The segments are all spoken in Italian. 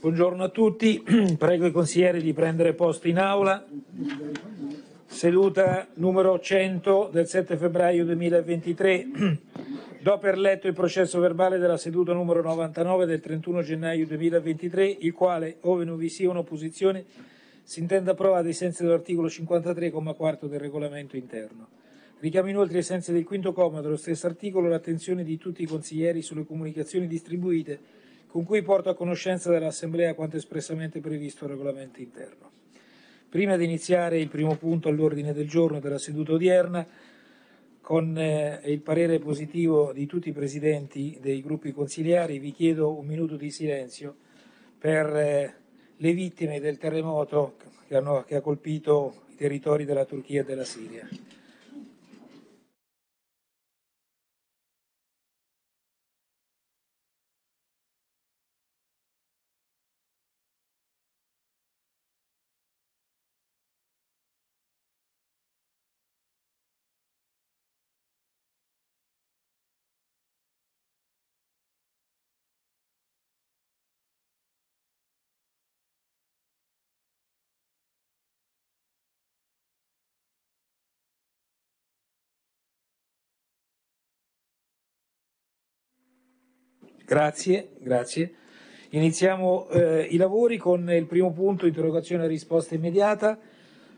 Buongiorno a tutti, prego i consiglieri di prendere posto in aula. Seduta numero 100 del 7 febbraio 2023. Do per letto il processo verbale della seduta numero 99 del 31 gennaio 2023, il quale, ove non vi sia un'opposizione, si intende approvato ai sensi dell'articolo 53,4 del regolamento interno. Richiamo inoltre, ai sensi del quinto comma dello stesso articolo, l'attenzione di tutti i consiglieri sulle comunicazioni distribuite con cui porto a conoscenza dell'Assemblea quanto espressamente previsto al regolamento interno. Prima di iniziare il primo punto all'ordine del giorno della seduta odierna, con eh, il parere positivo di tutti i presidenti dei gruppi consiliari, vi chiedo un minuto di silenzio per eh, le vittime del terremoto che, hanno, che ha colpito i territori della Turchia e della Siria. Grazie, grazie. Iniziamo eh, i lavori con il primo punto, interrogazione e risposta immediata.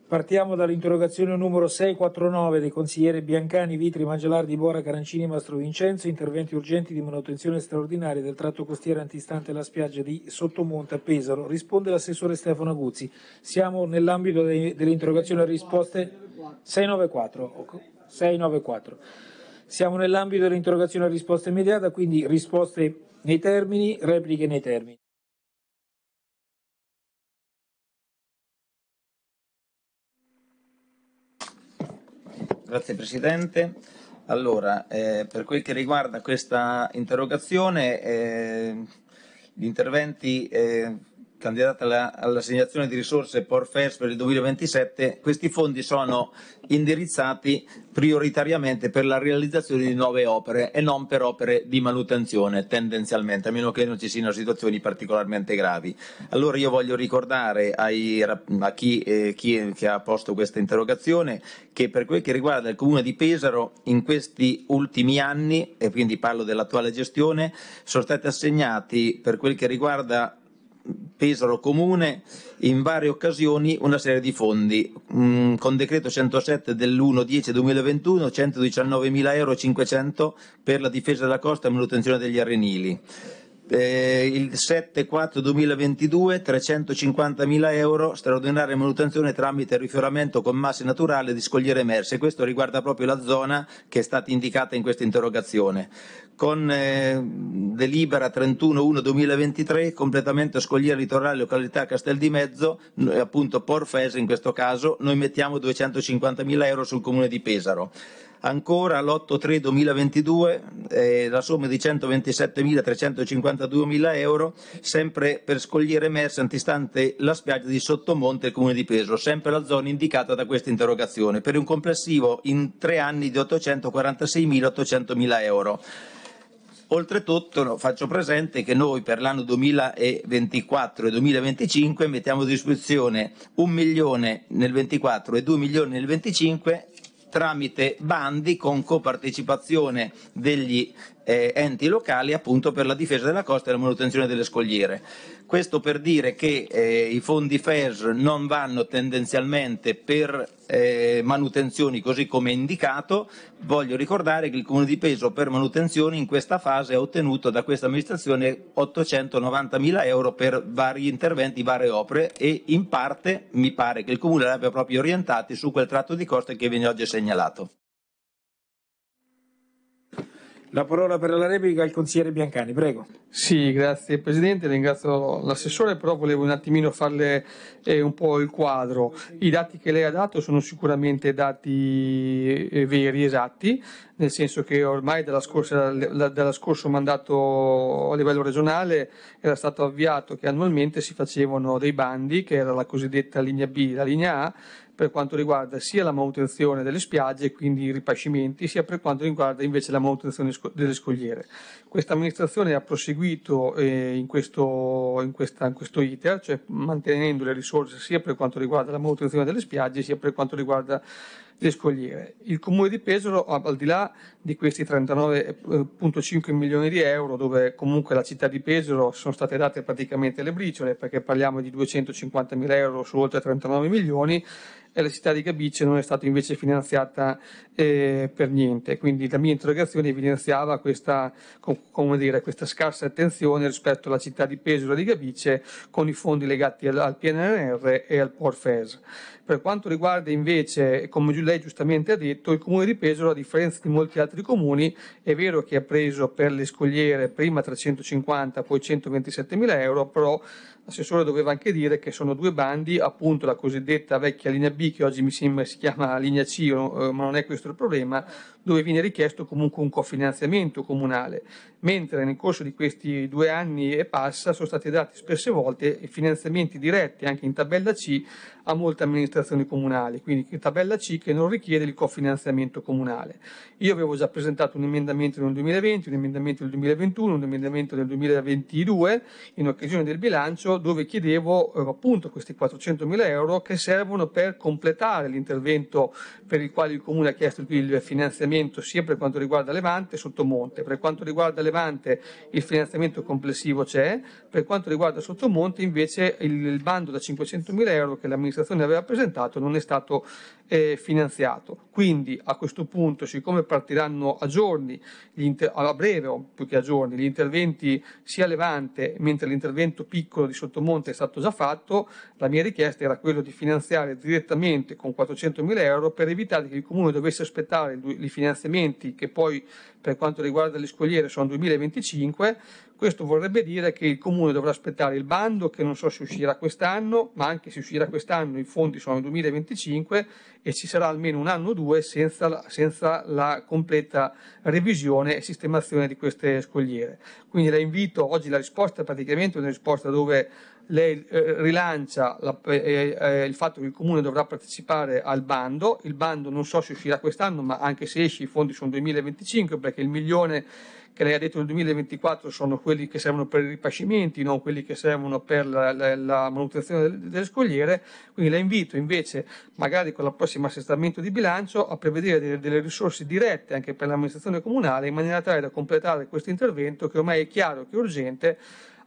Partiamo dall'interrogazione numero 649 dei consiglieri Biancani, Vitri, Mangelardi, Bora, Carancini, Mastro Vincenzo, interventi urgenti di manutenzione straordinaria del tratto costiero antistante alla spiaggia di Sottomonte a Pesaro. Risponde l'assessore Stefano Guzzi. Siamo nell'ambito delle interrogazioni e risposte 694. 694. Siamo nell'ambito dell'interrogazione a risposta immediata, quindi risposte nei termini, repliche nei termini. Grazie Presidente. Allora, eh, per quel che riguarda questa interrogazione, eh, gli interventi eh, candidata alla, all'assegnazione di risorse Por per il 2027, questi fondi sono indirizzati prioritariamente per la realizzazione di nuove opere e non per opere di manutenzione tendenzialmente, a meno che non ci siano situazioni particolarmente gravi. Allora io voglio ricordare ai, a chi, eh, chi che ha posto questa interrogazione che per quel che riguarda il Comune di Pesaro in questi ultimi anni, e quindi parlo dell'attuale gestione, sono stati assegnati per quel che riguarda Pesaro Comune in varie occasioni una serie di fondi mh, mm, con decreto 107 dell'1-10-2021 119.500 euro 500 per la difesa della costa e manutenzione degli arenili eh, il 7-4-2022 350.000 euro straordinaria manutenzione tramite rifioramento con masse naturali di scogliere emerse questo riguarda proprio la zona che è stata indicata in questa interrogazione con eh, delibera 31-1-2023 completamento scogliere litorale località Castel di Mezzo appunto Porfese in questo caso noi mettiamo 250.000 euro sul comune di Pesaro ancora l'8-3-2022 eh, la somma di 127.352.000 euro sempre per scogliere messa antistante la spiaggia di Sottomonte e il comune di Pesaro sempre la zona indicata da questa interrogazione per un complessivo in tre anni di 846.800.000 euro Oltretutto faccio presente che noi per l'anno 2024 e 2025 mettiamo a disposizione 1 milione nel 24 e 2 milioni nel 25 tramite bandi con copartecipazione degli eh, enti locali appunto per la difesa della costa e la manutenzione delle scogliere. Questo per dire che eh, i fondi FES non vanno tendenzialmente per eh, manutenzioni così come indicato. Voglio ricordare che il Comune di Peso per manutenzioni in questa fase ha ottenuto da questa amministrazione 890 mila euro per vari interventi, varie opere e in parte mi pare che il Comune l'abbia proprio orientati su quel tratto di costa che viene oggi segnalato. La parola per la replica al consigliere Biancani, prego. Sì, grazie Presidente, ringrazio l'assessore, però volevo un attimino farle eh, un po' il quadro. I dati che lei ha dato sono sicuramente dati eh, veri, esatti, nel senso che ormai dalla scorsa, la, dalla scorso mandato a livello regionale era stato avviato che annualmente si facevano dei bandi, che era la cosiddetta linea B, la linea A, per quanto riguarda sia la manutenzione delle spiagge, quindi i ripascimenti, sia per quanto riguarda invece la manutenzione delle scogliere. Questa amministrazione ha proseguito eh, in, questo, in, questa, in, questo, iter, cioè mantenendo le risorse sia per quanto riguarda la manutenzione delle spiagge, sia per quanto riguarda le scogliere. Il comune di Pesaro, al di là di questi 39,5 eh, milioni di euro, dove comunque la città di Pesaro sono state date praticamente le briciole, perché parliamo di 250 mila euro su oltre 39 milioni, e la città di Gabice non è stata invece finanziata eh, per niente. Quindi la mia interrogazione evidenziava questa, dire, questa, scarsa attenzione rispetto alla città di Pesula di Gabice con i fondi legati al, al PNRR e al PORFES. Per quanto riguarda invece, come lei giustamente ha detto, il comune di Pesaro, a differenza di molti altri comuni, è vero che ha preso per le scogliere prima 350, poi 127 mila euro, però L'assessore doveva anche dire che sono due bandi, appunto la cosiddetta vecchia linea B, che oggi mi sembra si chiama linea C, eh, ma non è questo il problema, dove viene richiesto comunque un cofinanziamento comunale, mentre nel corso di questi due anni e passa sono stati dati spesse volte finanziamenti diretti anche in tabella C a molte amministrazioni comunali, quindi tabella C che non richiede il cofinanziamento comunale. Io avevo già presentato un emendamento nel 2020, un emendamento nel 2021, un emendamento nel 2022 in occasione del bilancio dove chiedevo eh, appunto questi 400 mila euro che servono per completare l'intervento per il quale il Comune ha chiesto il finanziamento finanziamento sia per quanto riguarda Levante Sottomonte. Per quanto riguarda Levante il finanziamento complessivo c'è, per quanto riguarda Sottomonte invece il, il bando da 500.000 euro che l'amministrazione aveva presentato non è stato eh, finanziato. Quindi a questo punto, siccome partiranno a giorni, inter- a breve o più che a giorni, gli interventi sia a Levante, mentre l'intervento piccolo di Sottomonte è stato già fatto, la mia richiesta era quella di finanziare direttamente con 400.000 euro per evitare che il Comune dovesse aspettare i finanziamenti che poi per quanto riguarda le scogliere sono 2025 questo vorrebbe dire che il comune dovrà aspettare il bando che non so se uscirà quest'anno, ma anche se uscirà quest'anno i fondi sono nel 2025 e ci sarà almeno un anno o due senza la, senza la completa revisione e sistemazione di queste scogliere. Quindi la invito oggi la risposta è praticamente una risposta dove lei eh, rilancia la, eh, eh, eh il fatto che il comune dovrà partecipare al bando, il bando non so se uscirà quest'anno, ma anche se esce i fondi sono 2025 perché il milione che lei ha detto nel 2024 sono quelli che servono per i ripascimenti, non quelli che servono per la, la, la manutenzione delle, delle, scogliere, quindi la invito invece magari con il prossimo assestamento di bilancio a prevedere delle, delle, risorse dirette anche per l'amministrazione comunale in maniera tale da completare questo intervento che ormai è chiaro che è urgente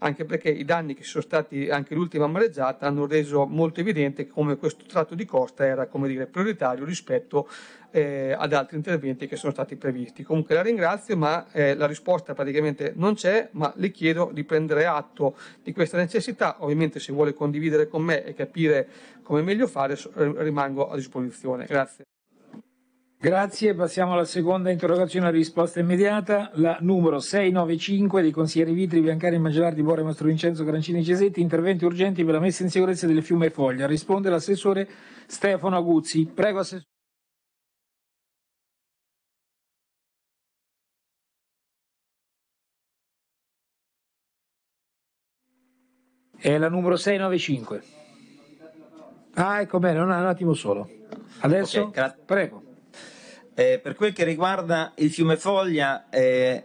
anche perché i danni che sono stati anche l'ultima mareggiata hanno reso molto evidente come questo tratto di costa era dire, prioritario rispetto eh, ad altri interventi che sono stati previsti. Comunque la ringrazio, ma eh, la risposta praticamente non c'è, ma le chiedo di prendere atto di questa necessità. Ovviamente se vuole condividere con me e capire come meglio fare eh, rimango a disposizione. Grazie. Grazie, passiamo alla seconda interrogazione a risposta immediata, la numero 695 dei consiglieri Vitri, Biancari, Mangelardi, Bore, Mastrovincenzo, Carancini, Cesetti, interventi urgenti per la messa in sicurezza del fiume Foglia. Risponde l'assessore Stefano Aguzzi. Prego, assessore. È la numero 695. Ah, ecco bene, un attimo solo. Adesso, okay, prego. Eh, per quel che riguarda il fiume Foglia, eh,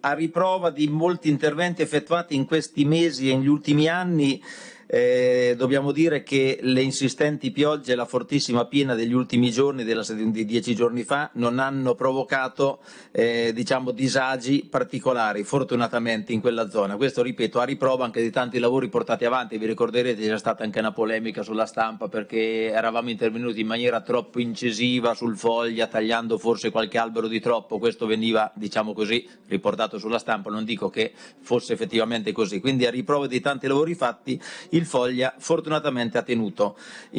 a riprova di molti interventi effettuati in questi mesi e negli ultimi anni, eh, dobbiamo dire che le insistenti piogge e la fortissima piena degli ultimi giorni, della, di dieci giorni fa, non hanno provocato eh, diciamo, disagi particolari, fortunatamente, in quella zona. Questo, ripeto, a riprova anche di tanti lavori portati avanti. Vi ricorderete c'è stata anche una polemica sulla stampa perché eravamo intervenuti in maniera troppo incisiva sul foglia, tagliando forse qualche albero di troppo. Questo veniva, diciamo così, riportato sulla stampa. Non dico che fosse effettivamente così. Quindi a riprova di tanti lavori fatti, il Foglia fortunatamente ha tenuto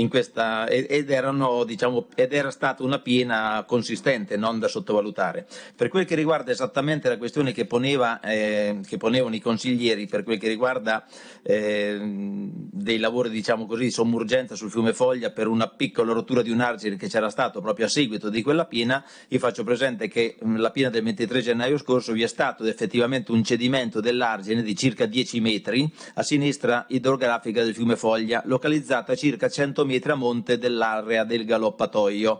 questa, ed, erano, diciamo, ed era stata una piena consistente, non da sottovalutare. Per quel che riguarda esattamente la questione che, poneva, eh, che ponevano i consiglieri, per quel che riguarda eh, dei lavori diciamo così, di sommurgenza sul fiume Foglia per una piccola rottura di un argine che c'era stato proprio a seguito di quella piena, vi faccio presente che mm, la piena del 23 gennaio scorso vi è stato effettivamente un cedimento dell'argine di circa 10 metri a sinistra idrografica idrografica del fiume Foglia, localizzata a circa 100 metri a monte dell'area del galoppatoio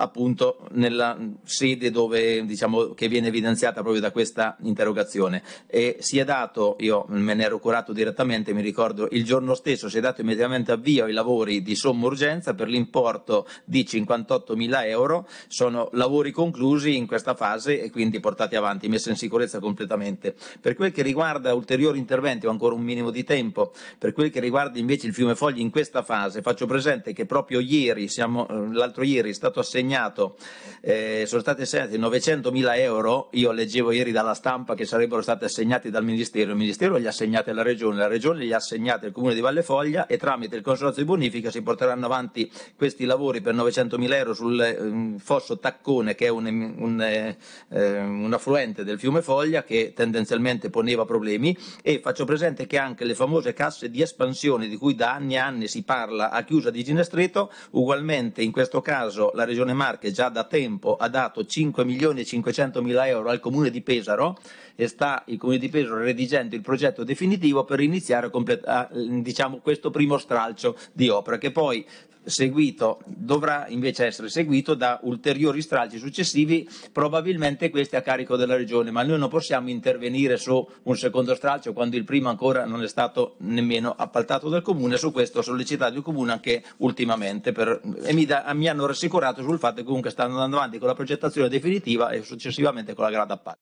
appunto nella sede dove, diciamo, che viene evidenziata proprio da questa interrogazione. E si è dato, io me ne ero curato direttamente, mi ricordo, il giorno stesso si è dato immediatamente avvio ai lavori di somma urgenza per l'importo di 58 mila euro, sono lavori conclusi in questa fase e quindi portati avanti, messi in sicurezza completamente. Per quel che riguarda ulteriori interventi, ho ancora un minimo di tempo, per quel che riguarda invece il fiume Fogli in questa fase, faccio presente che proprio ieri, eh, l'altro ieri è stato assegnato assegnato, eh, sono stati assegnati 900.000 euro, io leggevo ieri dalla stampa che sarebbero stati assegnati dal Ministero, il Ministero li ha assegnati alla Regione, la Regione li ha assegnati al Comune di Valle Foglia e tramite il Consorzio di Bonifica si porteranno avanti questi lavori per 900.000 euro sul mm, fosso Taccone che è un, un, eh, un affluente del fiume Foglia che tendenzialmente poneva problemi e faccio presente che anche le famose casse di espansione di cui da anni e anni si parla a chiusa di Ginestreto, ugualmente in questo caso la Regione Marche già da tempo ha dato 5 milioni e 500 mila euro al comune di Pesaro e sta il Comune di Pesaro redigendo il progetto definitivo per iniziare a, diciamo, questo primo stralcio di opera che poi seguito, dovrà invece essere seguito da ulteriori stralci successivi, probabilmente questi a carico della Regione, ma noi non possiamo intervenire su un secondo stralcio quando il primo ancora non è stato nemmeno appaltato dal Comune, su questo ho sollecitato il Comune anche ultimamente per, e mi, da, mi hanno rassicurato sul fatto che comunque stanno andando avanti con la progettazione definitiva e successivamente con la grada appalto.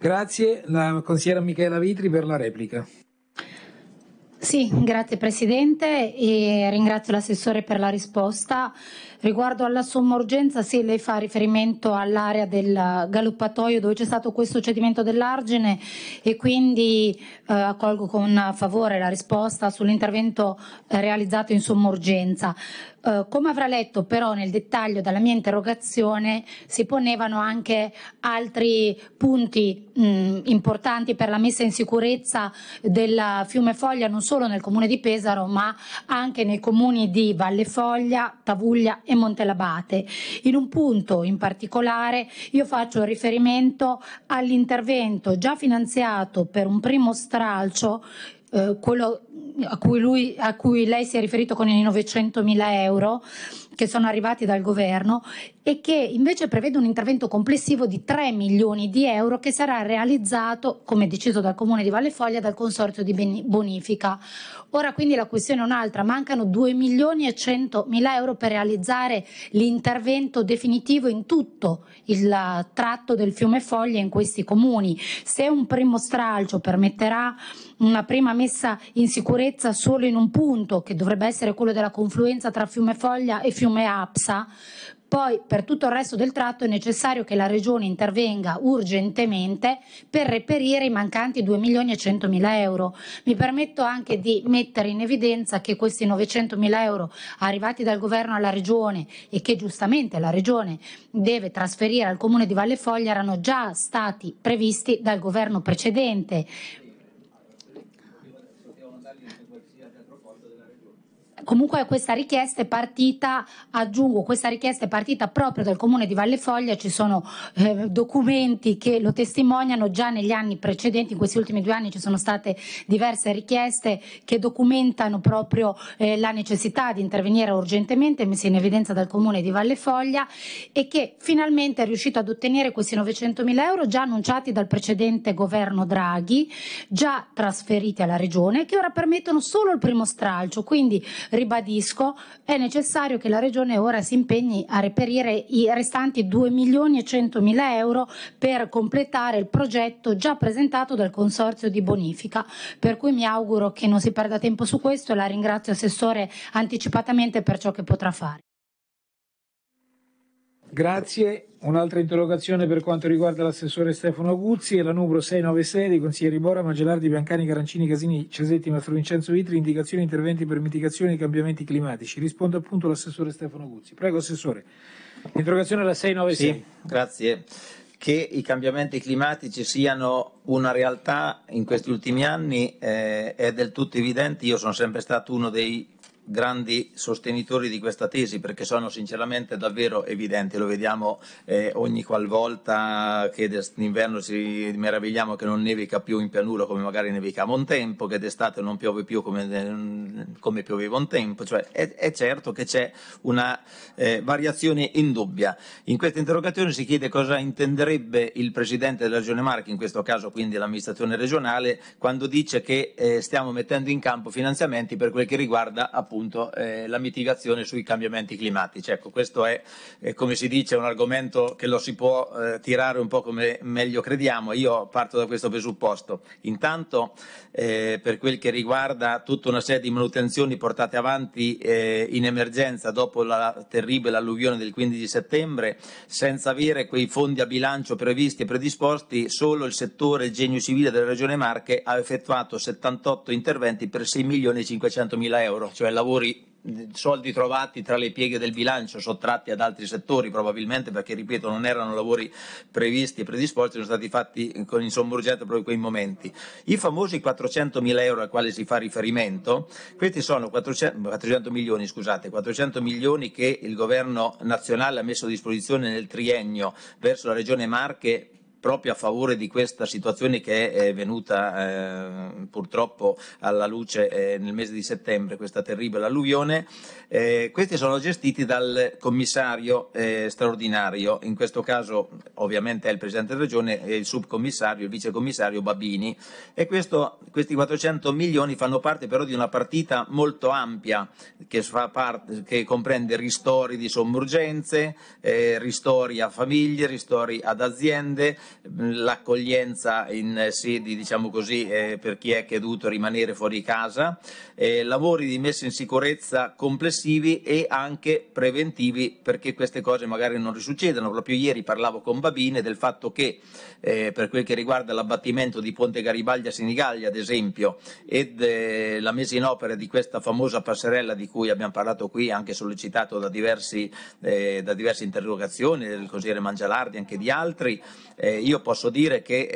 Grazie, la consigliera Michela Vitri per la replica. Sì, grazie Presidente e ringrazio l'assessore per la risposta. Riguardo alla somma urgenza, sì, lei fa riferimento all'area del galoppatoio dove c'è stato questo cedimento dell'argine e quindi eh, accolgo con favore la risposta sull'intervento eh, realizzato in somma urgenza. Eh, come avrà letto però nel dettaglio dalla mia interrogazione si ponevano anche altri punti mh, mm, importanti per la messa in sicurezza del fiume Foglia non solo nel comune di Pesaro ma anche nei comuni di Valle Foglia, Tavuglia e Montelabate. In un punto in particolare io faccio riferimento all'intervento già finanziato per un primo stralcio eh, quello a cui, lui, a cui lei si è riferito con i 900.000 euro che sono arrivati dal governo e che invece prevede un intervento complessivo di 3 milioni di euro che sarà realizzato, come deciso dal Comune di Valle Foglia, dal Consorzio di Bonifica. Ora quindi la questione è un'altra, mancano 2 milioni e 100 mila euro per realizzare l'intervento definitivo in tutto il tratto del fiume Foglia in questi comuni. Se un primo stralcio permetterà una prima messa in sicurezza solo in un punto, che dovrebbe essere quello della confluenza tra fiume Foglia e fiume Apsa, poi per tutto il resto del tratto è necessario che la Regione intervenga urgentemente per reperire i mancanti 2 milioni e 100 mila euro. Mi permetto anche di mettere in evidenza che questi 900 mila euro arrivati dal Governo alla Regione e che giustamente la Regione deve trasferire al Comune di Valle Foglia erano già stati previsti dal Governo precedente Comunque questa richiesta è partita, aggiungo, questa richiesta è partita proprio dal comune di Vallefoglia, ci sono eh, documenti che lo testimoniano, già negli anni precedenti, in questi ultimi due anni ci sono state diverse richieste che documentano proprio eh, la necessità di intervenire urgentemente, messa in evidenza dal comune di Vallefoglia e che finalmente è riuscito ad ottenere questi 900 mila euro già annunciati dal precedente governo Draghi, già trasferiti alla regione, che ora permettono solo il primo stralcio, quindi ribadisco, è necessario che la Regione ora si impegni a reperire i restanti 2 milioni e 100 mila euro per completare il progetto già presentato dal Consorzio di Bonifica, per cui mi auguro che non si perda tempo su questo e la ringrazio Assessore anticipatamente per ciò che potrà fare. Grazie. Un'altra interrogazione per quanto riguarda l'assessore Stefano Guzzi e la numero 696 dei consiglieri Bora, Magelardi, Biancani, Carancini, Casini, Cesetti, Mastro Vincenzo Vitri, indicazioni e interventi per mitigazione dei cambiamenti climatici. Risponde appunto l'assessore Stefano Guzzi. Prego, assessore. Interrogazione la 696. Sì, grazie. Che i cambiamenti climatici siano una realtà in questi ultimi anni eh, è del tutto evidente. Io sono sempre stato uno dei grandi sostenitori di questa tesi perché sono sinceramente davvero evidenti, lo vediamo eh, ogni qualvolta che d'inverno ci meravigliamo che non nevica più in pianura come magari nevicava un tempo, che d'estate non piove più come, eh, come pioveva un tempo, cioè è, è certo che c'è una eh, variazione indubbia. In questa interrogazione si chiede cosa intenderebbe il Presidente della Regione Marche, in questo caso quindi l'amministrazione regionale, quando dice che eh, stiamo mettendo in campo finanziamenti per quel che riguarda appunto appunto eh, la mitigazione sui cambiamenti climatici. Ecco, questo è, eh, come si dice, un argomento che lo si può eh, tirare un po' come meglio crediamo. Io parto da questo presupposto. Intanto, eh, per quel che riguarda tutta una serie di manutenzioni portate avanti eh, in emergenza dopo la terribile alluvione del 15 settembre, senza avere quei fondi a bilancio previsti e predisposti, solo il settore genio civile della Regione Marche ha effettuato 78 interventi per 6 milioni e 500 mila euro, cioè il lavoro lavori soldi trovati tra le pieghe del bilancio sottratti ad altri settori probabilmente perché ripeto non erano lavori previsti e predisposti sono stati fatti con insomma urgenza proprio in quei momenti i famosi 400 mila euro al quale si fa riferimento questi sono 400, 400, milioni scusate 400 milioni che il governo nazionale ha messo a disposizione nel triennio verso la regione Marche proprio a favore di questa situazione che è venuta eh, purtroppo alla luce eh, nel mese di settembre, questa terribile alluvione, eh, questi sono gestiti dal commissario eh, straordinario, in questo caso ovviamente è il Presidente della Regione e il subcommissario, il vicecommissario Babini e questo, questi 400 milioni fanno parte però di una partita molto ampia che, parte, che comprende ristori di sommurgenze, eh, ristori a famiglie, ristori ad aziende, l'accoglienza in sedi, diciamo così, eh, per chi è che è dovuto rimanere fuori casa, eh, lavori di messa in sicurezza complessivi e anche preventivi perché queste cose magari non risuccedano. Proprio ieri parlavo con Babine del fatto che eh, per quel che riguarda l'abbattimento di Ponte Garibaldi a Senigallia, ad esempio, ed eh, la messa in opera di questa famosa passerella di cui abbiamo parlato qui, anche sollecitato da, diversi, eh, da diverse interrogazioni del consigliere Mangialardi, anche di altri, eh, io posso dire che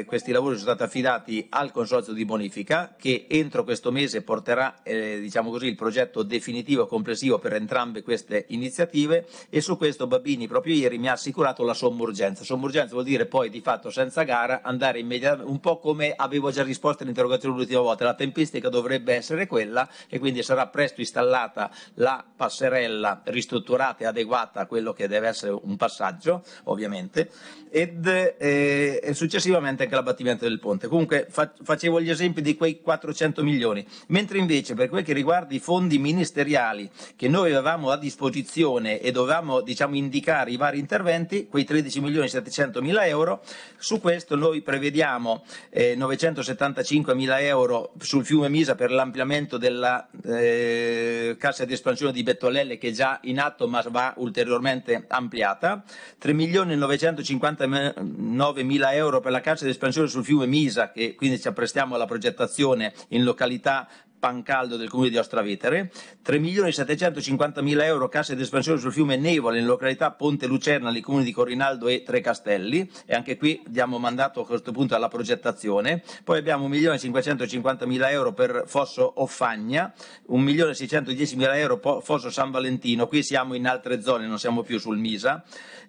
eh, questi lavori sono stati affidati al Consorzio di Bonifica che entro questo mese porterà eh, diciamo così, il progetto definitivo complessivo per entrambe queste iniziative e su questo Babini proprio ieri mi ha assicurato la sommurgenza. Sommurgenza vuol dire poi di fatto senza gara andare immediatamente, un po' come avevo già risposto all'interrogazione l'ultima volta, la tempistica dovrebbe essere quella e quindi sarà presto installata la passerella ristrutturata e adeguata a quello che deve essere un passaggio ovviamente ed e, e successivamente anche l'abbattimento del ponte. Comunque fa, facevo gli esempi di quei 400 milioni, mentre invece per quel che riguarda i fondi ministeriali che noi avevamo a disposizione e dovevamo diciamo, indicare i vari interventi, quei 13 milioni 700 mila euro, su questo noi prevediamo eh, 975 mila euro sul fiume Misa per l'ampliamento della eh, cassa di espansione di Bettolelle che è già in atto ma va ulteriormente ampliata, 3 milioni 950 mila 9.000 euro per la cassa di espansione sul fiume Misa, che quindi ci apprestiamo alla progettazione in località Pancaldo del comune di Ostravetere, 3.750.000 euro casse di espansione sul fiume Nevole in località Ponte Lucerna nei comuni di Corinaldo e Trecastelli e anche qui diamo mandato a questo punto alla progettazione, poi abbiamo 1.550.000 euro per Fosso Offagna, 1.610.000 euro per Fosso San Valentino, qui siamo in altre zone, non siamo più sul Misa,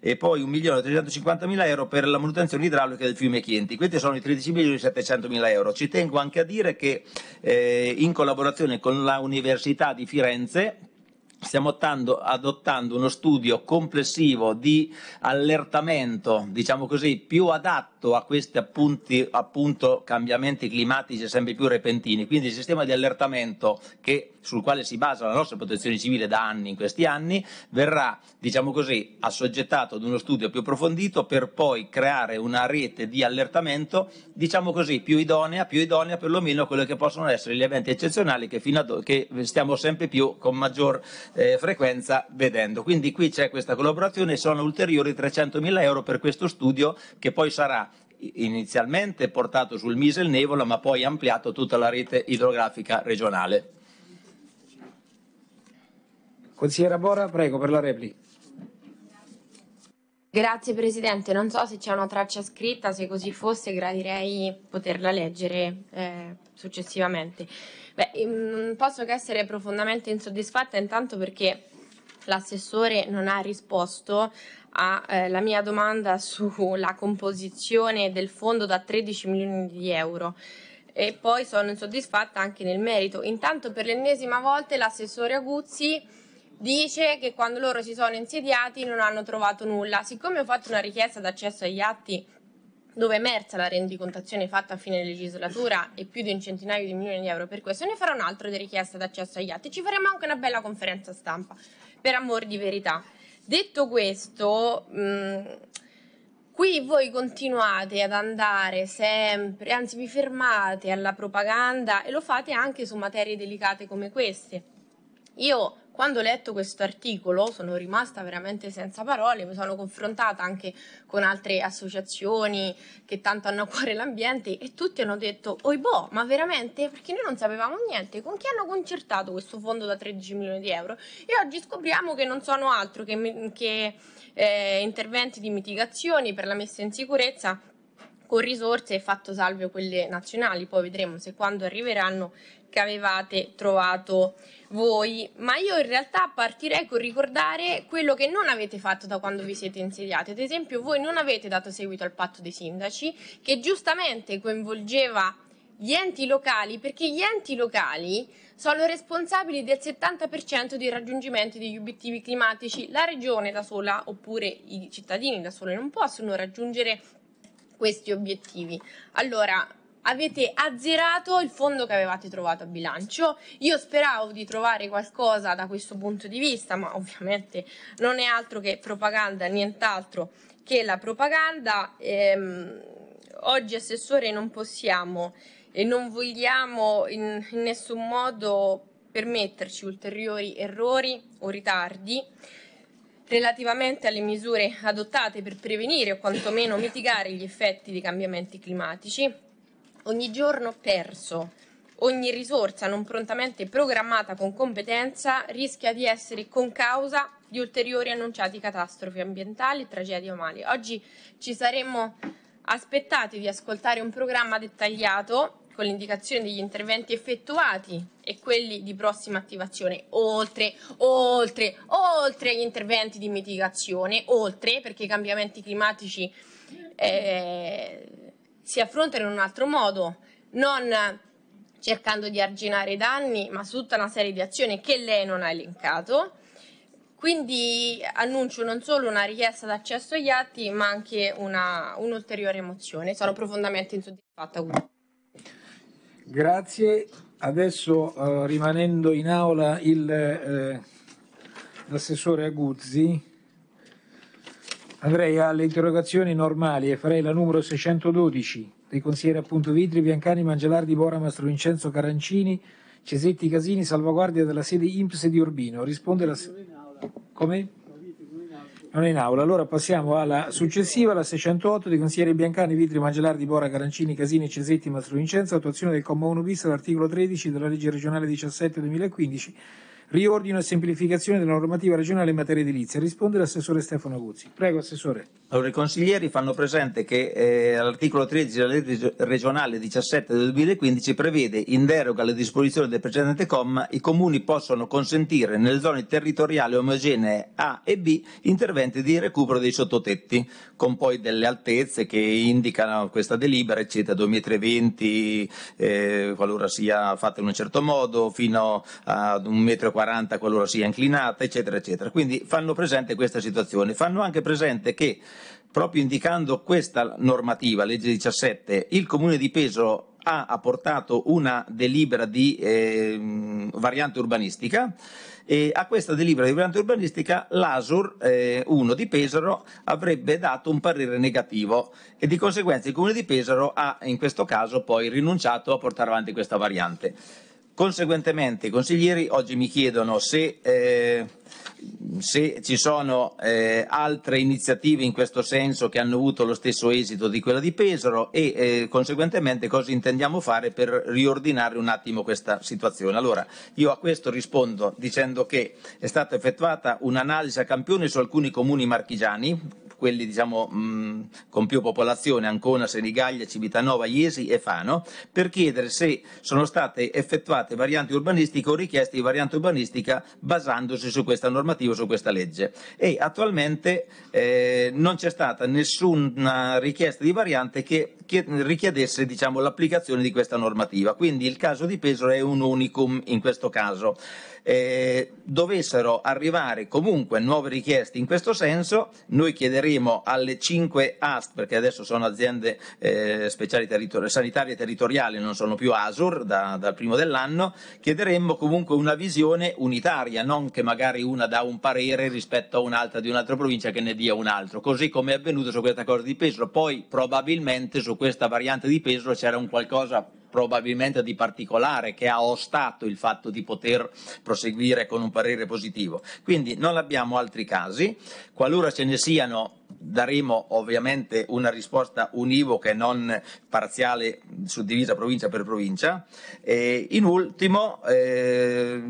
e poi 1.350.000 euro per la manutenzione idraulica del fiume Chienti, questi sono i 13.700.000 euro. Ci tengo anche a dire che eh, in collaborazione con l'Università di Firenze stiamo ottando, adottando uno studio complessivo di allertamento, diciamo così, più adatto a questi appunti, appunto, cambiamenti climatici sempre più repentini. Quindi il sistema di allertamento che, sul quale si basa la nostra protezione civile da anni in questi anni verrà, diciamo così, assoggettato ad uno studio più approfondito per poi creare una rete di allertamento, diciamo così, più idonea, più idonea perlomeno a quelli che possono essere gli eventi eccezionali che, ad, che stiamo sempre più con maggior eh, frequenza vedendo. Quindi qui c'è questa collaborazione, e sono ulteriori 300.000 euro per questo studio che poi sarà inizialmente portato sul Misel Nevola ma poi ampliato a tutta la rete idrografica regionale. Consigliera Bora, prego per la replica. Grazie Presidente, non so se c'è una traccia scritta, se così fosse gradirei poterla leggere eh, successivamente. Beh, non mm, posso che essere profondamente insoddisfatta intanto perché l'assessore non ha risposto alla eh, mia domanda sulla composizione del fondo da 13 milioni di euro e poi sono insoddisfatta anche nel merito. Intanto per l'ennesima volta l'assessore Aguzzi dice che quando loro si sono insediati non hanno trovato nulla. Siccome ho fatto una richiesta d'accesso agli atti dove è emersa la rendicontazione fatta a fine legislatura e più di un centinaio di milioni di euro per questo, ne farò un'altra di richiesta d'accesso agli atti. Ci faremo anche una bella conferenza stampa, per amor di verità. Detto questo, mh, mm, qui voi continuate ad andare sempre, anzi vi fermate alla propaganda e lo fate anche su materie delicate come queste. Io quando ho letto questo articolo sono rimasta veramente senza parole, mi sono confrontata anche con altre associazioni che tanto hanno a cuore l'ambiente e tutti hanno detto, oi boh, ma veramente? Perché noi non sapevamo niente, con chi hanno concertato questo fondo da 13 milioni di euro? E oggi scopriamo che non sono altro che, che eh, interventi di mitigazione per la messa in sicurezza con risorse fatto salvo quelle nazionali, poi vedremo se quando arriveranno che avevate trovato voi, ma io in realtà partirei con ricordare quello che non avete fatto da quando vi siete insediati. Ad esempio, voi non avete dato seguito al patto dei sindaci che giustamente coinvolgeva gli enti locali perché gli enti locali sono responsabili del 70% dei raggiungimenti degli obiettivi climatici. La regione da sola oppure i cittadini da soli non possono raggiungere questi obiettivi. Allora, avete azzerato il fondo che avevate trovato a bilancio. Io speravo di trovare qualcosa da questo punto di vista, ma ovviamente non è altro che propaganda, nient'altro che la propaganda. Ehm, oggi, assessore, non possiamo e non vogliamo in, in nessun modo permetterci ulteriori errori o ritardi relativamente alle misure adottate per prevenire o quantomeno mitigare gli effetti dei cambiamenti climatici. Ogni giorno perso, ogni risorsa non prontamente programmata con competenza rischia di essere con causa di ulteriori annunciati catastrofi ambientali e tragedie umane. Oggi ci saremmo aspettati di ascoltare un programma dettagliato con l'indicazione degli interventi effettuati e quelli di prossima attivazione, oltre, oltre, oltre agli interventi di mitigazione, oltre perché i cambiamenti climatici eh, si affrontano in un altro modo, non cercando di arginare i danni, ma su tutta una serie di azioni che lei non ha elencato. Quindi annuncio non solo una richiesta d'accesso agli atti, ma anche una, un'ulteriore mozione. Sono profondamente insoddisfatta. Grazie. Adesso eh, rimanendo in aula il, eh, l'assessore Aguzzi, andrei alle interrogazioni normali e farei la numero 612 dei consiglieri appunto Vitri, Biancani, Mangelardi, Bora, Mastro Vincenzo, Carancini, Cesetti, Casini, salvaguardia della sede IMPS di Urbino. Risponde la... Come? Non è in aula. Allora passiamo alla successiva, la 608, dei consiglieri Biancani, Vitri, Magellardi, Bora, Carancini, Casini, Cesetti, Mastrovincenzo, attuazione del comma 1 bis all'articolo 13 della legge regionale 17 2015 Riordino e semplificazione della normativa regionale in materia edilizia. Risponde l'assessore Stefano Guzzi. Prego, assessore. Allora, i consiglieri fanno presente che eh, l'articolo 13 della legge regionale 17 del 2015 prevede, in deroga alle disposizioni del precedente comma, i comuni possono consentire nelle zone territoriali omogenee A e B interventi di recupero dei sottotetti, con poi delle altezze che indicano questa delibera, eccetera, 2,20 m, eh, qualora sia fatta in un certo modo, fino ad un metro 40 qualora sia inclinata, eccetera, eccetera. Quindi fanno presente questa situazione, fanno anche presente che proprio indicando questa normativa, legge 17, il comune di Peso ha apportato una delibera di eh, variante urbanistica e a questa delibera di variante urbanistica l'ASUR eh, 1 di Pesaro avrebbe dato un parere negativo e di conseguenza il comune di Pesaro ha in questo caso poi rinunciato a portare avanti questa variante. Conseguentemente i consiglieri oggi mi chiedono se, eh, se ci sono eh, altre iniziative in questo senso che hanno avuto lo stesso esito di quella di Pesaro e eh, conseguentemente cosa intendiamo fare per riordinare un attimo questa situazione. Allora io a questo rispondo dicendo che è stata effettuata un'analisi a campione su alcuni comuni marchigiani quelli diciamo, mh, mm, con più popolazione, Ancona, Senigallia, Civitanova, Iesi e Fano, per chiedere se sono state effettuate varianti urbanistiche o richieste di variante urbanistica basandosi su questa normativa, su questa legge. E attualmente eh, non c'è stata nessuna richiesta di variante che, richiedesse diciamo, l'applicazione di questa normativa. Quindi il caso di Pesaro è un unicum in questo caso eh, dovessero arrivare comunque nuove richieste in questo senso, noi chiederemo alle 5 AST, perché adesso sono aziende eh, speciali territori- sanitarie territoriali, non sono più ASUR da, dal primo dell'anno, chiederemmo comunque una visione unitaria, non che magari una dà un parere rispetto a un'altra di un'altra provincia che ne dia un altro, così come è avvenuto su questa cosa di Pesaro. Poi probabilmente su questa variante di Pesaro c'era un qualcosa probabilmente di particolare che ha ostato il fatto di poter proseguire con un parere positivo. Quindi non abbiamo altri casi, qualora ce ne siano daremo ovviamente una risposta univoca e non parziale suddivisa provincia per provincia. E in ultimo eh,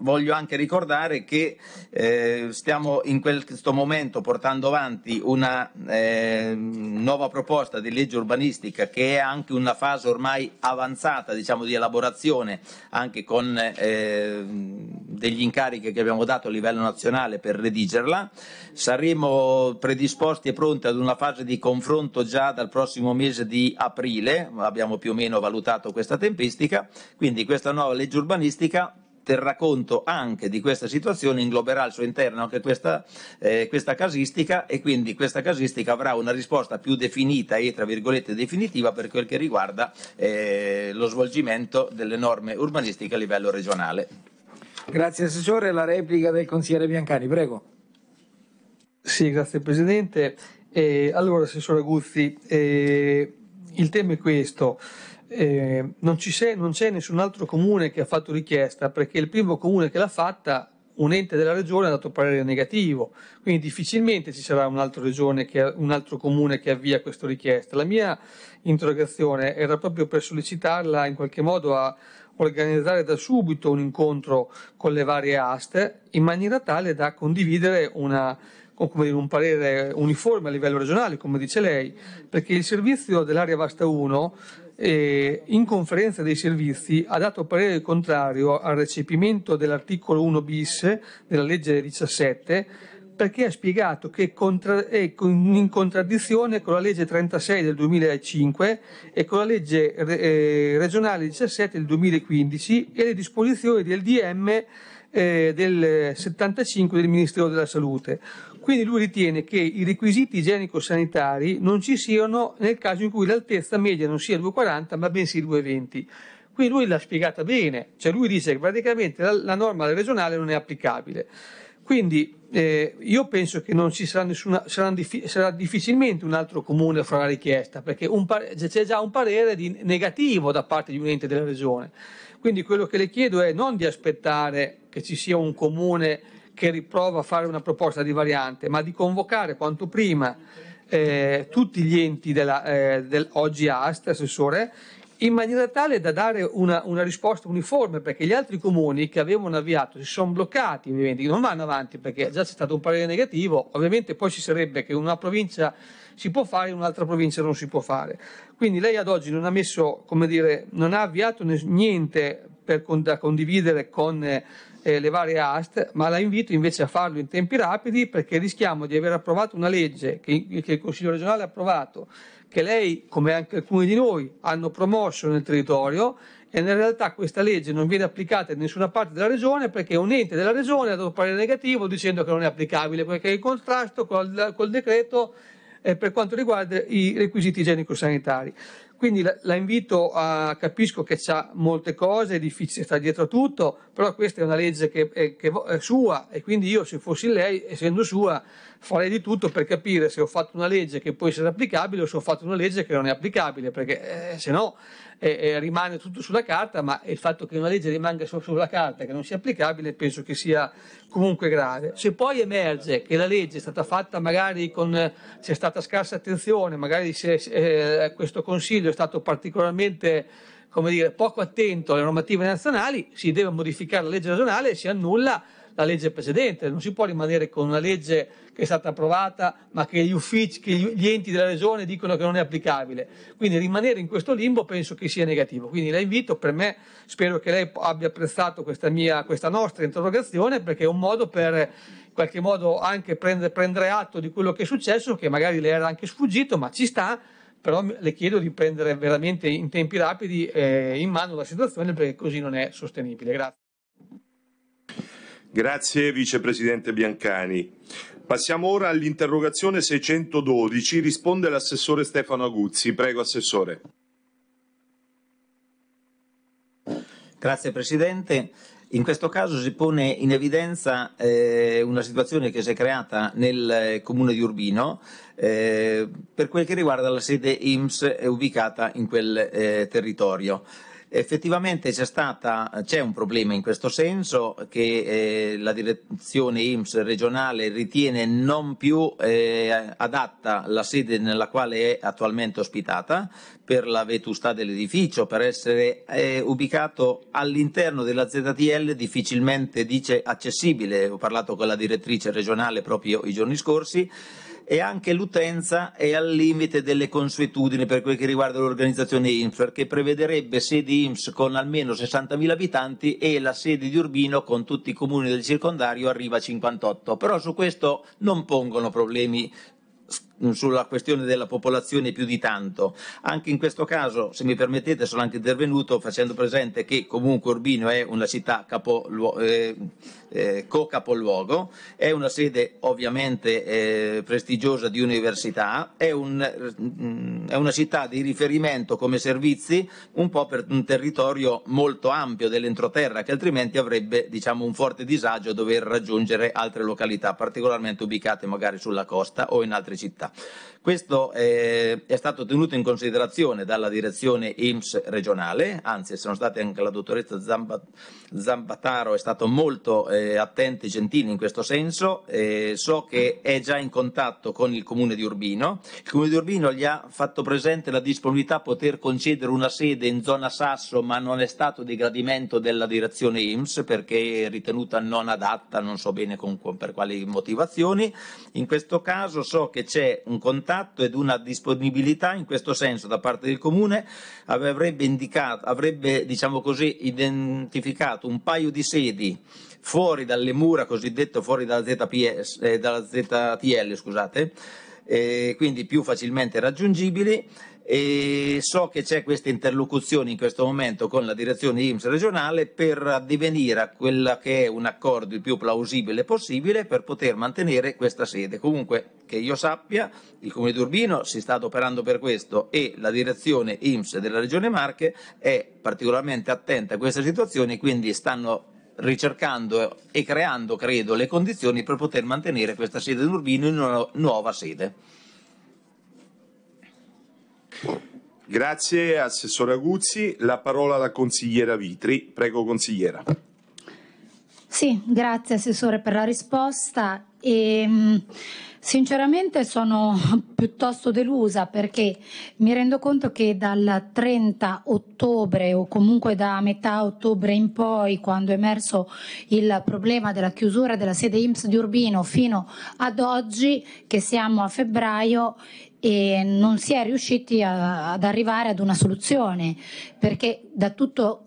voglio anche ricordare che eh, stiamo in questo momento portando avanti una eh, nuova proposta di legge urbanistica che è anche una fase ormai avanzata diciamo, di elaborazione anche con eh, degli incarichi che abbiamo dato a livello nazionale per redigerla. Saremo predisposti e pronti ad una fase di confronto già dal prossimo mese di aprile, abbiamo più o meno valutato questa tempistica, quindi questa nuova legge urbanistica terrà conto anche di questa situazione, ingloberà al suo interno anche questa, eh, questa casistica e quindi questa casistica avrà una risposta più definita e tra virgolette definitiva per quel che riguarda eh, lo svolgimento delle norme urbanistiche a livello regionale. Grazie Assessore, la replica del consigliere Biancani, prego. Sì, grazie Presidente. Eh, allora, Assessore Guzzi, eh, il tema è questo eh, non, c'è, non c'è nessun altro comune che ha fatto richiesta perché il primo comune che l'ha fatta un ente della regione ha dato parere negativo, quindi difficilmente ci sarà un'altra regione che, un altro comune che avvia questa richiesta. La mia interrogazione era proprio per sollecitarla in qualche modo a organizzare da subito un incontro con le varie aste in maniera tale da condividere una, dire, un parere uniforme a livello regionale, come dice lei, perché il servizio dell'area Vasta 1 eh, in conferenza dei servizi ha dato parere contrario al recepimento dell'articolo 1 bis della legge 17 perché ha spiegato che è in contraddizione con la legge 36 del 2005 e con la legge eh, regionale 17 del 2015 e le disposizioni del DM eh, del 75 del Ministero della Salute quindi lui ritiene che i requisiti igienico-sanitari non ci siano nel caso in cui l'altezza media non sia 2,40 ma bensì 2,20. Qui lui l'ha spiegata bene, cioè lui dice che praticamente la, la norma regionale non è applicabile. Quindi eh, io penso che non ci sarà, nessuna, sarà, sarà difficilmente un altro comune a fare la richiesta, perché c'è già un parere di, negativo da parte di un ente della regione. Quindi quello che le chiedo è non di aspettare che ci sia un comune che riprova a fare una proposta di variante, ma di convocare quanto prima eh, tutti gli enti della, eh, del, oggi AST, assessore, in maniera tale da dare una, una, risposta uniforme, perché gli altri comuni che avevano avviato si sono bloccati, ovviamente, non vanno avanti perché già c'è stato un parere negativo, ovviamente poi ci sarebbe che una provincia si può fare e un'altra provincia non si può fare. Quindi lei ad oggi non ha messo, come dire, non ha avviato niente per, da condividere con... Eh, eh, le varie AST, ma la invito invece a farlo in tempi rapidi perché rischiamo di aver approvato una legge che, che il Consiglio regionale ha approvato, che lei, come anche alcuni di noi, hanno promosso nel territorio e in realtà questa legge non viene applicata in nessuna parte della regione perché un ente della regione ha dato parere negativo dicendo che non è applicabile perché è in contrasto col, col decreto eh, per quanto riguarda i requisiti igienico-sanitari. Quindi la, la invito a, capisco che c'ha molte cose, è difficile stare dietro a tutto, però questa è una legge che, è, che è sua e quindi io se fossi lei, essendo sua, farei di tutto per capire se ho fatto una legge che può essere applicabile o se ho fatto una legge che non è applicabile, perché eh, se no eh, rimane tutto sulla carta, ma il fatto che una legge rimanga solo sulla carta, che non sia applicabile, penso che sia comunque grave. Se poi emerge che la legge è stata fatta magari con, c'è stata scarsa attenzione, magari se, eh, questo Consiglio è stato particolarmente come dire, poco attento alle normative nazionali, si deve modificare la legge nazionale, si annulla la legge precedente, non si può rimanere con una legge che è stata approvata ma che gli uffici, che gli enti della regione dicono che non è applicabile. Quindi rimanere in questo limbo penso che sia negativo. Quindi la invito, per me spero che lei abbia apprezzato questa, mia, questa nostra interrogazione perché è un modo per in qualche modo anche prendere, prendere atto di quello che è successo, che magari le era anche sfuggito, ma ci sta però le chiedo di prendere veramente in tempi rapidi eh, in mano la situazione perché così non è sostenibile. Grazie. Grazie Vicepresidente Biancani. Passiamo ora all'interrogazione 612. Risponde l'assessore Stefano Aguzzi. Prego, assessore. Grazie Presidente. In questo caso si pone in evidenza eh, una situazione che si è creata nel eh, comune di Urbino eh, per quel che riguarda la sede IMSS ubicata in quel eh, territorio. Effettivamente c'è, stata, c'è, un problema in questo senso che eh, la direzione IMS regionale ritiene non più eh, adatta la sede nella quale è attualmente ospitata per la vetustà dell'edificio, per essere eh, ubicato all'interno della ZTL difficilmente dice accessibile. Ho parlato con la direttrice regionale proprio i giorni scorsi e anche l'utenza è al limite delle consuetudini per quel che riguarda l'organizzazione IMSS, che prevederebbe sedi IMSS con almeno 60.000 abitanti e la sede di Urbino con tutti i comuni del circondario arriva a 58. Però su questo non pongono problemi sulla questione della popolazione più di tanto. Anche in questo caso, se mi permettete, sono anche intervenuto facendo presente che comunque Urbino è una città capoluogo. eh, eh, co-capoluogo, è una sede ovviamente eh, prestigiosa di università, è, un, mm, è, una città di riferimento come servizi un po' per un territorio molto ampio dell'entroterra che altrimenti avrebbe diciamo, un forte disagio a dover raggiungere altre località particolarmente ubicate magari sulla costa o in altre città. Questo eh, è stato tenuto in considerazione dalla direzione IMS regionale, anzi sono state anche la dottoressa Zambat, Zambataro è stato molto eh, attenta e gentile in questo senso, eh, so che è già in contatto con il comune di Urbino, il comune di Urbino gli ha fatto presente la disponibilità a poter concedere una sede in zona Sasso ma non è stato di gradimento della direzione IMS perché è ritenuta non adatta, non so bene con, con, per quali motivazioni, in questo caso so che c'è un contatto contatto ed una disponibilità in questo senso da parte del Comune avrebbe, indicato, avrebbe diciamo così, identificato un paio di sedi fuori dalle mura, cosiddetto fuori dalla, ZPS, eh, dalla ZTL, scusate, eh, quindi più facilmente raggiungibili e so che c'è questa interlocuzione in questo momento con la direzione IMS regionale per addivenire a quella che è un accordo il più plausibile possibile per poter mantenere questa sede. Comunque, che io sappia, il Comune di Urbino si sta adoperando per questo e la direzione IMS della Regione Marche è particolarmente attenta a questa situazione, quindi stanno ricercando e creando, credo, le condizioni per poter mantenere questa sede di Urbino in una nuova sede. Grazie Assessore Aguzzi, la parola alla consigliera Vitri. Prego consigliera. Sì, grazie Assessore per la risposta e ehm, sinceramente sono piuttosto delusa perché mi rendo conto che dal 30 ottobre o comunque da metà ottobre in poi, quando è emerso il problema della chiusura della sede IMSS di Urbino fino ad oggi, che siamo a febbraio, e non si è riusciti a, ad arrivare ad una soluzione perché da tutto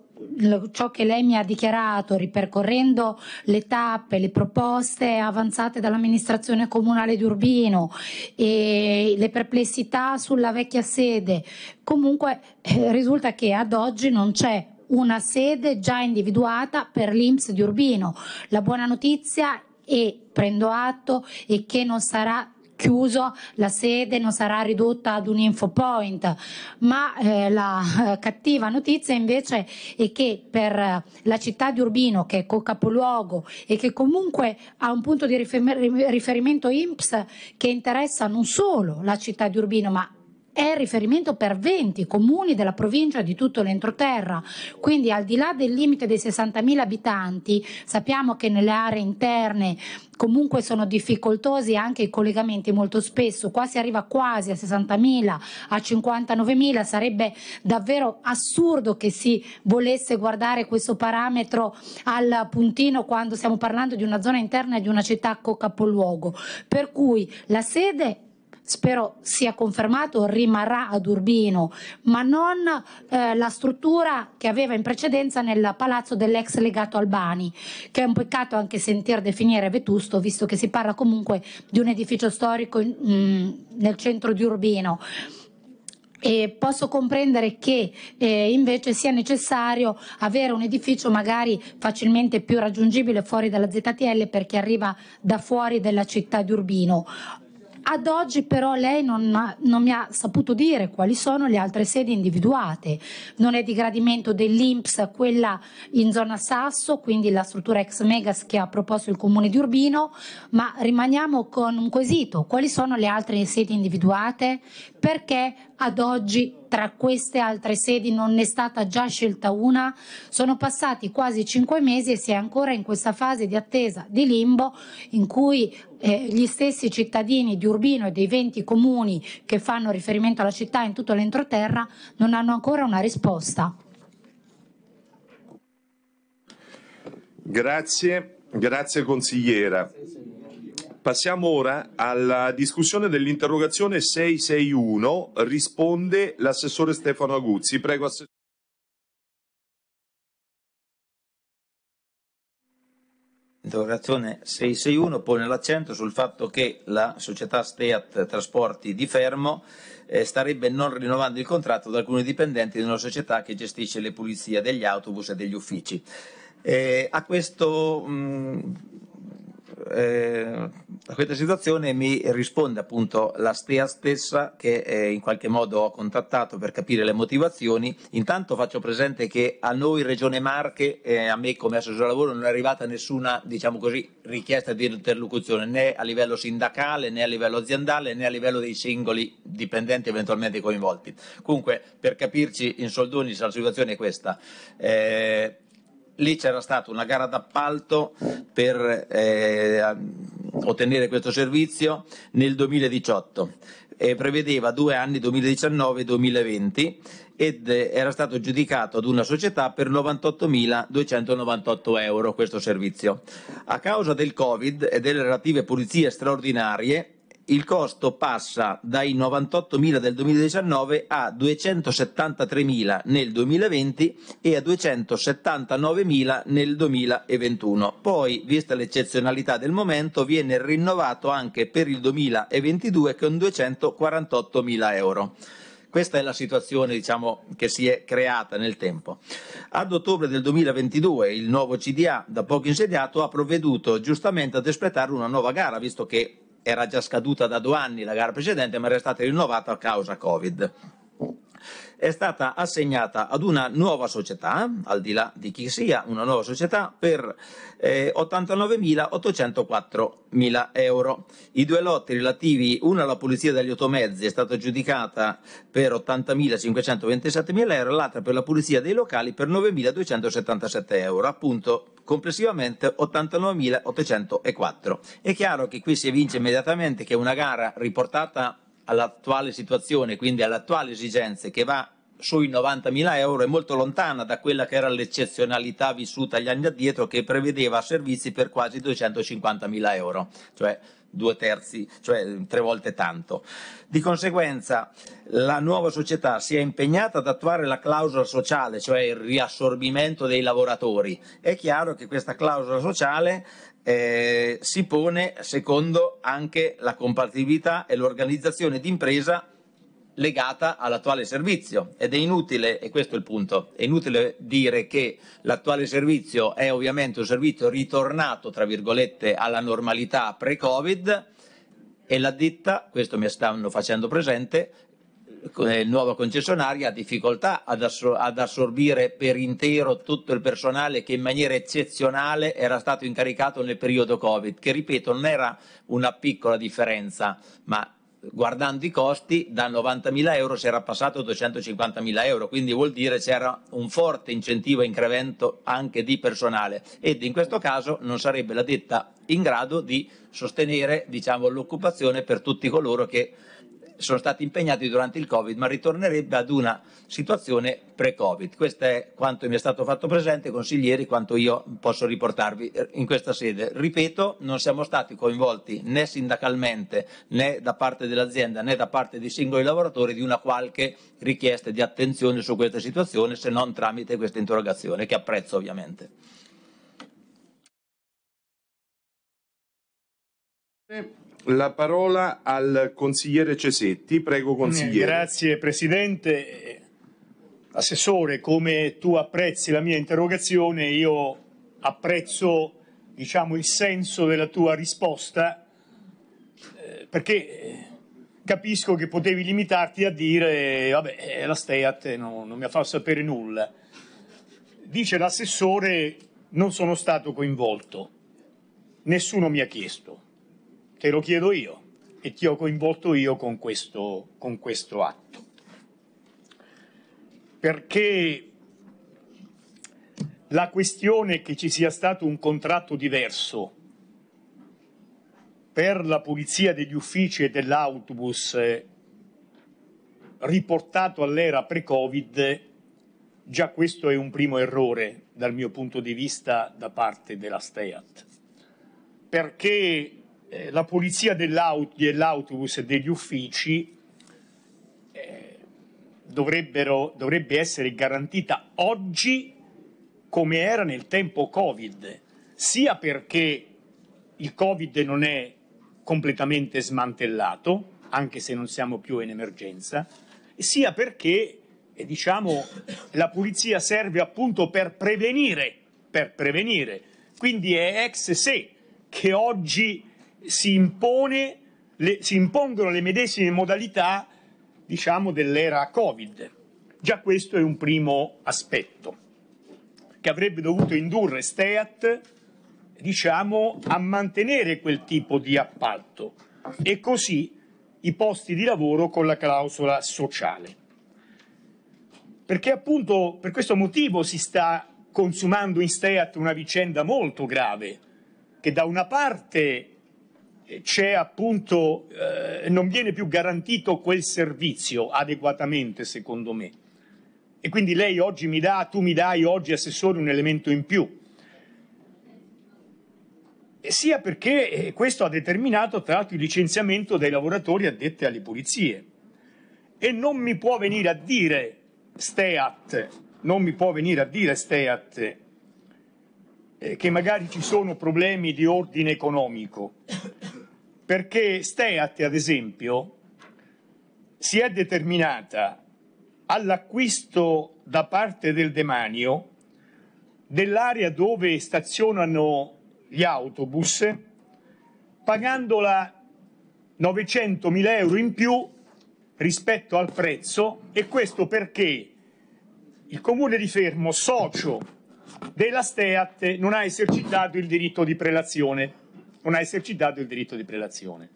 ciò che lei mi ha dichiarato ripercorrendo le tappe, le proposte avanzate dall'amministrazione comunale di Urbino e le perplessità sulla vecchia sede, comunque eh, risulta che ad oggi non c'è una sede già individuata per l'Inps di Urbino. La buona notizia e prendo atto è che non sarà chiuso, la sede non sarà ridotta ad un infopoint, ma eh, la eh, cattiva notizia invece è che per eh, la città di Urbino, che è col capoluogo e che comunque ha un punto di riferimento IMPS che interessa non solo la città di Urbino, ma è riferimento per 20 comuni della provincia di tutto l'entroterra, quindi al di là del limite dei 60.000 abitanti sappiamo che nelle aree interne comunque sono difficoltosi anche i collegamenti molto spesso, qua si arriva quasi a 60.000, a 59.000, sarebbe davvero assurdo che si volesse guardare questo parametro al puntino quando stiamo parlando di una zona interna di una città co capoluogo, per cui la sede spero sia confermato, rimarrà ad Urbino, ma non eh, la struttura che aveva in precedenza nel palazzo dell'ex legato Albani, che è un peccato anche sentir definire vetusto, visto che si parla comunque di un edificio storico in, mh, mm, nel centro di Urbino. E posso comprendere che eh, invece sia necessario avere un edificio magari facilmente più raggiungibile fuori dalla ZTL per chi arriva da fuori della città di Urbino. Ad oggi però lei non, non, mi ha saputo dire quali sono le altre sedi individuate. Non è di gradimento dell'Inps quella in zona Sasso, quindi la struttura ex Megas che ha proposto il comune di Urbino, ma rimaniamo con un quesito. Quali sono le altre sedi individuate? perché ad oggi tra queste altre sedi non ne è stata già scelta una? Sono passati quasi cinque mesi e si è ancora in questa fase di attesa di limbo in cui eh, gli stessi cittadini di Urbino e dei 20 comuni che fanno riferimento alla città in tutto l'entroterra non hanno ancora una risposta. Grazie, grazie consigliera. Passiamo ora alla discussione dell'interrogazione 661. Risponde l'assessore Stefano Aguzzi. Prego, assessore. L'interrogazione 661 pone l'accento sul fatto che la società Steat Trasporti di Fermo eh, starebbe non rinnovando il contratto ad alcuni dipendenti di una società che gestisce le pulizie degli autobus e degli uffici. Eh, a questo mh, eh, a questa situazione mi risponde appunto la STEA stessa che eh, in qualche modo ho contattato per capire le motivazioni. Intanto faccio presente che a noi Regione Marche e eh, a me come assessore lavoro non è arrivata nessuna diciamo così, richiesta di interlocuzione né a livello sindacale né a livello aziendale né a livello dei singoli dipendenti eventualmente coinvolti. Comunque per capirci in soldoni la situazione è questa. Eh, lì c'era stata una gara d'appalto per eh, ottenere questo servizio nel 2018 e prevedeva due anni 2019-2020 ed eh, era stato giudicato ad una società per 98.298 euro questo servizio. A causa del Covid e delle relative pulizie straordinarie il costo passa dai 98.000 del 2019 a 273.000 nel 2020 e a 279.000 nel 2021. Poi, vista l'eccezionalità del momento, viene rinnovato anche per il 2022 con 248.000 euro. Questa è la situazione diciamo, che si è creata nel tempo. Ad ottobre del 2022 il nuovo CDA, da poco insediato, ha provveduto giustamente ad espletare una nuova gara, visto che era già scaduta da due anni la gara precedente ma era stata rinnovata a causa Covid è stata assegnata ad una nuova società, al di là di chi sia una nuova società, per eh, 89.804.000 euro. I due lotti relativi, una alla pulizia degli automezzi è stata giudicata per 80.527.000 euro, l'altra per la pulizia dei locali per 9.277 euro, appunto complessivamente 89.804. È chiaro che qui si evince immediatamente che una gara riportata all'attuale situazione, quindi all'attuale esigenza che va sui 90.000 euro è molto lontana da quella che era l'eccezionalità vissuta gli anni addietro che prevedeva servizi per quasi 250.000 euro, cioè due terzi, cioè tre volte tanto. Di conseguenza la nuova società si è impegnata ad attuare la clausola sociale, cioè il riassorbimento dei lavoratori. È chiaro che questa clausola sociale eh, si pone secondo anche la compatibilità e l'organizzazione d'impresa legata all'attuale servizio ed è inutile, e questo è il punto, è inutile dire che l'attuale servizio è ovviamente un servizio ritornato, tra virgolette, alla normalità pre-Covid e la ditta, questo mi stanno facendo presente, il nuovo concessionario ha difficoltà ad, assor ad, assorbire per intero tutto il personale che in maniera eccezionale era stato incaricato nel periodo Covid, che ripeto non era una piccola differenza, ma guardando i costi da 90.000 euro si era passato a 250.000 euro, quindi vuol dire c'era un forte incentivo a incremento anche di personale ed in questo caso non sarebbe la detta in grado di sostenere diciamo, l'occupazione per tutti coloro che sono stati impegnati durante il Covid, ma ritornerebbe ad una situazione pre-Covid. Questo è quanto mi è stato fatto presente, consiglieri, quanto io posso riportarvi in questa sede. Ripeto, non siamo stati coinvolti né sindacalmente né da parte dell'azienda né da parte dei singoli lavoratori di una qualche richiesta di attenzione su questa situazione, se non tramite questa interrogazione, che apprezzo ovviamente. Eh la parola al consigliere Cesetti. Prego, consigliere. Grazie, Presidente. Assessore, come tu apprezzi la mia interrogazione, io apprezzo diciamo, il senso della tua risposta eh, perché eh, capisco che potevi limitarti a dire vabbè, eh, la Steat no, non mi ha fatto sapere nulla. Dice l'assessore non sono stato coinvolto, nessuno mi ha chiesto te lo chiedo io e ti ho coinvolto io con questo, con questo atto. Perché la questione che ci sia stato un contratto diverso per la pulizia degli uffici e dell'autobus eh, riportato all'era pre-Covid, già questo è un primo errore dal mio punto di vista da parte della STEAT, perché eh, la pulizia dell'aut- dell'autobus e degli uffici eh, dovrebbe essere garantita oggi come era nel tempo Covid, sia perché il Covid non è completamente smantellato, anche se non siamo più in emergenza, sia perché eh, diciamo, la pulizia serve appunto per prevenire, per prevenire. Quindi è ex se che oggi si, impone, le, si impongono le medesime modalità, diciamo, dell'era Covid. Già questo è un primo aspetto che avrebbe dovuto indurre Steat, diciamo, a mantenere quel tipo di appalto e così i posti di lavoro con la clausola sociale. Perché appunto per questo motivo si sta consumando in Steat una vicenda molto grave, che da una parte c'è appunto, eh, non viene più garantito quel servizio adeguatamente, secondo me. E quindi lei oggi mi dà, tu mi dai oggi, assessore, un elemento in più. E sia perché eh, questo ha determinato, tra l'altro, il licenziamento dei lavoratori addetti alle pulizie. E non mi può venire a dire Steat, non mi può venire a dire Steat eh, che magari ci sono problemi di ordine economico perché Steat, ad esempio, si è determinata all'acquisto da parte del demanio dell'area dove stazionano gli autobus, pagandola 900.000 euro in più rispetto al prezzo e questo perché il comune di Fermo, socio della Steat, non ha esercitato il diritto di prelazione non ha esercitato il diritto di prelazione,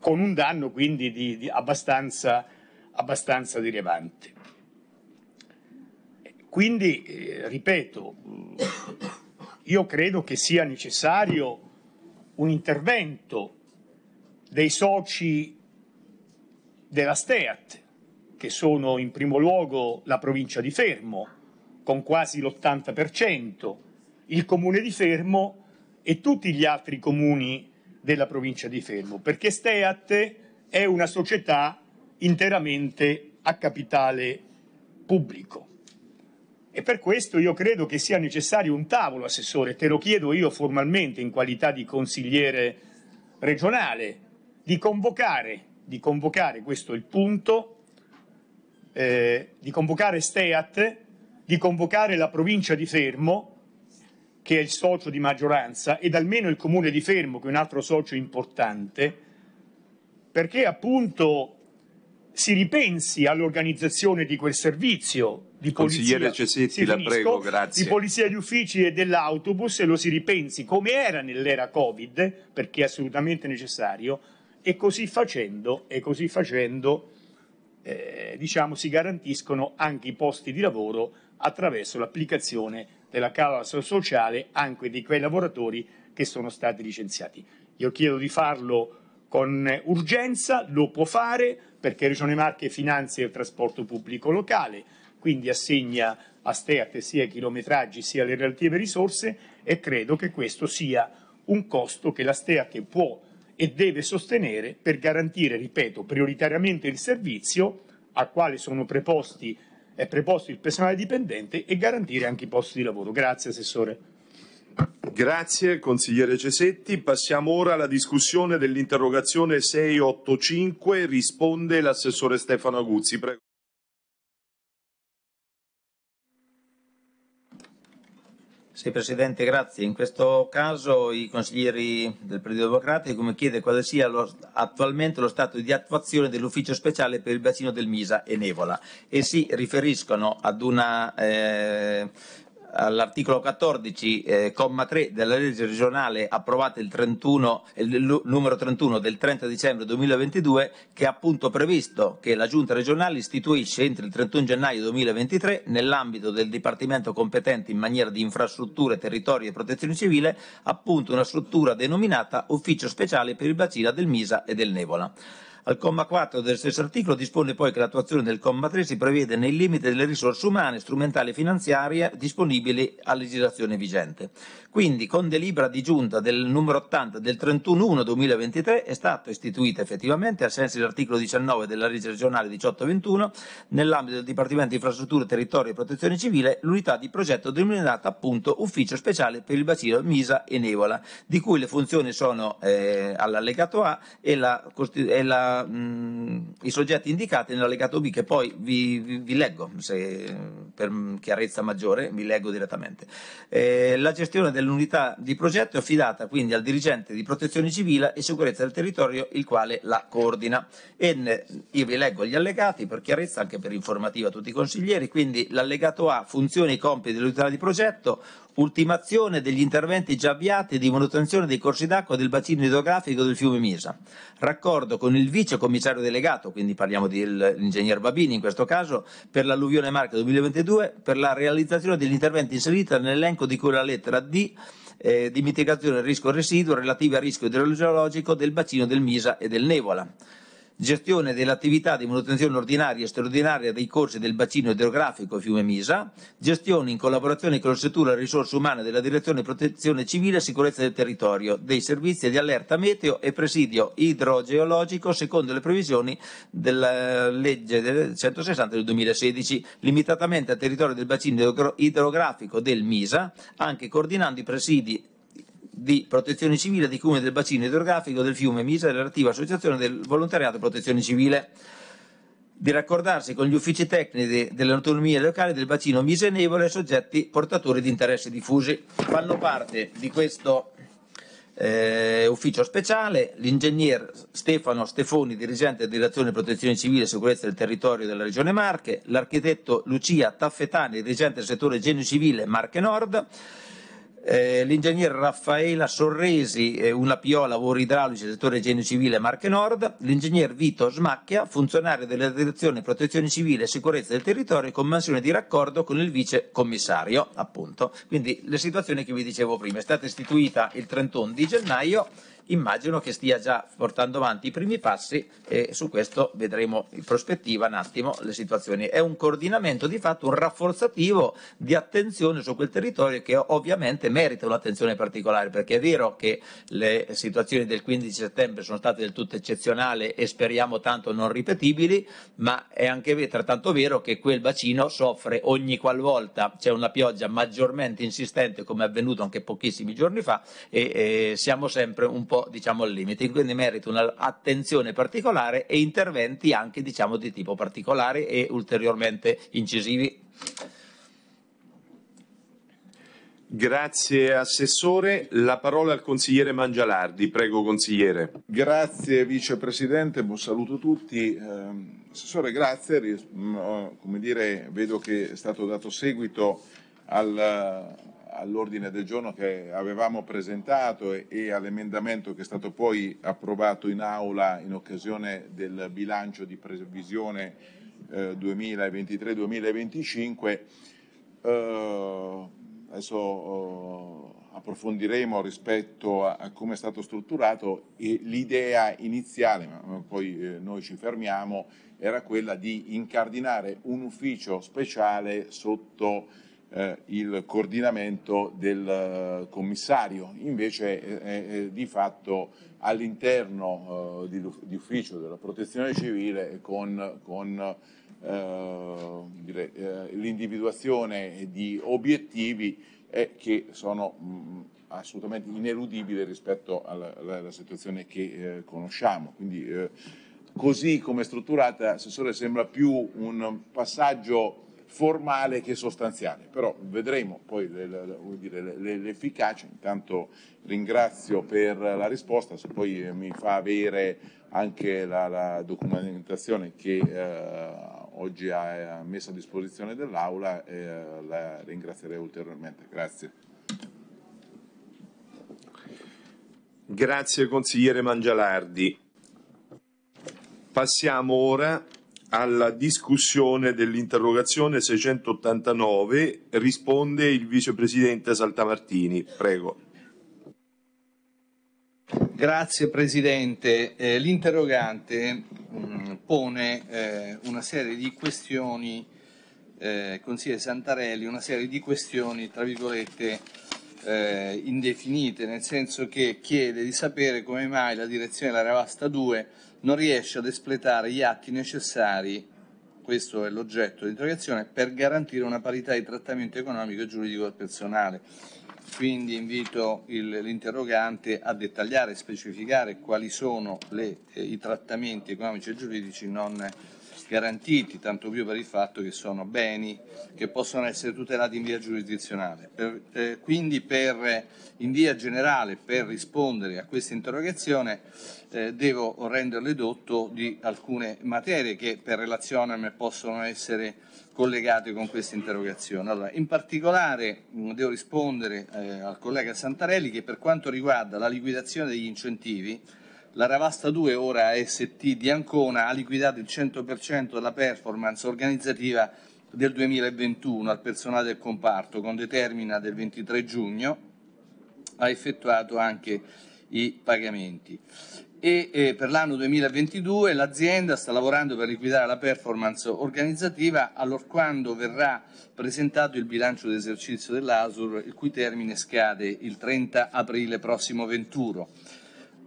con un danno quindi di, di abbastanza, abbastanza rilevante. Quindi, eh, ripeto, io credo che sia necessario un intervento dei soci della STEAT, che sono in primo luogo la provincia di Fermo, con quasi l'80%, il comune di Fermo e tutti gli altri comuni della provincia di Fermo, perché Steat è una società interamente a capitale pubblico. E per questo io credo che sia necessario un tavolo, assessore, te lo chiedo io formalmente in qualità di consigliere regionale, di convocare, di convocare questo è il punto, eh, di convocare Steat, di convocare la provincia di Fermo che è il socio di maggioranza, ed almeno il comune di Fermo, che è un altro socio importante, perché appunto si ripensi all'organizzazione di quel servizio di polizia, Cesetti, finisco, prego, di polizia di uffici e dell'autobus e lo si ripensi come era nell'era Covid, perché è assolutamente necessario, e così facendo, e così facendo eh, diciamo, si garantiscono anche i posti di lavoro attraverso l'applicazione della causa sociale anche di quei lavoratori che sono stati licenziati. Io chiedo di farlo con urgenza, lo può fare perché Regione Marche finanzia il trasporto pubblico locale, quindi assegna a Steat sia i chilometraggi sia le relative risorse e credo che questo sia un costo che la Steat può e deve sostenere per garantire, ripeto, prioritariamente il servizio al quale sono preposti è preposto il personale dipendente e garantire anche i posti di lavoro. Grazie Assessore. Grazie consigliere Cesetti. Passiamo ora alla discussione dell'interrogazione 685. Risponde l'assessore Stefano Aguzzi. Prego. Sì, Presidente, grazie. In questo caso i consiglieri del Partito Democratico mi chiede quale sia lo, attualmente lo stato di attuazione dell'ufficio speciale per il bacino del Misa e Nevola e si riferiscono ad una eh, all'articolo 14, eh, comma 3 della legge regionale approvata il, 31, il numero 31 del 30 dicembre 2022, che ha appunto previsto che la Giunta regionale istituisce entro il 31 gennaio 2023, nell'ambito del Dipartimento competente in maniera di infrastrutture, territorio e protezione civile, appunto una struttura denominata Ufficio speciale per il bacino del Misa e del Nevola. Al comma 4 del stesso articolo dispone poi che l'attuazione del comma 3 si prevede nei limiti delle risorse umane, strumentali e finanziarie disponibili a legislazione vigente. Quindi con delibera di giunta del numero 80 del 31-1-2023 è stato istituito effettivamente, a sensi dell'articolo 19 della legge regionale 1821, nell'ambito del Dipartimento di Infrastrutture, Territorio e Protezione Civile, l'unità di progetto denominata appunto Ufficio Speciale per il Bacino Misa e Nevola, di cui le funzioni sono eh, all'allegato A e, la, e la, mh, mm, i soggetti indicati nell'allegato B, che poi vi, vi, vi leggo se, per chiarezza maggiore, vi leggo direttamente. Eh, la gestione del dell'unità di progetto è affidata quindi al dirigente di protezione civile e sicurezza del territorio, il quale la coordina. E eh, io vi leggo gli allegati per chiarezza, anche per informativa a tutti i consiglieri, quindi l'allegato A, funzioni e compiti dell'unità di progetto, ultimazione degli interventi già avviati di manutenzione dei corsi d'acqua del bacino idrografico del fiume Misa, raccordo con il vice commissario delegato, quindi parliamo dell'ingegner Babini in questo caso, per l'alluvione Marche 2022, per la realizzazione degli interventi inseriti nell'elenco di cui la lettera D eh, di mitigazione del rischio residuo relativa al rischio idrogeologico del bacino del Misa e del Nevola gestione dell'attività di manutenzione ordinaria e straordinaria dei corsi del bacino idrografico Fiume Misa, gestione in collaborazione con la struttura risorse umane della Direzione Protezione Civile e Sicurezza del Territorio, dei servizi di allerta meteo e presidio idrogeologico secondo le previsioni della legge 160 del 2016, limitatamente al territorio del bacino idrografico del Misa, anche coordinando i presidi di protezione civile di Comune del bacino idrografico del fiume Misa e relativa associazione del volontariato protezione civile di raccordarsi con gli uffici tecnici delle autonomie locali del bacino misenevole e soggetti portatori di interessi diffusi. Fanno parte di questo eh, ufficio speciale l'ingegner Stefano Stefoni, dirigente della direzione protezione civile e sicurezza del territorio della regione Marche, l'architetto Lucia Taffetani, dirigente del settore genio civile Marche Nord, eh, l'ingegner Raffaela Sorresi, eh, una PO lavoro idraulici del settore genio civile Marche Nord, l'ingegner Vito Smacchia, funzionario della direzione protezione civile e sicurezza del territorio con mansione di raccordo con il vice commissario, appunto. Quindi le situazioni che vi dicevo prima, è stata istituita il 31 di gennaio immagino che stia già portando avanti i primi passi e su questo vedremo in prospettiva un attimo le situazioni. È un coordinamento di fatto, un rafforzativo di attenzione su quel territorio che ovviamente merita un'attenzione particolare perché è vero che le situazioni del 15 settembre sono state del tutto eccezionali e speriamo tanto non ripetibili, ma è anche altrettanto vero che quel bacino soffre ogni qualvolta c'è una pioggia maggiormente insistente come è avvenuto anche pochissimi giorni fa e, e siamo sempre un po' diciamo al limite, quindi merita un'attenzione particolare e interventi anche diciamo di tipo particolare e ulteriormente incisivi. Grazie Assessore, la parola al consigliere Mangialardi, prego consigliere. Grazie Vicepresidente, buon saluto a tutti. Ehm, Assessore, grazie, mm, oh, come dire, vedo che è stato dato seguito al, all'ordine del giorno che avevamo presentato e, e all'emendamento che è stato poi approvato in aula in occasione del bilancio di previsione eh, 2023-2025. Eh, adesso eh, approfondiremo rispetto a, a come è stato strutturato e l'idea iniziale, ma poi eh, noi ci fermiamo, era quella di incardinare un ufficio speciale sotto eh, il coordinamento del eh, commissario, invece è, è di fatto all'interno eh, di, di, ufficio della protezione civile con, con eh, l'individuazione di obiettivi che sono mh, mm, assolutamente ineludibili rispetto alla, alla, alla situazione che eh, conosciamo. Quindi eh, così come è strutturata, Assessore, sembra più un passaggio formale che sostanziale, però vedremo poi l'efficacia, intanto ringrazio per la risposta, se poi eh, mi fa avere anche la, la documentazione che eh, oggi eh, ha messo a disposizione dell'Aula, eh, la ringrazierei ulteriormente. Grazie. Grazie consigliere Mangialardi. Passiamo ora alla discussione dell'interrogazione 689 risponde il vicepresidente Saltamartini. Prego. Grazie Presidente. Eh, l'interrogante mh, mm, pone eh, una serie di questioni, eh, consigliere Santarelli, una serie di questioni, tra virgolette, eh, indefinite, nel senso che chiede di sapere come mai la direzione della Ravasta 2 non riesce ad espletare gli atti necessari, questo è l'oggetto dell'interrogazione, per garantire una parità di trattamento economico e giuridico al personale. Quindi invito il, l'interrogante a dettagliare e specificare quali sono le, eh, i trattamenti economici e giuridici non garantiti, tanto più per il fatto che sono beni che possono essere tutelati in via giurisdizionale. Per, eh, quindi per, in via generale, per rispondere a questa interrogazione, eh, devo renderle dotto di alcune materie che per relazione possono essere collegate con questa interrogazione. Allora, in particolare mh, mm, devo rispondere eh, al collega Santarelli che per quanto riguarda la liquidazione degli incentivi, la Ravasta 2, ora AST di Ancona, ha liquidato il 100% della performance organizzativa del 2021 al personale del comparto con determina del 23 giugno, ha effettuato anche i pagamenti e eh, per l'anno 2022 l'azienda sta lavorando per liquidare la performance organizzativa allorquando verrà presentato il bilancio d'esercizio dell'ASUR il cui termine scade il 30 aprile prossimo 21.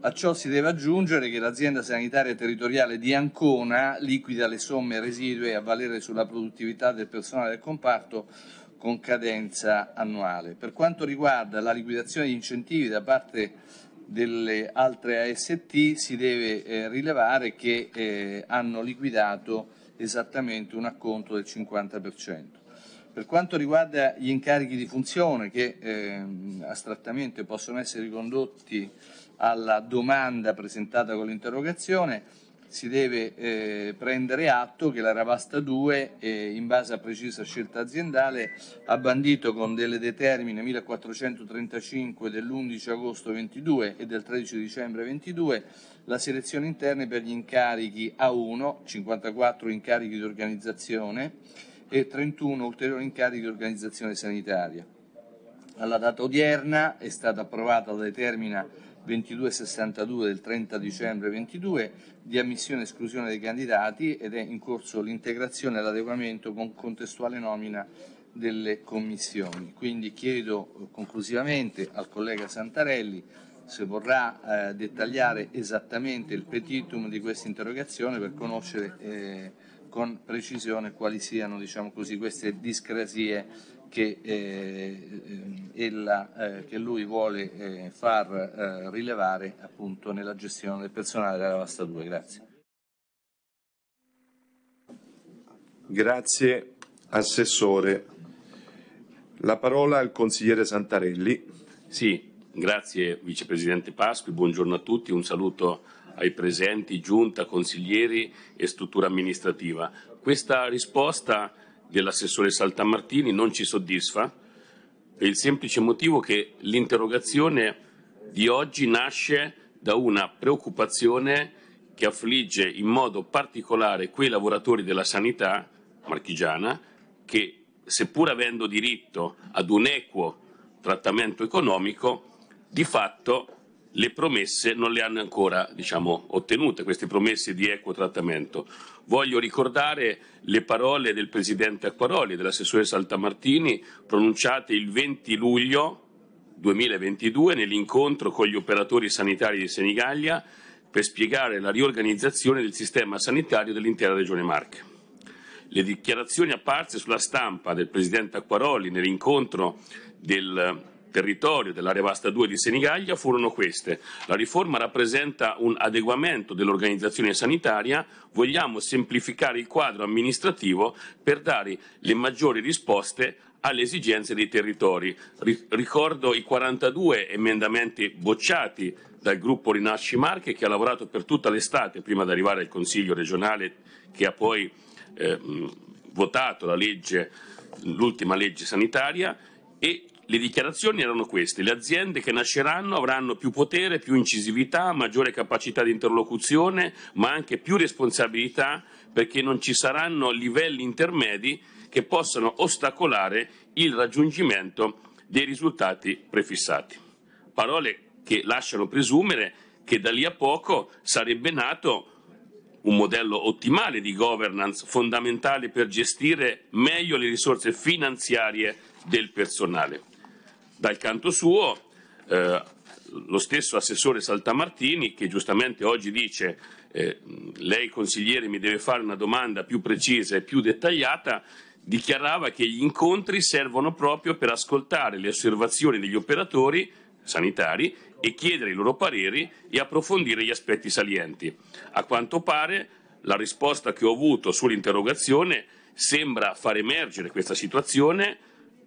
A ciò si deve aggiungere che l'azienda sanitaria territoriale di Ancona liquida le somme residue a valere sulla produttività del personale del comparto con cadenza annuale. Per quanto riguarda la liquidazione di incentivi da parte di delle altre AST si deve eh, rilevare che eh, hanno liquidato esattamente un acconto del 50%. Per quanto riguarda gli incarichi di funzione che eh, astrattamente possono essere ricondotti alla domanda presentata con l'interrogazione, si deve eh, prendere atto che la Ravasta 2, eh, in base a precisa scelta aziendale, ha bandito con delle determine 1435 dell'11 agosto 22 e del 13 dicembre 22 la selezione interna per gli incarichi A1, 54 incarichi di organizzazione e 31 ulteriori incarichi di organizzazione sanitaria. Alla data odierna è stata approvata la determina 2262 del 30 dicembre 22 di ammissione e esclusione dei candidati ed è in corso l'integrazione e l'adeguamento con contestuale nomina delle commissioni. Quindi chiedo eh, conclusivamente al collega Santarelli se vorrà eh, dettagliare esattamente il petitum di questa interrogazione per conoscere eh, con precisione quali siano diciamo così, queste discrasie che, eh, eh, ella, eh, che lui vuole eh, far eh, rilevare appunto nella gestione del personale della Vasta 2. Grazie. Grazie Assessore. La parola al consigliere Santarelli. Sì, grazie Vicepresidente Pasqui, buongiorno a tutti, un saluto ai presenti, giunta, consiglieri e struttura amministrativa. Questa risposta dell'assessore Saltamartini non ci soddisfa per il semplice motivo che l'interrogazione di oggi nasce da una preoccupazione che affligge in modo particolare quei lavoratori della sanità marchigiana che, seppur avendo diritto ad un equo trattamento economico, di fatto le promesse non le hanno ancora diciamo, ottenute, queste promesse di equo trattamento. Voglio ricordare le parole del Presidente Acquaroli e dell'assessore Saltamartini pronunciate il 20 luglio 2022 nell'incontro con gli operatori sanitari di Senigallia per spiegare la riorganizzazione del sistema sanitario dell'intera Regione Marche. Le dichiarazioni apparse sulla stampa del Presidente Acquaroli nell'incontro del territorio dell'area vasta 2 di Senigallia furono queste. La riforma rappresenta un adeguamento dell'organizzazione sanitaria, vogliamo semplificare il quadro amministrativo per dare le maggiori risposte alle esigenze dei territori. Ricordo i 42 emendamenti bocciati dal gruppo Rinasci Marche che ha lavorato per tutta l'estate prima di arrivare al Consiglio regionale che ha poi eh, votato la legge, l'ultima legge sanitaria e le dichiarazioni erano queste. Le aziende che nasceranno avranno più potere, più incisività, maggiore capacità di interlocuzione, ma anche più responsabilità perché non ci saranno livelli intermedi che possano ostacolare il raggiungimento dei risultati prefissati. Parole che lasciano presumere che da lì a poco sarebbe nato un modello ottimale di governance fondamentale per gestire meglio le risorse finanziarie del personale. Dal canto suo, eh, lo stesso assessore Saltamartini, che giustamente oggi dice eh, lei consigliere mi deve fare una domanda più precisa e più dettagliata, dichiarava che gli incontri servono proprio per ascoltare le osservazioni degli operatori sanitari e chiedere i loro pareri e approfondire gli aspetti salienti. A quanto pare la risposta che ho avuto sull'interrogazione sembra far emergere questa situazione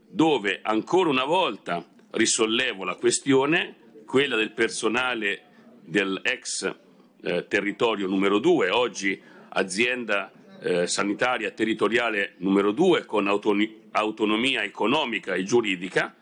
dove ancora una volta risollevo la questione, quella del personale dell'ex eh, territorio numero 2, oggi azienda eh, sanitaria territoriale numero 2 con autoni- autonomia economica e giuridica.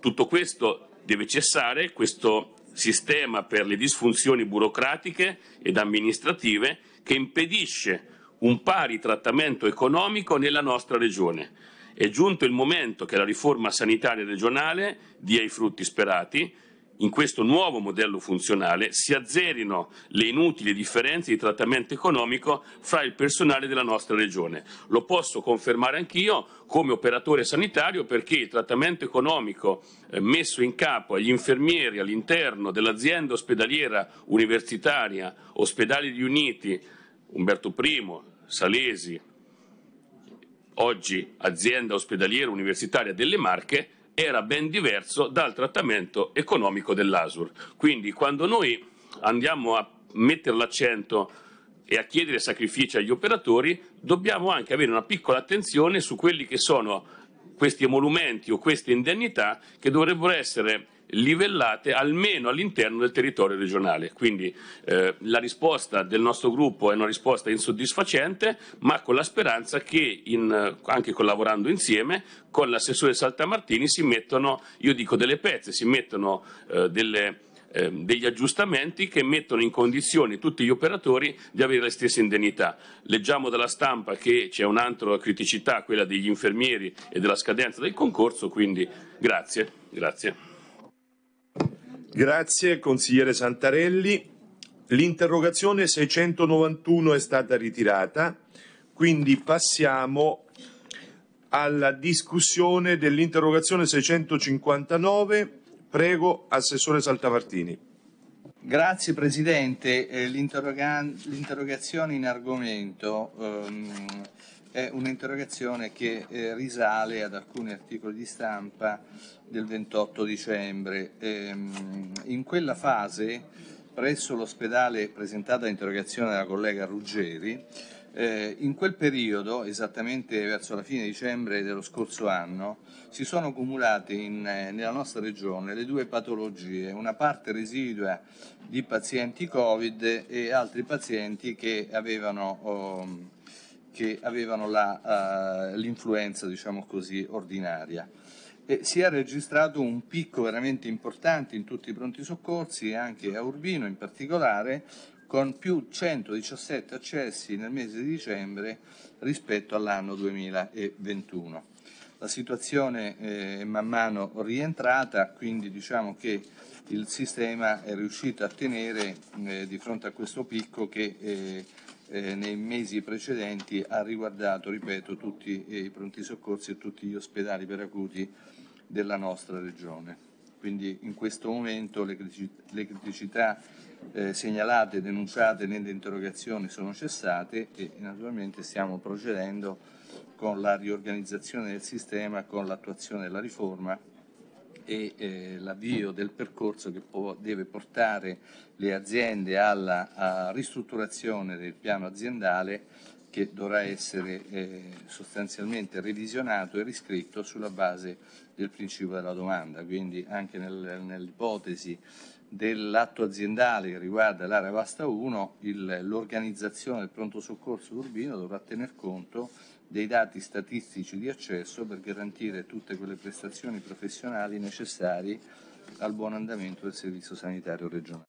Tutto questo deve cessare, questo sistema per le disfunzioni burocratiche ed amministrative che impedisce un pari trattamento economico nella nostra regione. È giunto il momento che la riforma sanitaria regionale dia i frutti sperati, in questo nuovo modello funzionale si azzerino le inutili differenze di trattamento economico fra il personale della nostra regione. Lo posso confermare anch'io come operatore sanitario perché il trattamento economico eh, messo in capo agli infermieri all'interno dell'azienda ospedaliera universitaria, ospedali riuniti, Umberto I, Salesi, oggi azienda ospedaliera universitaria delle Marche, era ben diverso dal trattamento economico dell'ASUR. Quindi quando noi andiamo a mettere l'accento e a chiedere sacrifici agli operatori, dobbiamo anche avere una piccola attenzione su quelli che sono questi emolumenti o queste indennità che dovrebbero essere livellate almeno all'interno del territorio regionale. Quindi eh, la risposta del nostro gruppo è una risposta insoddisfacente, ma con la speranza che, in, anche collaborando insieme, con l'assessore Saltamartini si mettono, io dico delle pezze, si mettono eh, delle ehm, degli aggiustamenti che mettono in condizione tutti gli operatori di avere le stesse indennità. Leggiamo dalla stampa che c'è un'altra criticità, quella degli infermieri e della scadenza del concorso, quindi grazie. grazie. Grazie consigliere Santarelli. L'interrogazione 691 è stata ritirata, quindi passiamo alla discussione dell'interrogazione 659. Prego, Assessore Saltamartini. Grazie Presidente, eh, l'interrogazione in argomento ehm, è un'interrogazione che eh, risale ad alcuni articoli di stampa del 28 dicembre. Ehm, in quella fase, presso l'ospedale presentata l'interrogazione della collega Ruggeri, eh, in quel periodo, esattamente verso la fine dicembre dello scorso anno, si sono accumulate eh, nella nostra regione le due patologie, una parte residua di pazienti Covid e altri pazienti che avevano... Oh, che avevano la, uh, l'influenza, diciamo così, ordinaria. E si è registrato un picco veramente importante in tutti i pronti soccorsi e anche a Urbino in particolare, con più 117 accessi nel mese di dicembre rispetto all'anno 2021. La situazione eh, è man mano rientrata, quindi diciamo che il sistema è riuscito a tenere eh, di fronte a questo picco che eh, eh, nei mesi precedenti ha riguardato, ripeto, tutti i pronti soccorsi e tutti gli ospedali per acuti della nostra regione. Quindi in questo momento le criticità, le criticità eh, segnalate, denunciate nell'interrogazione sono cessate e naturalmente stiamo procedendo con la riorganizzazione del sistema, con l'attuazione della riforma e eh, l'avvio del percorso che può, deve portare le aziende alla ristrutturazione del piano aziendale che dovrà essere eh, sostanzialmente revisionato e riscritto sulla base del principio della domanda, quindi anche nel, nell'ipotesi dell'atto aziendale che riguarda l'area vasta 1, l'organizzazione del pronto soccorso urbino dovrà tener conto dei dati statistici di accesso per garantire tutte quelle prestazioni professionali necessarie al buon andamento del servizio sanitario regionale.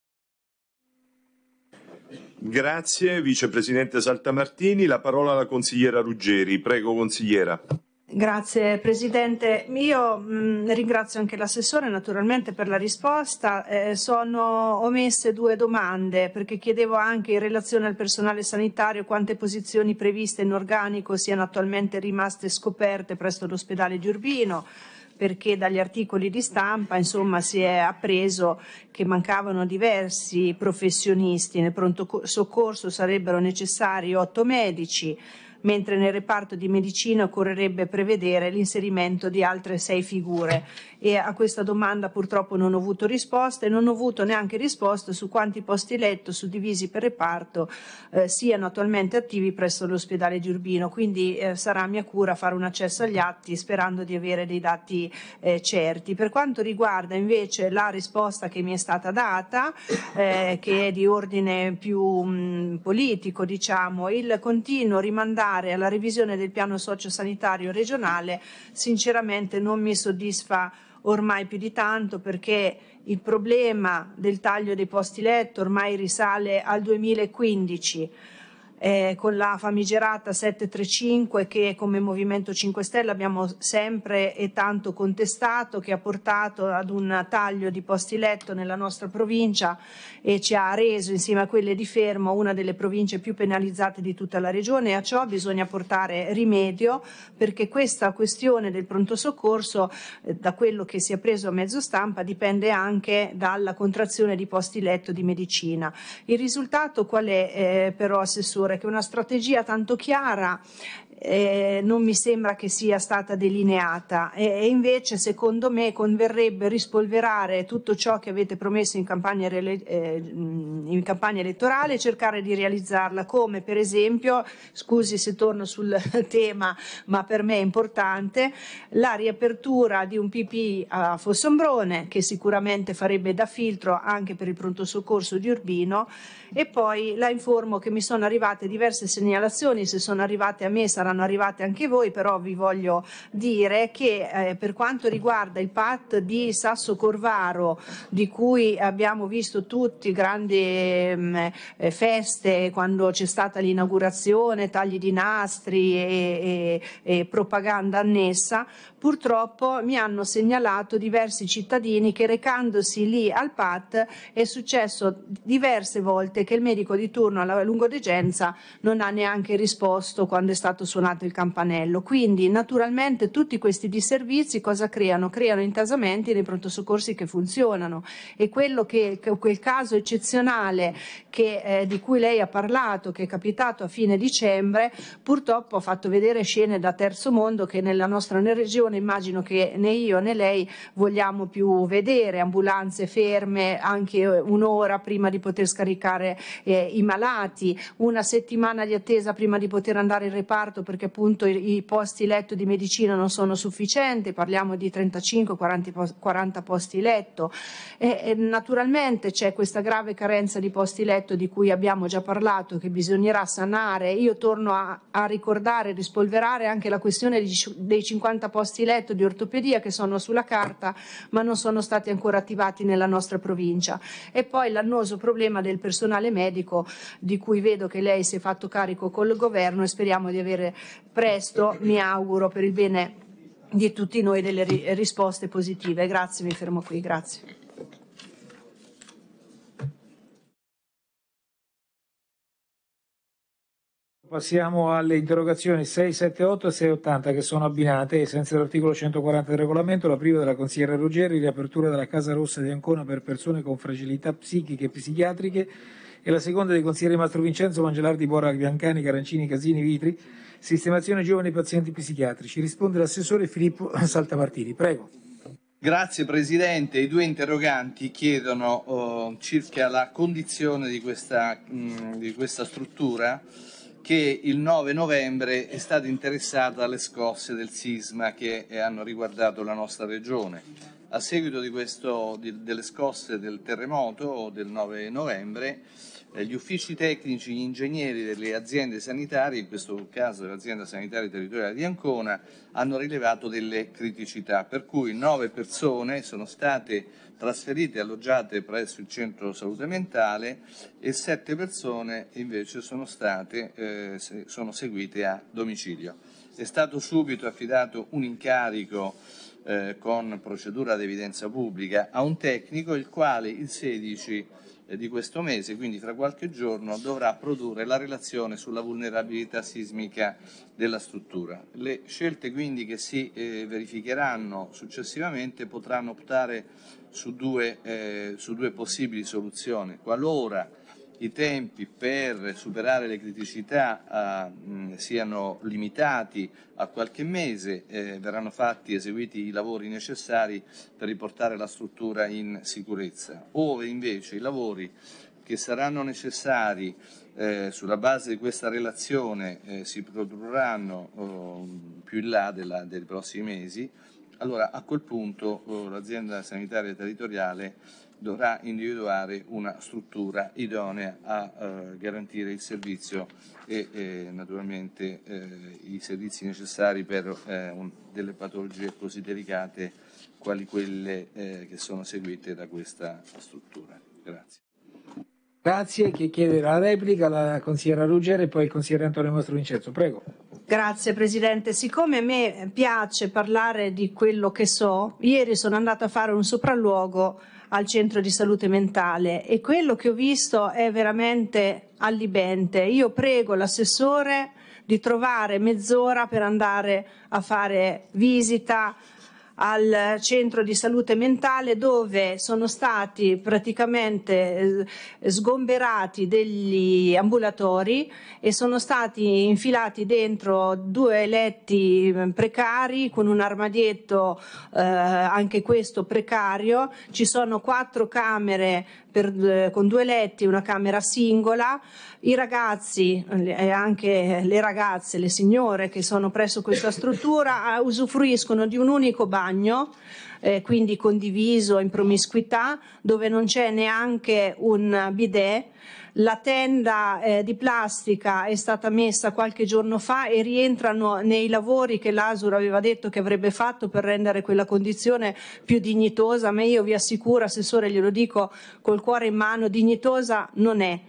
Grazie Vicepresidente Saltamartini, la parola alla consigliera Ruggeri. Prego consigliera. Grazie Presidente. Io mh, mm, ringrazio anche l'assessore naturalmente per la risposta. Eh, sono omesse due domande perché chiedevo anche in relazione al personale sanitario quante posizioni previste in organico siano attualmente rimaste scoperte presso l'ospedale Giurbino perché dagli articoli di stampa insomma, si è appreso che mancavano diversi professionisti, nel pronto soccorso sarebbero necessari otto medici, mentre nel reparto di medicina occorrerebbe prevedere l'inserimento di altre sei figure e a questa domanda purtroppo non ho avuto risposta e non ho avuto neanche risposta su quanti posti letto suddivisi per reparto eh, siano attualmente attivi presso l'ospedale di Urbino, quindi eh, sarà mia cura fare un accesso agli atti sperando di avere dei dati eh, certi. Per quanto riguarda invece la risposta che mi è stata data, eh, che è di ordine più mh, mm, politico, diciamo, il continuo rimandare alla revisione del piano sociosanitario regionale sinceramente non mi soddisfa ormai più di tanto perché il problema del taglio dei posti letto ormai risale al 2015 eh, con la famigerata 735 che come Movimento 5 Stelle abbiamo sempre e tanto contestato, che ha portato ad un taglio di posti letto nella nostra provincia e ci ha reso insieme a quelle di Fermo una delle province più penalizzate di tutta la regione e a ciò bisogna portare rimedio perché questa questione del pronto soccorso eh, da quello che si è preso a mezzo stampa dipende anche dalla contrazione di posti letto di medicina. Il risultato qual è eh, però Assessore? che una strategia tanto chiara eh, non mi sembra che sia stata delineata e, e, invece secondo me converrebbe rispolverare tutto ciò che avete promesso in campagna, eh, in campagna elettorale e cercare di realizzarla come per esempio, scusi se torno sul tema ma per me è importante, la riapertura di un PP a Fossombrone che sicuramente farebbe da filtro anche per il pronto soccorso di Urbino e poi la informo che mi sono arrivate diverse segnalazioni, se sono arrivate a me sarà saranno arrivate anche voi, però vi voglio dire che eh, per quanto riguarda il PAT di Sasso Corvaro, di cui abbiamo visto tutti grandi mh, mm, eh, feste quando c'è stata l'inaugurazione, tagli di nastri e, e, e propaganda annessa, Purtroppo mi hanno segnalato diversi cittadini che recandosi lì al PAT è successo diverse volte che il medico di turno alla lungodegenza non ha neanche risposto quando è stato suonato il campanello. Quindi naturalmente tutti questi disservizi cosa creano? Creano intasamenti nei pronto soccorsi che funzionano e quello che, quel caso eccezionale che, eh, di cui lei ha parlato, che è capitato a fine dicembre, purtroppo ha fatto vedere scene da terzo mondo che nella nostra regione immagino che né io né lei vogliamo più vedere ambulanze ferme anche eh, un'ora prima di poter scaricare eh, i malati, una settimana di attesa prima di poter andare in reparto perché appunto i, i posti letto di medicina non sono sufficienti, parliamo di 35-40 posti letto. E, e naturalmente c'è questa grave carenza di posti letto di cui abbiamo già parlato, che bisognerà sanare. Io torno a, a ricordare, rispolverare anche la questione dei 50 posti posti letto di ortopedia che sono sulla carta ma non sono stati ancora attivati nella nostra provincia. E poi l'annoso problema del personale medico di cui vedo che lei si è fatto carico col governo e speriamo di avere presto, mi auguro, per il bene di tutti noi delle risposte positive. Grazie, mi fermo qui. Grazie. Passiamo alle interrogazioni 678 e 680 che sono abbinate ai sensi dell'articolo 140 del regolamento. La prima della consigliera Ruggeri, riapertura della Casa Rossa di Ancona per persone con fragilità psichiche e psichiatriche e la seconda dei consiglieri Mastro Vincenzo, Mangelardi, Bora, Biancani, Carancini, Casini, Vitri, sistemazione giovani pazienti psichiatrici. Risponde l'assessore Filippo Saltamartini. Prego. Grazie Presidente, i due interroganti chiedono oh, circa la condizione di questa, mh, mm, di questa struttura che il 9 novembre è stata interessata alle scosse del sisma che eh, hanno riguardato la nostra regione. A seguito di questo, di, delle scosse del terremoto del 9 novembre, eh, gli uffici tecnici, gli ingegneri delle aziende sanitarie, in questo caso dell'azienda sanitaria territoriale di Ancona, hanno rilevato delle criticità, per cui nove persone sono state trasferite e alloggiate presso il centro salute mentale e sette persone invece sono, state, eh, sono seguite a domicilio. È stato subito affidato un incarico eh, con procedura di evidenza pubblica a un tecnico il quale il 16 eh, di questo mese, quindi fra qualche giorno, dovrà produrre la relazione sulla vulnerabilità sismica della struttura. Le scelte quindi che si eh, verificheranno successivamente potranno optare su due, eh, su due possibili soluzioni. Qualora i tempi per superare le criticità eh, siano limitati a qualche mese, eh, verranno fatti eseguiti i lavori necessari per riportare la struttura in sicurezza. Ove invece i lavori che saranno necessari eh, sulla base di questa relazione eh, si produrranno oh, più in là della, dei prossimi mesi, allora, a quel punto eh, l'azienda sanitaria territoriale dovrà individuare una struttura idonea a eh, garantire il servizio e eh, naturalmente eh, i servizi necessari per eh, un, delle patologie così delicate quali quelle eh, che sono seguite da questa struttura. Grazie. Grazie, chi chiede la replica, la consigliera Ruggeri e poi il consigliere Antonio Mastro Vincenzo, prego. Grazie Presidente. Siccome a me piace parlare di quello che so, ieri sono andata a fare un sopralluogo al centro di salute mentale e quello che ho visto è veramente allibente. Io prego l'assessore di trovare mezz'ora per andare a fare visita, al centro di salute mentale dove sono stati praticamente eh, sgomberati degli ambulatori e sono stati infilati dentro due letti mm, precari con un armadietto eh, anche questo precario, ci sono quattro camere per, con due letti, una camera singola. I ragazzi e anche le ragazze, le signore che sono presso questa struttura usufruiscono di un unico bagno. Eh, quindi condiviso in promiscuità, dove non c'è neanche un bidet, la tenda eh, di plastica è stata messa qualche giorno fa e rientrano nei lavori che l'Asur aveva detto che avrebbe fatto per rendere quella condizione più dignitosa, ma io vi assicuro, Assessore, glielo dico col cuore in mano, dignitosa non è.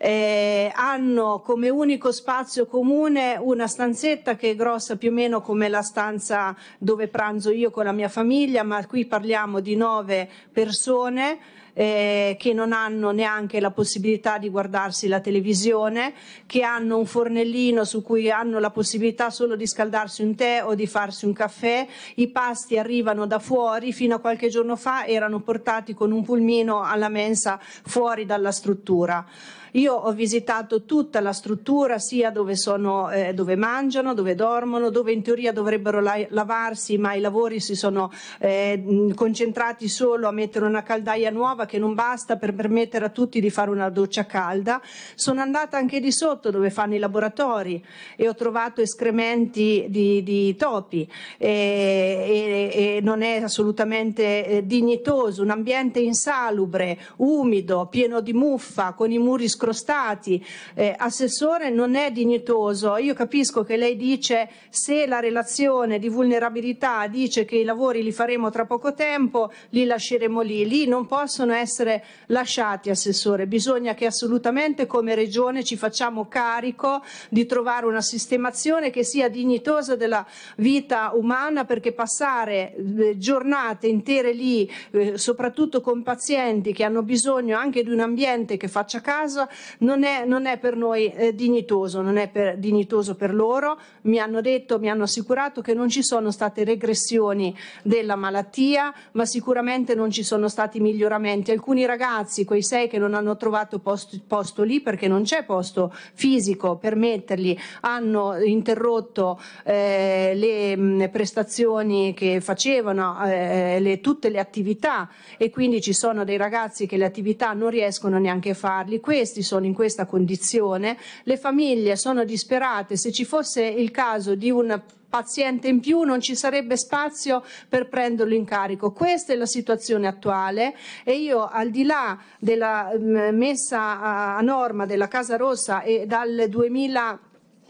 Eh, hanno come unico spazio comune una stanzetta che è grossa più o meno come la stanza dove pranzo io con la mia famiglia, ma qui parliamo di nove persone eh, che non hanno neanche la possibilità di guardarsi la televisione, che hanno un fornellino su cui hanno la possibilità solo di scaldarsi un tè o di farsi un caffè, i pasti arrivano da fuori, fino a qualche giorno fa erano portati con un pulmino alla mensa fuori dalla struttura. Io ho visitato tutta la struttura, sia dove, sono, eh, dove mangiano, dove dormono, dove in teoria dovrebbero la lavarsi, ma i lavori si sono eh, concentrati solo a mettere una caldaia nuova che non basta per permettere a tutti di fare una doccia calda. Sono andata anche di sotto dove fanno i laboratori e ho trovato escrementi di, di topi e, e, e, non è assolutamente eh, dignitoso, un ambiente insalubre, umido, pieno di muffa, con i muri scoperti scrostati. Eh, assessore, non è dignitoso. Io capisco che lei dice se la relazione di vulnerabilità dice che i lavori li faremo tra poco tempo, li lasceremo lì. Lì non possono essere lasciati, assessore. Bisogna che assolutamente come regione ci facciamo carico di trovare una sistemazione che sia dignitosa della vita umana perché passare eh, giornate intere lì, eh, soprattutto con pazienti che hanno bisogno anche di un ambiente che faccia casa, non è, non è per noi eh, dignitoso, non è per, dignitoso per loro. Mi hanno detto, mi hanno assicurato che non ci sono state regressioni della malattia, ma sicuramente non ci sono stati miglioramenti. Alcuni ragazzi, quei sei che non hanno trovato posto, posto lì perché non c'è posto fisico per metterli, hanno interrotto eh, le mh, prestazioni che facevano, eh, le, tutte le attività e quindi ci sono dei ragazzi che le attività non riescono neanche a farli. Questi questi sono in questa condizione, le famiglie sono disperate, se ci fosse il caso di un paziente in più non ci sarebbe spazio per prenderlo in carico. Questa è la situazione attuale e io al di là della mm, messa a norma della Casa Rossa e dal 2000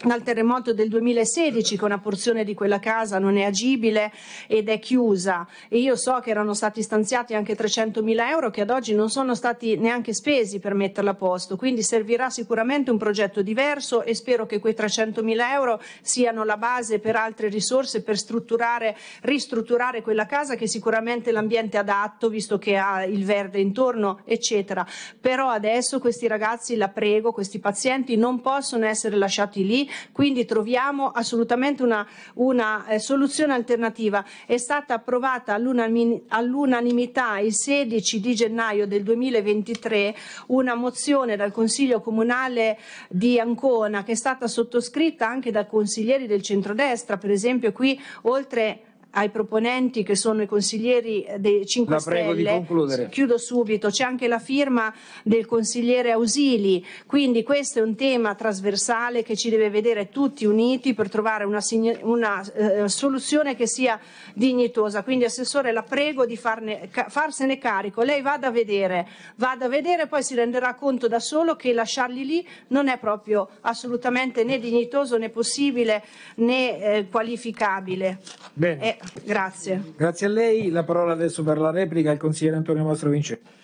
dal terremoto del 2016 che una porzione di quella casa non è agibile ed è chiusa e io so che erano stati stanziati anche 300 mila euro che ad oggi non sono stati neanche spesi per metterla a posto quindi servirà sicuramente un progetto diverso e spero che quei 300 mila euro siano la base per altre risorse per strutturare, ristrutturare quella casa che sicuramente l'ambiente è adatto visto che ha il verde intorno eccetera però adesso questi ragazzi la prego questi pazienti non possono essere lasciati lì quindi troviamo assolutamente una, una eh, soluzione alternativa. È stata approvata all'unanimità il 16 di gennaio del 2023 una mozione dal Consiglio Comunale di Ancona che è stata sottoscritta anche da consiglieri del centrodestra, per esempio qui oltre ai proponenti che sono i consiglieri eh, dei 5 la Stelle. Chiudo subito, c'è anche la firma del consigliere Ausili, quindi questo è un tema trasversale che ci deve vedere tutti uniti per trovare una, una eh, soluzione che sia dignitosa. Quindi Assessore la prego di farne, ca farsene carico, lei vada a vedere, vada a vedere e poi si renderà conto da solo che lasciarli lì non è proprio assolutamente né dignitoso né possibile né eh, qualificabile. Bene. Eh, grazie. Grazie a lei. La parola adesso per la replica al consigliere Antonio Mastro Vincenzo.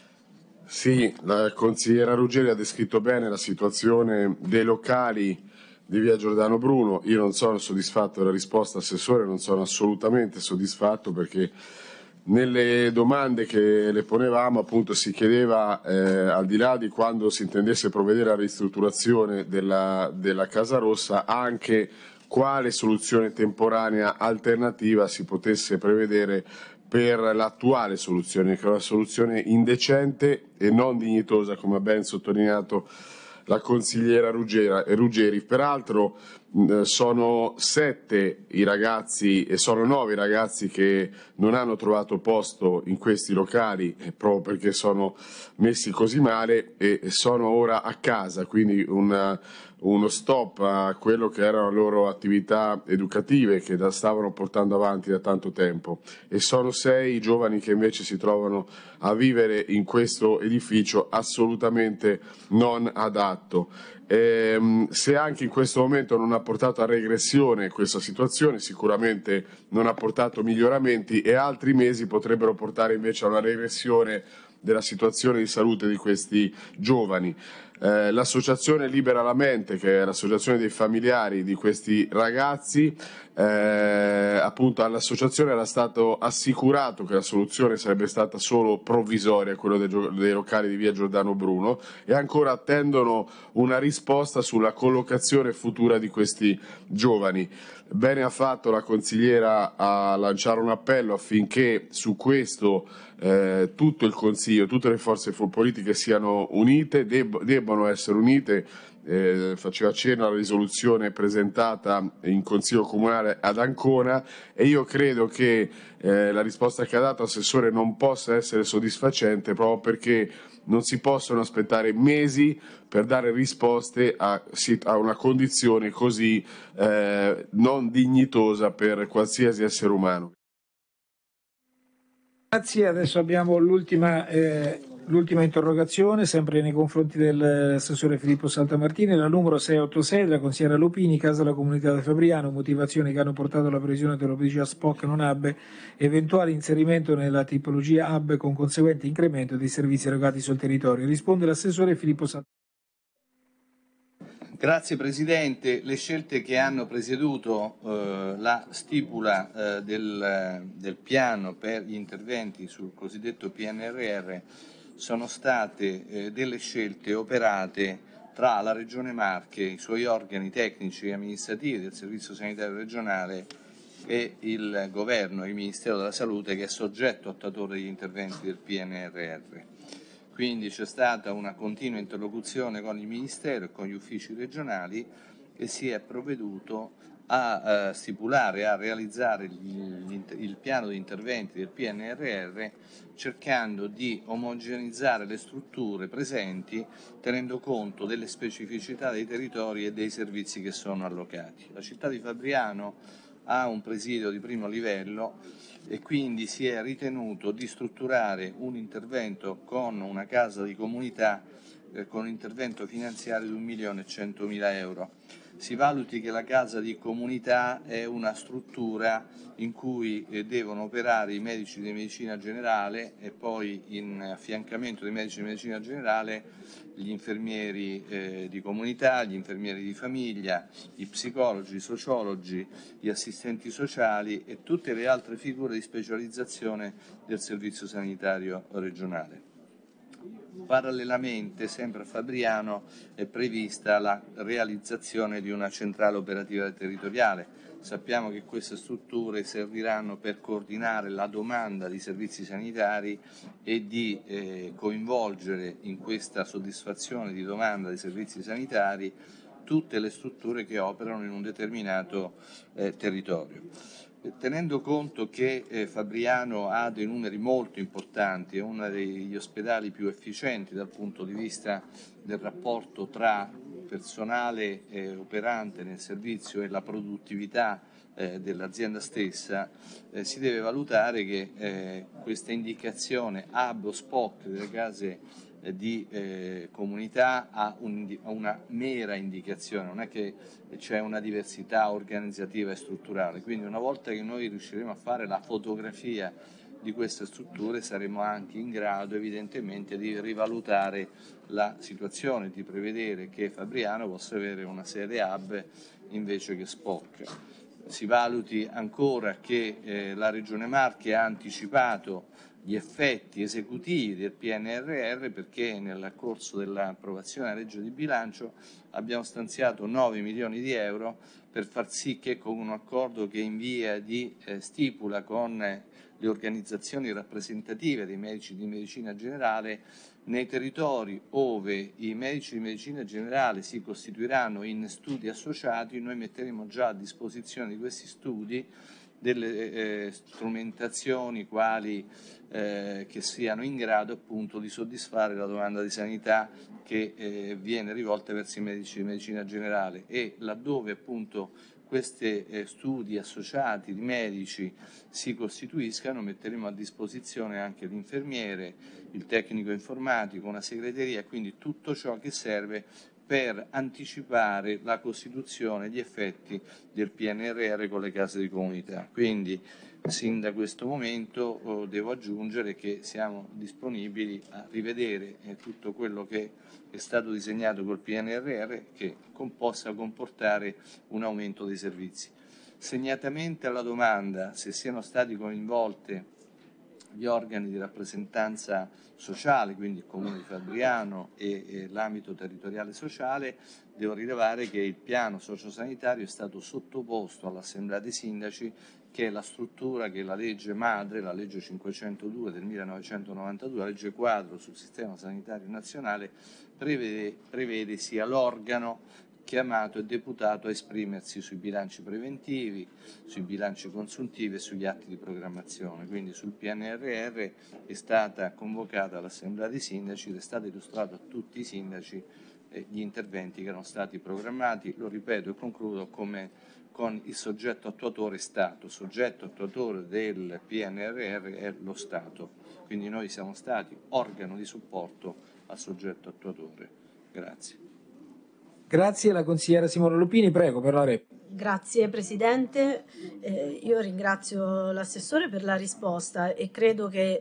Sì, la consigliera Ruggeri ha descritto bene la situazione dei locali di via Giordano Bruno. Io non sono soddisfatto della risposta, assessore, non sono assolutamente soddisfatto perché nelle domande che le ponevamo appunto si chiedeva eh, al di là di quando si intendesse provvedere alla ristrutturazione della, della Casa Rossa anche quale soluzione temporanea alternativa si potesse prevedere per l'attuale soluzione, che è una soluzione indecente e non dignitosa, come ha ben sottolineato la consigliera Ruggeri. Peraltro sono sette i ragazzi e sono nove i ragazzi che non hanno trovato posto in questi locali proprio perché sono messi così male e sono ora a casa, quindi una, uno stop a quello che erano le loro attività educative che stavano portando avanti da tanto tempo e sono sei i giovani che invece si trovano a vivere in questo edificio assolutamente non adatto. E, ehm, se anche in questo momento non ha portato a regressione questa situazione, sicuramente non ha portato miglioramenti e altri mesi potrebbero portare invece a una regressione della situazione di salute di questi giovani. Eh, l'associazione Libera la Mente, che è l'associazione dei familiari di questi ragazzi, eh, appunto all'associazione era stato assicurato che la soluzione sarebbe stata solo provvisoria, quella dei, dei locali di via Giordano Bruno, e ancora attendono una risposta sulla collocazione futura di questi giovani. Bene ha fatto la consigliera a lanciare un appello affinché su questo eh, tutto il Consiglio, tutte le forze politiche siano unite, deb- debbano essere unite. Eh, faceva cenno alla risoluzione presentata in Consiglio Comunale ad Ancona e io credo che eh, la risposta che ha dato Assessore non possa essere soddisfacente proprio perché non si possono aspettare mesi per dare risposte a, a una condizione così eh, non dignitosa per qualsiasi essere umano. Grazie, adesso abbiamo l'ultima eh, L'ultima interrogazione, sempre nei confronti dell'assessore eh, Filippo Saltamartini, la numero 686 della consigliera Lupini, casa della comunità di Fabriano, motivazioni che hanno portato alla previsione dell'opedia SPOC non ABBE, eventuale inserimento nella tipologia ABBE con conseguente incremento dei servizi erogati sul territorio. Risponde l'assessore Filippo Saltamartini. Grazie Presidente. Le scelte che hanno presieduto eh, la stipula eh, del, eh, del piano per gli interventi sul cosiddetto PNRR sono state eh, delle scelte operate tra la Regione Marche, i suoi organi tecnici e amministrativi del Servizio Sanitario Regionale e il Governo, il Ministero della Salute che è soggetto attuatore degli interventi del PNRR. Quindi c'è stata una continua interlocuzione con il Ministero e con gli uffici regionali e si è provveduto a eh, stipulare, a realizzare gli, il piano di interventi del PNRR cercando di omogeneizzare le strutture presenti tenendo conto delle specificità dei territori e dei servizi che sono allocati. La città di Fabriano ha un presidio di primo livello e quindi si è ritenuto di strutturare un intervento con una casa di comunità eh, con un intervento finanziario di 1.100.000 euro si valuti che la casa di comunità è una struttura in cui eh, devono operare i medici di medicina generale e poi in affiancamento dei medici di medicina generale gli infermieri eh, di comunità, gli infermieri di famiglia, i psicologi, i sociologi, gli assistenti sociali e tutte le altre figure di specializzazione del servizio sanitario regionale. Parallelamente, sempre a Fabriano, è prevista la realizzazione di una centrale operativa territoriale. Sappiamo che queste strutture serviranno per coordinare la domanda di servizi sanitari e di eh, coinvolgere in questa soddisfazione di domanda di servizi sanitari tutte le strutture che operano in un determinato eh, territorio. Tenendo conto che eh, Fabriano ha dei numeri molto importanti, è uno degli ospedali più efficienti dal punto di vista del rapporto tra personale eh, operante nel servizio e la produttività eh, dell'azienda stessa, eh, si deve valutare che eh, questa indicazione hub o spot delle case di eh, comunità ha, un, ha, una mera indicazione, non è che c'è una diversità organizzativa e strutturale, quindi una volta che noi riusciremo a fare la fotografia di queste strutture saremo anche in grado evidentemente di rivalutare la situazione, di prevedere che Fabriano possa avere una sede hub invece che SPOC. Si valuti ancora che eh, la Regione Marche ha anticipato gli effetti esecutivi del PNRR perché nel corso dell'approvazione della legge di bilancio abbiamo stanziato 9 milioni di euro per far sì che con un accordo che in via di eh, stipula con le organizzazioni rappresentative dei medici di medicina generale nei territori dove i medici di medicina generale si costituiranno in studi associati noi metteremo già a disposizione di questi studi delle eh, eh, strumentazioni quali eh, che siano in grado appunto di soddisfare la domanda di sanità che eh, viene rivolta verso i medici di medicina generale e laddove appunto questi eh, studi associati di medici si costituiscano metteremo a disposizione anche l'infermiere, il tecnico informatico, una segreteria, quindi tutto ciò che serve per anticipare la costituzione e gli effetti del PNRR con le case di comunità. Quindi sin da questo momento oh, devo aggiungere che siamo disponibili a rivedere eh, tutto quello che è stato disegnato col PNRR che possa comportare un aumento dei servizi. Segnatamente alla domanda se siano state coinvolte gli organi di rappresentanza sociale, quindi il Comune di Fabriano e, e l'ambito territoriale sociale, devo rilevare che il piano sociosanitario è stato sottoposto all'Assemblea dei Sindaci che è la struttura che la legge madre, la legge 502 del 1992, la legge quadro sul sistema sanitario nazionale, prevede, prevede sia l'organo chiamato e deputato a esprimersi sui bilanci preventivi, sui bilanci consuntivi e sugli atti di programmazione. Quindi sul PNRR è stata convocata l'Assemblea dei Sindaci ed è stato illustrato a tutti i sindaci eh, gli interventi che erano stati programmati, lo ripeto e concludo come con il soggetto attuatore Stato, soggetto attuatore del PNRR è lo Stato, quindi noi siamo stati organo di supporto al soggetto attuatore. Grazie. Grazie, la consigliera Simona Lupini, prego per la rep. Grazie Presidente, eh, io ringrazio l'assessore per la risposta e credo che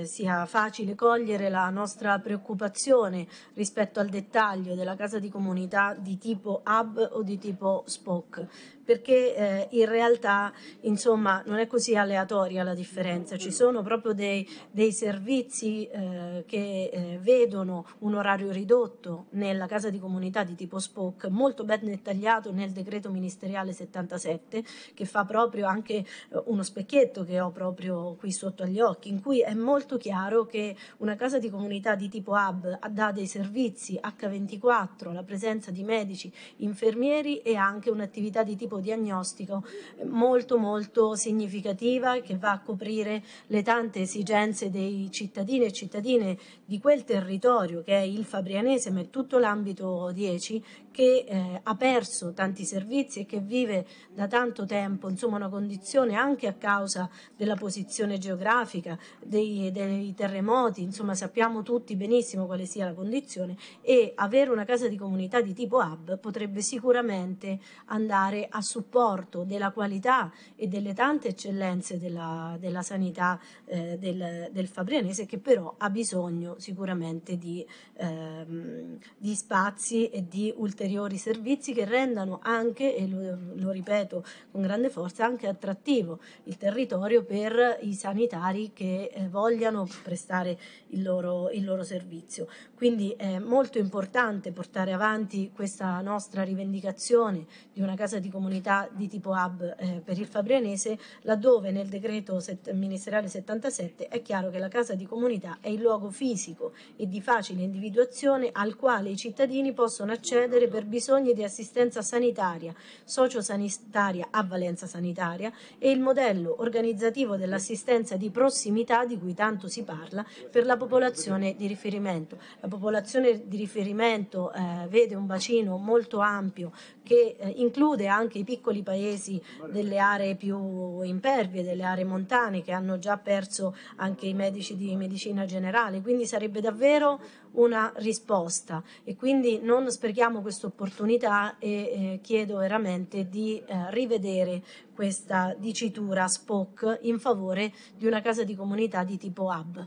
eh, sia facile cogliere la nostra preoccupazione rispetto al dettaglio della casa di comunità di tipo hub o di tipo SPOC perché eh, in realtà insomma non è così aleatoria la differenza, ci sono proprio dei, dei servizi eh, che eh, vedono un orario ridotto nella casa di comunità di tipo SPOC, molto ben dettagliato nel decreto ministeriale 77 che fa proprio anche eh, uno specchietto che ho proprio qui sotto agli occhi, in cui è molto chiaro che una casa di comunità di tipo hub dà dei servizi H24, la presenza di medici, infermieri e anche un'attività di tipo diagnostico eh, molto molto significativa che va a coprire le tante esigenze dei cittadini e cittadine di quel territorio che è il Fabrianese ma è tutto l'ambito 10 che eh, ha perso tanti servizi e che vive da tanto tempo insomma, una condizione anche a causa della posizione geografica, dei, dei terremoti, insomma sappiamo tutti benissimo quale sia la condizione e avere una casa di comunità di tipo hub potrebbe sicuramente andare a supporto della qualità e delle tante eccellenze della, della sanità eh, del, del, fabrianese che però ha bisogno sicuramente di, ehm, di spazi e di ulteriori ulteriori servizi che rendano anche, e lo, lo ripeto con grande forza, anche attrattivo il territorio per i sanitari che eh, vogliano prestare il loro, il loro servizio. Quindi è molto importante portare avanti questa nostra rivendicazione di una casa di comunità di tipo hub eh, per il Fabrianese, laddove nel decreto set- ministeriale 77 è chiaro che la casa di comunità è il luogo fisico e di facile individuazione al quale i cittadini possono accedere per bisogni di assistenza sanitaria, sociosanitaria a valenza sanitaria e il modello organizzativo dell'assistenza di prossimità di cui tanto si parla per la popolazione di riferimento. La popolazione di riferimento eh, vede un bacino molto ampio che eh, include anche i piccoli paesi delle aree più impervie, delle aree montane che hanno già perso anche i medici di medicina generale, quindi sarebbe davvero una risposta e quindi non sprechiamo questa opportunità e eh, chiedo veramente di eh, rivedere questa dicitura SPOC in favore di una casa di comunità di tipo hub.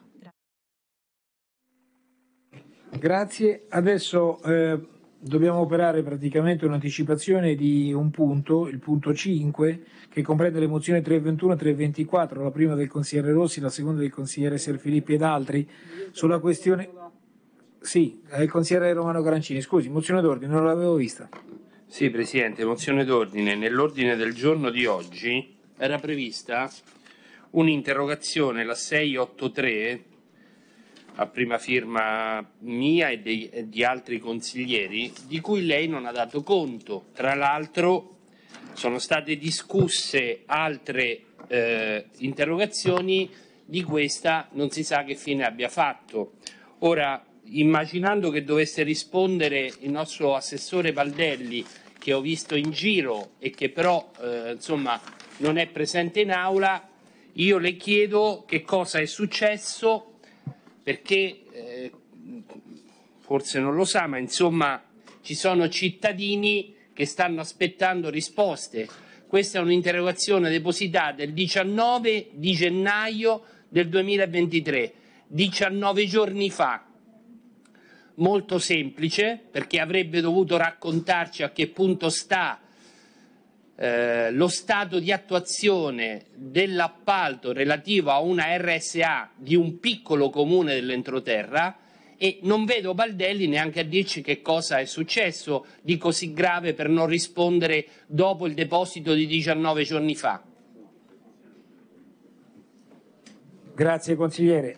Grazie. Adesso eh, dobbiamo operare praticamente un'anticipazione di un punto, il punto 5, che comprende le mozioni 321 e 324, la prima del consigliere Rossi, la seconda del consigliere Serfilippi ed altri, sulla questione... Sì, il consigliere Romano Carancini, scusi, mozione d'ordine, non l'avevo vista. Sì, Presidente, mozione d'ordine. Nell'ordine del giorno di oggi era prevista un'interrogazione, la 683, a prima firma mia e, dei, e di altri consiglieri, di cui lei non ha dato conto. Tra l'altro sono state discusse altre eh, interrogazioni, di questa non si sa che fine abbia fatto. Ora, immaginando che dovesse rispondere il nostro assessore Baldelli, che ho visto in giro e che però eh, insomma, non è presente in aula, io le chiedo che cosa è successo perché eh, forse non lo sa, ma insomma ci sono cittadini che stanno aspettando risposte. Questa è un'interrogazione depositata il 19 di gennaio del 2023, 19 giorni fa. Molto semplice, perché avrebbe dovuto raccontarci a che punto sta eh, lo stato di attuazione dell'appalto relativo a una RSA di un piccolo comune dell'entroterra e non vedo Baldelli neanche a dirci che cosa è successo di così grave per non rispondere dopo il deposito di 19 giorni fa. Grazie consigliere.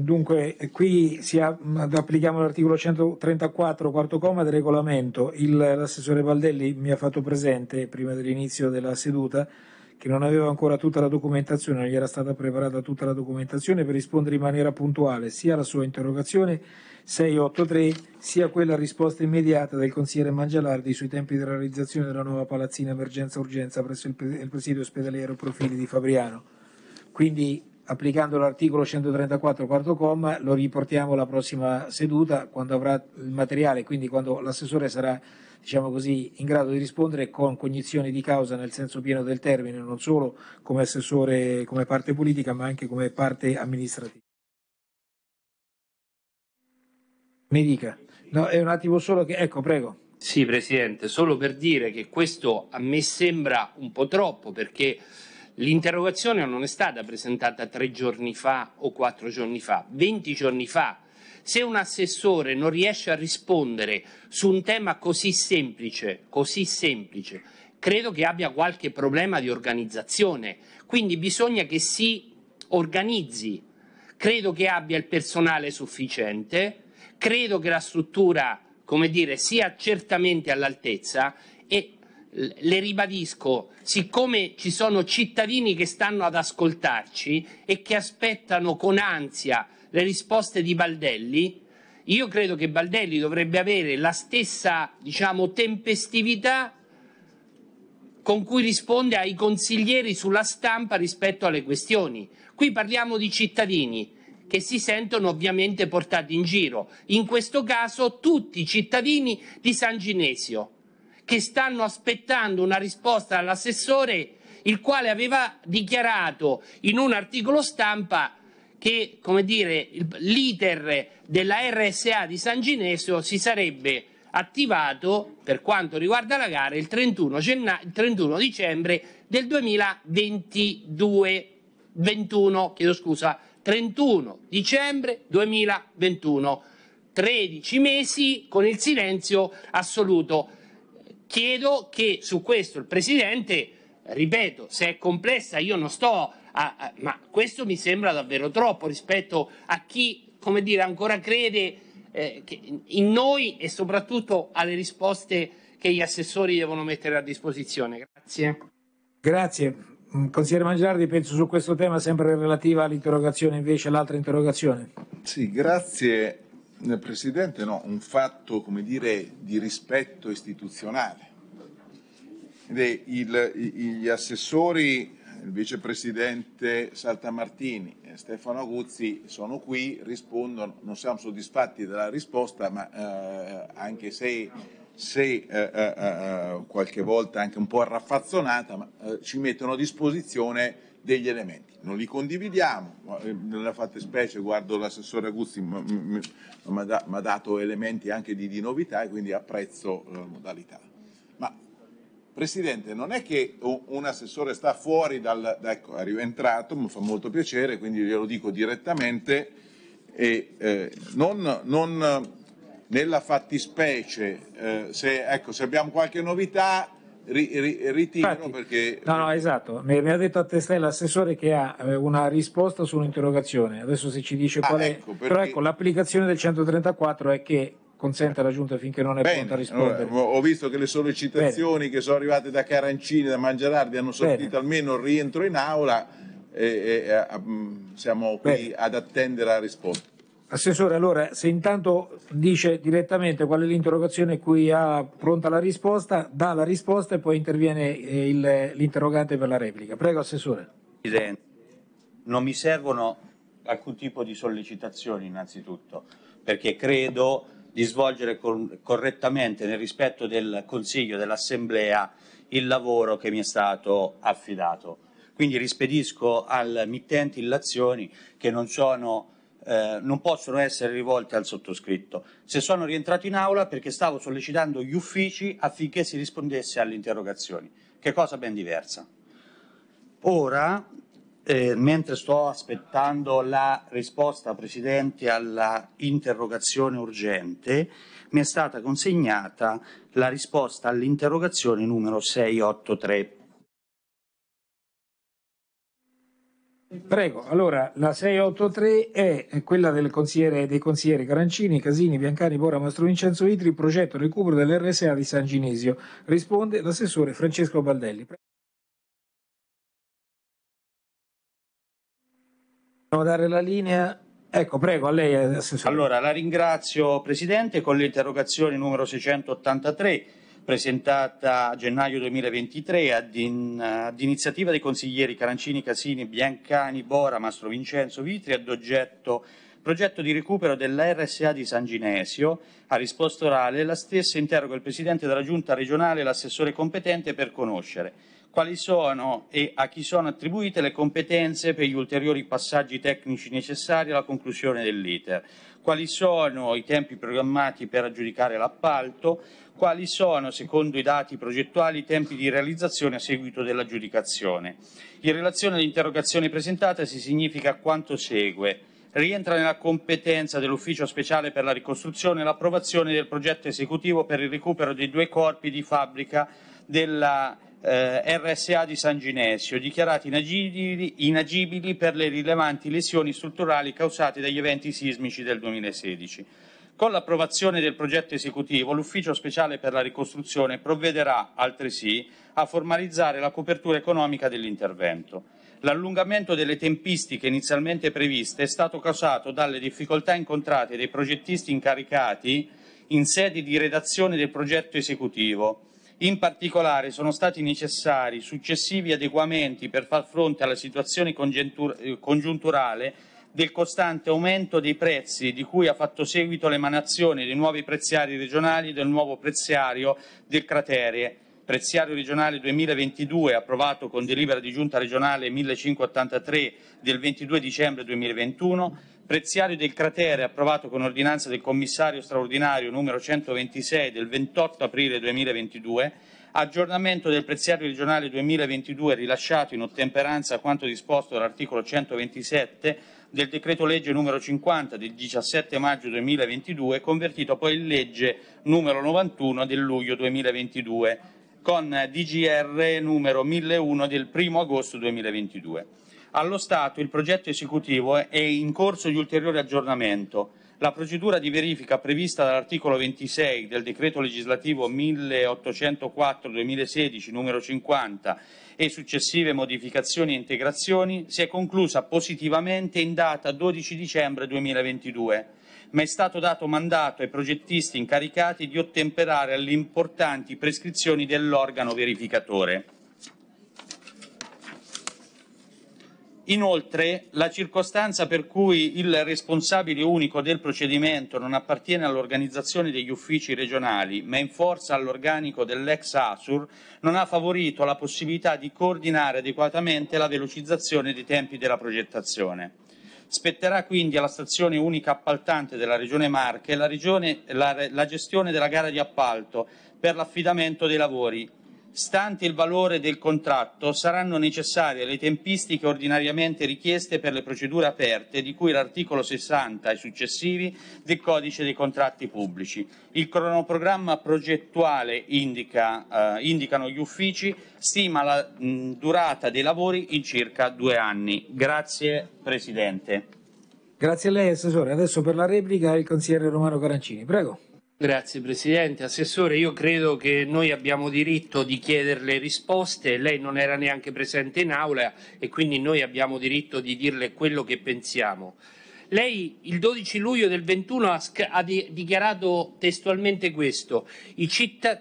Dunque, qui si, applichiamo l'articolo 134, quarto comma del regolamento. Il, l'assessore Baldelli mi ha fatto presente prima dell'inizio della seduta che non aveva ancora tutta la documentazione, non gli era stata preparata tutta la documentazione per rispondere in maniera puntuale sia alla sua interrogazione 683 sia a quella risposta immediata del consigliere Mangialardi sui tempi della realizzazione della nuova palazzina emergenza urgenza presso il presidio ospedaliero Profili di Fabriano. Quindi applicando l'articolo 134 quarto comma lo riportiamo alla prossima seduta quando avrà il materiale, quindi quando l'assessore sarà diciamo così, in grado di rispondere con cognizione di causa nel senso pieno del termine, non solo come assessore, come parte politica, ma anche come parte amministrativa. Mi dica. No, è un attimo solo che... Ecco, prego. Sì, Presidente, solo per dire che questo a me sembra un po' troppo perché L'interrogazione non è stata presentata tre giorni fa o quattro giorni fa, venti giorni fa. Se un assessore non riesce a rispondere su un tema così semplice, così semplice, credo che abbia qualche problema di organizzazione. Quindi bisogna che si organizzi. Credo che abbia il personale sufficiente, credo che la struttura, come dire, sia certamente all'altezza le ribadisco, siccome ci sono cittadini che stanno ad ascoltarci e che aspettano con ansia le risposte di Baldelli, io credo che Baldelli dovrebbe avere la stessa, diciamo, tempestività con cui risponde ai consiglieri sulla stampa rispetto alle questioni. Qui parliamo di cittadini che si sentono ovviamente portati in giro, in questo caso tutti i cittadini di San Ginesio che stanno aspettando una risposta dall'assessore, il quale aveva dichiarato in un articolo stampa che dire, l'iter della RSA di San Ginesio si sarebbe attivato per quanto riguarda la gara il 31, genna- il 31 dicembre del 2022. 21, chiedo scusa, 31 dicembre 2021. 13 mesi con il silenzio assoluto chiedo che su questo il Presidente, ripeto, se è complessa io non sto a, a, ma questo mi sembra davvero troppo rispetto a chi, come dire, ancora crede eh, in noi e soprattutto alle risposte che gli assessori devono mettere a disposizione. Grazie. Grazie. Mm, consigliere Mangiardi, penso su questo tema sempre relativa all'interrogazione, invece l'altra interrogazione. Sì, grazie Presidente, no, un fatto, come dire, di rispetto istituzionale. Il, il, gli assessori, il vicepresidente Saltamartini e Stefano Aguzzi sono qui, rispondono, non siamo soddisfatti della risposta, ma eh, anche se, se eh, eh, eh, eh qualche volta anche un po' raffazzonata, ma, eh, ci mettono a disposizione degli elementi. Non li condividiamo, eh, nella fattispecie guardo l'assessore Aguzzi, mi ha dato elementi anche di, di, novità e quindi apprezzo eh, la modalità. Ma Presidente, non è che un assessore sta fuori dal... Ecco, è rientrato, mi fa molto piacere, quindi glielo dico direttamente, e, eh, non, non, nella fattispecie, eh, se, ecco, se abbiamo qualche novità ri, ri, ritiro Infatti, perché... No, no, esatto. Mi, mi ha detto a testa l'assessore che ha eh, una risposta su un'interrogazione. Adesso se ci dice ah, qual ecco, Perché... Però ecco, l'applicazione del 134 è che consente alla Giunta finché non è Bene, pronta a rispondere. Allora, ho visto che le sollecitazioni Bene. che sono arrivate da Carancini e da Mangiarardi hanno sortito almeno il rientro in aula e, e, e mm, siamo qui Bene. ad attendere la risposta. Assessore, allora, se intanto dice direttamente qual è l'interrogazione cui ha pronta la risposta, dà la risposta e poi interviene eh, il, l'interrogante per la replica. Prego, Assessore. Presidente, non mi servono alcun tipo di sollecitazioni innanzitutto, perché credo di svolgere con, correttamente nel rispetto del Consiglio, dell'Assemblea, il lavoro che mi è stato affidato. Quindi rispedisco al mittente illazioni che non sono eh, non possono essere rivolte al sottoscritto. Se sono rientrato in aula perché stavo sollecitando gli uffici affinché si rispondesse alle interrogazioni, che cosa ben diversa. Ora, eh, mentre sto aspettando la risposta, Presidente, alla interrogazione urgente, mi è stata consegnata la risposta all'interrogazione numero 683 Prego, allora la 683 è quella del consigliere, dei consiglieri Carancini, Casini, Biancani, Bora, Mastro Vincenzo Itri, progetto recupero dell'RSA di San Ginesio. Risponde l'assessore Francesco Baldelli. Prego. a dare la linea Ecco, prego, a lei. Eh, assessore. Allora, la ringrazio Presidente con l'interrogazione numero 683 presentata a gennaio 2023 ad, in, ad iniziativa dei consiglieri Carancini, Casini, Biancani, Bora, Mastro Vincenzo, Vitri, ad oggetto progetto di recupero della RSA di San Ginesio. A risposta orale la stessa interroga il Presidente della Giunta regionale e l'assessore competente per conoscere quali sono e a chi sono attribuite le competenze per gli ulteriori passaggi tecnici necessari alla conclusione dell'iter, quali sono i tempi programmati per aggiudicare l'appalto, quali sono, secondo i dati progettuali, i tempi di realizzazione a seguito dell'aggiudicazione. In relazione all'interrogazione presentata si significa quanto segue. Rientra nella competenza dell'Ufficio speciale per la ricostruzione l'approvazione del progetto esecutivo per il recupero dei due corpi di fabbrica della eh, RSA di San Ginesio, dichiarati inagibili, inagibili per le rilevanti lesioni strutturali causate dagli eventi sismici del 2016. Con l'approvazione del progetto esecutivo, l'Ufficio speciale per la ricostruzione provvederà altresì a formalizzare la copertura economica dell'intervento. L'allungamento delle tempistiche inizialmente previste è stato causato dalle difficoltà incontrate dai progettisti incaricati in sede di redazione del progetto esecutivo. In particolare sono stati necessari successivi adeguamenti per far fronte alla situazione eh, congiunturale del costante aumento dei prezzi di cui ha fatto seguito l'emanazione dei nuovi preziari regionali del nuovo preziario del cratere preziario regionale 2022 approvato con delibera di giunta regionale 1583 del 22 dicembre 2021, preziario del cratere approvato con ordinanza del commissario straordinario numero 126 del 28 aprile 2022, aggiornamento del preziario regionale 2022 rilasciato in ottemperanza a quanto disposto dall'articolo 127 del decreto legge numero 50 del 17 maggio 2022, convertito poi in legge numero 91 del luglio 2022, con DGR numero 1001 del 1 agosto 2022. Allo Stato il progetto esecutivo è in corso di ulteriore aggiornamento. La procedura di verifica prevista dall'articolo 26 del decreto legislativo 1804-2016 numero 50 e successive modificazioni e integrazioni, si è conclusa positivamente in data 12 dicembre 2022, ma è stato dato mandato ai progettisti incaricati di ottemperare alle importanti prescrizioni dell'organo verificatore. Inoltre, la circostanza per cui il responsabile unico del procedimento non appartiene all'organizzazione degli uffici regionali, ma in forza all'organico dell'ex ASUR, non ha favorito la possibilità di coordinare adeguatamente la velocizzazione dei tempi della progettazione. Spetterà quindi alla stazione unica appaltante della Regione Marche la, regione, la, la gestione della gara di appalto per l'affidamento dei lavori, Stante il valore del contratto, saranno necessarie le tempistiche ordinariamente richieste per le procedure aperte, di cui l'articolo 60 e successivi del codice dei contratti pubblici. Il cronoprogramma progettuale indica, eh, indicano gli uffici, stima la mh, durata dei lavori in circa due anni. Grazie Presidente. Grazie a lei, Assessore. Adesso per la replica il consigliere Romano Carancini. Prego. Grazie Presidente. Assessore, io credo che noi abbiamo diritto di chiederle risposte, lei non era neanche presente in aula e quindi noi abbiamo diritto di dirle quello che pensiamo. Lei il 12 luglio del 21 ha, dichiarato testualmente questo,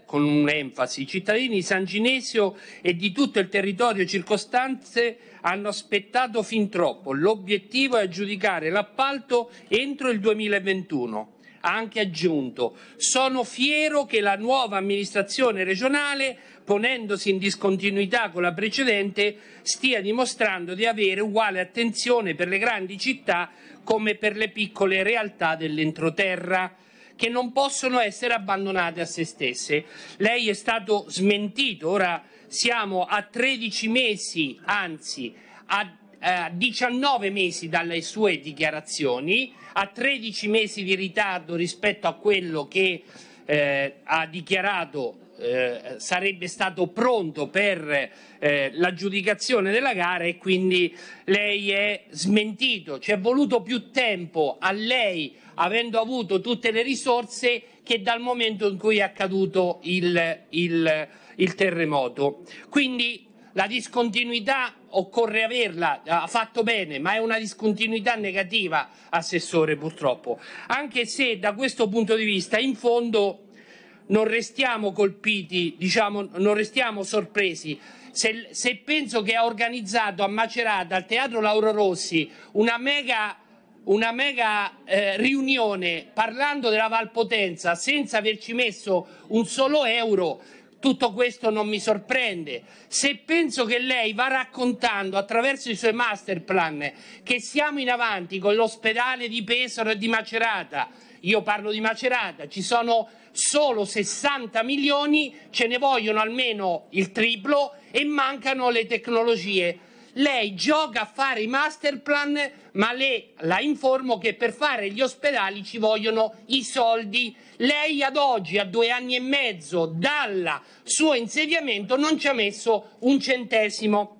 con un'enfasi, i cittadini di San Ginesio e di tutto il territorio circostante hanno aspettato fin troppo, l'obiettivo è aggiudicare l'appalto entro il 2021 ha anche aggiunto sono fiero che la nuova amministrazione regionale, ponendosi in discontinuità con la precedente, stia dimostrando di avere uguale attenzione per le grandi città come per le piccole realtà dell'entroterra che non possono essere abbandonate a se stesse. Lei è stato smentito, ora siamo a 13 mesi, anzi a eh, 19 mesi dalle sue dichiarazioni, a 13 mesi di ritardo rispetto a quello che eh, ha dichiarato eh, sarebbe stato pronto per eh, l'aggiudicazione della gara e quindi lei è smentito. Ci è voluto più tempo a lei, avendo avuto tutte le risorse, che dal momento in cui è accaduto il, il, il terremoto. Quindi la discontinuità occorre averla, eh, ha fatto bene, ma è una discontinuità negativa, Assessore, purtroppo. Anche se da questo punto di vista, in fondo, non restiamo colpiti, diciamo, non restiamo sorpresi. Se, se penso che ha organizzato a Macerata, al Teatro Lauro Rossi, una mega una mega eh, riunione parlando della Valpotenza senza averci messo un solo euro tutto questo non mi sorprende. Se penso che lei va raccontando attraverso i suoi master plan che siamo in avanti con l'ospedale di Pesaro e di Macerata, io parlo di Macerata, ci sono solo 60 milioni, ce ne vogliono almeno il triplo e mancano le tecnologie lei gioca a fare i master plan, ma le, la informo che per fare gli ospedali ci vogliono i soldi. Lei ad oggi, a due anni e mezzo dal suo insediamento, non ci ha messo un centesimo.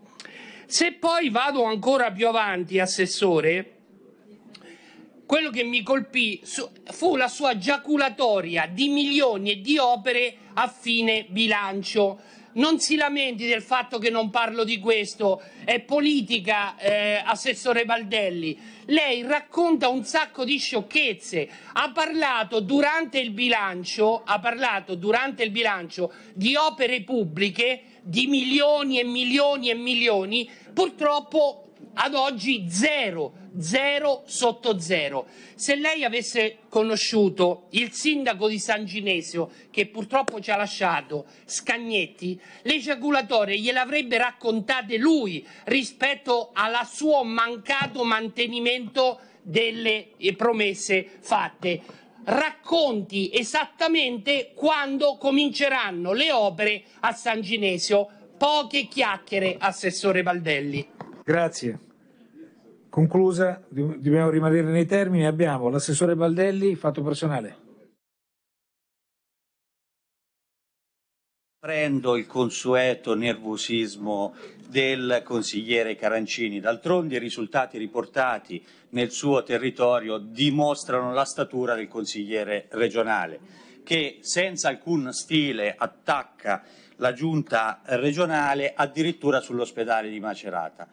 Se poi vado ancora più avanti, assessore, quello che mi colpì fu la sua giaculatoria di milioni e di opere a fine bilancio non si lamenti del fatto che non parlo di questo, è politica, eh, assessore Baldelli. Lei racconta un sacco di sciocchezze. Ha parlato durante il bilancio, durante il bilancio di opere pubbliche di milioni e milioni e milioni, purtroppo ad oggi zero, zero sotto zero. Se lei avesse conosciuto il sindaco di San Ginesio, che purtroppo ci ha lasciato, Scagnetti, le ciaculatorie gliel'avrebbe raccontate lui rispetto al suo mancato mantenimento delle eh, promesse fatte racconti esattamente quando cominceranno le opere a San Ginesio. Poche chiacchiere, Assessore Baldelli. Grazie conclusa, dobbiamo rimanere nei termini, abbiamo l'assessore Baldelli, fatto personale. Prendo il consueto nervosismo del consigliere Carancini. D'altronde i risultati riportati nel suo territorio dimostrano la statura del consigliere regionale, che senza alcun stile attacca la giunta regionale addirittura sull'ospedale di Macerata.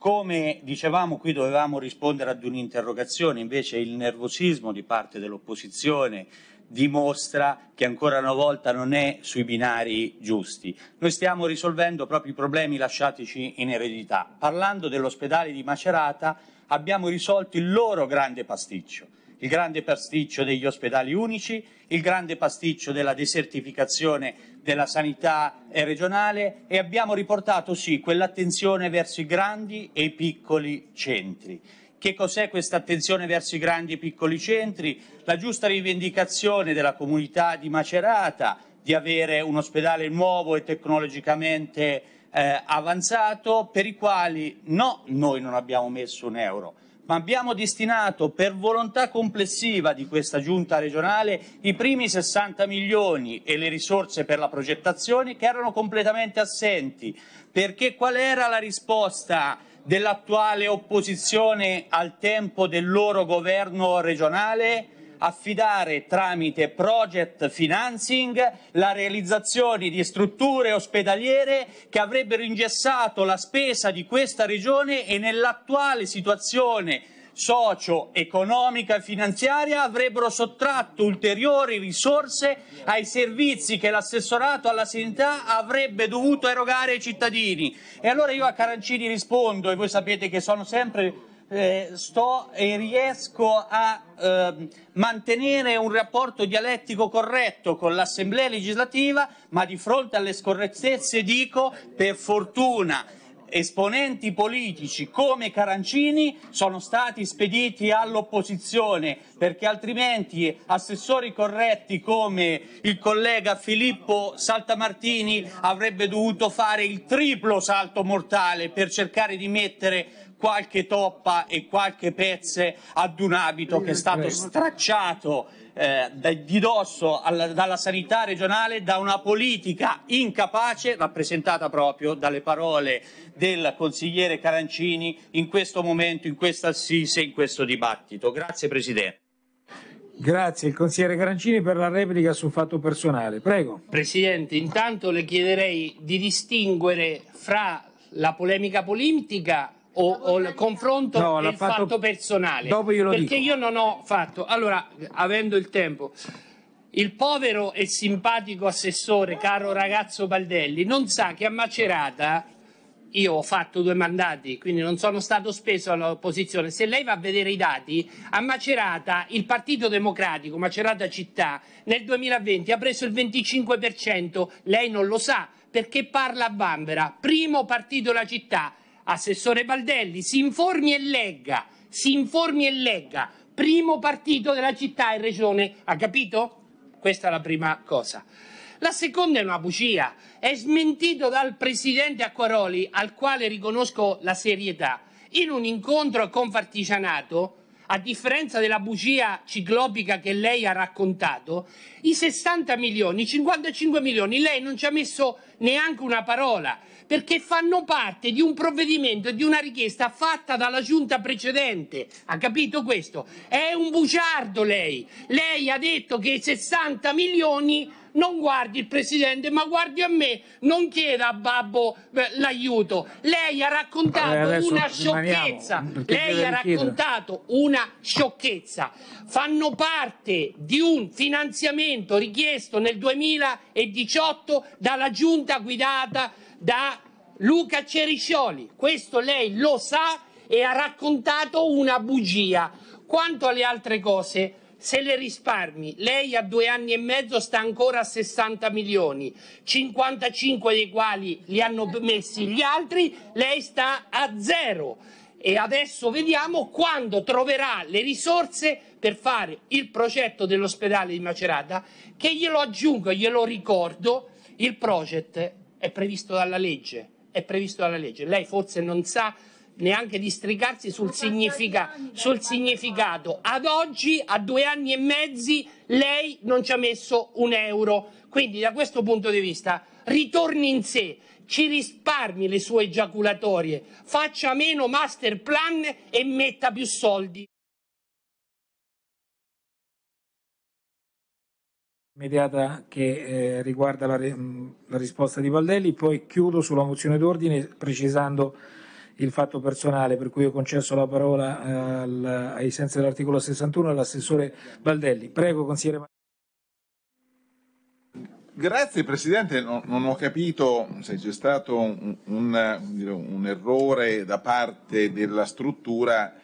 Come dicevamo, qui dovevamo rispondere ad un'interrogazione, invece il nervosismo di parte dell'opposizione dimostra che ancora una volta non è sui binari giusti. Noi stiamo risolvendo proprio i problemi lasciatici in eredità. Parlando dell'ospedale di Macerata, abbiamo risolto il loro grande pasticcio, il grande pasticcio degli ospedali unici, il grande pasticcio della desertificazione della sanità regionale e abbiamo riportato sì quell'attenzione verso i grandi e i piccoli centri. Che cos'è questa attenzione verso i grandi e i piccoli centri? La giusta rivendicazione della comunità di Macerata di avere un ospedale nuovo e tecnologicamente eh, avanzato per i quali no, noi non abbiamo messo un euro, ma abbiamo destinato per volontà complessiva di questa giunta regionale i primi 60 milioni e le risorse per la progettazione che erano completamente assenti, perché qual era la risposta dell'attuale opposizione al tempo del loro governo regionale? affidare tramite project financing la realizzazione di strutture ospedaliere che avrebbero ingessato la spesa di questa regione e nell'attuale situazione socio-economica e finanziaria avrebbero sottratto ulteriori risorse ai servizi che l'assessorato alla sanità avrebbe dovuto erogare ai cittadini. E allora io a Carancini rispondo, e voi sapete che sono sempre eh, sto e riesco a eh, mantenere un rapporto dialettico corretto con l'Assemblea legislativa, ma di fronte alle scorrettezze dico per fortuna esponenti politici come Carancini sono stati spediti all'opposizione perché altrimenti assessori corretti come il collega Filippo Saltamartini avrebbe dovuto fare il triplo salto mortale per cercare di mettere qualche toppa e qualche pezze ad un abito che è stato stracciato eh, di dosso alla, dalla sanità regionale da una politica incapace rappresentata proprio dalle parole del consigliere Carancini in questo momento, in questa assise, in questo dibattito. Grazie Presidente. Grazie, il consigliere Carancini per la replica sul fatto personale. Prego. Presidente, intanto le chiederei di distinguere fra la polemica politica o, o il confronto no, e il fatto, fatto personale. Io perché dico. io non ho fatto. Allora, avendo il tempo. Il povero e simpatico assessore, caro ragazzo Baldelli, non sa che a Macerata io ho fatto due mandati, quindi non sono stato speso all'opposizione. Se lei va a vedere i dati, a Macerata il Partito Democratico, Macerata Città, nel 2020 ha preso il 25%, lei non lo sa perché parla a Bambera, primo partito della città, Assessore Baldelli, si informi e legga, si informi e legga. Primo partito della città e regione, ha capito? Questa è la prima cosa. La seconda è una bugia, è smentito dal presidente Acquaroli, al quale riconosco la serietà, in un incontro con Confartigianato, a differenza della bugia ciclopica che lei ha raccontato, i 60 milioni, i 55 milioni, lei non ci ha messo neanche una parola perché fanno parte di un provvedimento e di una richiesta fatta dalla giunta precedente. Ha capito questo? È un bugiardo lei. Lei ha detto che i 60 milioni non guardi il presidente, ma guardi a me, non chieda a Babbo beh, l'aiuto. Lei ha raccontato Vabbè, una sciocchezza. Lei ha raccontato una sciocchezza. Fanno parte di un finanziamento richiesto nel 2018 dalla giunta guidata da Luca Ceriscioli. Questo lei lo sa e ha raccontato una bugia. Quanto alle altre cose, se le risparmi, lei a due anni e mezzo sta ancora a 60 milioni, 55 dei quali li hanno messi gli altri, lei sta a zero. E adesso vediamo quando troverà le risorse per fare il progetto dell'ospedale di Macerata, che glielo aggiungo, glielo ricordo, il progetto è previsto dalla legge, è previsto dalla legge. Lei forse non sa neanche districarsi sul, significa, sul significato. Ad oggi, a due anni e mezzi, lei non ci ha messo un euro. Quindi da questo punto di vista ritorni in sé, ci risparmi le sue giaculatorie, faccia meno master plan e metta più soldi. mediata che eh, riguarda la, la, risposta di Valdelli, poi chiudo sulla mozione d'ordine precisando il fatto personale per cui ho concesso la parola eh, al, ai sensi dell'articolo 61 all'assessore Valdelli. Prego, consigliere. Grazie Presidente, no, non ho capito se c'è stato un, un, un errore da parte della struttura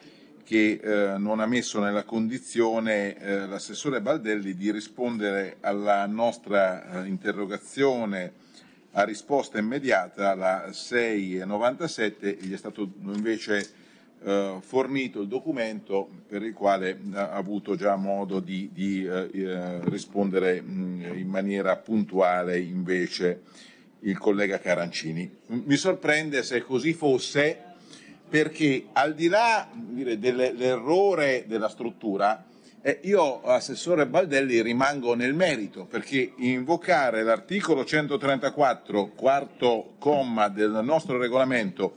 che eh, non ha messo nella condizione eh, l'assessore Baldelli di rispondere alla nostra eh, interrogazione a risposta immediata, la 697, gli è stato invece eh, fornito il documento per il quale ha avuto già modo di, di eh, eh, rispondere mh, mm, in maniera puntuale invece il collega Carancini. Mi sorprende se così fosse perché al di là dire, dell'errore della struttura, eh, io, Assessore Baldelli, rimango nel merito, perché invocare l'articolo 134, quarto comma del nostro regolamento,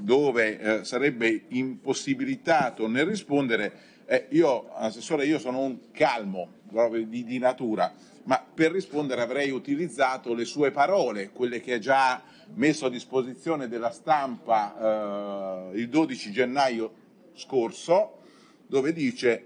dove eh, sarebbe impossibilitato nel rispondere, eh, io, Assessore, io sono un calmo proprio di, di natura ma per rispondere avrei utilizzato le sue parole, quelle che ha già messo a disposizione della stampa eh, il 12 gennaio scorso, dove dice,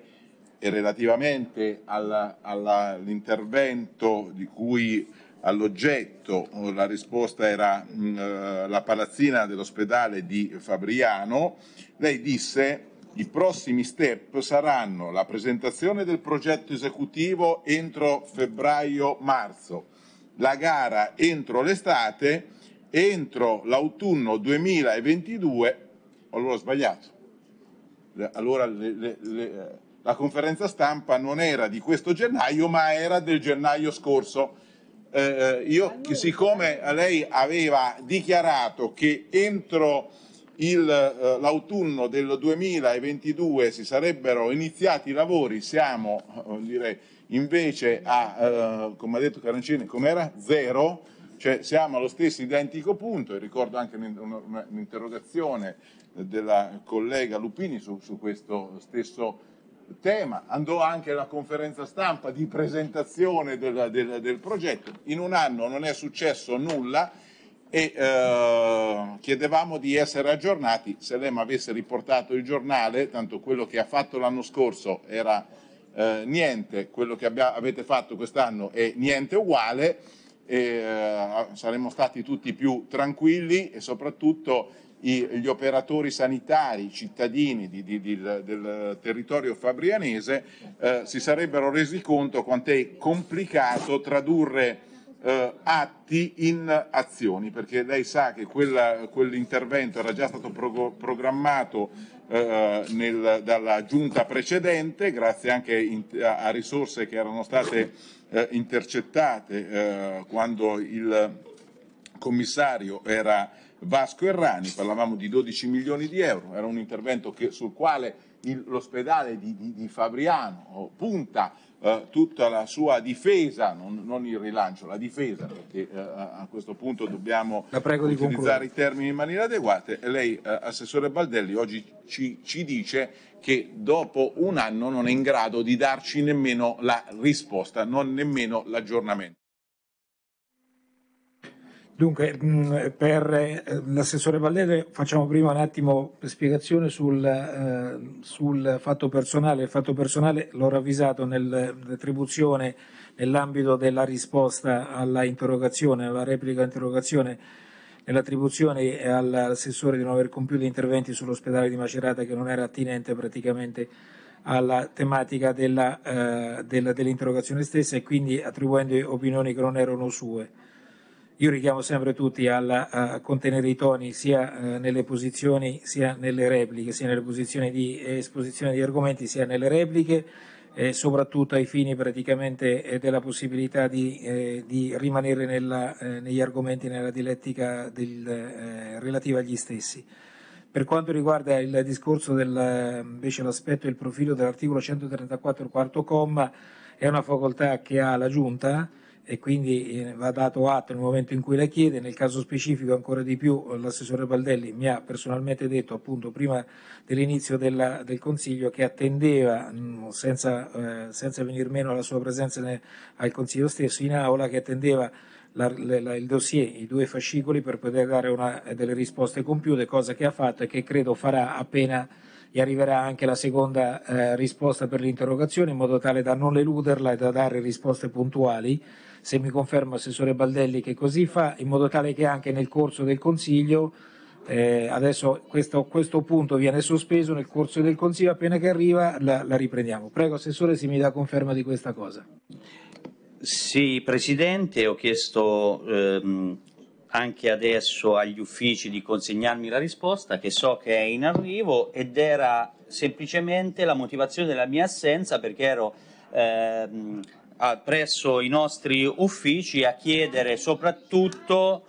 e relativamente alla, alla, all'intervento di cui all'oggetto la risposta era mh, mm, eh, la palazzina dell'ospedale di Fabriano, lei disse i prossimi step saranno la presentazione del progetto esecutivo entro febbraio-marzo, la gara entro l'estate, entro l'autunno 2022, allora ho sbagliato, allora le, le, le, la conferenza stampa non era di questo gennaio ma era del gennaio scorso. Eh, eh io, siccome lei aveva dichiarato che entro eh, l'autunno del 2022 si sarebbero iniziati i lavori, siamo eh, dire, invece a, eh, come ha detto Carancini, com'era? Zero, cioè siamo allo stesso identico punto, e ricordo anche un'interrogazione della collega Lupini su, su questo stesso tema, andò anche alla conferenza stampa di presentazione del, del, del progetto, in un anno non è successo nulla, e eh, chiedevamo di essere aggiornati se l'EMA avesse riportato il giornale, tanto quello che ha fatto l'anno scorso era eh, niente, quello che abbia, avete fatto quest'anno è niente uguale, e, eh, saremmo stati tutti più tranquilli e soprattutto i, gli operatori sanitari, i cittadini di, di, di, del territorio fabrianese eh, si sarebbero resi conto quanto è complicato tradurre eh, atti in azioni, perché lei sa che quella, quell'intervento era già stato pro- programmato eh, nel, dalla giunta precedente, grazie anche in, a, a, risorse che erano state eh, intercettate eh, quando il commissario era Vasco Errani, parlavamo di 12 milioni di euro, era un intervento che, sul quale il, l'ospedale di, di, di Fabriano oh, punta eh, tutta la sua difesa, non, non, il rilancio, la difesa, perché eh, a questo punto dobbiamo utilizzare concludere. i termini in maniera adeguata. E lei, eh, Assessore Baldelli, oggi ci, ci, dice che dopo un anno non è in grado di darci nemmeno la risposta, non nemmeno l'aggiornamento. Dunque, mm, per eh, l'assessore Valleri facciamo prima un attimo spiegazione sul, eh, sul, fatto personale. Il fatto personale l'ho ravvisato nell'attribuzione nell'ambito della risposta alla interrogazione, alla replica interrogazione, nell'attribuzione all'assessore di non aver compiuto interventi sull'ospedale di Macerata che non era attinente praticamente alla tematica della, eh, della, dell'interrogazione stessa e quindi attribuendo opinioni che non erano sue. Io richiamo sempre tutti alla, a contenere i toni sia eh, nelle posizioni sia nelle repliche, sia nelle posizioni di esposizione di argomenti sia nelle repliche, eh, soprattutto ai fini praticamente eh, della possibilità di, eh, di rimanere nella, eh, negli argomenti, nella dialettica del, eh, relativa agli stessi. Per quanto riguarda il discorso del, invece l'aspetto e il profilo dell'articolo 134 quarto comma, è una facoltà che ha la Giunta e quindi eh, va dato atto nel momento in cui la chiede, nel caso specifico ancora di più l'assessore Baldelli mi ha personalmente detto appunto prima dell'inizio della, del Consiglio che attendeva mm, senza, eh, senza venir meno alla sua presenza ne, al Consiglio stesso in aula che attendeva la, la, il dossier, i due fascicoli per poter dare una, delle risposte compiute, cosa che ha fatto e che credo farà appena gli arriverà anche la seconda eh, risposta per l'interrogazione in modo tale da non eluderla e da dare risposte puntuali se mi conferma Assessore Baldelli che così fa, in modo tale che anche nel corso del Consiglio, eh, adesso questo, questo, punto viene sospeso, nel corso del Consiglio appena che arriva la, la riprendiamo. Prego Assessore se mi dà conferma di questa cosa. Sì, Presidente, ho chiesto ehm, anche adesso agli uffici di consegnarmi la risposta, che so che è in arrivo, ed era semplicemente la motivazione della mia assenza perché ero ehm, presso i nostri uffici a chiedere soprattutto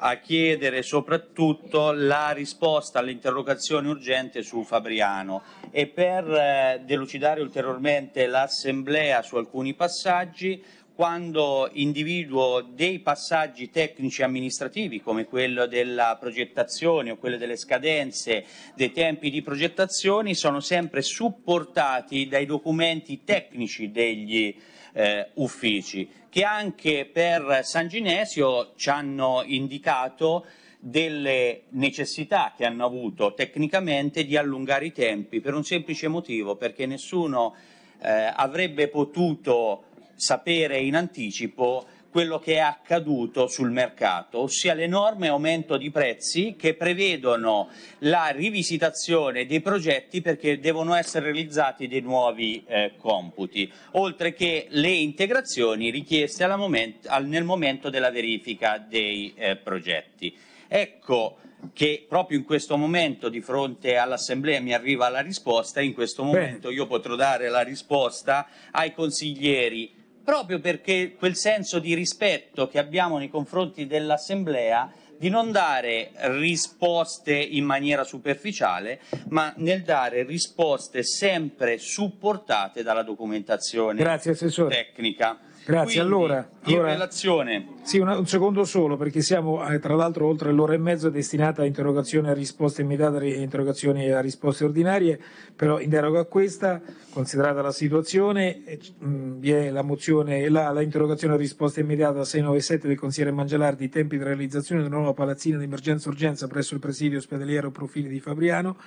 a chiedere soprattutto la risposta all'interrogazione urgente su Fabriano e per eh, delucidare ulteriormente l'Assemblea su alcuni passaggi quando individuo dei passaggi tecnici amministrativi come quello della progettazione o quello delle scadenze dei tempi di progettazione sono sempre supportati dai documenti tecnici degli eh, uffici, che anche per San Ginesio ci hanno indicato delle necessità che hanno avuto tecnicamente di allungare i tempi per un semplice motivo, perché nessuno eh, avrebbe potuto sapere in anticipo quello che è accaduto sul mercato, ossia l'enorme aumento di prezzi che prevedono la rivisitazione dei progetti perché devono essere realizzati dei nuovi eh, computi, oltre che le integrazioni richieste moment- al- nel momento della verifica dei eh, progetti. Ecco che proprio in questo momento di fronte all'Assemblea mi arriva la risposta, in questo momento Beh. io potrò dare la risposta ai consiglieri proprio perché quel senso di rispetto che abbiamo nei confronti dell'Assemblea di non dare risposte in maniera superficiale, ma nel dare risposte sempre supportate dalla documentazione Grazie, tecnica. Grazie, Quindi, allora, allora, relazione... Sì, una, un secondo solo, perché siamo eh, tra l'altro oltre l'ora e mezza destinata a interrogazioni e risposte immediate e interrogazioni e risposte ordinarie, però in deroga a questa, considerata la situazione, eh, mh, vi è la mozione, la, la interrogazione a risposta immediata 697 del consigliere Mangialardi, tempi di realizzazione della nuova palazzina di emergenza-urgenza presso il presidio ospedaliero Profili di Fabriano.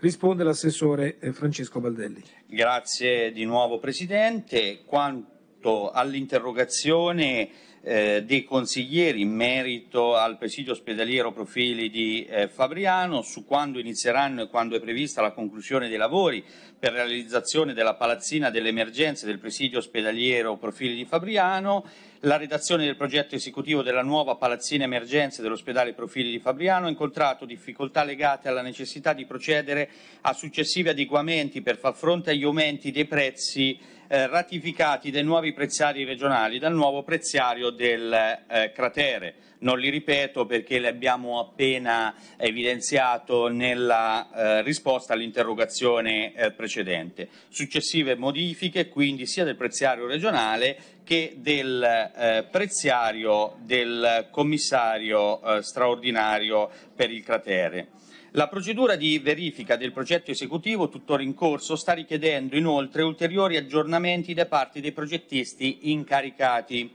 Risponde l'assessore eh, Francesco Baldelli. Grazie di nuovo Presidente. Quanto risposto all'interrogazione eh, dei consiglieri in merito al presidio ospedaliero profili di eh, Fabriano su quando inizieranno e quando è prevista la conclusione dei lavori per realizzazione della palazzina delle emergenze del presidio ospedaliero profili di Fabriano, la redazione del progetto esecutivo della nuova palazzina emergenze dell'ospedale profili di Fabriano ha incontrato difficoltà legate alla necessità di procedere a successivi adeguamenti per far fronte agli aumenti dei prezzi eh, ratificati dai nuovi preziari regionali, dal nuovo preziario del eh, cratere. Non li ripeto perché li abbiamo appena evidenziato nella eh, risposta all'interrogazione eh, precedente. Successive modifiche quindi sia del preziario regionale che del eh, preziario del commissario eh, straordinario per il cratere. La procedura di verifica del progetto esecutivo tuttora in corso sta richiedendo inoltre ulteriori aggiornamenti da parte dei progettisti incaricati.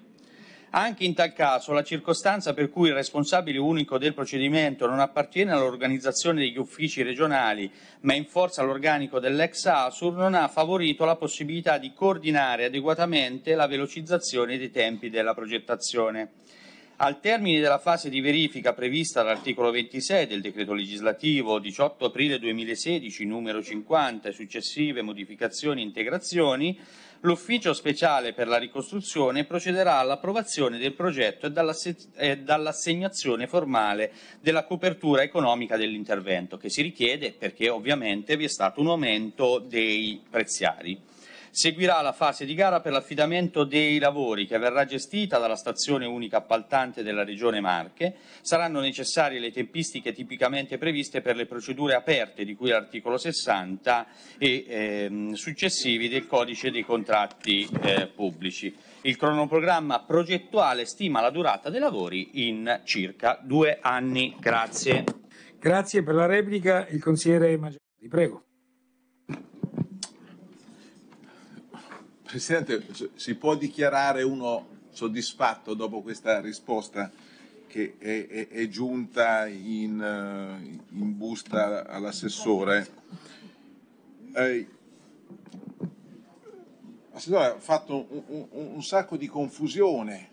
Anche in tal caso la circostanza per cui il responsabile unico del procedimento non appartiene all'organizzazione degli uffici regionali, ma in forza all'organico dell'ex ASUR, non ha favorito la possibilità di coordinare adeguatamente la velocizzazione dei tempi della progettazione. Al termine della fase di verifica prevista dall'articolo 26 del decreto legislativo 18 aprile 2016 numero 50 e successive modificazioni e integrazioni, l'Ufficio speciale per la ricostruzione procederà all'approvazione del progetto e, dall'asse- e dall'assegnazione formale della copertura economica dell'intervento che si richiede perché ovviamente vi è stato un aumento dei preziari. Seguirà la fase di gara per l'affidamento dei lavori che verrà gestita dalla stazione unica appaltante della Regione Marche. Saranno necessarie le tempistiche tipicamente previste per le procedure aperte di cui l'articolo 60 e ehm, successivi del codice dei contratti eh, pubblici. Il cronoprogramma progettuale stima la durata dei lavori in circa due anni. Grazie. Grazie per la replica il consigliere Maggiori. Prego. Presidente, si può dichiarare uno soddisfatto dopo questa risposta che è, è, è giunta in, eh, in, busta all'assessore? Eh, l'assessore ha fatto un, un, un, sacco di confusione.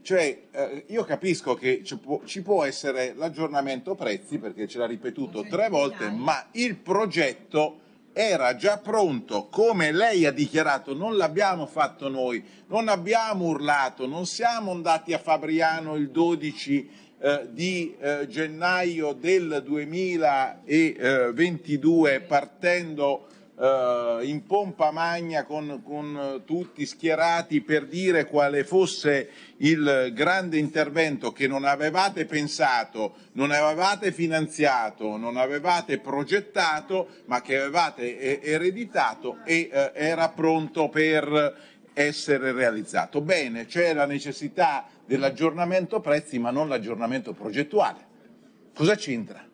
Cioè, eh, io capisco che ci può, ci può essere l'aggiornamento prezzi perché ce l'ha ripetuto tre volte, ma il progetto era già pronto, come lei ha dichiarato, non l'abbiamo fatto noi, non abbiamo urlato, non siamo andati a Fabriano il 12 eh, di eh, gennaio del 2022 partendo eh, in pompa magna con, con eh, tutti schierati per dire quale fosse il grande intervento che non avevate pensato, non avevate finanziato, non avevate progettato, ma che avevate eh, ereditato e eh, era pronto per essere realizzato. Bene, c'è la necessità dell'aggiornamento prezzi, ma non l'aggiornamento progettuale. Cosa c'entra?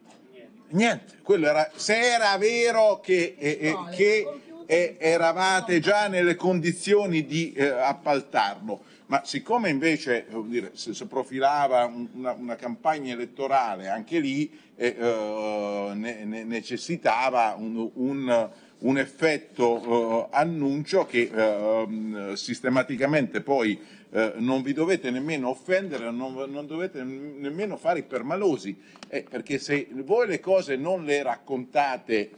Niente, quello era, se era vero che, eh, eh, che eh, eravate già nelle condizioni di eh, appaltarlo, ma siccome invece eh, dire, si profilava una, una, campagna elettorale anche lì, eh, ne, ne necessitava un, un un effetto eh, annuncio che eh, mm, sistematicamente poi eh, non vi dovete nemmeno offendere, non, non dovete nemmeno fare i permalosi, eh, perché se voi le cose non le raccontate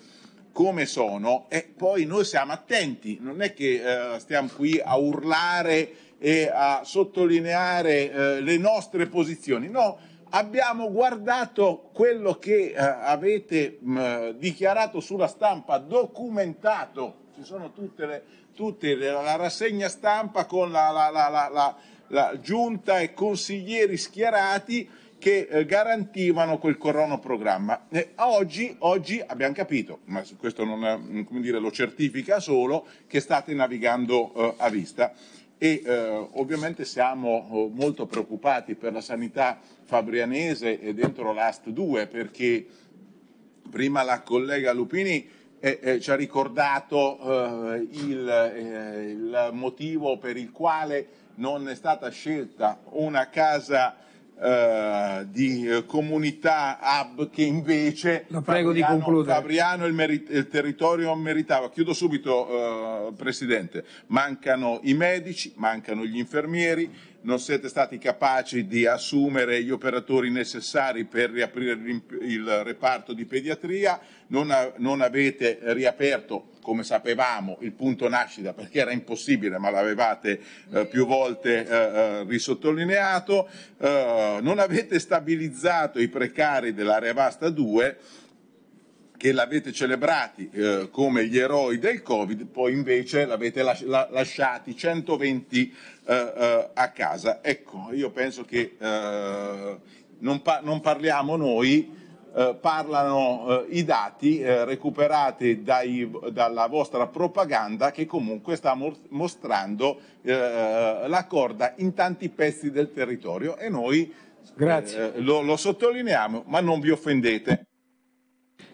come sono, eh, poi noi siamo attenti, non è che eh, stiamo qui a urlare e a sottolineare eh, le nostre posizioni, no, abbiamo guardato quello che eh, avete mh, mm, dichiarato sulla stampa, documentato, ci sono tutte le tutti la, rassegna stampa con la, la, la, giunta e consiglieri schierati che eh, garantivano quel cronoprogramma. Eh, oggi, oggi, abbiamo capito, ma questo non è, mm, dire, lo certifica solo, che state navigando eh, a vista e eh, ovviamente siamo oh, molto preoccupati per la sanità fabrianese e dentro l'AST 2 perché prima la collega Lupini eh, eh, ci ha ricordato eh, il, eh, il, motivo per il quale non è stata scelta una casa eh, di comunità hub che invece Fabriano, Fabriano il, merit- il, territorio meritava. Chiudo subito, eh, Presidente. Mancano i medici, mancano gli infermieri, non siete stati capaci di assumere gli operatori necessari per riaprire il reparto di pediatria non, a, non avete riaperto come sapevamo, il punto nascita perché era impossibile, ma l'avevate eh, più volte eh, eh risottolineato, eh, non avete stabilizzato i precari dell'area vasta 2 che l'avete celebrati eh, come gli eroi del Covid, poi invece l'avete las- la- lasciati 120 eh, eh, a casa. Ecco, io penso che eh, non, pa- non, parliamo noi, eh, parlano eh, i dati eh, recuperati dai, dalla vostra propaganda che comunque sta mostrando eh, eh, la corda in tanti pezzi del territorio e noi lo, lo sottolineiamo, ma non vi offendete.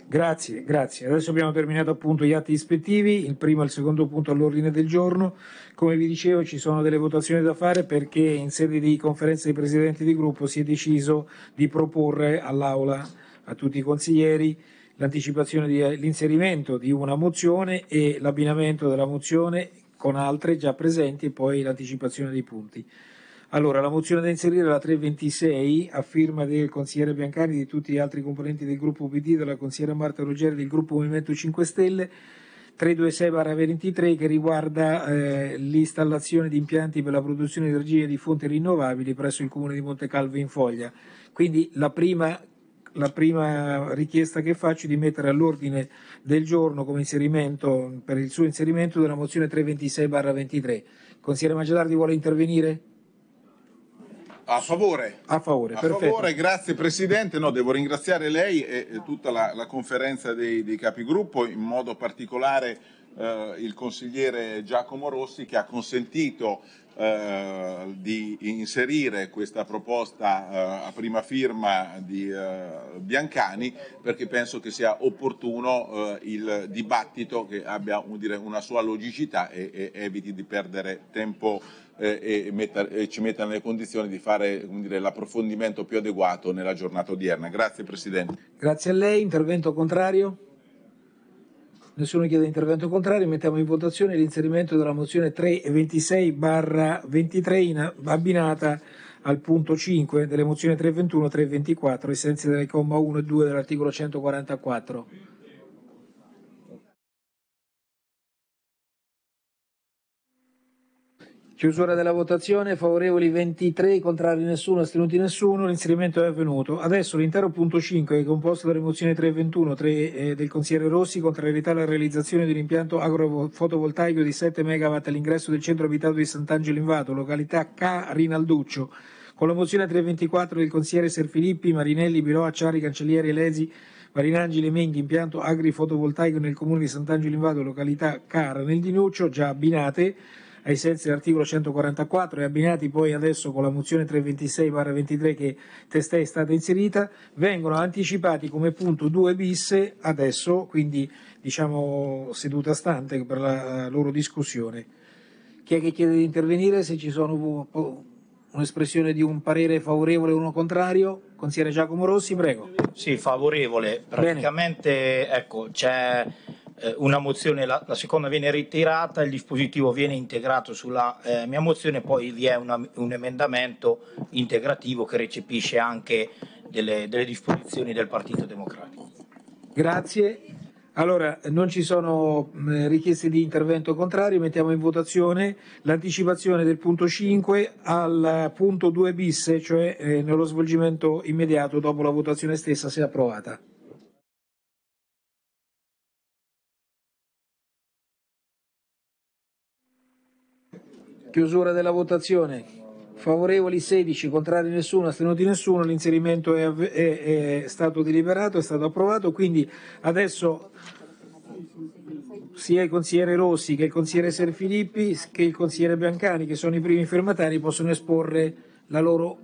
Grazie, grazie. Adesso abbiamo terminato appunto gli atti ispettivi, il primo e il secondo punto all'ordine del giorno. Come vi dicevo ci sono delle votazioni da fare perché in sede di conferenza dei presidenti di gruppo si è deciso di proporre all'Aula a tutti i consiglieri l'anticipazione dell'inserimento di una mozione e l'abbinamento della mozione con altre già presenti e poi l'anticipazione dei punti. Allora, la mozione da inserire è la 326 a firma del consigliere Biancani e di tutti gli altri componenti del gruppo PD, della consigliera Marta Ruggeri del gruppo Movimento 5 Stelle. 326-23 che riguarda eh, l'installazione di impianti per la produzione di energie di fonti rinnovabili presso il comune di Montecalvo in Foglia. Quindi la prima la prima richiesta che faccio è di mettere all'ordine del giorno come inserimento, per il suo inserimento, della mozione 326-23. Consigliere Mangialardi vuole intervenire? A favore. A favore, a favore grazie Presidente. No, devo ringraziare lei e tutta la, la conferenza dei, dei, capigruppo, in modo particolare eh, il consigliere Giacomo Rossi che ha consentito eh, di inserire questa proposta eh, a prima firma di eh, Biancani perché penso che sia opportuno eh, il dibattito che abbia un, dire, una sua logicità e, e, eviti di perdere tempo eh, e, metta, e, ci metta nelle condizioni di fare dire, l'approfondimento più adeguato nella giornata odierna. Grazie Presidente. Grazie a lei, intervento contrario nessuno chiede intervento contrario, mettiamo in votazione l'inserimento della mozione 326 23 in, abbinata al punto 5 delle mozioni 321 324 ai sensi del comma 1 e 2 dell'articolo 144. Chiusura della votazione, favorevoli 23, contrari nessuno, astenuti nessuno, l'inserimento è avvenuto. Adesso l'intero punto 5 è composto dalle mozioni 321 3, eh, del consigliere Rossi, contrarietà alla realizzazione di un impianto agrofotovoltaico di 7 MW all'ingresso del centro abitato di Sant'Angelo Invato, località K Rinalduccio. Con la mozione 324 del consigliere Serfilippi, Marinelli, Biloa, Ciari, Cancellieri, Lesi, Marinangeli, Menghi, impianto agrifotovoltaico nel comune di Sant'Angelo Invato, località Car nel Dinuccio, già abbinate ai sensi dell'articolo 144 e abbinati poi adesso con la mozione 326-23 che testè è stata inserita, vengono anticipati come punto 2 bis adesso, quindi diciamo seduta stante per la eh, loro discussione. Chi è che chiede di intervenire? Se ci sono un'espressione di un parere favorevole o uno contrario? Consigliere Giacomo Rossi, prego. Sì, favorevole. Praticamente, Bene. ecco, c'è eh, una mozione, la, la, seconda viene ritirata, il dispositivo viene integrato sulla eh, mia mozione, poi vi è una, un emendamento integrativo che recepisce anche delle, delle disposizioni del Partito Democratico. Grazie. Allora, non ci sono mm, richieste di intervento contrario, mettiamo in votazione l'anticipazione del punto 5 al punto 2 bis, cioè eh, nello svolgimento immediato dopo la votazione stessa, se approvata. Chiusura della votazione. Favorevoli 16, contrari nessuno, astenuti nessuno, l'inserimento è, è, è stato deliberato, è stato approvato, quindi adesso sia il consigliere Rossi che il consigliere Serfilippi che il consigliere Biancani, che sono i primi firmatari, possono esporre la loro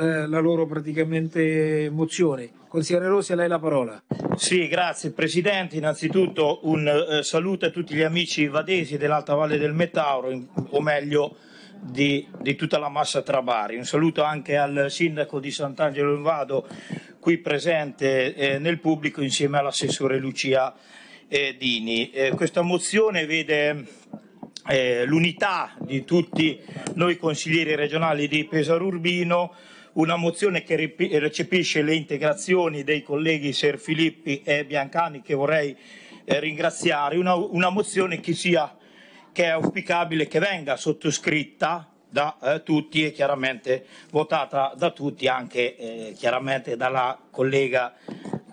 eh, la loro praticamente mozione. Consigliere Rossi, a lei la parola. Sì, grazie Presidente. Innanzitutto un eh, saluto a tutti gli amici vadesi dell'Alta Valle del Metauro, in, o meglio di, di, tutta la massa Trabari. Un saluto anche al Sindaco di Sant'Angelo in Vado, qui presente eh, nel pubblico insieme all'assessore Lucia eh, Dini. Eh, questa mozione vede l'unità di tutti noi consiglieri regionali di Pesaro Urbino una mozione che recepisce le integrazioni dei colleghi Ser Filippi e Biancani che vorrei eh, ringraziare, una, una mozione che, sia, che è auspicabile che venga sottoscritta da eh, tutti e chiaramente votata da tutti anche eh, chiaramente dalla collega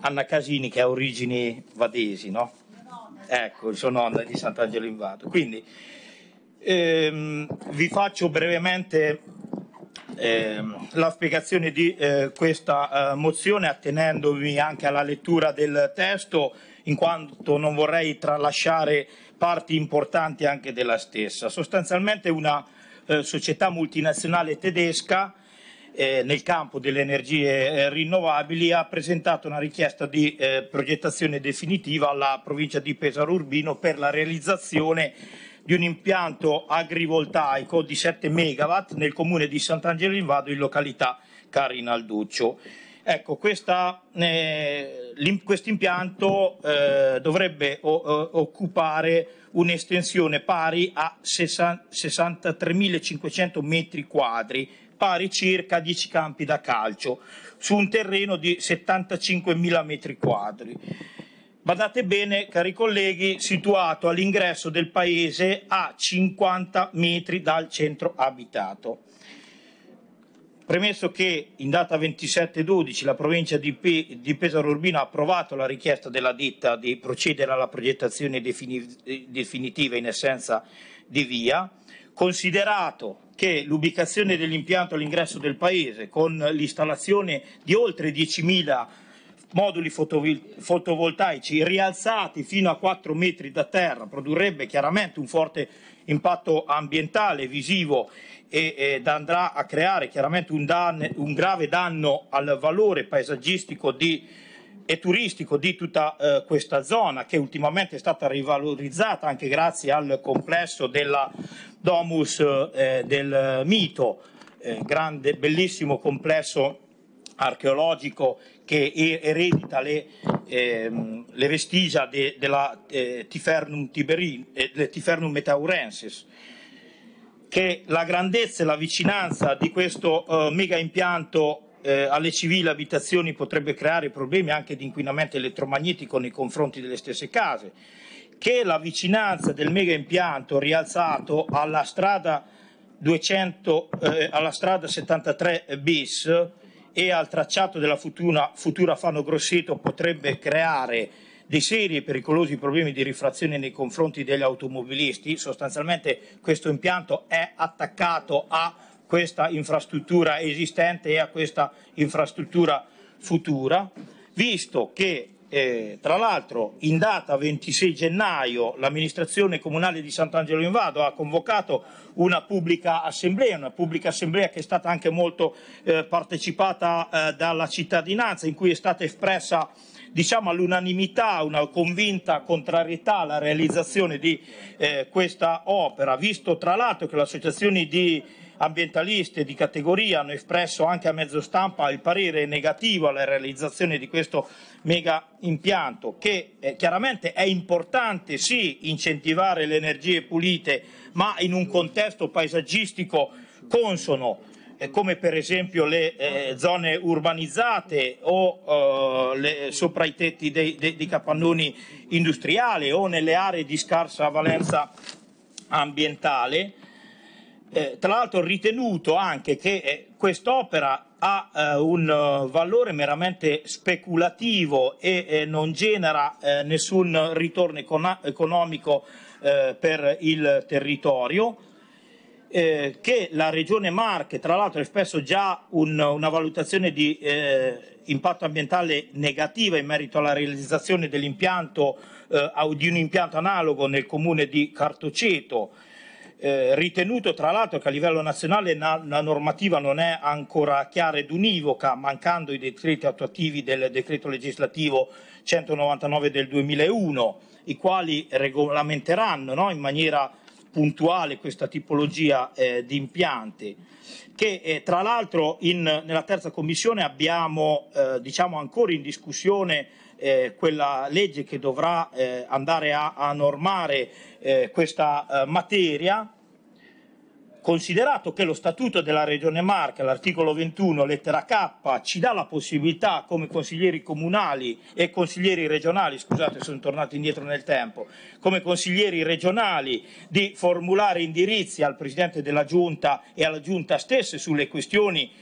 Anna Casini che ha origini vadesi, no? Ecco, il suo nonno di Sant'Angelo in Vado. Quindi ehm, vi faccio brevemente eh, la spiegazione di eh, questa eh, mozione attenendovi anche alla lettura del testo in quanto non vorrei tralasciare parti importanti anche della stessa. Sostanzialmente una eh, società multinazionale tedesca eh, nel campo delle energie eh, rinnovabili ha presentato una richiesta di progettazione definitiva alla provincia di Pesaro Urbino per la realizzazione di un impianto agrivoltaico di 7 megawatt nel comune di Sant'Angelo in Vado in località Carinalduccio. Ecco, eh, questo eh, impianto eh, dovrebbe o, o, occupare un'estensione pari a 63.500 metri quadri, pari circa 10 campi da calcio, su un terreno di 75.000 metri quadri badate bene cari colleghi, situato all'ingresso del paese a 50 metri dal centro abitato. Premesso che in data 27-12 la provincia di, Pe- di Pesaro Urbino ha approvato la richiesta della ditta di procedere alla progettazione defini- definitiva in essenza di via, considerato che l'ubicazione dell'impianto all'ingresso del paese con l'installazione di oltre 10.000 moduli fotovoltaici rialzati fino a 4 metri da terra produrrebbe chiaramente un forte impatto ambientale visivo e, ed andrà a creare chiaramente un, danno, un grave danno al valore paesaggistico di, e turistico di tutta eh, questa zona che ultimamente è stata rivalorizzata anche grazie al complesso della Domus eh, del Mito, eh, grande, bellissimo complesso archeologico che eredita le, ehm, le vestigia de, della eh, Tifernum, Tiberin, eh, Tifernum Metaurensis, che la grandezza e la vicinanza di questo eh, mega impianto eh, alle civili abitazioni potrebbe creare problemi anche di inquinamento elettromagnetico nei confronti delle stesse case, che la vicinanza del mega impianto rialzato alla strada, 200, eh, alla strada 73 bis e al tracciato della futura, futura Fano Grosseto potrebbe creare dei seri e pericolosi problemi di rifrazione nei confronti degli automobilisti. Sostanzialmente questo impianto è attaccato a questa infrastruttura esistente e a questa infrastruttura futura, visto che eh, tra l'altro, in data 26 gennaio, l'amministrazione comunale di Sant'Angelo in Vado ha convocato una pubblica assemblea, una pubblica assemblea che è stata anche molto eh, partecipata eh, dalla cittadinanza, in cui è stata espressa diciamo all'unanimità una convinta contrarietà alla realizzazione di eh, questa opera, visto tra l'altro che l'associazione di ambientaliste di categoria hanno espresso anche a mezzo stampa il parere negativo alla realizzazione di questo mega impianto che eh, chiaramente è importante sì incentivare le energie pulite ma in un contesto paesaggistico consono eh, come per esempio le eh, zone urbanizzate o eh, le, sopra i tetti dei, dei, dei capannoni industriali o nelle aree di scarsa valenza ambientale eh, tra l'altro ritenuto anche che eh, quest'opera ha eh, un eh, valore meramente speculativo e eh, non genera eh, nessun ritorno econ- economico per il territorio. che la regione Marche, tra l'altro, ha espresso già un, una valutazione di impatto ambientale negativa in merito alla realizzazione dell'impianto, di un impianto analogo nel comune di Cartoceto, eh, ritenuto tra l'altro che a livello nazionale na- la normativa non è ancora chiara ed univoca, mancando i decreti attuativi del decreto legislativo 199 del 2001, i quali regolamenteranno no, in maniera puntuale questa tipologia eh, di impianti, che eh, tra l'altro in, nella terza commissione abbiamo eh, diciamo ancora in discussione eh, quella legge che dovrà eh, andare a, a normare eh, questa eh, materia, considerato che lo Statuto della Regione Marche, l'articolo 21, lettera K, ci dà la possibilità come consiglieri comunali e consiglieri regionali, scusate sono tornato indietro nel tempo, come consiglieri regionali di formulare indirizzi al Presidente della Giunta e alla Giunta stessa sulle questioni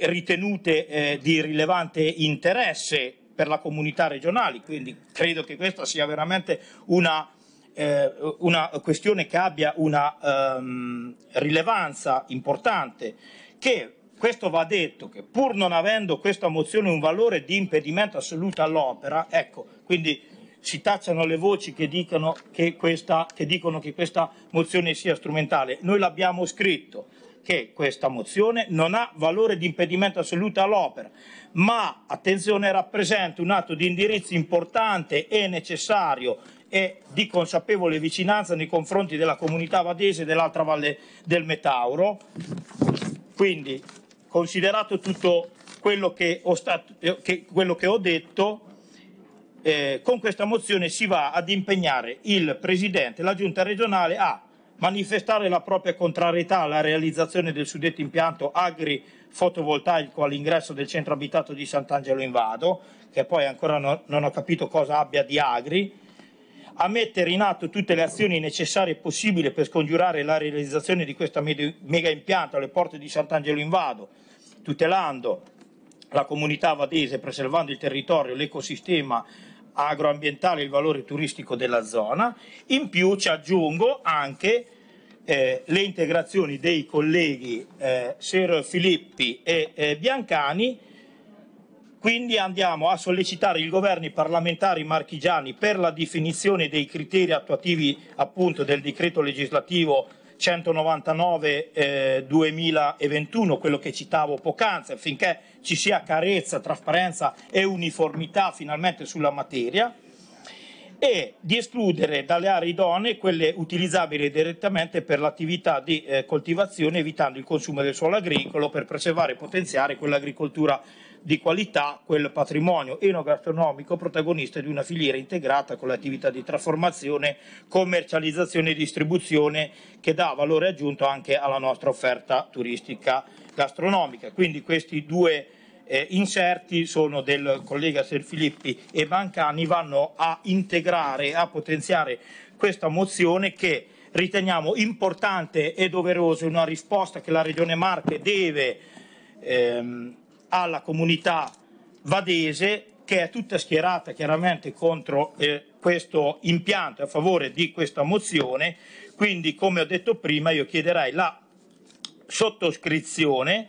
ritenute eh, di rilevante interesse per la comunità regionale. quindi credo che questa sia veramente una, eh, una questione che abbia una ehm, rilevanza importante, che questo va detto che pur non avendo questa mozione un valore di impedimento assoluto all'opera, ecco, quindi si tacciano le voci che dicono che questa, che dicono che questa mozione sia strumentale. Noi l'abbiamo scritto, che questa mozione non ha valore di impedimento assoluto all'opera, ma attenzione rappresenta un atto di indirizzo importante e necessario e di consapevole vicinanza nei confronti della comunità vadese dell'altra valle del Metauro. Quindi, considerato tutto quello che ho, stato, che, quello che ho detto, eh, con questa mozione si va ad impegnare il Presidente e la Giunta regionale a manifestare la propria contrarietà alla realizzazione del suddetto impianto agri fotovoltaico all'ingresso del centro abitato di Sant'Angelo in Vado, che poi ancora no, non ho capito cosa abbia di agri, a mettere in atto tutte le azioni necessarie e possibili per scongiurare la realizzazione di questo mega impianto alle porte di Sant'Angelo in Vado, tutelando la comunità vadese, preservando il territorio, l'ecosistema, agroambientale il valore turistico della zona, in più ci aggiungo anche eh, le integrazioni dei colleghi eh, Ser Filippi e eh, Biancani, quindi andiamo a sollecitare i governi parlamentari marchigiani per la definizione dei criteri attuativi appunto del decreto legislativo 199 eh, 2021, quello che citavo poc'anzi, affinché ci sia carezza, trasparenza e uniformità finalmente sulla materia e di escludere dalle aree idonee quelle utilizzabili direttamente per l'attività di eh, coltivazione evitando il consumo del suolo agricolo per preservare e potenziare quell'agricoltura di qualità quel patrimonio enogastronomico protagonista di una filiera integrata con l'attività di trasformazione, commercializzazione e distribuzione che dà valore aggiunto anche alla nostra offerta turistica gastronomica. Quindi questi due eh, inserti sono del collega Serfilippi e Bancani vanno a integrare, a potenziare questa mozione che riteniamo importante e doverosa, una risposta che la Regione Marche deve ehm, alla comunità vadese che è tutta schierata chiaramente contro eh, questo impianto a favore di questa mozione, quindi come ho detto prima io chiederei la sottoscrizione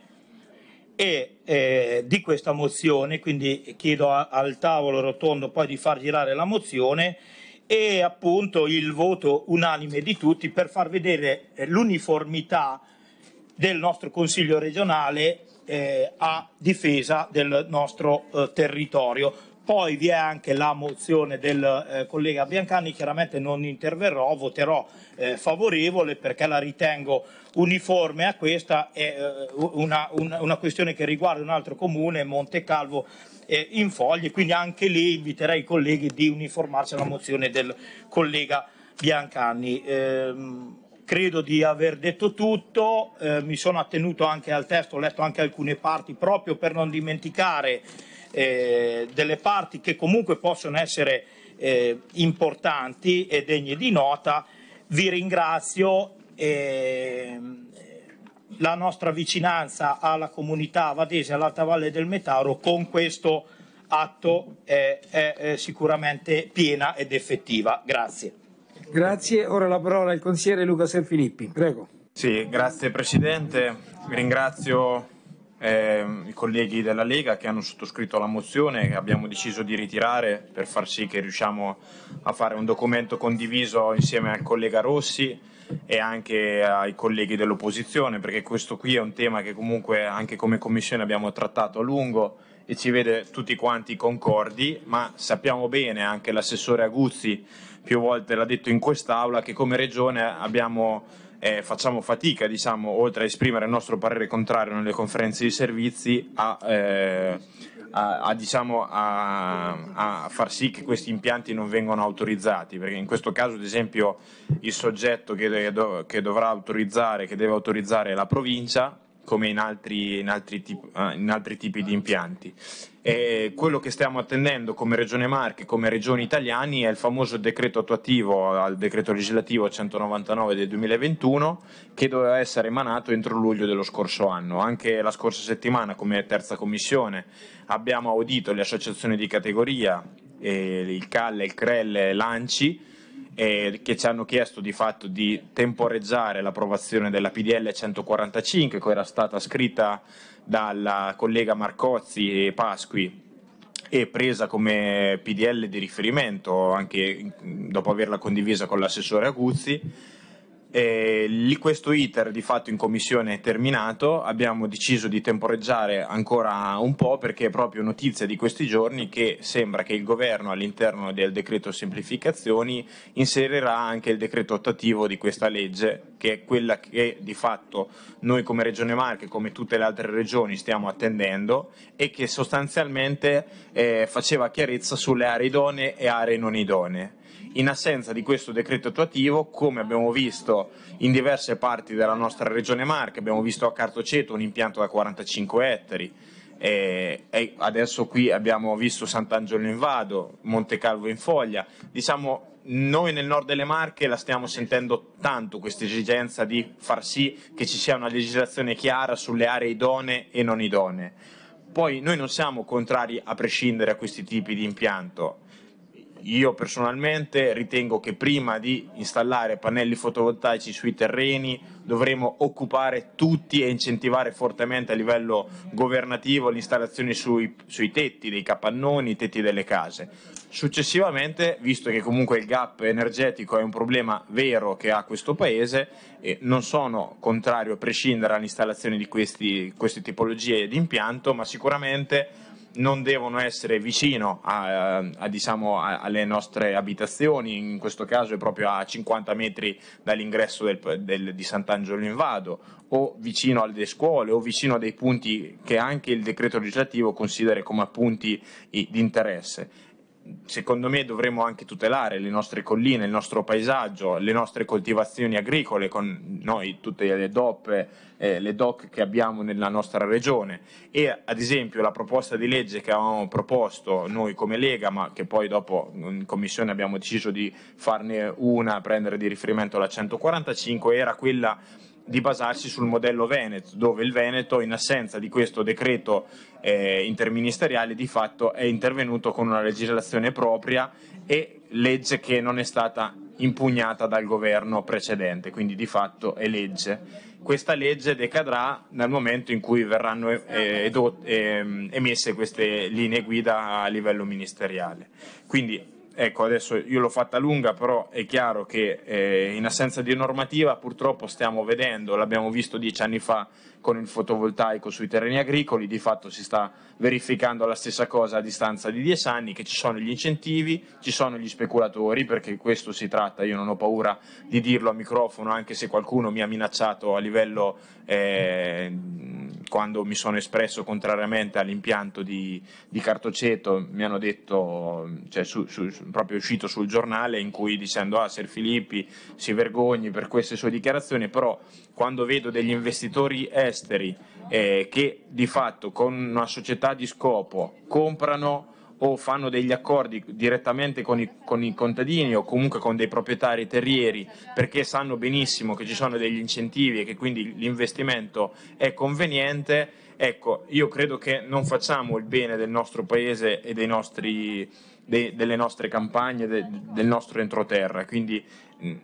e, eh, di questa mozione, quindi chiedo a, al tavolo rotondo poi di far girare la mozione e appunto il voto unanime di tutti per far vedere eh, l'uniformità del nostro Consiglio regionale eh, a difesa del nostro eh, territorio. Poi vi è anche la mozione del eh, collega Biancani, chiaramente non interverrò, voterò eh, favorevole perché la ritengo uniforme a questa, è eh, una, una, una questione che riguarda un altro comune, Montecalvo, eh, in foglie, quindi anche lì inviterei i colleghi di uniformarsi alla mozione del collega Biancanni. Ehm, Credo di aver detto tutto, eh, mi sono attenuto anche al testo, ho letto anche alcune parti proprio per non dimenticare eh, delle parti che comunque possono essere eh, importanti e degne di nota. Vi ringrazio e ehm, la nostra vicinanza alla comunità vadese all'Alta Valle del Metauro con questo atto è, è, è sicuramente piena ed effettiva. Grazie. Grazie, ora la parola al consigliere Luca Serfilippi, prego. Sì, grazie Presidente, ringrazio eh, i colleghi della Lega che hanno sottoscritto la mozione che abbiamo deciso di ritirare per far sì che riusciamo a fare un documento condiviso insieme al collega Rossi e anche ai colleghi dell'opposizione perché questo qui è un tema che comunque anche come Commissione abbiamo trattato a lungo e ci vede tutti quanti concordi ma sappiamo bene anche l'assessore Aguzzi più volte l'ha detto in quest'Aula, che come Regione abbiamo, eh, facciamo fatica, diciamo, oltre a esprimere il nostro parere contrario nelle conferenze di servizi, a, eh, a, a, diciamo, a, far sì che questi impianti non vengano autorizzati, perché in questo caso ad esempio il soggetto che, che dovrà autorizzare, che deve autorizzare è la provincia, come in altri, in altri, tipi, eh, in altri tipi di impianti. E quello che stiamo attendendo come Regione Marche, come Regioni italiani, è il famoso decreto attuativo al decreto legislativo 199 del 2021 che doveva essere emanato entro luglio dello scorso anno. Anche la scorsa settimana, come terza commissione, abbiamo audito le associazioni di categoria, eh, il CAL, il CREL, l'ANCI, eh, che ci hanno chiesto di fatto di temporeggiare l'approvazione della PDL 145 che era stata scritta dalla collega Marcozzi e Pasqui e presa come PDL di riferimento anche dopo averla condivisa con l'assessore Aguzzi e eh, lì questo iter di fatto in commissione è terminato, abbiamo deciso di temporeggiare ancora un po' perché è proprio notizia di questi giorni che sembra che il governo all'interno del decreto semplificazioni inserirà anche il decreto ottativo di questa legge che è quella che di fatto noi come Regione Marche, come tutte le altre regioni stiamo attendendo e che sostanzialmente eh, faceva chiarezza sulle aree idonee e aree non idonee in assenza di questo decreto attuativo, come abbiamo visto in diverse parti della nostra regione Marche, abbiamo visto a Cartoceto un impianto da 45 ettari, e adesso qui abbiamo visto Sant'Angelo in Vado, Monte Calvo in Foglia, diciamo noi nel nord delle Marche la stiamo sentendo tanto questa esigenza di far sì che ci sia una legislazione chiara sulle aree idonee e non idonee. Poi noi non siamo contrari a prescindere a questi tipi di impianto, io personalmente ritengo che prima di installare pannelli fotovoltaici sui terreni dovremo occupare tutti e incentivare fortemente a livello governativo l'installazione sui, sui tetti dei capannoni, i tetti delle case. Successivamente, visto che comunque il gap energetico è un problema vero che ha questo paese, eh, non sono contrario a prescindere all'installazione di questi, queste tipologie di impianto, ma sicuramente non devono essere vicino a, a, diciamo, a, diciamo, alle nostre abitazioni, in questo caso è proprio a 50 metri dall'ingresso del, del, di Sant'Angelo in Vado, o vicino alle scuole, o vicino a dei punti che anche il decreto legislativo considera come punti di interesse secondo me dovremmo anche tutelare le nostre colline, il nostro paesaggio, le nostre coltivazioni agricole con noi tutte le doppe, eh, le DOC che abbiamo nella nostra regione e ad esempio la proposta di legge che avevamo proposto noi come Lega, ma che poi dopo in Commissione abbiamo deciso di farne una, prendere di riferimento la 145, era quella di basarsi sul modello Veneto, dove il Veneto, in assenza di questo decreto eh, interministeriale, di fatto è intervenuto con una legislazione propria e legge che non è stata impugnata dal governo precedente, quindi di fatto è legge questa legge decadrà nel momento in cui verranno eh, edot, eh, emesse queste linee guida a livello ministeriale. Quindi ecco, adesso io l'ho fatta lunga, però è chiaro che eh, in assenza di normativa purtroppo stiamo vedendo, l'abbiamo visto dieci anni fa con il fotovoltaico sui terreni agricoli, di fatto si sta verificando la stessa cosa a distanza di dieci anni, che ci sono gli incentivi, ci sono gli speculatori, perché questo si tratta, io non ho paura di dirlo a microfono, anche se qualcuno mi ha minacciato a livello eh, quando mi sono espresso contrariamente all'impianto di, di Cartoceto, mi hanno detto, cioè, su, su, proprio uscito sul giornale in cui dicendo ah Ser Filippi si vergogni per queste sue dichiarazioni, però quando vedo degli investitori esteri eh, che di fatto con una società di scopo comprano o fanno degli accordi direttamente con i, con i, contadini o comunque con dei proprietari terrieri perché sanno benissimo che ci sono degli incentivi e che quindi l'investimento è conveniente, ecco, io credo che non facciamo il bene del nostro paese e nostri, de, delle nostre campagne, de, del nostro entroterra, quindi mm,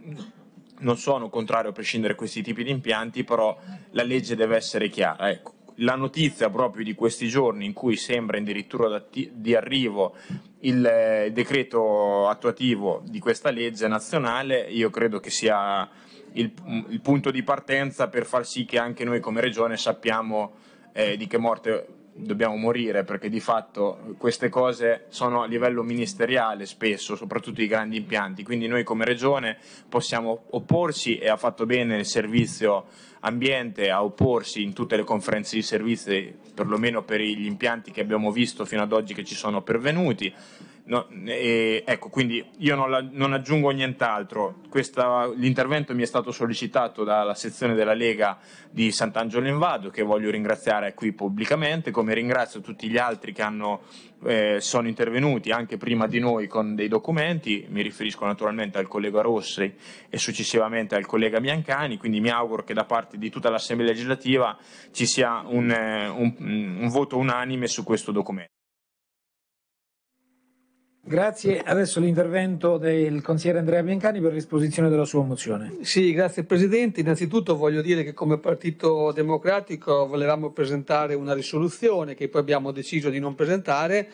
non sono contrario a prescindere da questi tipi di impianti, però la legge deve essere chiara. Ecco, la notizia proprio di questi giorni in cui sembra addirittura di arrivo eh, il decreto attuativo di questa legge nazionale, io credo che sia il, il punto di partenza per far sì che anche noi come Regione sappiamo eh, di che morte dobbiamo morire perché di fatto queste cose sono a livello ministeriale spesso, soprattutto i grandi impianti, quindi noi come regione possiamo opporci e ha fatto bene il servizio ambiente a opporsi in tutte le conferenze di servizi, perlomeno per gli impianti che abbiamo visto fino ad oggi che ci sono pervenuti, No, e, ecco, quindi io non, la, non aggiungo nient'altro. Questa, l'intervento mi è stato sollecitato dalla sezione della Lega di Sant'Angelo in Vado, che voglio ringraziare qui pubblicamente, come ringrazio tutti gli altri che hanno, eh, sono intervenuti anche prima di noi con dei documenti. Mi riferisco naturalmente al collega Rossi e successivamente al collega Biancani. Quindi mi auguro che da parte di tutta l'Assemblea legislativa ci sia un, eh, un, un voto unanime su questo documento. Grazie, adesso l'intervento del consigliere Andrea Biancani per l'esposizione della sua mozione. Sì, grazie Presidente. Innanzitutto voglio dire che come Partito Democratico volevamo presentare una risoluzione che poi abbiamo deciso di non presentare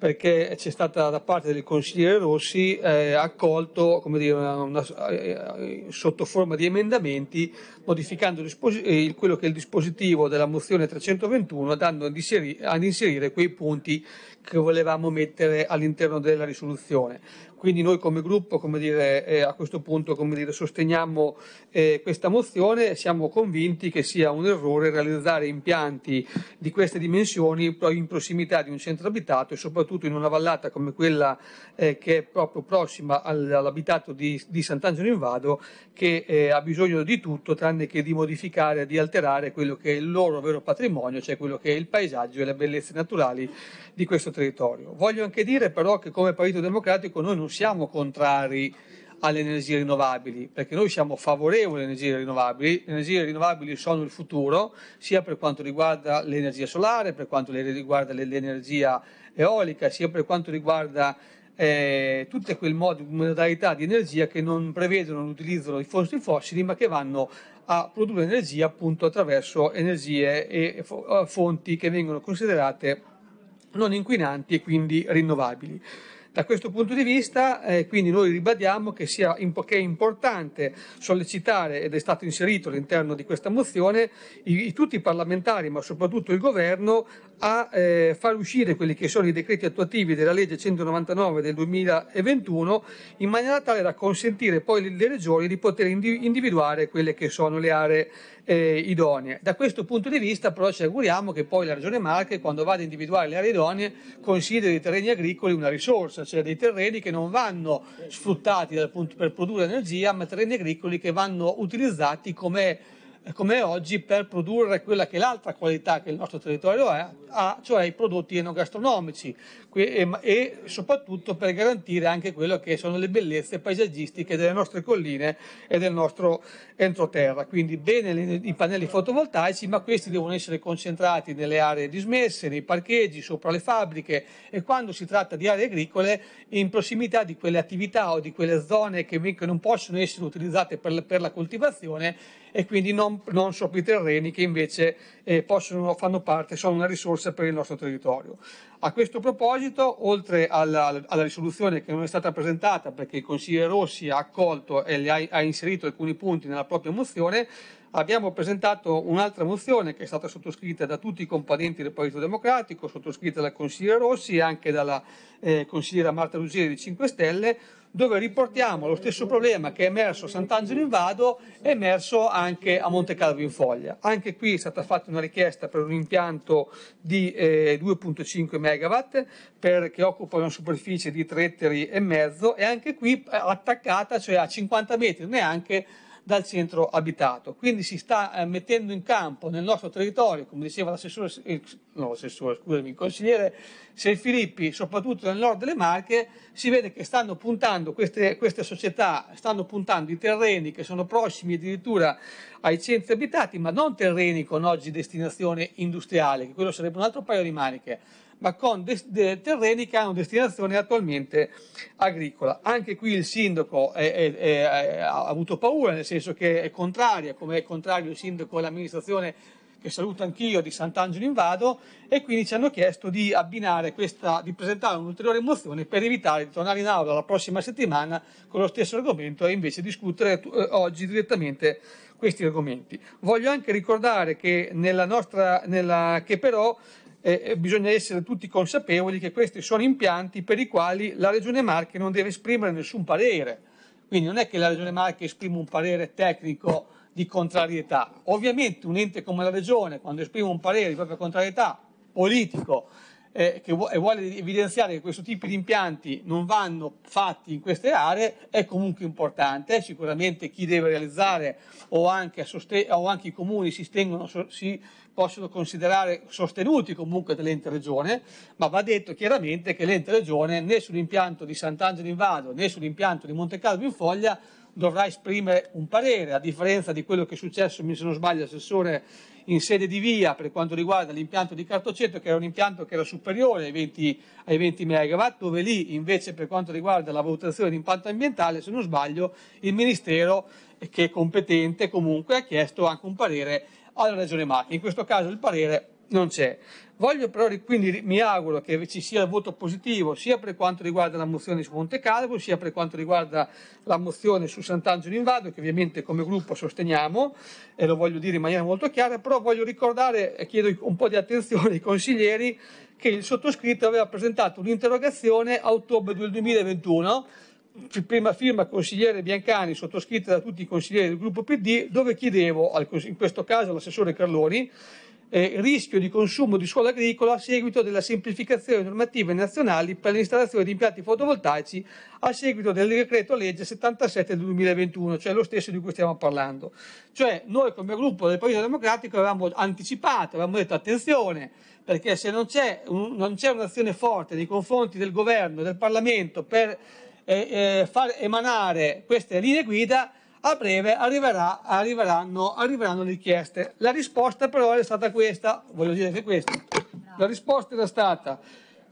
perché c'è stata da parte del consigliere Rossi eh, accolto dire, una, una, eh, sotto forma di emendamenti modificando eh, quello che è il dispositivo della mozione 321 andando ad, inseri ad inserire quei punti che volevamo mettere all'interno della risoluzione. Quindi noi come gruppo come dire, eh, a questo punto come dire, sosteniamo eh, questa mozione e siamo convinti che sia un errore realizzare impianti di queste dimensioni in prossimità di un centro abitato e soprattutto in una vallata come quella eh, che è proprio prossima all'abitato di, di Sant'Angelo in Vado che eh, ha bisogno di tutto tranne che di modificare, di alterare quello che è il loro vero patrimonio, cioè quello che è il paesaggio e le bellezze naturali di questo territorio. Voglio anche dire però che come Partito Democratico noi non non siamo contrari alle energie rinnovabili, perché noi siamo favorevoli alle energie rinnovabili, le energie rinnovabili sono il futuro, sia per quanto riguarda l'energia solare, per quanto riguarda l'energia eolica, sia per quanto riguarda eh, tutte quelle modalità di energia che non prevedono l'utilizzo di fossili fossili, ma che vanno a produrre energia appunto attraverso energie e eh, fonti che vengono considerate non inquinanti e quindi rinnovabili. Da questo punto di vista, eh, quindi, noi ribadiamo che, sia, che, è importante sollecitare, ed è stato inserito all'interno di questa mozione, i, i, tutti i parlamentari, ma soprattutto il governo, a eh, far uscire quelli che sono i decreti attuativi della legge 199 del 2021 in maniera tale da consentire poi alle regioni di poter individuare quelle che sono le aree eh, idonee. Da questo punto di vista però ci auguriamo che poi la Regione Marche quando vada a individuare le aree idonee consideri i terreni agricoli una risorsa, cioè dei terreni che non vanno sfruttati punto, per produrre energia ma terreni agricoli che vanno utilizzati come come oggi per produrre quella che è l'altra qualità che il nostro territorio ha, cioè i prodotti enogastronomici e, soprattutto per garantire anche quello che sono le bellezze paesaggistiche delle nostre colline e del nostro entroterra. Quindi bene i pannelli fotovoltaici, ma questi devono essere concentrati nelle aree dismesse, nei parcheggi, sopra le fabbriche e quando si tratta di aree agricole in prossimità di quelle attività o di quelle zone che non possono essere utilizzate per la coltivazione e quindi non, non sopra i terreni che invece eh, possono, fanno parte, sono una risorsa per il nostro territorio. A questo proposito, oltre alla, alla, risoluzione che non è stata presentata perché il consigliere Rossi ha accolto e ha, ha inserito alcuni punti nella propria mozione, abbiamo presentato un'altra mozione che è stata sottoscritta da tutti i componenti del Partito Democratico, sottoscritta dal consigliere Rossi e anche dalla eh, consigliera Marta Ruggeri di 5 Stelle, dove riportiamo lo stesso problema che è emerso a Sant'Angelo in Vado, è emerso anche a Monte Calvo in Foglia. Anche qui è stata fatta una richiesta per un impianto di eh, 2,5 MW per, che occupa una superficie di 3,5 ettari e mezzo e anche qui attaccata, cioè a 50 metri neanche dal centro abitato. Quindi si sta eh, mettendo in campo nel nostro territorio, come diceva l'assessore, eh, no, l'assessore scusami, il consigliere Serfilippi, soprattutto nel nord delle Marche, si vede che stanno puntando queste, queste società, stanno puntando i terreni che sono prossimi addirittura ai centri abitati, ma non terreni con oggi destinazione industriale, che quello sarebbe un altro paio di maniche ma con de- terreni che hanno destinazione attualmente agricola. Anche qui il sindaco è, è, è, ha avuto paura, nel senso che è contraria, come è contrario il sindaco e l'amministrazione che saluto anch'io di Sant'Angelo in Vado e quindi ci hanno chiesto di abbinare questa, di presentare un'ulteriore mozione per evitare di tornare in aula la prossima settimana con lo stesso argomento e invece discutere eh, oggi direttamente questi argomenti. Voglio anche ricordare che, nella nostra, nella, che però eh, bisogna essere tutti consapevoli che questi sono impianti per i quali la Regione Marche non deve esprimere nessun parere. Quindi non è che la Regione Marche esprime un parere tecnico di contrarietà. Ovviamente un ente come la Regione, quando esprime un parere di propria contrarietà politico eh, che vu- e vuole evidenziare che questo tipo di impianti non vanno fatti in queste aree è comunque importante, sicuramente chi deve realizzare o anche, soste- o anche i comuni si, so- si, possono considerare sostenuti comunque dall'ente regione, ma va detto chiaramente che l'ente regione né sull'impianto di Sant'Angelo in Vado né sull'impianto di Monte Carlo in Foglia dovrà esprimere un parere, a differenza di quello che è successo, se non sbaglio, assessore in sede di via per quanto riguarda l'impianto di Cartoceto, che era un impianto che era superiore ai 20, ai 20 MW, dove lì invece per quanto riguarda la valutazione di impatto ambientale, se non sbaglio, il Ministero, che è competente comunque, ha chiesto anche un parere alla Regione Marche. In questo caso il parere non c'è. Voglio però quindi mi auguro che ci sia il voto positivo sia per quanto riguarda la mozione su Monte Calvo, sia per quanto riguarda la mozione su Sant'Angelo in Vado, che ovviamente come gruppo sosteniamo e lo voglio dire in maniera molto chiara, però voglio ricordare e chiedo un po' di attenzione ai consiglieri che il sottoscritto aveva presentato un'interrogazione a ottobre del 2021 prima firma consigliere Biancani, sottoscritta da tutti i consiglieri del gruppo PD, dove chiedevo, in questo caso all'assessore Carloni, eh, rischio di consumo di suolo agricolo a seguito della semplificazione normative nazionali per l'installazione di impianti fotovoltaici a seguito del decreto legge 77 del 2021, cioè lo stesso di cui stiamo parlando. Cioè noi come gruppo del Partito Democratico avevamo anticipato, avevamo detto attenzione, perché se non c'è, un, non c'è un'azione forte nei confronti del governo, del Parlamento per eh, eh, far emanare queste linee guida, a breve arriverà, arriveranno, arriveranno richieste. La risposta però è stata questa, voglio dire anche questa, la risposta era stata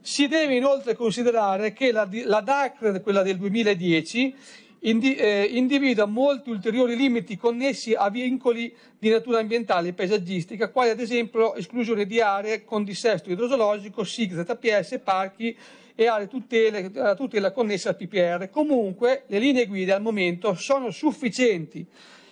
si deve inoltre considerare che la, la DAC, quella del 2010, indi, eh, individua molti ulteriori limiti connessi a vincoli di natura ambientale e paesaggistica, quali ad esempio esclusione di aree con dissesto idrogeologico, SIG, ZPS, parchi, e alle tutele, alla tutela connessa al PPR. Comunque le linee guida al momento sono sufficienti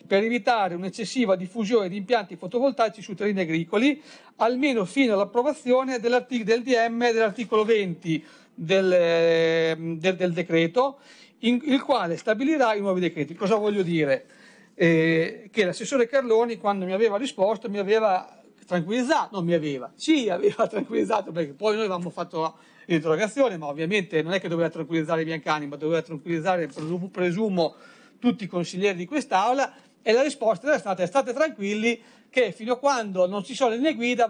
per evitare un'eccessiva diffusione di impianti fotovoltaici su terreni agricoli, almeno fino all'approvazione del DM dell'articolo 20 del, del, del decreto, in, il quale stabilirà i nuovi decreti. Cosa voglio dire? Eh, che l'assessore Carloni, quando mi aveva risposto, mi aveva tranquillizzato, non mi aveva, sì, aveva tranquillizzato perché poi noi avevamo fatto l'interrogazione, ma ovviamente non è che doveva tranquillizzare i Biancani, ma doveva tranquillizzare, presumo, presumo tutti i consiglieri di quest'Aula e la risposta era stata state tranquilli che fino a quando non ci sono le linee guida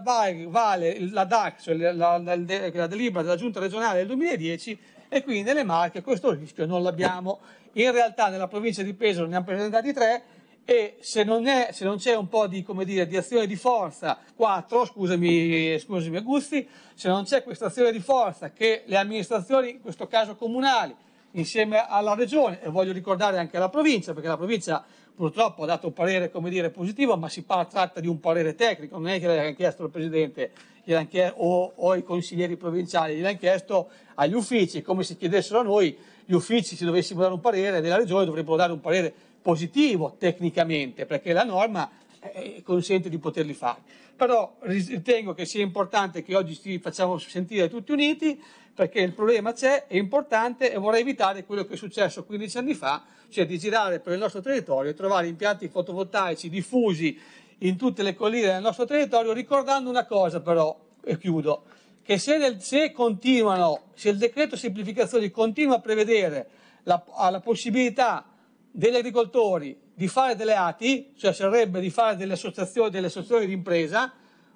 vale la DAC, cioè la, la, la delibera della giunta regionale del 2010 e quindi nelle Marche questo rischio non l'abbiamo. In realtà nella provincia di Pesaro ne hanno presentati tre, e se non, è, se non c'è un po' di, dire, di, azione di forza, 4, scusami, scusami Gusti, se non c'è questa azione di forza che le amministrazioni, in questo caso comunali, insieme alla regione e voglio ricordare anche la provincia, perché la provincia purtroppo ha dato un parere dire, positivo, ma si parla, tratta di un parere tecnico, non è che l'hanno chiesto il Presidente chiesto, o, o, i consiglieri provinciali, gliel'hanno chiesto agli uffici, come se chiedessero a noi, gli uffici se dovessimo dare un parere della regione dovrebbero dare un parere positivo tecnicamente, perché la norma eh, consente di poterli fare. Però ritengo che sia importante che oggi ci facciamo sentire tutti uniti, perché il problema c'è, è importante e vorrei evitare quello che è successo 15 anni fa, cioè di girare per il nostro territorio e trovare impianti fotovoltaici diffusi in tutte le colline del nostro territorio, ricordando una cosa però, e chiudo, che se, nel, se, continuano, se il decreto semplificazioni continua a prevedere la, la possibilità degli agricoltori di fare delle ATI, cioè sarebbe di fare delle associazioni, delle associazioni di impresa,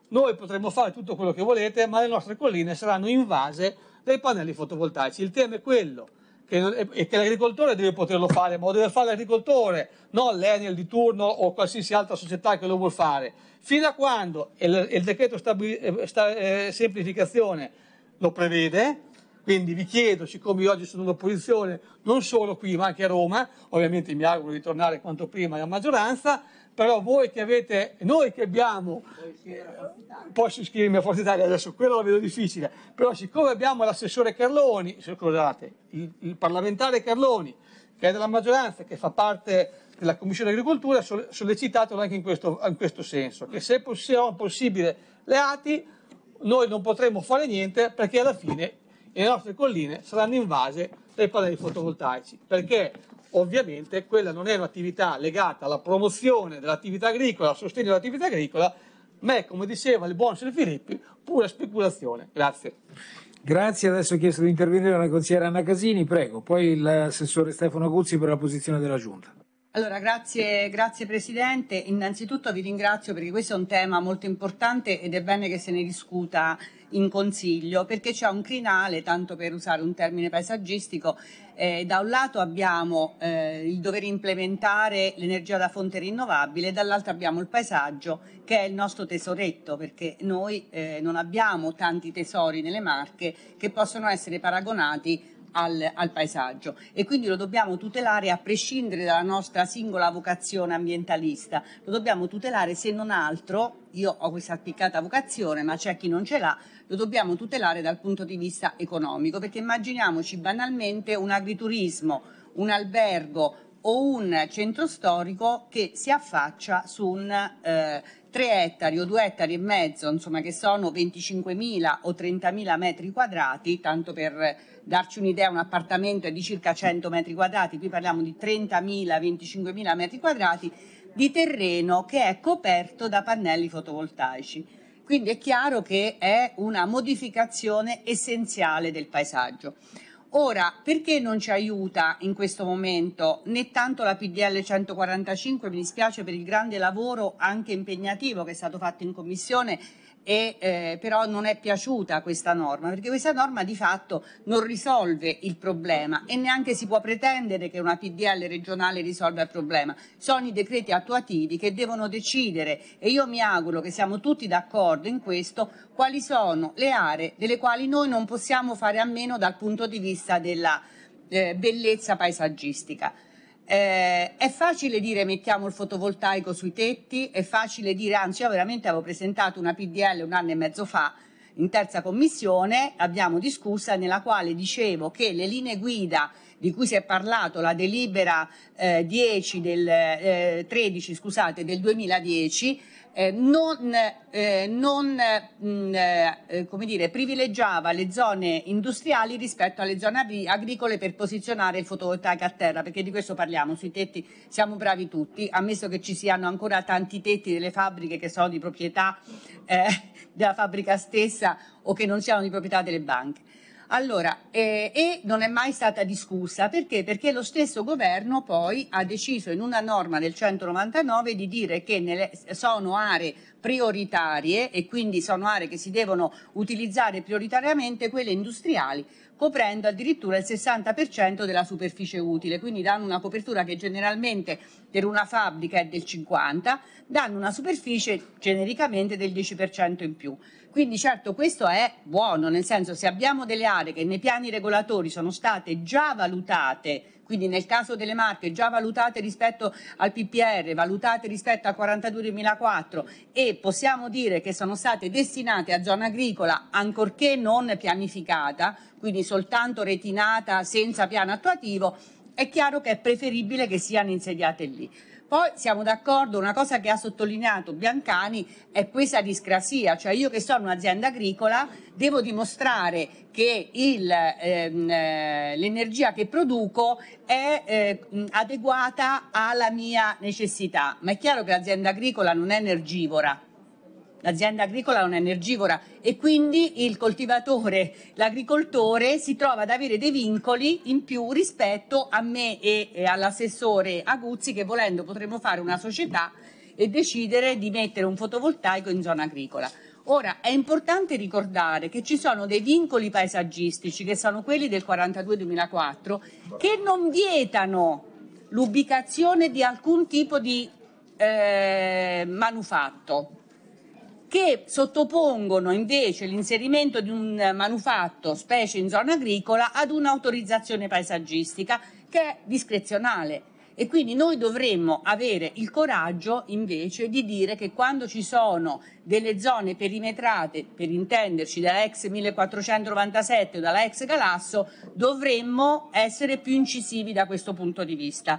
noi potremmo fare tutto quello che volete, ma le nostre colline saranno invase dai pannelli fotovoltaici. Il tema è quello, che, è che l'agricoltore deve poterlo fare, ma lo deve fare l'agricoltore, non l'Enel di turno o qualsiasi altra società che lo vuole fare. Fino a quando, e il, il decreto stabi, eh, sta, eh, semplificazione lo prevede, quindi vi chiedo, siccome oggi sono all'opposizione, non solo qui ma anche a Roma, ovviamente mi auguro di tornare quanto prima alla maggioranza, però voi che avete, noi che abbiamo, eh, posso iscrivermi a Forza Italia, adesso quello lo vedo difficile, però siccome abbiamo l'assessore Carloni, scusate, il, il parlamentare Carloni, che è della maggioranza, che fa parte della Commissione Agricoltura, sollecitato anche in questo, in questo senso, che se siamo possibile leati noi non potremo fare niente perché alla fine e le nostre colline saranno invase dai pannelli fotovoltaici, perché ovviamente quella non è un'attività legata alla promozione dell'attività agricola, al sostegno dell'attività agricola, ma è, come diceva il buon Sir Filippi, pura speculazione. Grazie. Grazie, adesso ho chiesto di intervenire la consigliera Anna Casini, prego, poi l'assessore Stefano Guzzi per la posizione della Giunta. Allora, grazie, grazie, Presidente. Innanzitutto vi ringrazio perché questo è un tema molto importante ed è bene che se ne discuta in Consiglio perché c'è un crinale, tanto per usare un termine paesaggistico, eh, da un lato abbiamo eh, il dover implementare l'energia da fonte rinnovabile, dall'altro abbiamo il paesaggio che è il nostro tesoretto perché noi eh, non abbiamo tanti tesori nelle marche che possono essere paragonati al, al, paesaggio e quindi lo dobbiamo tutelare a prescindere dalla nostra singola vocazione ambientalista, lo dobbiamo tutelare se non altro, io ho questa appiccata vocazione ma c'è chi non ce l'ha, lo dobbiamo tutelare dal punto di vista economico perché immaginiamoci banalmente un agriturismo, un albergo o un centro storico che si affaccia su un... Eh, 3 ettari o 2 ettari e mezzo, insomma che sono 25.000 o 30.000 metri quadrati, tanto per darci un'idea, un appartamento è di circa 100 metri quadrati, qui parliamo di 30.000-25.000 metri quadrati di terreno che è coperto da pannelli fotovoltaici. Quindi è chiaro che è una modificazione essenziale del paesaggio. Ora, perché non ci aiuta in questo momento né tanto la PDL 145, mi dispiace per il grande lavoro anche impegnativo che è stato fatto in Commissione e, eh, però non è piaciuta questa norma, perché questa norma di fatto non risolve il problema e neanche si può pretendere che una PDL regionale risolva il problema. Sono i decreti attuativi che devono decidere e io mi auguro che siamo tutti d'accordo in questo quali sono le aree delle quali noi non possiamo fare a meno dal punto di vista della eh, bellezza paesaggistica. Eh, è facile dire mettiamo il fotovoltaico sui tetti, è facile dire, anzi io veramente avevo presentato una PDL un anno e mezzo fa in terza commissione, abbiamo discussa nella quale dicevo che le linee guida di cui si è parlato, la delibera eh, 10 del, eh, 13 scusate, del 2010, eh, non, eh, non mh, mm, eh, eh, come dire, privilegiava le zone industriali rispetto alle zone agricole per posizionare il fotovoltaico a terra, perché di questo parliamo, sui tetti siamo bravi tutti, ammesso che ci siano ancora tanti tetti delle fabbriche che sono di proprietà eh, della fabbrica stessa o che non siano di proprietà delle banche. Allora, eh, e non è mai stata discussa perché? Perché lo stesso governo poi ha deciso in una norma del 199 di dire che nelle, sono aree prioritarie e quindi sono aree che si devono utilizzare prioritariamente quelle industriali coprendo addirittura il 60% della superficie utile, quindi danno una copertura che generalmente per una fabbrica è del 50, danno una superficie genericamente del 10% in più. Quindi certo questo è buono, nel senso se abbiamo delle aree che nei piani regolatori sono state già valutate quindi nel caso delle marche già valutate rispetto al PPR, valutate rispetto al 42.004 e possiamo dire che sono state destinate a zona agricola ancorché non pianificata, quindi soltanto retinata senza piano attuativo, è chiaro che è preferibile che siano insediate lì. Poi siamo d'accordo, una cosa che ha sottolineato Biancani è questa discrasia, cioè io che sono un'azienda agricola devo dimostrare che il, ehm, eh, l'energia che produco è eh, adeguata alla mia necessità, ma è chiaro che l'azienda agricola non è energivora, l'azienda agricola non è energivora e quindi il coltivatore, l'agricoltore si trova ad avere dei vincoli in più rispetto a me e, e all'assessore Aguzzi che volendo potremmo fare una società e decidere di mettere un fotovoltaico in zona agricola. Ora è importante ricordare che ci sono dei vincoli paesaggistici, che sono quelli del 42-2004, che non vietano l'ubicazione di alcun tipo di eh, manufatto che sottopongono invece l'inserimento di un manufatto, specie in zona agricola, ad un'autorizzazione paesaggistica che è discrezionale. E quindi noi dovremmo avere il coraggio invece di dire che quando ci sono delle zone perimetrate, per intenderci, dalla ex 1497 o dalla ex Galasso, dovremmo essere più incisivi da questo punto di vista.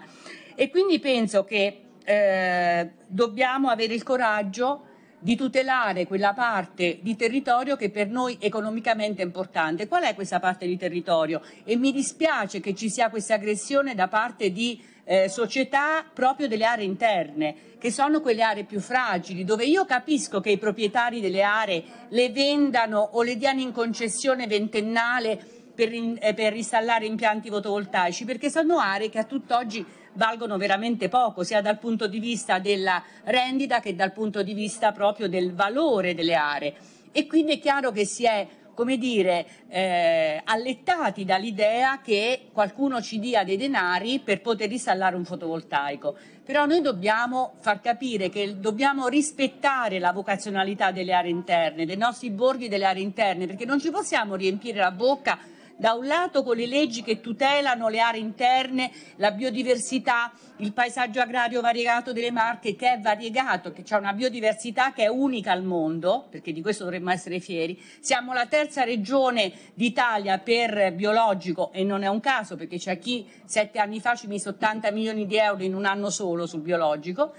E quindi penso che eh, dobbiamo avere il coraggio di tutelare quella parte di territorio che per noi economicamente è importante. Qual è questa parte di territorio? E mi dispiace che ci sia questa aggressione da parte di eh, società proprio delle aree interne, che sono quelle aree più fragili, dove io capisco che i proprietari delle aree le vendano o le diano in concessione ventennale per, in, eh, per installare impianti fotovoltaici, perché sono aree che a tutt'oggi valgono veramente poco, sia dal punto di vista della rendita che dal punto di vista proprio del valore delle aree. E quindi è chiaro che si è come dire, eh, allettati dall'idea che qualcuno ci dia dei denari per poter installare un fotovoltaico. Però noi dobbiamo far capire che dobbiamo rispettare la vocazionalità delle aree interne, dei nostri borghi delle aree interne, perché non ci possiamo riempire la bocca da un lato con le leggi che tutelano le aree interne, la biodiversità, il paesaggio agrario variegato delle Marche che è variegato, che c'è una biodiversità che è unica al mondo, perché di questo dovremmo essere fieri. Siamo la terza regione d'Italia per biologico e non è un caso perché c'è chi sette anni fa ci mise 80 milioni di euro in un anno solo sul biologico.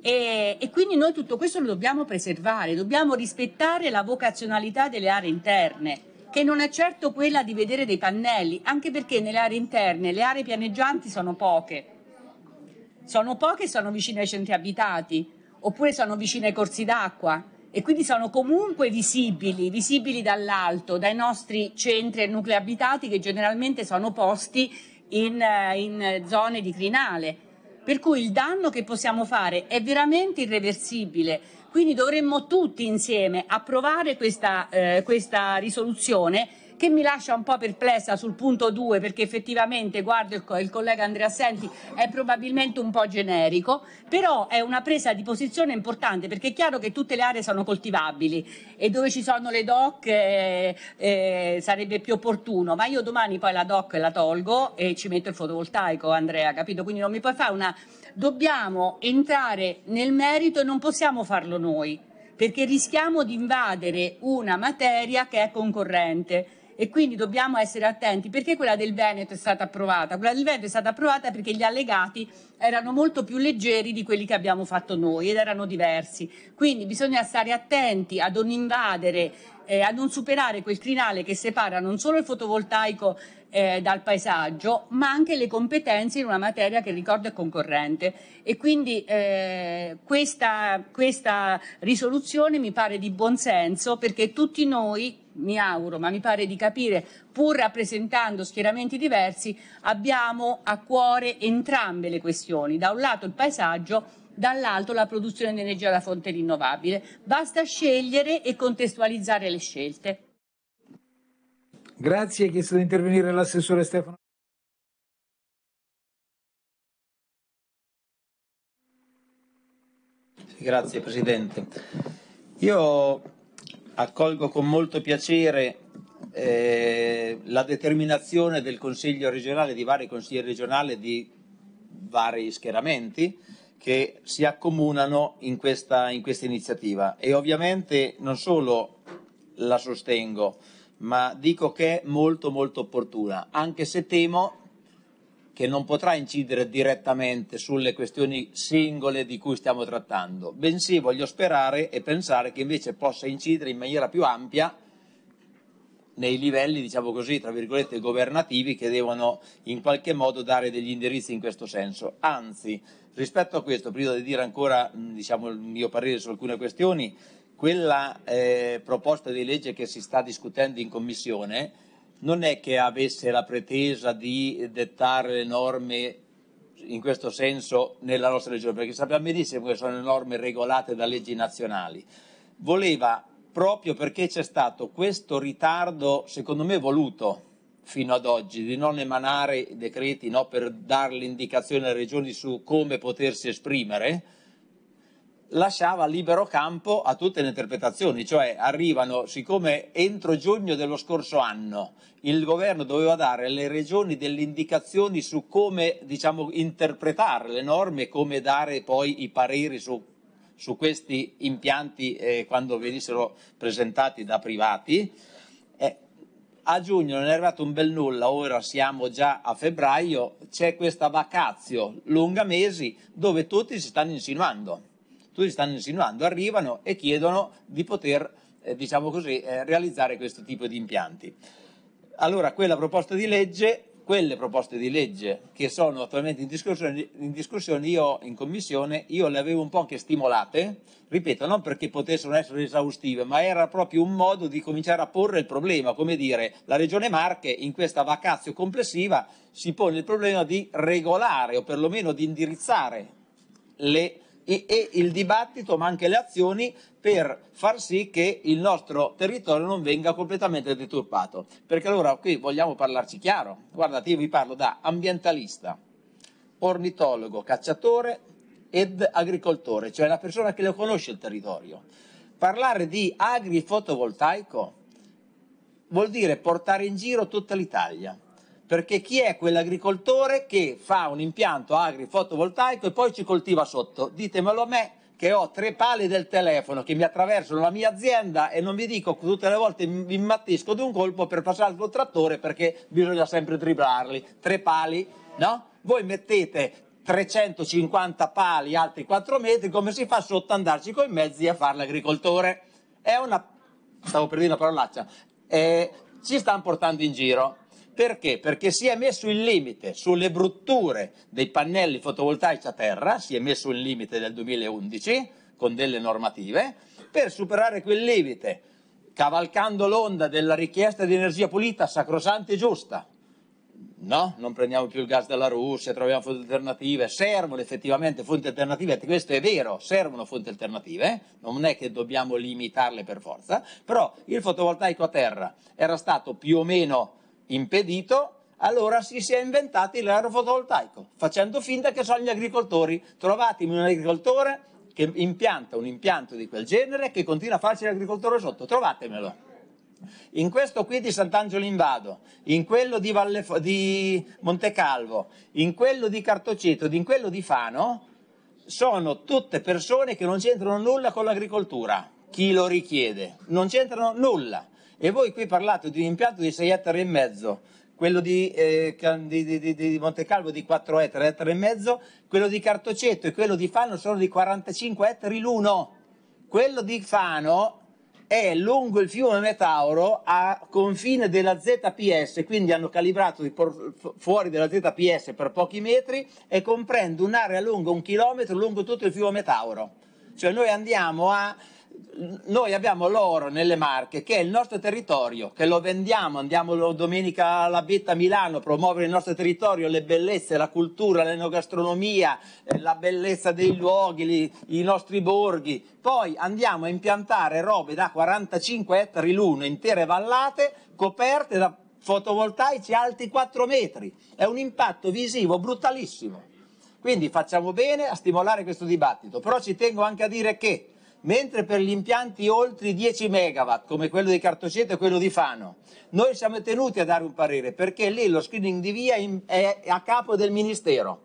E, e, quindi noi tutto questo lo dobbiamo preservare, dobbiamo rispettare la vocazionalità delle aree interne che non è certo quella di vedere dei pannelli, anche perché nelle aree interne le aree pianeggianti sono poche. Sono poche e sono vicine ai centri abitati, oppure sono vicine ai corsi d'acqua e quindi sono comunque visibili, visibili dall'alto, dai nostri centri e nuclei abitati che generalmente sono posti in, in zone di crinale. Per cui il danno che possiamo fare è veramente irreversibile quindi dovremmo tutti insieme approvare questa, eh, questa risoluzione che mi lascia un po' perplessa sul punto 2 perché effettivamente, guardo il, il collega Andrea Senti, è probabilmente un po' generico, però è una presa di posizione importante perché è chiaro che tutte le aree sono coltivabili e dove ci sono le doc eh, eh, sarebbe più opportuno, ma io domani poi la doc la tolgo e ci metto il fotovoltaico, Andrea, capito? Quindi non mi puoi fare una... Dobbiamo entrare nel merito e non possiamo farlo noi perché rischiamo di invadere una materia che è concorrente e quindi dobbiamo essere attenti perché quella del Veneto è stata approvata. Quella del Veneto è stata approvata perché gli allegati erano molto più leggeri di quelli che abbiamo fatto noi ed erano diversi. Quindi bisogna stare attenti a non invadere, eh, a non superare quel crinale che separa non solo il fotovoltaico eh, dal paesaggio, ma anche le competenze in una materia che ricordo è concorrente. E quindi eh, questa, questa risoluzione mi pare di buon senso perché tutti noi, mi auguro, ma mi pare di capire, pur rappresentando schieramenti diversi, abbiamo a cuore entrambe le questioni. Da un lato il paesaggio, dall'alto la produzione di energia da fonte rinnovabile. Basta scegliere e contestualizzare le scelte. Grazie, ha chiesto di intervenire l'assessore Stefano. Grazie Presidente. Io accolgo con molto piacere eh, la determinazione del Consiglio regionale, di vari consiglieri regionali di vari schieramenti che si accomunano in questa, in questa iniziativa e ovviamente non solo la sostengo, ma dico che è molto molto opportuna, anche se temo che non potrà incidere direttamente sulle questioni singole di cui stiamo trattando, bensì voglio sperare e pensare che invece possa incidere in maniera più ampia nei livelli, diciamo così, tra virgolette, governativi che devono in qualche modo dare degli indirizzi in questo senso. Anzi, rispetto a questo, prima di dire ancora diciamo, il mio parere su alcune questioni, quella eh, proposta di legge che si sta discutendo in Commissione non è che avesse la pretesa di dettare le norme in questo senso nella nostra regione, perché sappiamo benissimo che sono norme regolate da leggi nazionali. Voleva, proprio perché c'è stato questo ritardo, secondo me voluto fino ad oggi, di non emanare decreti no, per dare l'indicazione alle regioni su come potersi esprimere, lasciava libero campo a tutte le interpretazioni, cioè arrivano, siccome entro giugno dello scorso anno il governo doveva dare alle regioni delle indicazioni su come diciamo, interpretare le norme come dare poi i pareri su, su questi impianti eh, quando venissero presentati da privati, eh, a giugno non è arrivato un bel nulla, ora siamo già a febbraio, c'è questa vacazio lunga mesi dove tutti si stanno insinuando tutti stanno insinuando, arrivano e chiedono di poter, eh, diciamo così, eh, realizzare questo tipo di impianti. Allora, quella proposta di legge, quelle proposte di legge che sono attualmente in discussione, in discussione io in commissione, io le avevo un po' anche stimolate, ripeto, non perché potessero essere esaustive, ma era proprio un modo di cominciare a porre il problema, come dire, la Regione Marche in questa vacazio complessiva si pone il problema di regolare o perlomeno di indirizzare le e, e il dibattito, ma anche le azioni per far sì che il nostro territorio non venga completamente deturpato. Perché allora qui vogliamo parlarci chiaro. Guardate, io vi parlo da ambientalista, ornitologo, cacciatore ed agricoltore, cioè una persona che lo conosce il territorio. Parlare di agri fotovoltaico vuol dire portare in giro tutta l'Italia perché chi è quell'agricoltore che fa un impianto agri-fotovoltaico e poi ci coltiva sotto? Ditemelo a me che ho tre pali del telefono che mi attraversano la mia azienda e non vi dico tutte le volte mi immattisco di un colpo per passare col trattore perché bisogna sempre triplarli. Tre pali, no? Voi mettete 350 pali altri 4 metri, come si fa sotto andarci con i mezzi a fare l'agricoltore? È una... stavo per dire una parolaccia. Eh, ci stanno portando in giro. Perché? Perché si è messo il limite sulle brutture dei pannelli fotovoltaici a terra, si è messo il limite del 2011 con delle normative, per superare quel limite, cavalcando l'onda della richiesta di energia pulita sacrosanta e giusta, no? Non prendiamo più il gas dalla Russia, troviamo fonti alternative, servono effettivamente fonti alternative, questo è vero, servono fonti alternative, non è che dobbiamo limitarle per forza, però il fotovoltaico a terra era stato più o meno impedito, allora si, si è inventati l'aerofotovoltaico, facendo finta che sono gli agricoltori. Trovatemi un agricoltore che impianta un impianto di quel genere che continua a farci l'agricoltore sotto, trovatemelo. In questo qui di Sant'Angelo in Vado, in quello di, Vallef- di Montecalvo, in quello di Cartoceto, in quello di Fano, sono tutte persone che non c'entrano nulla con l'agricoltura. Chi lo richiede? Non c'entrano nulla e voi qui parlate di un impianto di 6 ettari e mezzo, quello di, eh, di, di, di Montecalvo di 4 ettari, ettari e mezzo, quello di Cartoceto e quello di Fano sono di 45 ettari l'uno. Quello di Fano è lungo il fiume Metauro a confine della ZPS, quindi hanno calibrato fuori della ZPS per pochi metri e comprende un'area lunga un chilometro lungo tutto il fiume Metauro. Cioè noi andiamo a noi abbiamo l'oro nelle Marche, che è il nostro territorio, che lo vendiamo, andiamo domenica alla Betta a Milano, a promuovere il nostro territorio, le bellezze, la cultura, l'enogastronomia, eh, la bellezza dei luoghi, li, i nostri borghi. Poi andiamo a impiantare robe da 45 ettari l'uno, intere vallate, coperte da fotovoltaici alti 4 metri. È un impatto visivo brutalissimo. Quindi facciamo bene a stimolare questo dibattito, però ci tengo anche a dire che mentre per gli impianti oltre i 10 MW, come quello di Cartoceto e quello di Fano, noi siamo tenuti a dare un parere perché lì lo screening di via è a capo del Ministero.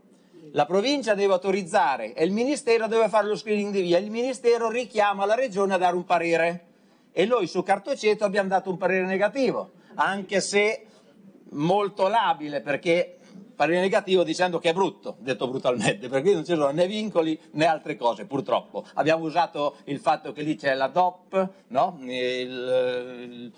La provincia deve autorizzare e il Ministero deve fare lo screening di via. Il Ministero richiama la Regione a dare un parere e noi su Cartoceto abbiamo dato un parere negativo, anche se molto labile perché parere negativo dicendo che è brutto, detto brutalmente, perché non ci sono né vincoli né altre cose, purtroppo. Abbiamo usato il fatto che lì c'è la DOP, no? il, il,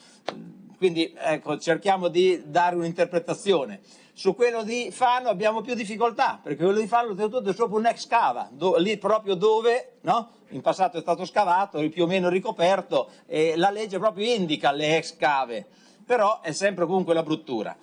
quindi ecco, cerchiamo di dare un'interpretazione. Su quello di Fano abbiamo più difficoltà, perché quello di Fano l'ho tenuto è sopra un'ex cava, do, lì proprio dove no? in passato è stato scavato, più o meno ricoperto, e la legge proprio indica le ex cave, però è sempre comunque la bruttura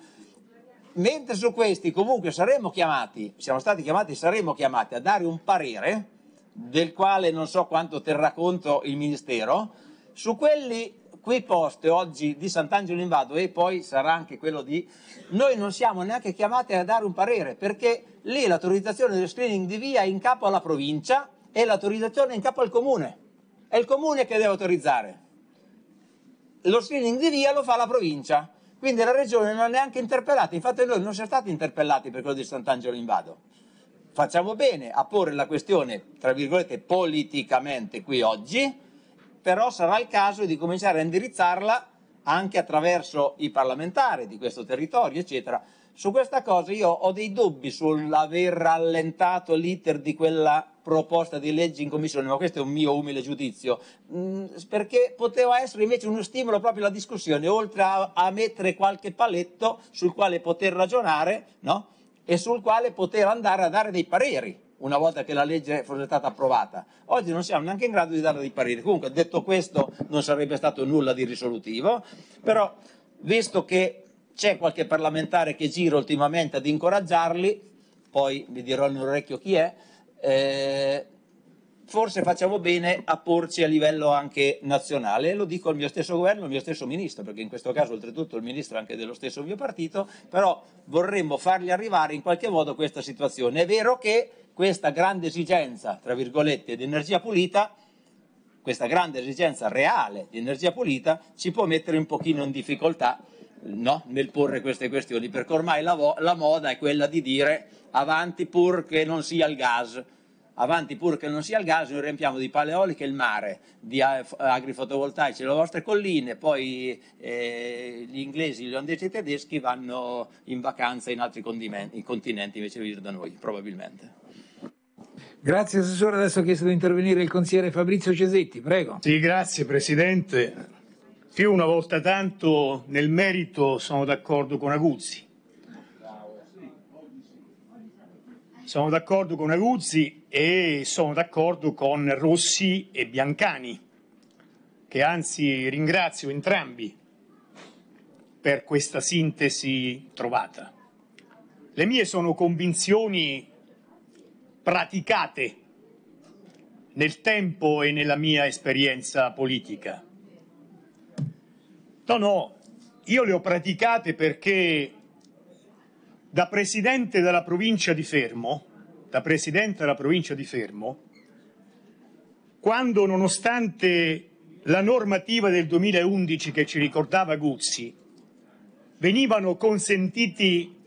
mentre su questi comunque saremmo chiamati, siamo stati chiamati, saremmo chiamati a dare un parere, del quale non so quanto terrà conto il Ministero, su quelli qui poste oggi di Sant'Angelo in Vado e poi sarà anche quello di, noi non siamo neanche chiamati a dare un parere perché lì l'autorizzazione dello screening di via è in capo alla provincia e l'autorizzazione è in capo al comune. È il comune che deve autorizzare. Lo screening di via lo fa la provincia quindi la regione non ha neanche interpellato, infatti noi non siamo stati interpellati per quello di Sant'Angelo in Vado. Facciamo bene a porre la questione, tra virgolette, politicamente qui oggi, però sarà il caso di cominciare a indirizzarla anche attraverso i parlamentari di questo territorio, eccetera. Su questa cosa io ho dei dubbi sull'aver rallentato l'iter di quella proposta di legge in commissione, ma questo è un mio umile giudizio, mm, perché poteva essere invece uno stimolo proprio alla discussione, oltre a, mettere qualche paletto sul quale poter ragionare no? e sul quale poter andare a dare dei pareri una volta che la legge fosse stata approvata. Oggi non siamo neanche in grado di dare dei pareri. Comunque, detto questo, non sarebbe stato nulla di risolutivo, però visto che c'è qualche parlamentare che gira ultimamente ad incoraggiarli, poi vi dirò in un orecchio chi è, eh, forse facciamo bene a porci a livello anche nazionale, lo dico al mio stesso governo, al mio stesso ministro, perché in questo caso oltretutto il ministro è anche dello stesso mio partito, però vorremmo fargli arrivare in qualche modo questa situazione. È vero che questa grande esigenza, tra virgolette, di energia pulita, questa grande esigenza reale di energia pulita, ci può mettere un pochino in difficoltà no, nel porre queste questioni, perché ormai la, la moda è quella di dire avanti purché non sia il gas, avanti purché non sia il gas, noi riempiamo di paleoliche il mare, di agrifotovoltaici le vostre colline, poi eh, gli inglesi, gli olandesi e i tedeschi vanno in vacanza in altri in continenti invece di venire da noi, probabilmente. Grazie Assessore, adesso ho chiesto di intervenire il consigliere Fabrizio Cesetti, prego. Sì, grazie Presidente. Più una volta tanto nel merito sono d'accordo con Aguzzi. Sono d'accordo con Aguzzi e sono d'accordo con Rossi e Biancani, che anzi ringrazio entrambi per questa sintesi trovata. Le mie sono convinzioni praticate nel tempo e nella mia esperienza politica No, no, io le ho praticate perché da presidente della provincia di Fermo, da presidente della provincia di Fermo, quando nonostante la normativa del 2011 che ci ricordava Guzzi, venivano consentiti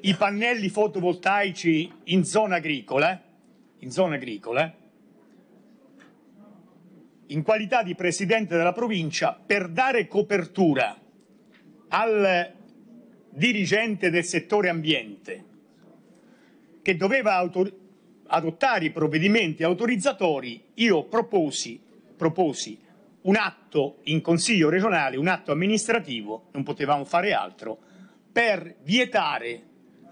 i pannelli fotovoltaici in zona agricola, in zona agricola in qualità di presidente della provincia, per dare copertura al dirigente del settore ambiente che doveva autor- adottare i provvedimenti autorizzatori, io proposi, proposi un atto in Consiglio regionale, un atto amministrativo, non potevamo fare altro, per vietare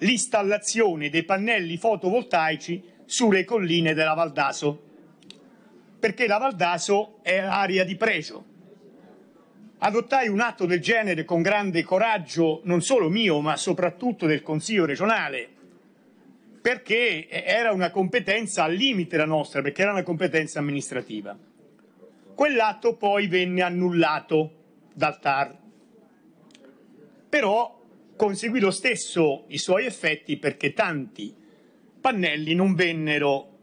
l'installazione dei pannelli fotovoltaici sulle colline della Valdaso perché la Valdaso è aria di pregio. Adottai un atto del genere con grande coraggio, non solo mio, ma soprattutto del Consiglio regionale, perché era una competenza al limite la nostra, perché era una competenza amministrativa. Quell'atto poi venne annullato dal TAR, però conseguì lo stesso i suoi effetti perché tanti pannelli non vennero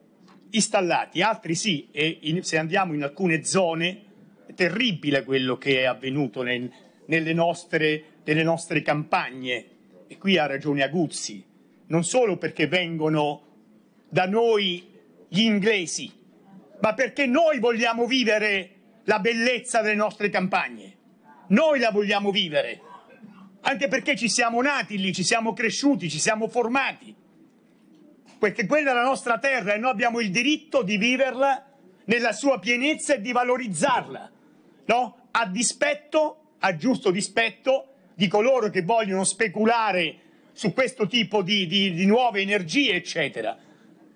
installati, altri sì, e in, se andiamo in alcune zone è terribile quello che è avvenuto nel, nelle, nostre, nelle nostre campagne, e qui ha ragione Aguzzi, non solo perché vengono da noi gli inglesi, ma perché noi vogliamo vivere la bellezza delle nostre campagne, noi la vogliamo vivere, anche perché ci siamo nati lì, ci siamo cresciuti, ci siamo formati perché quella è la nostra terra e noi abbiamo il diritto di viverla nella sua pienezza e di valorizzarla, no? a dispetto, a giusto dispetto, di coloro che vogliono speculare su questo tipo di, di, di nuove energie, eccetera.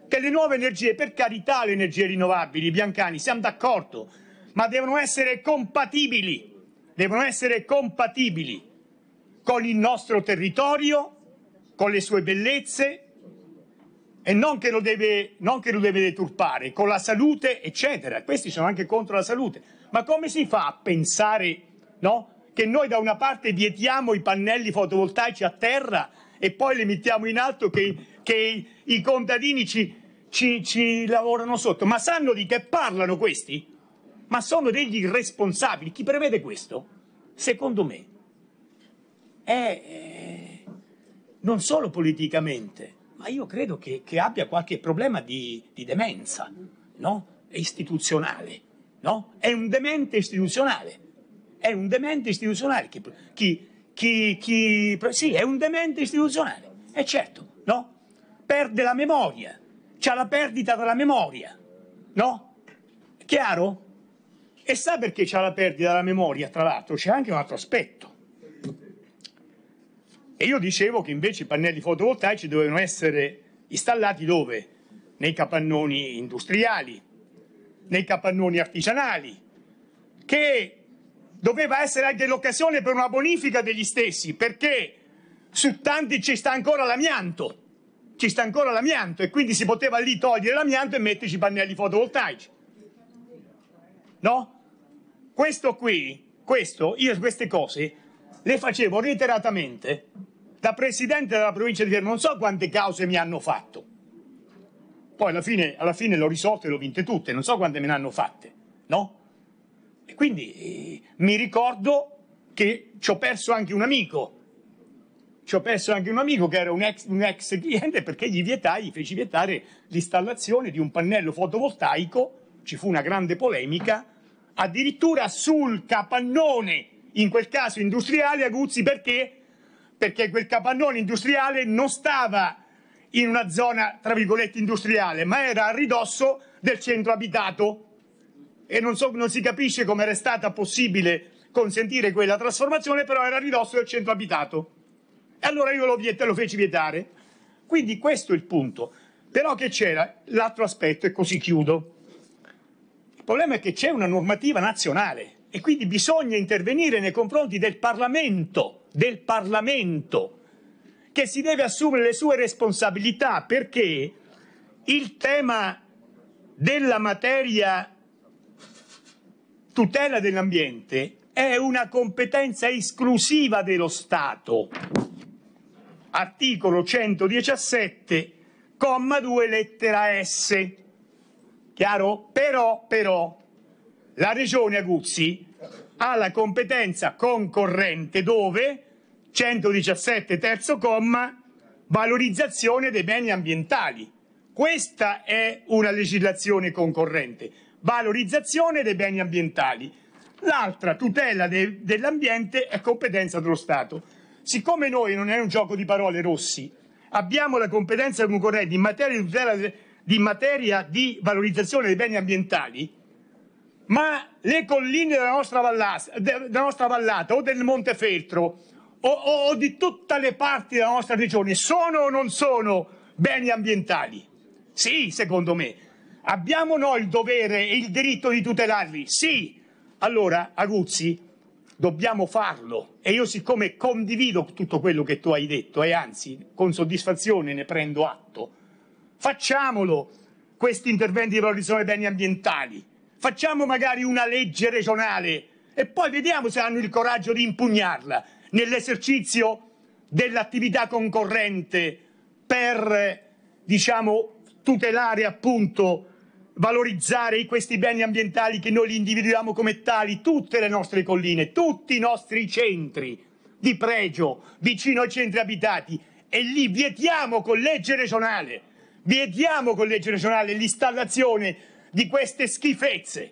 Che le nuove energie, per carità, le energie rinnovabili, Biancani, siamo d'accordo, ma devono essere compatibili, devono essere compatibili con il nostro territorio, con le sue bellezze, e non che, lo deve, non che lo deve deturpare, con la salute, eccetera. Questi sono anche contro la salute. Ma come si fa a pensare no, che noi da una parte vietiamo i pannelli fotovoltaici a terra e poi li mettiamo in alto che, che i, i, contadini ci, ci, ci lavorano sotto? Ma sanno di che parlano questi? Ma sono degli irresponsabili. Chi prevede questo? Secondo me è eh, non solo politicamente ma io credo che, che abbia qualche problema di, di demenza, no? Istituzionale, no? È un demente istituzionale, è un demente istituzionale. Chi, chi, chi, chi sì, è un demente istituzionale, è certo, no? Perde la memoria, c'ha la perdita della memoria, no? Chiaro? E sa perché c'ha la perdita della memoria, tra l'altro, c'è anche un altro aspetto. E io dicevo che invece i pannelli fotovoltaici dovevano essere installati dove? Nei capannoni industriali, nei capannoni artigianali, che doveva essere anche l'occasione per una bonifica degli stessi, perché su tanti ci sta ancora l'amianto, ci sta ancora l'amianto e quindi si poteva lì togliere l'amianto e metterci i pannelli fotovoltaici. No? Questo qui, questo, io queste cose le facevo reiteratamente da presidente della provincia di Fermo, non so quante cause mi hanno fatto. Poi alla fine, alla fine l'ho risolto e l'ho vinte tutte, non so quante me ne hanno fatte, no? E quindi eh, mi ricordo che ci ho perso anche un amico. Ci ho perso anche un amico che era un ex, un ex cliente perché gli vietai, gli feci vietare l'installazione di un pannello fotovoltaico, ci fu una grande polemica, addirittura sul capannone, in quel caso industriale, Aguzzi, perché perché quel capannone industriale non stava in una zona, tra virgolette, industriale, ma era a ridosso del centro abitato. E non, so, non si capisce come era stata possibile consentire quella trasformazione, però era a ridosso del centro abitato. E allora io lo, viet- lo feci vietare. Quindi questo è il punto. Però che c'era? L'altro aspetto, e così chiudo. Il problema è che c'è una normativa nazionale e quindi bisogna intervenire nei confronti del Parlamento del Parlamento che si deve assumere le sue responsabilità perché il tema della materia tutela dell'ambiente è una competenza esclusiva dello Stato. Articolo 117, comma 2, lettera S. Chiaro? Però, però, la Regione Aguzzi ha la competenza concorrente dove 117 terzo comma valorizzazione dei beni ambientali. Questa è una legislazione concorrente, valorizzazione dei beni ambientali. L'altra tutela de dell'ambiente è competenza dello Stato. Siccome noi non è un gioco di parole rossi, abbiamo la competenza concorrente in materia di, tutela, di, materia di valorizzazione dei beni ambientali, ma le colline della nostra, vallata, della nostra vallata o del Montefeltro o, o, o di tutte le parti della nostra regione sono o non sono beni ambientali? Sì, secondo me. Abbiamo noi il dovere e il diritto di tutelarli? Sì. Allora, Aguzzi, dobbiamo farlo. E io siccome condivido tutto quello che tu hai detto, e anzi con soddisfazione ne prendo atto, facciamolo questi interventi di valorizzazione dei beni ambientali. Facciamo magari una legge regionale e poi vediamo se hanno il coraggio di impugnarla nell'esercizio dell'attività concorrente per, diciamo, tutelare appunto, valorizzare questi beni ambientali che noi li individuiamo come tali, tutte le nostre colline, tutti i nostri centri di pregio vicino ai centri abitati e lì vietiamo con legge regionale, vietiamo con legge regionale l'installazione di queste schifezze,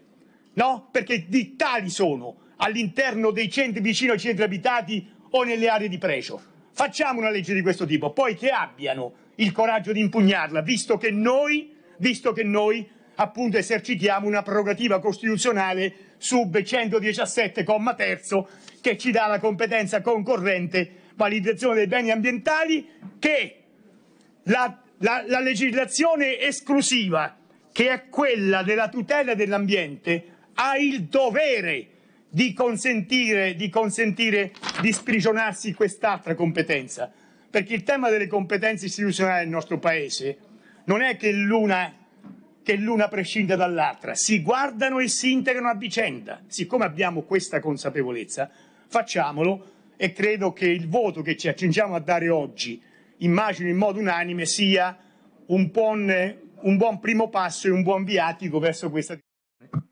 no? Perché di tali sono all'interno dei centri vicino ai centri abitati o nelle aree di pregio. Facciamo una legge di questo tipo, poi che abbiano il coraggio di impugnarla, visto che noi, visto che noi appunto esercitiamo una prerogativa costituzionale sub 117,3 che ci dà la competenza concorrente validazione dei beni ambientali che la, la, la legislazione esclusiva che è quella della tutela dell'ambiente, ha il dovere di consentire, di consentire di sprigionarsi quest'altra competenza. Perché il tema delle competenze istituzionali nel nostro Paese non è che l'una, che l'una prescinda dall'altra, si guardano e si integrano a vicenda. Siccome abbiamo questa consapevolezza, facciamolo e credo che il voto che ci accingiamo a dare oggi, immagino in modo unanime, sia un buon un buon primo passo e un buon viatico verso questa direzione.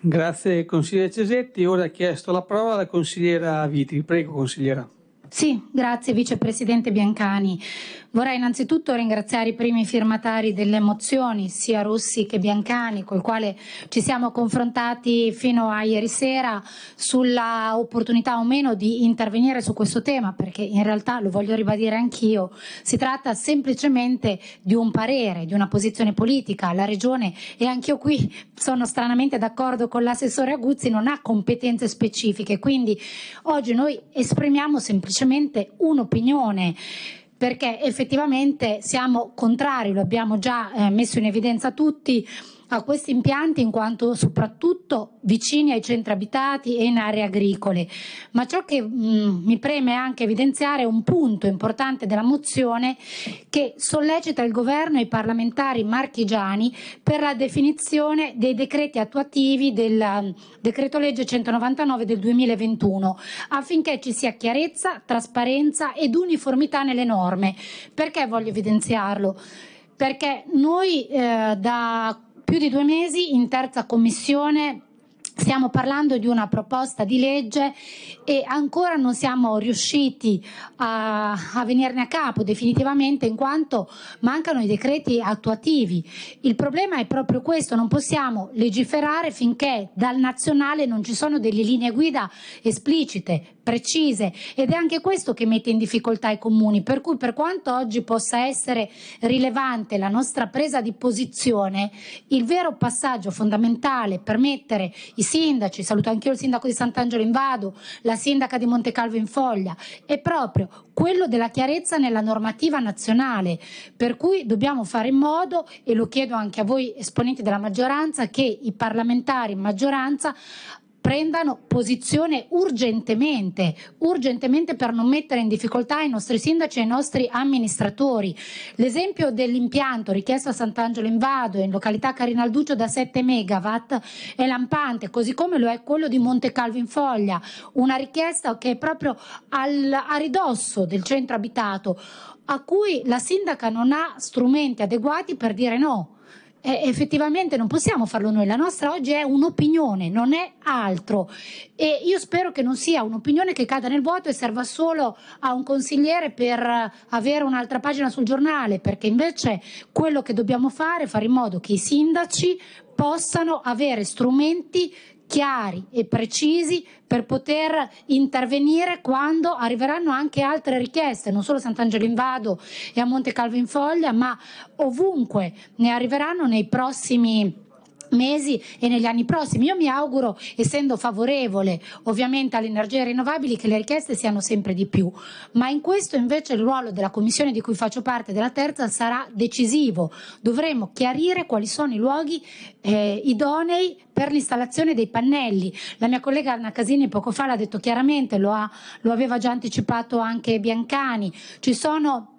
Grazie consigliere Cesetti. Ora ha chiesto la parola la consigliera Vitri. Prego consigliera. Sì, grazie vicepresidente Biancani. Vorrei innanzitutto ringraziare i primi firmatari delle mozioni, sia Rossi che Biancani, col quale ci siamo confrontati fino a ieri sera sulla opportunità o meno di intervenire su questo tema, perché in realtà, lo voglio ribadire anch'io, si tratta semplicemente di un parere, di una posizione politica. La Regione, e anch'io qui sono stranamente d'accordo con l'assessore Aguzzi, non ha competenze specifiche, quindi oggi noi esprimiamo semplicemente un'opinione perché effettivamente siamo contrari, lo abbiamo già eh, messo in evidenza tutti, a questi impianti in quanto soprattutto vicini ai centri abitati e in aree agricole. Ma ciò che mh, mm, mi preme anche evidenziare è un punto importante della mozione che sollecita il governo e i parlamentari marchigiani per la definizione dei decreti attuativi del mm, decreto legge 199 del 2021 affinché ci sia chiarezza, trasparenza ed uniformità nelle norme. Perché voglio evidenziarlo? perché noi eh, da più di due mesi in terza commissione Stiamo parlando di una proposta di legge e ancora non siamo riusciti a, a, venirne a capo definitivamente in quanto mancano i decreti attuativi. Il problema è proprio questo, non possiamo legiferare finché dal nazionale non ci sono delle linee guida esplicite, precise ed è anche questo che mette in difficoltà i comuni, per cui per quanto oggi possa essere rilevante la nostra presa di posizione, il vero passaggio fondamentale per mettere i sindaci, saluto anche io il sindaco di Sant'Angelo in Vado, la sindaca di Montecalvo in Foglia, è proprio quello della chiarezza nella normativa nazionale, per cui dobbiamo fare in modo, e lo chiedo anche a voi esponenti della maggioranza, che i parlamentari in maggioranza prendano posizione urgentemente, urgentemente per non mettere in difficoltà i nostri sindaci e i nostri amministratori. L'esempio dell'impianto richiesto a Sant'Angelo in Vado in località Carinalduccio da 7 megawatt è lampante, così come lo è quello di Monte Calvo in Foglia, una richiesta che è proprio al, a ridosso del centro abitato a cui la sindaca non ha strumenti adeguati per dire no eh, effettivamente non possiamo farlo noi, la nostra oggi è un'opinione, non è altro e io spero che non sia un'opinione che cada nel vuoto e serva solo a un consigliere per avere un'altra pagina sul giornale, perché invece quello che dobbiamo fare è fare in modo che i sindaci possano avere strumenti chiari e precisi per poter intervenire quando arriveranno anche altre richieste, non solo a Sant'Angelo in Vado e a Monte Calvo in Foglia, ma ovunque ne arriveranno nei prossimi mesi e negli anni prossimi. Io mi auguro, essendo favorevole ovviamente alle energie rinnovabili, che le richieste siano sempre di più, ma in questo invece il ruolo della commissione di cui faccio parte, della terza, sarà decisivo. Dovremo chiarire quali sono i luoghi eh, idonei per l'installazione dei pannelli. La mia collega Anna Casini poco fa l'ha detto chiaramente, lo, ha, lo aveva già anticipato anche Biancani. Ci sono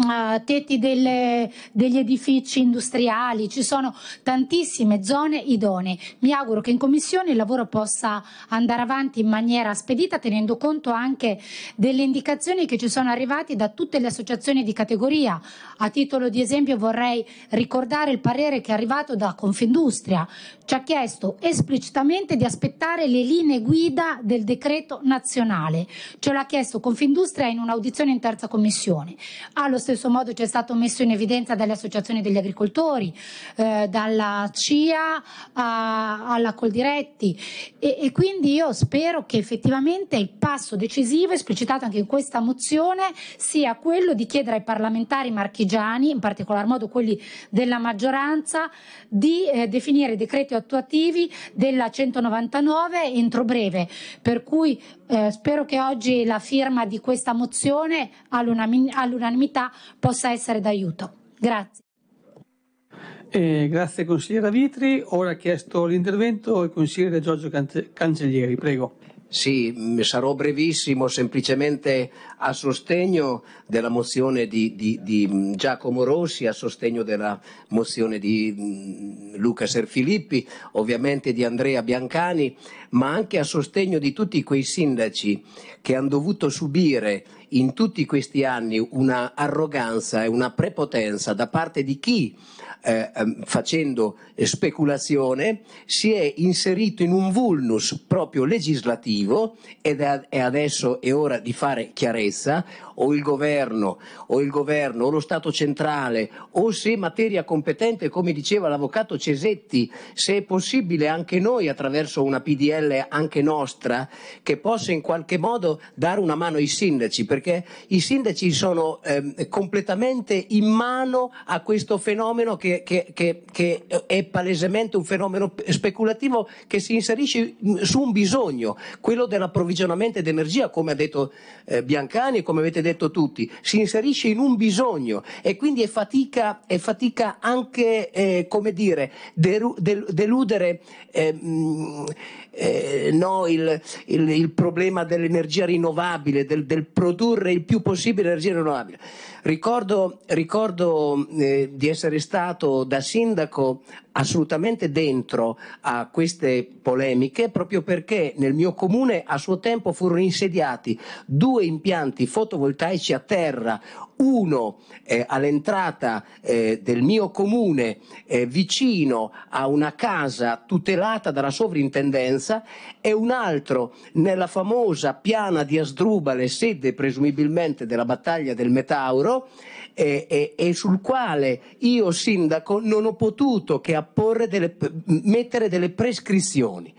Ah, tetti delle, degli edifici industriali, ci sono tantissime zone idonee. Mi auguro che in commissione il lavoro possa andare avanti in maniera spedita tenendo conto anche delle indicazioni che ci sono arrivate da tutte le associazioni di categoria. A titolo di esempio vorrei ricordare il parere che è arrivato da Confindustria. Ci ha chiesto esplicitamente di aspettare le linee guida del decreto nazionale. Ce l'ha chiesto Confindustria in un'audizione in terza commissione. Allo stesso modo c'è stato messo in evidenza dalle associazioni degli agricoltori, eh, dalla CIA a, alla Coldiretti e, e quindi io spero che effettivamente il passo decisivo esplicitato anche in questa mozione sia quello di chiedere ai parlamentari marchigiani, in particolar modo quelli della maggioranza, di eh, definire i decreti attuativi della 199 entro breve, per cui eh, spero che oggi la firma di questa mozione all'unanimità possa essere d'aiuto. Grazie. Eh, grazie consigliera Vitri. Ora ha chiesto l'intervento il consigliere Giorgio Cancellieri. Prego. Sì, sarò brevissimo, semplicemente a sostegno della mozione di, di, di, mm, Giacomo Rossi, a sostegno della mozione di mm, Luca Serfilippi, ovviamente di Andrea Biancani, ma anche a sostegno di tutti quei sindaci che hanno dovuto subire in tutti questi anni una arroganza e una prepotenza da parte di chi eh, ehm, facendo speculazione, si è inserito in un vulnus proprio legislativo ed è adesso è ora di fare chiarezza, o il governo o il governo o lo Stato centrale o se materia competente, come diceva l'avvocato Cesetti, se è possibile anche noi attraverso una PDL anche nostra che possa in qualche modo dare una mano ai sindaci, perché i sindaci sono eh, completamente in mano a questo fenomeno che, che, che, che è palesemente un fenomeno speculativo che si inserisce mm, su un bisogno, quello dell'approvvigionamento d'energia, come ha detto eh, Biancani e come avete detto detto tutti, si inserisce in un bisogno e quindi è fatica, è fatica anche, eh, come dire, deru, del, deludere eh, eh, no, il, il, il, problema dell'energia rinnovabile, del, del produrre il più possibile energia rinnovabile. Ricordo, ricordo eh, di essere stato da sindaco assolutamente dentro a queste polemiche proprio perché nel mio comune a suo tempo furono insediati due impianti fotovoltaici a terra, uno eh, all'entrata eh, del mio comune eh, vicino a una casa tutelata dalla sovrintendenza e un altro nella famosa piana di Asdrubale, sede presumibilmente della battaglia del Metauro, eh, eh, e sul quale io sindaco non ho potuto che delle, mettere delle prescrizioni.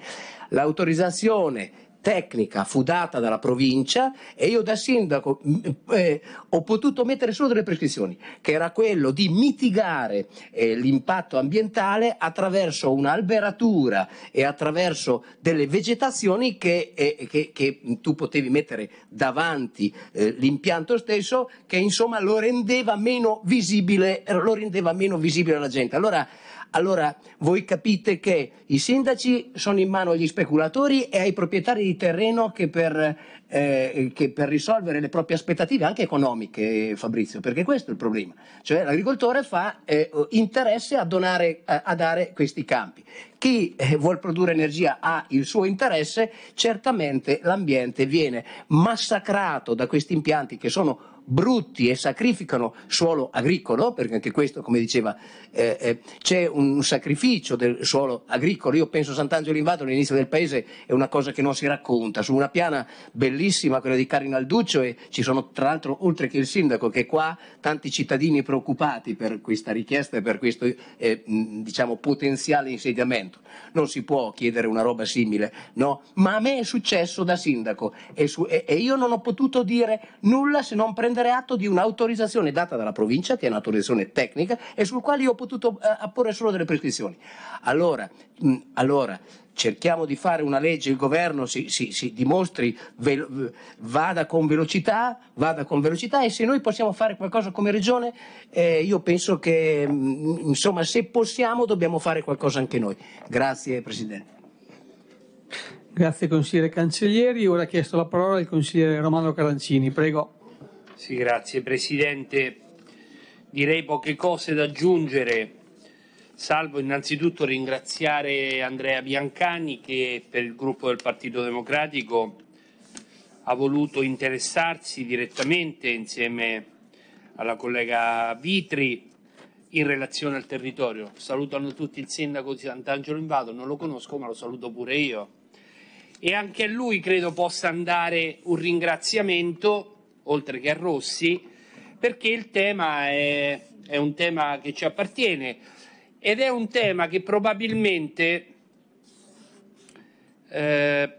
L'autorizzazione tecnica fu data dalla provincia e io da sindaco mm, eh, ho potuto mettere solo delle prescrizioni, che era quello di mitigare eh, l'impatto ambientale attraverso un'alberatura e attraverso delle vegetazioni che, eh, che, che tu potevi mettere davanti eh, l'impianto stesso, che insomma lo rendeva meno visibile, lo rendeva meno visibile alla gente. Allora, allora voi capite che i sindaci sono in mano agli speculatori e ai proprietari di terreno che per, eh, che per risolvere le proprie aspettative anche economiche, Fabrizio, perché questo è il problema. Cioè l'agricoltore fa eh, interesse a, donare, a, a, dare questi campi. Chi eh, vuol produrre energia ha il suo interesse, certamente l'ambiente viene massacrato da questi impianti che sono brutti e sacrificano suolo agricolo, perché anche questo, come diceva, eh, eh, c'è un sacrificio del suolo agricolo. Io penso a Sant'Angelo in Vado all'inizio del paese è una cosa che non si racconta. Su una piana bellissima, quella di Carinalduccio, e ci sono tra l'altro, oltre che il sindaco, che qua tanti cittadini preoccupati per questa richiesta e per questo eh, diciamo, potenziale insediamento. Non si può chiedere una roba simile, no? Ma a me è successo da sindaco e, su, e, e io non ho potuto dire nulla se non prendere prendere atto di un'autorizzazione data dalla provincia, che è un'autorizzazione tecnica, e sul quale io ho potuto eh, apporre solo delle prescrizioni. Allora, mh, allora, cerchiamo di fare una legge, il governo si, si, si dimostri, ve, vada, con velocità, vada con velocità e se noi possiamo fare qualcosa come regione, eh, io penso che, mh, insomma, se possiamo dobbiamo fare qualcosa anche noi. Grazie Presidente. Grazie consigliere Cancellieri. Ora ha chiesto la parola il consigliere Romano Carancini. Prego. Sì, grazie Presidente. Direi poche cose da aggiungere, salvo innanzitutto ringraziare Andrea Biancani che per il gruppo del Partito Democratico ha voluto interessarsi direttamente insieme alla collega Vitri in relazione al territorio. Salutano tutti il sindaco di Sant'Angelo Invado, non lo conosco ma lo saluto pure io. E anche a lui credo possa andare un ringraziamento oltre che a Rossi, perché il tema è, è un tema che ci appartiene ed è un tema che probabilmente eh,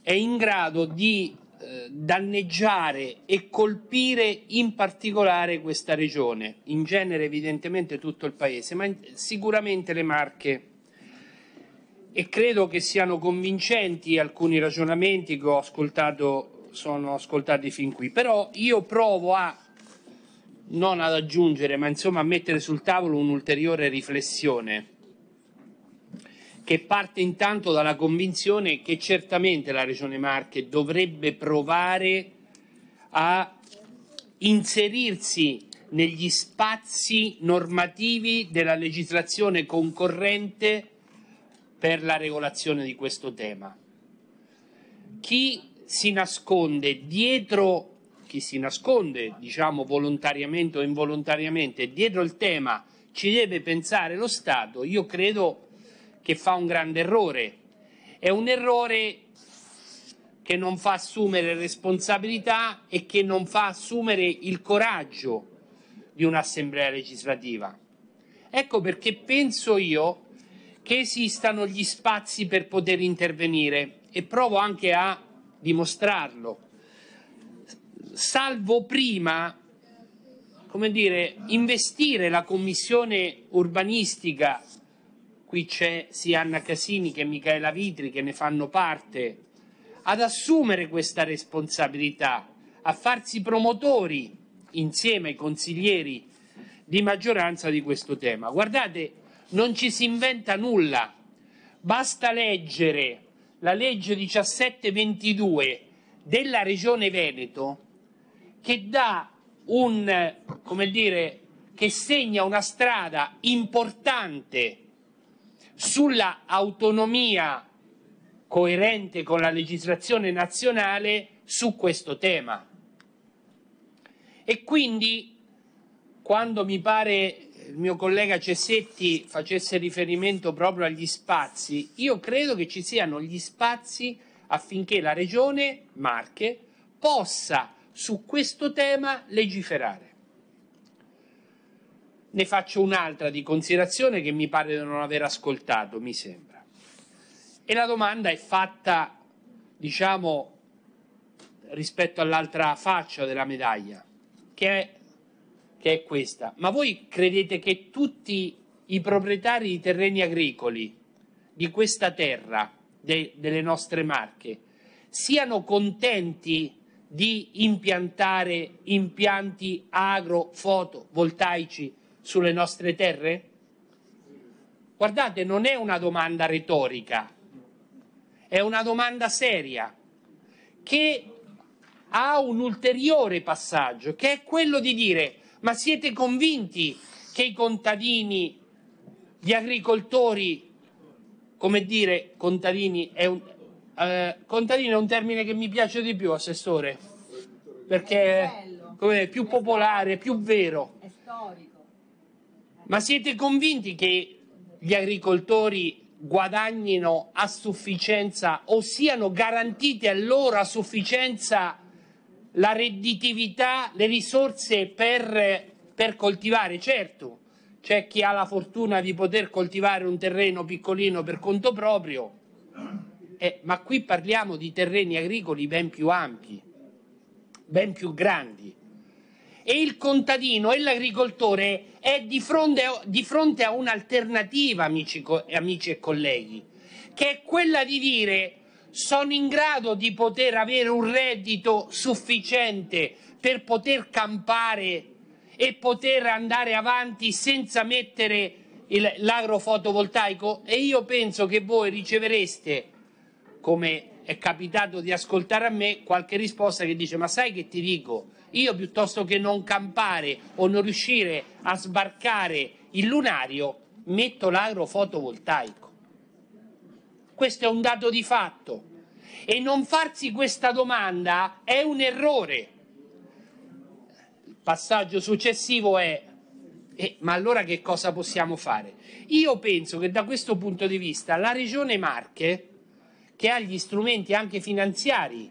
è in grado di eh, danneggiare e colpire in particolare questa regione, in genere evidentemente tutto il paese, ma sicuramente le Marche. E credo che siano convincenti alcuni ragionamenti che ho ascoltato sono ascoltati fin qui, però io provo a non ad aggiungere, ma insomma a mettere sul tavolo un'ulteriore riflessione che parte intanto dalla convinzione che certamente la Regione Marche dovrebbe provare a inserirsi negli spazi normativi della legislazione concorrente per la regolazione di questo tema. Chi si nasconde dietro chi si nasconde, diciamo volontariamente o involontariamente, dietro il tema ci deve pensare lo Stato, io credo che fa un grande errore. È un errore che non fa assumere responsabilità e che non fa assumere il coraggio di un'assemblea legislativa. Ecco perché penso io che esistano gli spazi per poter intervenire e provo anche a dimostrarlo, salvo prima, come dire, investire la commissione urbanistica, qui c'è sia Anna Casini che Michaela Vitri che ne fanno parte, ad assumere questa responsabilità, a farsi promotori insieme ai consiglieri di maggioranza di questo tema. Guardate, non ci si inventa nulla, basta leggere la legge 1722 della Regione Veneto che dà un, come dire, che segna una strada importante sulla autonomia coerente con la legislazione nazionale su questo tema. E quindi, quando mi pare il mio collega Cessetti facesse riferimento proprio agli spazi, io credo che ci siano gli spazi affinché la Regione Marche possa su questo tema legiferare. Ne faccio un'altra di considerazione che mi pare di non aver ascoltato, mi sembra. E la domanda è fatta, diciamo, rispetto all'altra faccia della medaglia, che è evidente è questa, ma voi credete che tutti i proprietari di terreni agricoli di questa terra, de, delle nostre marche, siano contenti di impiantare impianti agro-fotovoltaici sulle nostre terre? Guardate, non è una domanda retorica, è una domanda seria che ha un ulteriore passaggio che è quello di dire ma siete convinti che i contadini, gli agricoltori, come dire, contadini è un, eh, contadino è un termine che mi piace di più, assessore, perché come, è più popolare, più vero. Ma siete convinti che gli agricoltori guadagnino a sufficienza o siano garantiti a loro a sufficienza la redditività, le risorse per, per coltivare. Certo, c'è chi ha la fortuna di poter coltivare un terreno piccolino per conto proprio, eh, ma qui parliamo di terreni agricoli ben più ampi, ben più grandi. E il contadino e l'agricoltore è di fronte, di fronte a un'alternativa, amici, amici e colleghi, che è quella di dire sono in grado di poter avere un reddito sufficiente per poter campare e poter andare avanti senza mettere il, fotovoltaico? E io penso che voi ricevereste, come è capitato di ascoltare a me, qualche risposta che dice ma sai che ti dico? Io piuttosto che non campare o non riuscire a sbarcare il lunario, metto l'agro fotovoltaico. Questo è un dato di fatto. E non farsi questa domanda è un errore. Il passaggio successivo è, eh, ma allora che cosa possiamo fare? Io penso che da questo punto di vista la regione Marche, che ha gli strumenti anche finanziari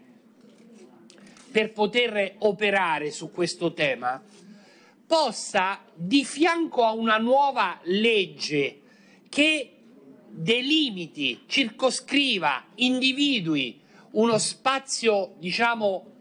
per poter operare su questo tema, possa di fianco a una nuova legge che delimiti, circoscriva, individui uno spazio, diciamo,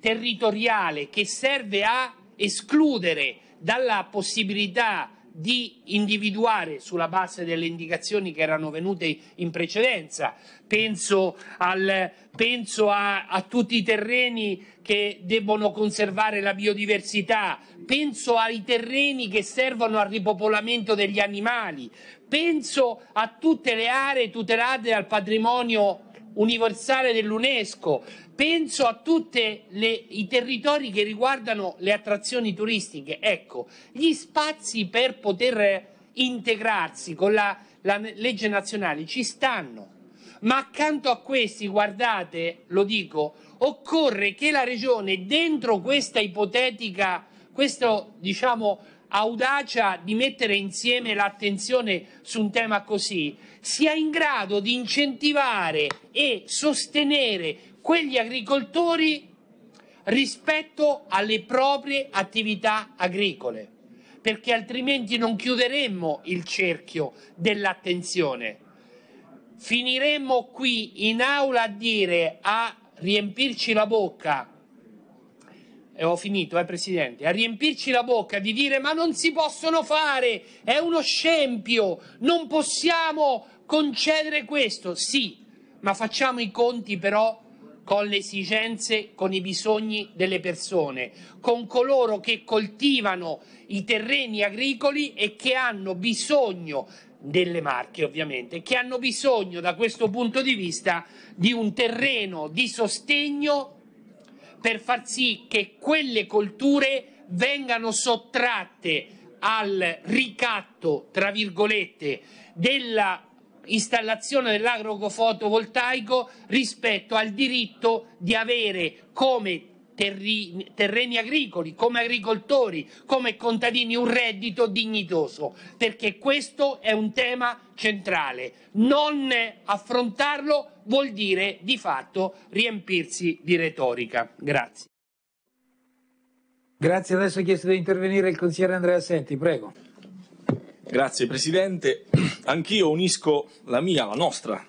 territoriale che serve a escludere dalla possibilità di individuare sulla base delle indicazioni che erano venute in precedenza. Penso, al, penso a, a, tutti i terreni che debbono conservare la biodiversità, penso ai terreni che servono al ripopolamento degli animali, penso a tutte le aree tutelate dal patrimonio universale dell'UNESCO, penso a tutti i territori che riguardano le attrazioni turistiche. Ecco, gli spazi per poter integrarsi con la, la legge nazionale ci stanno, ma accanto a questi, guardate, lo dico, occorre che la Regione, dentro questa ipotetica, questo diciamo audacia di mettere insieme l'attenzione su un tema così, sia in grado di incentivare e sostenere quegli agricoltori rispetto alle proprie attività agricole, perché altrimenti non chiuderemmo il cerchio dell'attenzione. Finiremmo qui in aula a dire a riempirci la bocca e ho finito, eh, Presidente, a riempirci la bocca di dire ma non si possono fare, è uno scempio, non possiamo concedere questo. Sì, ma facciamo i conti però con le esigenze, con i bisogni delle persone, con coloro che coltivano i terreni agricoli e che hanno bisogno delle marche ovviamente, che hanno bisogno da questo punto di vista di un terreno di sostegno per far sì che quelle colture vengano sottratte al ricatto, tra virgolette, della installazione dell'agrofotovoltaico rispetto al diritto di avere come terri, terreni agricoli, come agricoltori, come contadini, un reddito dignitoso, perché questo è un tema centrale. Non affrontarlo vuol dire di fatto riempirsi di retorica. Grazie. Grazie, adesso è chiesto di intervenire il consigliere Andrea Senti, prego. Grazie Presidente, anch'io unisco la mia, la nostra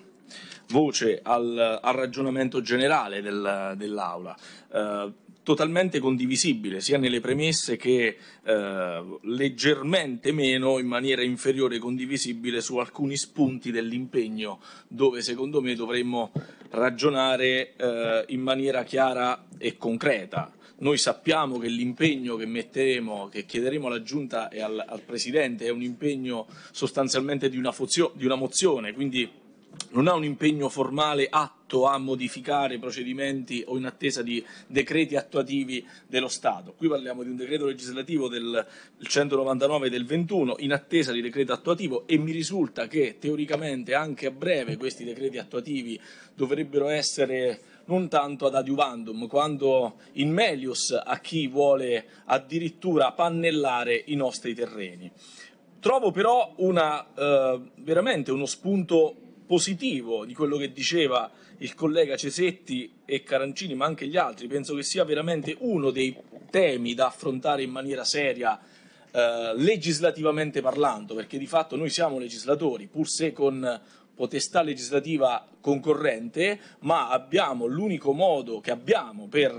voce al, al ragionamento generale del, dell'Aula. Eh, totalmente condivisibile sia nelle premesse che eh, leggermente meno in maniera inferiore condivisibile su alcuni spunti dell'impegno dove secondo me dovremmo ragionare eh, in maniera chiara e concreta noi sappiamo che l'impegno che metteremo, che chiederemo alla Giunta e al, al Presidente è un impegno sostanzialmente di una, fozio, di una mozione, quindi non ha un impegno formale atto a modificare procedimenti o in attesa di decreti attuativi dello Stato. Qui parliamo di un decreto legislativo del 199 del 21 in attesa di decreto attuativo e mi risulta che teoricamente anche a breve questi decreti attuativi dovrebbero essere non tanto ad adiuvandum, quanto in melius a chi vuole addirittura pannellare i nostri terreni. Trovo però una, eh, veramente uno spunto positivo di quello che diceva il collega Cesetti e Carancini, ma anche gli altri. Penso che sia veramente uno dei temi da affrontare in maniera seria. Eh, legislativamente parlando, perché di fatto noi siamo legislatori, pur se con potestà legislativa concorrente, ma abbiamo l'unico modo che abbiamo per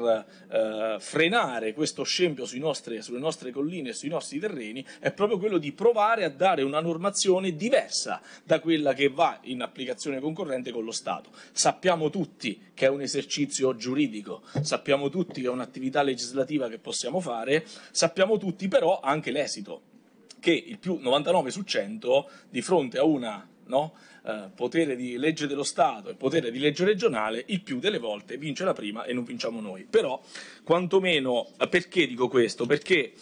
eh, frenare questo scempio nostri, sulle nostre colline e sui nostri terreni è proprio quello di provare a dare una normazione diversa da quella che va in applicazione concorrente con lo Stato. Sappiamo tutti che è un esercizio giuridico, sappiamo tutti che è un'attività legislativa che possiamo fare, sappiamo tutti però anche l'esito che il più 99 su 100 di fronte a una no? Eh, potere di legge dello Stato e potere di legge regionale, il più delle volte vince la prima e non vinciamo noi. Però, quantomeno, eh, perché dico questo? Perché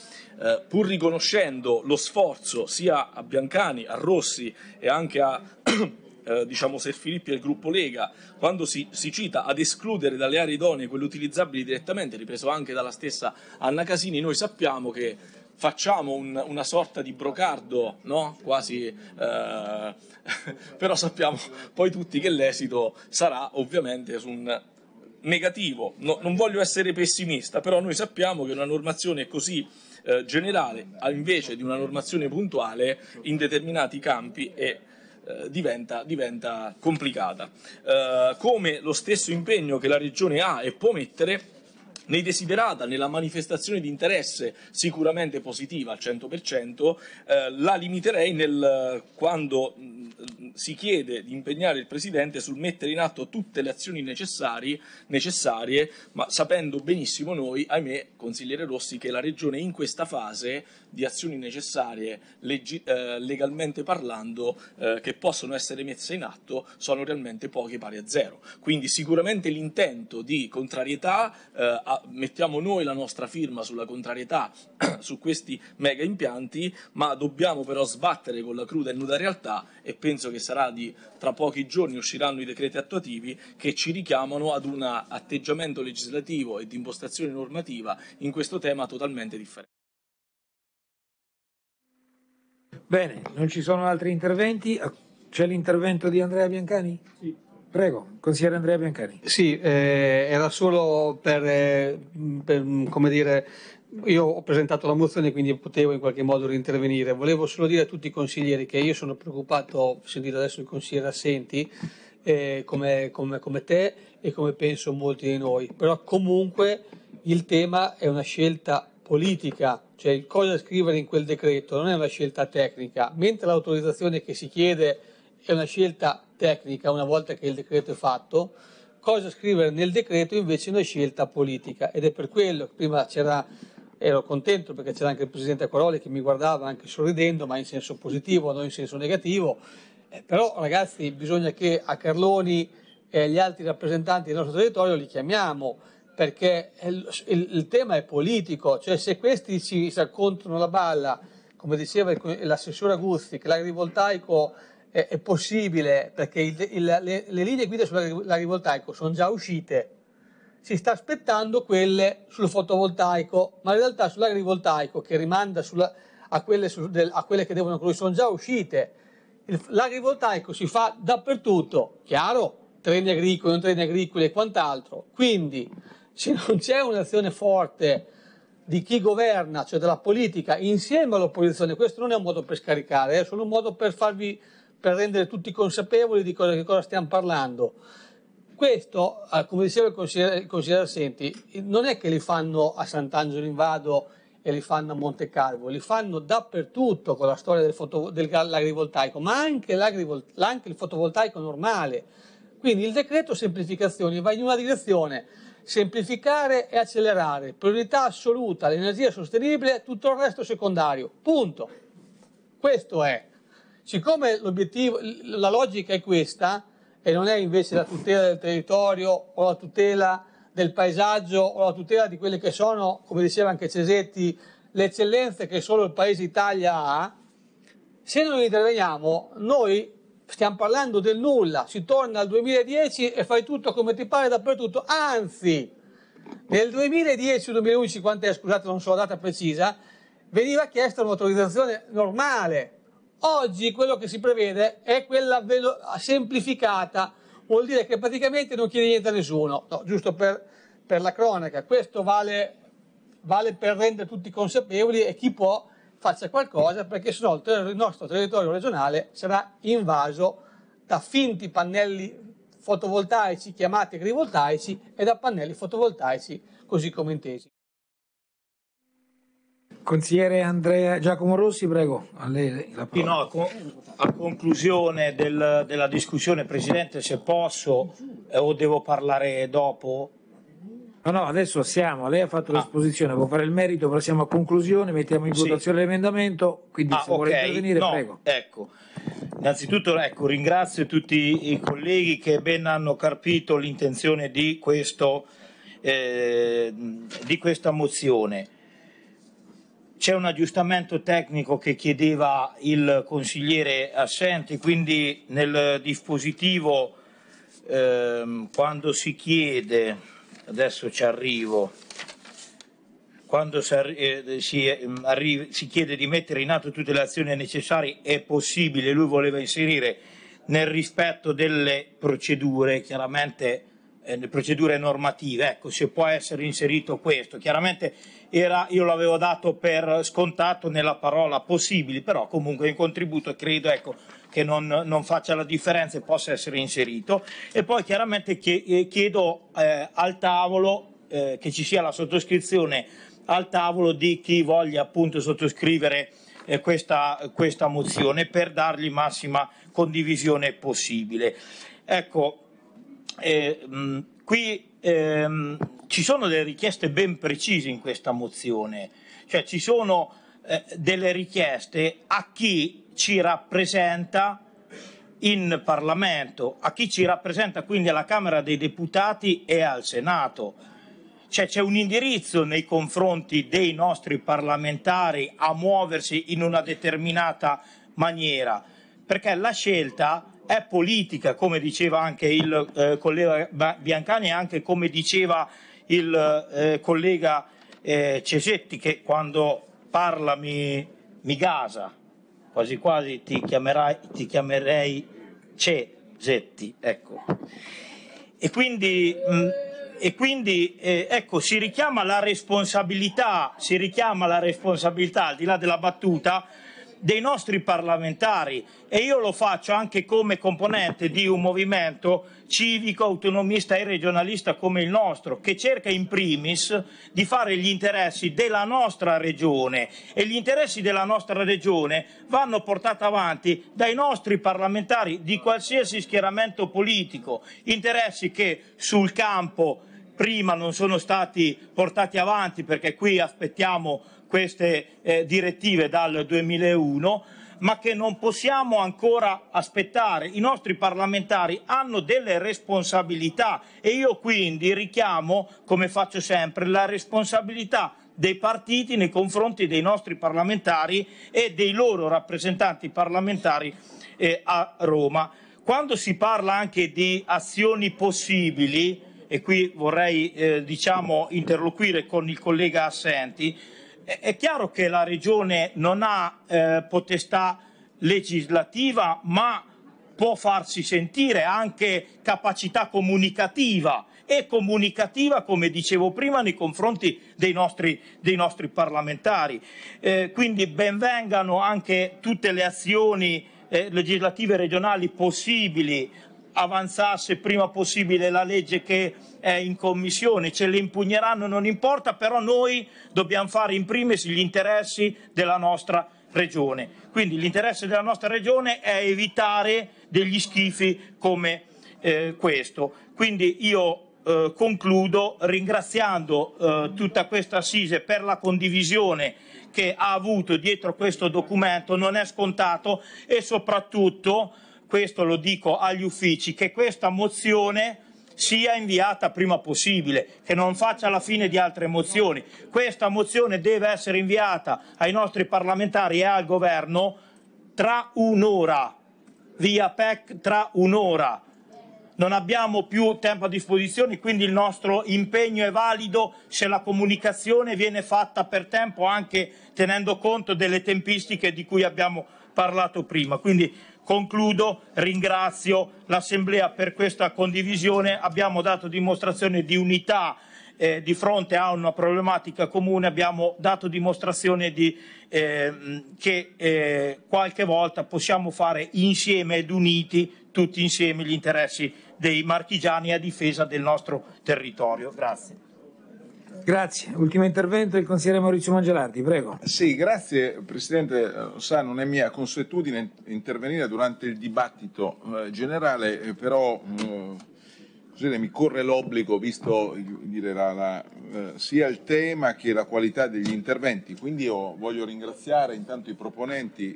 eh, pur riconoscendo lo sforzo sia a Biancani, a Rossi e anche a eh, diciamo Serfilippi e il gruppo Lega, quando si, si, cita ad escludere dalle aree idonee quelle utilizzabili direttamente, ripreso anche dalla stessa Anna Casini, noi sappiamo che facciamo un, una sorta di brocardo, no? quasi, eh, però sappiamo poi tutti che l'esito sarà ovviamente su un negativo. No, non voglio essere pessimista, però noi sappiamo che una normazione così eh, generale invece di una normazione puntuale in determinati campi è eh, Diventa, diventa, complicata. Eh, come lo stesso impegno che la Regione ha e può mettere nei desiderata, nella manifestazione di interesse sicuramente positiva al 100%, eh, la limiterei nel, eh, quando mh, mm, mm, si chiede di impegnare il Presidente sul mettere in atto tutte le azioni necessarie, necessarie ma sapendo benissimo noi, ahimè, consigliere Rossi, che la Regione in questa fase di azioni necessarie leggi- eh, legalmente parlando eh, che possono essere messe in atto sono realmente poche pari a zero. Quindi sicuramente l'intento di contrarietà, eh, a, mettiamo noi la nostra firma sulla contrarietà su questi mega impianti, ma dobbiamo però sbattere con la cruda e nuda realtà e penso che sarà di tra pochi giorni usciranno i decreti attuativi che ci richiamano ad un atteggiamento legislativo e di impostazione normativa in questo tema totalmente differente. Bene, non ci sono altri interventi. Ah, c'è l'intervento di Andrea Biancani? Sì. Prego, consigliere Andrea Biancani. Sì, eh, era solo per, eh, per, mm, come dire, io ho presentato la mozione quindi potevo in qualche modo rintervenire. Volevo solo dire a tutti i consiglieri che io sono preoccupato, ho sentito adesso i consiglieri assenti, eh, come, come, come te e come penso molti di noi, però comunque il tema è una scelta politica, cioè cosa scrivere in quel decreto, non è una scelta tecnica, mentre l'autorizzazione che si chiede è una scelta tecnica una volta che il decreto è fatto, cosa scrivere nel decreto invece è una scelta politica ed è per quello che prima c'era, ero contento perché c'era anche il Presidente Coroli che mi guardava anche sorridendo, ma in senso positivo, non in senso negativo, eh, però ragazzi bisogna che a Carloni e agli altri rappresentanti del nostro territorio li chiamiamo perché il, tema è politico, cioè se questi si raccontano la balla, come diceva l'assessore Guzzi, che l'agrivoltaico è, è possibile perché il, il, le, le, linee guida sull'agrivoltaico sono già uscite, si sta aspettando quelle sul fotovoltaico, ma in realtà sull'agrivoltaico che rimanda sulla, a, quelle su, del, a, quelle che devono crudere sono già uscite. Il, l'agrivoltaico si fa dappertutto, chiaro? Treni agricoli, non treni agricoli e quant'altro. Quindi se non c'è un'azione forte di chi governa, cioè della politica, insieme all'opposizione, questo non è un modo per scaricare, è solo un modo per farvi, per rendere tutti consapevoli di cosa, di cosa stiamo parlando. Questo, ah, come diceva il consigliere, il consigliere Senti, non è che li fanno a Sant'Angelo in Vado e li fanno a Monte Calvo, li fanno dappertutto con la storia del foto, dell'agrivoltaico, ma anche, anche il fotovoltaico normale. Quindi il decreto semplificazioni va in una direzione, semplificare e accelerare, priorità assoluta, l'energia sostenibile, tutto il resto secondario, punto. Questo è. Siccome l'obiettivo, la logica è questa, e non è invece la tutela del territorio o la tutela del paesaggio o la tutela di quelle che sono, come diceva anche Cesetti, le eccellenze che solo il paese Italia ha, se non interveniamo noi stiamo parlando del nulla, si torna al 2010 e fai tutto come ti pare dappertutto, anzi nel 2010-2011, quant'è, scusate non so la data precisa, veniva chiesta un'autorizzazione normale, oggi quello che si prevede è quella velo- semplificata, vuol dire che praticamente non chiede niente a nessuno, no, giusto per, per, la cronaca, questo vale, vale per rendere tutti consapevoli e chi può faccia qualcosa perché sennò no il nostro territorio regionale sarà invaso da finti pannelli fotovoltaici chiamati agrivoltaici e da pannelli fotovoltaici così come intesi. Consigliere Andrea Giacomo Rossi, prego, a lei la parola. No, a, conclusione del, della discussione, Presidente, se posso eh, o devo parlare dopo, No, no, adesso siamo, lei ha fatto ah. l'esposizione, può fare il merito, però siamo a conclusione, mettiamo in votazione sì. l'emendamento, quindi ah, se okay. vuole intervenire no, prego. Ecco. Innanzitutto ecco, ringrazio tutti i colleghi che ben hanno capito l'intenzione di, questo, eh, di questa mozione. C'è un aggiustamento tecnico che chiedeva il consigliere assente, quindi nel dispositivo eh, quando si chiede adesso ci arrivo, quando si, eh, si, eh, mm, arrivi, si, chiede di mettere in atto tutte le azioni necessarie è possibile, lui voleva inserire nel rispetto delle procedure, chiaramente eh, le procedure normative, ecco se può essere inserito questo, chiaramente era, io l'avevo dato per scontato nella parola possibile, però comunque è un contributo credo ecco, che non, non, faccia la differenza e possa essere inserito. E poi chiaramente eh, chiedo eh, al tavolo eh, che ci sia la sottoscrizione al tavolo di chi voglia appunto sottoscrivere eh, questa, questa mozione per dargli massima condivisione possibile. Ecco, eh, mh, mm, qui ehm, ci sono delle richieste ben precise in questa mozione, cioè ci sono eh, delle richieste a chi ci rappresenta in Parlamento, a chi ci rappresenta quindi alla Camera dei Deputati e al Senato. Cioè c'è un indirizzo nei confronti dei nostri parlamentari a muoversi in una determinata maniera, perché la scelta è politica, come diceva anche il eh, collega Biancani e anche come diceva il eh, collega eh, Cesetti che quando parla mi, mi gasa quasi quasi ti, chiamerai, ti chiamerei Cezetti, ecco. E quindi, mm, e quindi eh, ecco, si richiama la responsabilità, si richiama la responsabilità al di là della battuta, dei nostri parlamentari e io lo faccio anche come componente di un movimento civico, autonomista e regionalista come il nostro, che cerca in primis di fare gli interessi della nostra regione e gli interessi della nostra regione vanno portati avanti dai nostri parlamentari di qualsiasi schieramento politico, interessi che sul campo prima non sono stati portati avanti perché qui aspettiamo queste eh, direttive dal 2001, ma che non possiamo ancora aspettare. I nostri parlamentari hanno delle responsabilità e io quindi richiamo, come faccio sempre, la responsabilità dei partiti nei confronti dei nostri parlamentari e dei loro rappresentanti parlamentari eh, a Roma. Quando si parla anche di azioni possibili, e qui vorrei eh, diciamo, interloquire con il collega Assenti, è chiaro che la regione non ha eh, potestà legislativa, ma può farsi sentire anche capacità comunicativa e comunicativa, come dicevo prima, nei confronti dei nostri, dei nostri parlamentari. Eh, quindi benvengano anche tutte le azioni eh, legislative regionali possibili avanzasse prima possibile la legge che è in commissione, ce le impugneranno, non importa, però noi dobbiamo fare in primis gli interessi della nostra regione. Quindi l'interesse della nostra regione è evitare degli schifi come eh, questo. Quindi io eh, concludo ringraziando eh, tutta questa assise per la condivisione che ha avuto dietro questo documento, non è scontato e soprattutto questo lo dico agli uffici, che questa mozione sia inviata prima possibile, che non faccia la fine di altre mozioni. Questa mozione deve essere inviata ai nostri parlamentari e al governo tra un'ora, via PEC tra un'ora. Non abbiamo più tempo a disposizione, quindi il nostro impegno è valido se la comunicazione viene fatta per tempo, anche tenendo conto delle tempistiche di cui abbiamo parlato prima. Quindi Concludo, ringrazio l'Assemblea per questa condivisione, abbiamo dato dimostrazione di unità eh, di fronte a una problematica comune, abbiamo dato dimostrazione di, eh, che eh, qualche volta possiamo fare insieme ed uniti tutti insieme gli interessi dei marchigiani a difesa del nostro territorio. Grazie. Grazie. Ultimo intervento il consigliere Maurizio Mangelardi, prego. Sì, grazie Presidente. Eh, sa, non è mia consuetudine intervenire durante il dibattito eh, generale, eh, però eh, mi corre l'obbligo, visto eh, dire, la, la, eh, sia il tema che la qualità degli interventi. Quindi io voglio ringraziare intanto i proponenti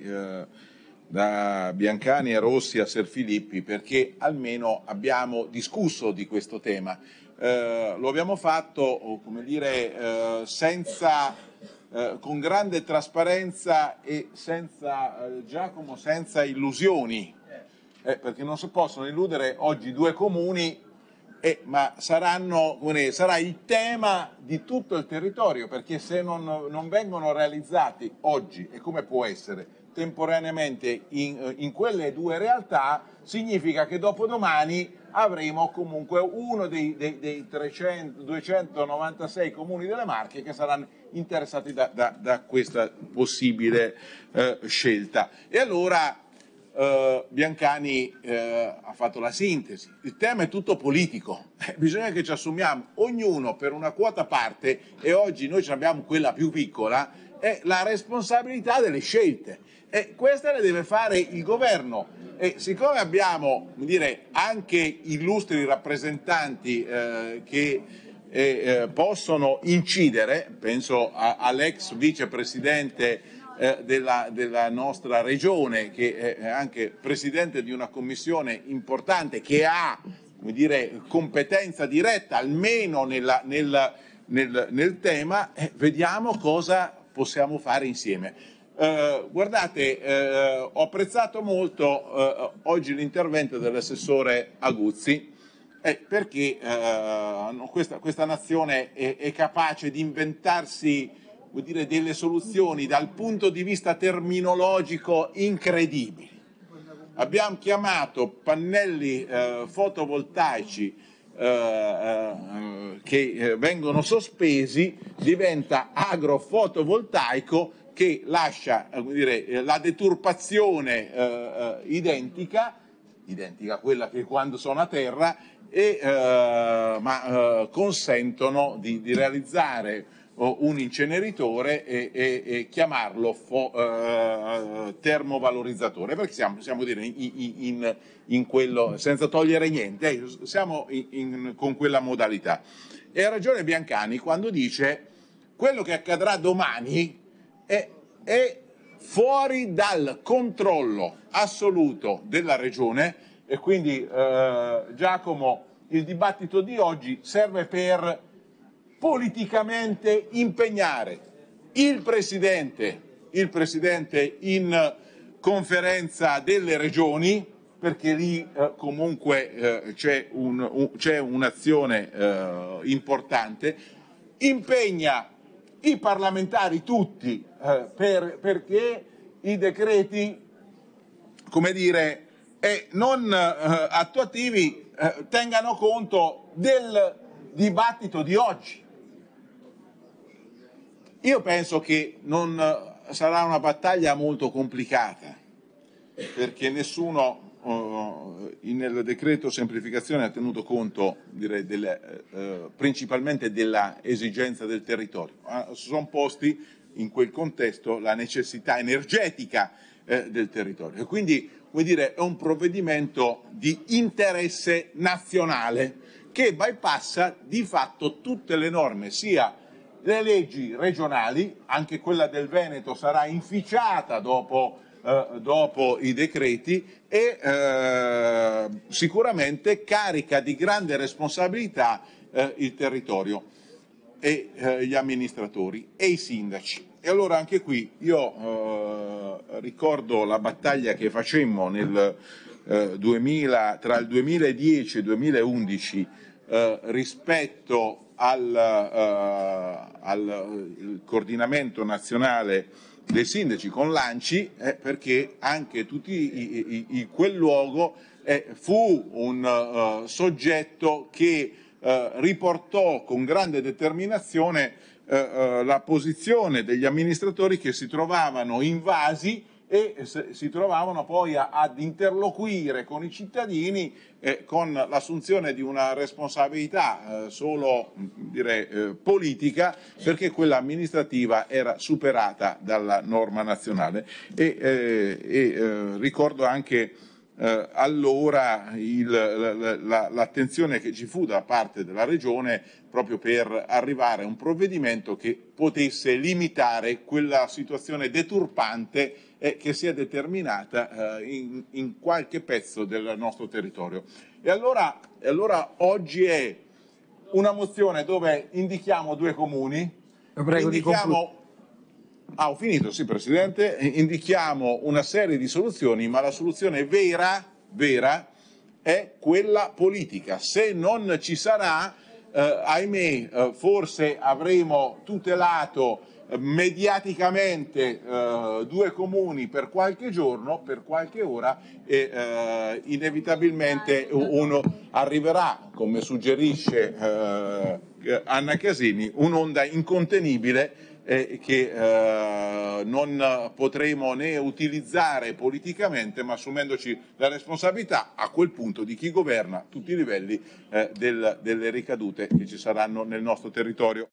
da Biancani a Rossi a Ser Filippi perché almeno abbiamo discusso di questo tema. Eh, lo abbiamo fatto, come dire, eh, senza, eh, con grande trasparenza e senza, eh, Giacomo, senza illusioni, eh, perché non si possono illudere oggi due comuni, ma saranno, dire, sarà il tema di tutto il territorio, perché se non, non vengono realizzati oggi, e come può essere, temporaneamente in, in quelle due realtà, significa che dopodomani avremo comunque uno dei, dei, dei 300, 296 comuni delle Marche che saranno interessati da, da, da questa possibile eh, scelta. E allora eh, Biancani eh, ha fatto la sintesi. Il tema è tutto politico, eh, bisogna che ci assumiamo ognuno per una quota parte e oggi noi ce l'abbiamo quella più piccola, è la responsabilità delle scelte e questa le deve fare il governo. E siccome abbiamo dire, anche illustri rappresentanti eh, che eh, eh possono incidere, penso all'ex vicepresidente eh, della, della, nostra regione, che è anche presidente di una commissione importante che ha dire, competenza diretta almeno nella, nel, nel, nel, tema, eh, vediamo cosa possiamo fare insieme. Eh, guardate, eh, ho apprezzato molto eh, oggi l'intervento dell'assessore Aguzzi, eh, perché eh, questa, questa, nazione è, è, capace di inventarsi dire, delle soluzioni dal punto di vista terminologico incredibili. Abbiamo chiamato pannelli fotovoltaici che vengono sospesi diventa agrofotovoltaico che lascia eh, dire, eh, la deturpazione eh, eh, identica, identica a quella che quando sono a terra, e, eh, ma eh, consentono di, di realizzare oh, un inceneritore e, e, e chiamarlo fo, termovalorizzatore, perché siamo, possiamo dire, in, in, in, quello, senza togliere niente, siamo in, con quella modalità. E ha ragione Biancani quando dice quello che accadrà domani è, è fuori dal controllo assoluto della regione e quindi eh, Giacomo il dibattito di oggi serve per politicamente impegnare il Presidente, il Presidente in conferenza delle regioni, perché lì eh, comunque eh, c'è, un, un, un'azione eh, importante, impegna i parlamentari tutti eh, per, perché i decreti, come dire, eh, non eh, attuativi eh, tengano conto del dibattito di oggi. Io penso che non eh, sarà una battaglia molto complicata, perché nessuno nel decreto semplificazione ha tenuto conto direi, delle, eh, eh principalmente dell'esigenza del territorio. Si ah, sono posti in quel contesto la necessità energetica eh, del territorio. Quindi vuol dire, è un provvedimento di interesse nazionale che bypassa di fatto tutte le norme, sia le leggi regionali, anche quella del Veneto sarà inficiata dopo eh, dopo i decreti e eh, sicuramente carica di grande responsabilità eh, il territorio e eh, gli amministratori e i sindaci. E allora anche qui io eh, ricordo la battaglia che facemmo nel, 2000, tra il 2010 e il 2011 rispetto al, al coordinamento nazionale dei sindaci con l'ANCI eh, perché anche tutti i, i, i, quel luogo eh, fu un uh, soggetto che uh, riportò con grande determinazione uh, la posizione degli amministratori che si trovavano invasi e si trovavano poi ad interloquire con i cittadini eh, con l'assunzione di una responsabilità eh, solo mm, dire, eh, politica perché quella amministrativa era superata dalla norma nazionale e, eh, e eh, ricordo anche eh, allora il, la, la, l'attenzione che ci fu da parte della Regione proprio per arrivare a un provvedimento che potesse limitare quella situazione deturpante e che sia determinata eh, in, in, qualche pezzo del nostro territorio. E allora, e allora oggi è una mozione dove indichiamo due comuni, Prego, indichiamo... Ah, ho finito, sì Presidente, indichiamo una serie di soluzioni, ma la soluzione vera, vera è quella politica. Se non ci sarà, eh, ahimè, eh, forse avremo tutelato mediaticamente eh, due comuni per qualche giorno, per qualche ora e eh, inevitabilmente uno arriverà, come suggerisce eh, Anna Casini, un'onda incontenibile eh, che eh, non potremo né utilizzare politicamente, ma assumendoci la responsabilità a quel punto di chi governa tutti i livelli eh, del, delle ricadute che ci saranno nel nostro territorio.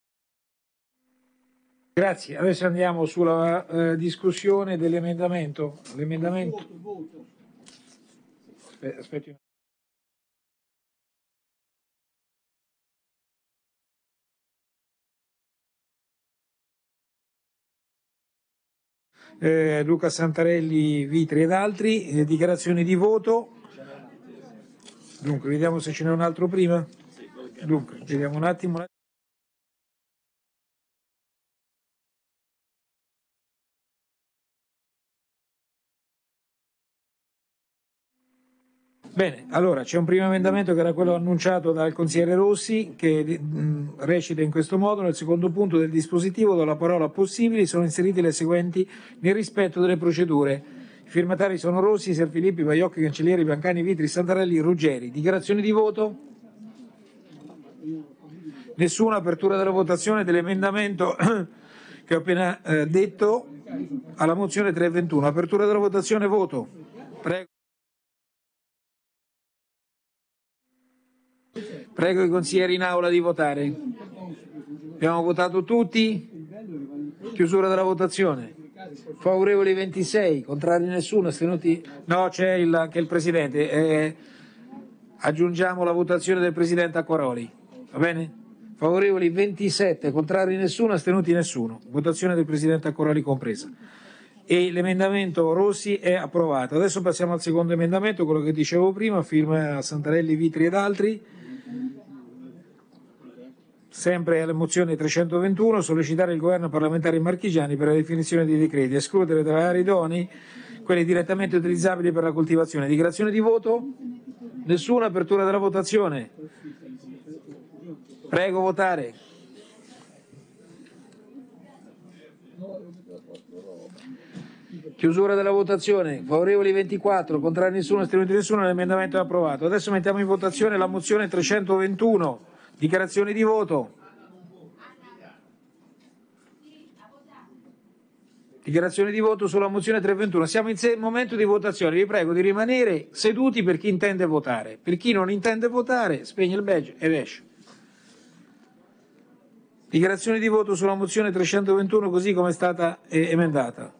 Grazie. Adesso andiamo sulla eh, discussione dell'emendamento. L'emendamento... Eh, aspetti un Eh, Luca Santarelli, Vitri ed altri, eh, dichiarazioni di voto. Dunque, vediamo se ce n'è un altro prima. Dunque, vediamo un attimo. Bene, allora c'è un primo emendamento che era quello annunciato dal consigliere Rossi che mh, eh, recita in questo modo, nel secondo punto del dispositivo dalla parola possibili sono inserite le seguenti nel rispetto delle procedure. I firmatari sono Rossi, Serfilippi, Baiocchi, Cancellieri, Biancani, Vitri, Santarelli, Ruggeri. Dichiarazione di voto? Nessuna apertura della votazione dell'emendamento che ho appena eh, detto alla mozione 321. Apertura della votazione, voto. Prego. Prego i consiglieri in aula di votare. Abbiamo votato tutti. Chiusura della votazione. Favorevoli 26, contrari nessuno, astenuti. No, c'è il, anche il presidente. Eh, aggiungiamo la votazione del presidente Acquaroli. Va bene? Favorevoli 27, contrari nessuno, astenuti nessuno. Votazione del presidente Acquaroli compresa. E l'emendamento Rossi è approvato. Adesso passiamo al secondo emendamento, quello che dicevo prima, firma Santarelli, Vitri ed altri. Sempre alla mozione 321, sollecitare il governo parlamentare marchigiani per la definizione dei decreti, escludere tra aree idonei quelli direttamente utilizzabili per la coltivazione. Dichiarazione di voto? Nessuna apertura della votazione. Prego votare. Chiusura della votazione. Favorevoli 24, contrari nessuno, astenuti nessuno, l'emendamento è approvato. Adesso mettiamo in votazione la mozione 321. Dichiarazione di voto. Dichiarazione di voto sulla mozione 321. Siamo in momento di votazione. Vi prego di rimanere seduti per chi intende votare. Per chi non intende votare, spegne il badge ed esce. Dichiarazione di voto sulla mozione 321 così come è stata eh, emendata.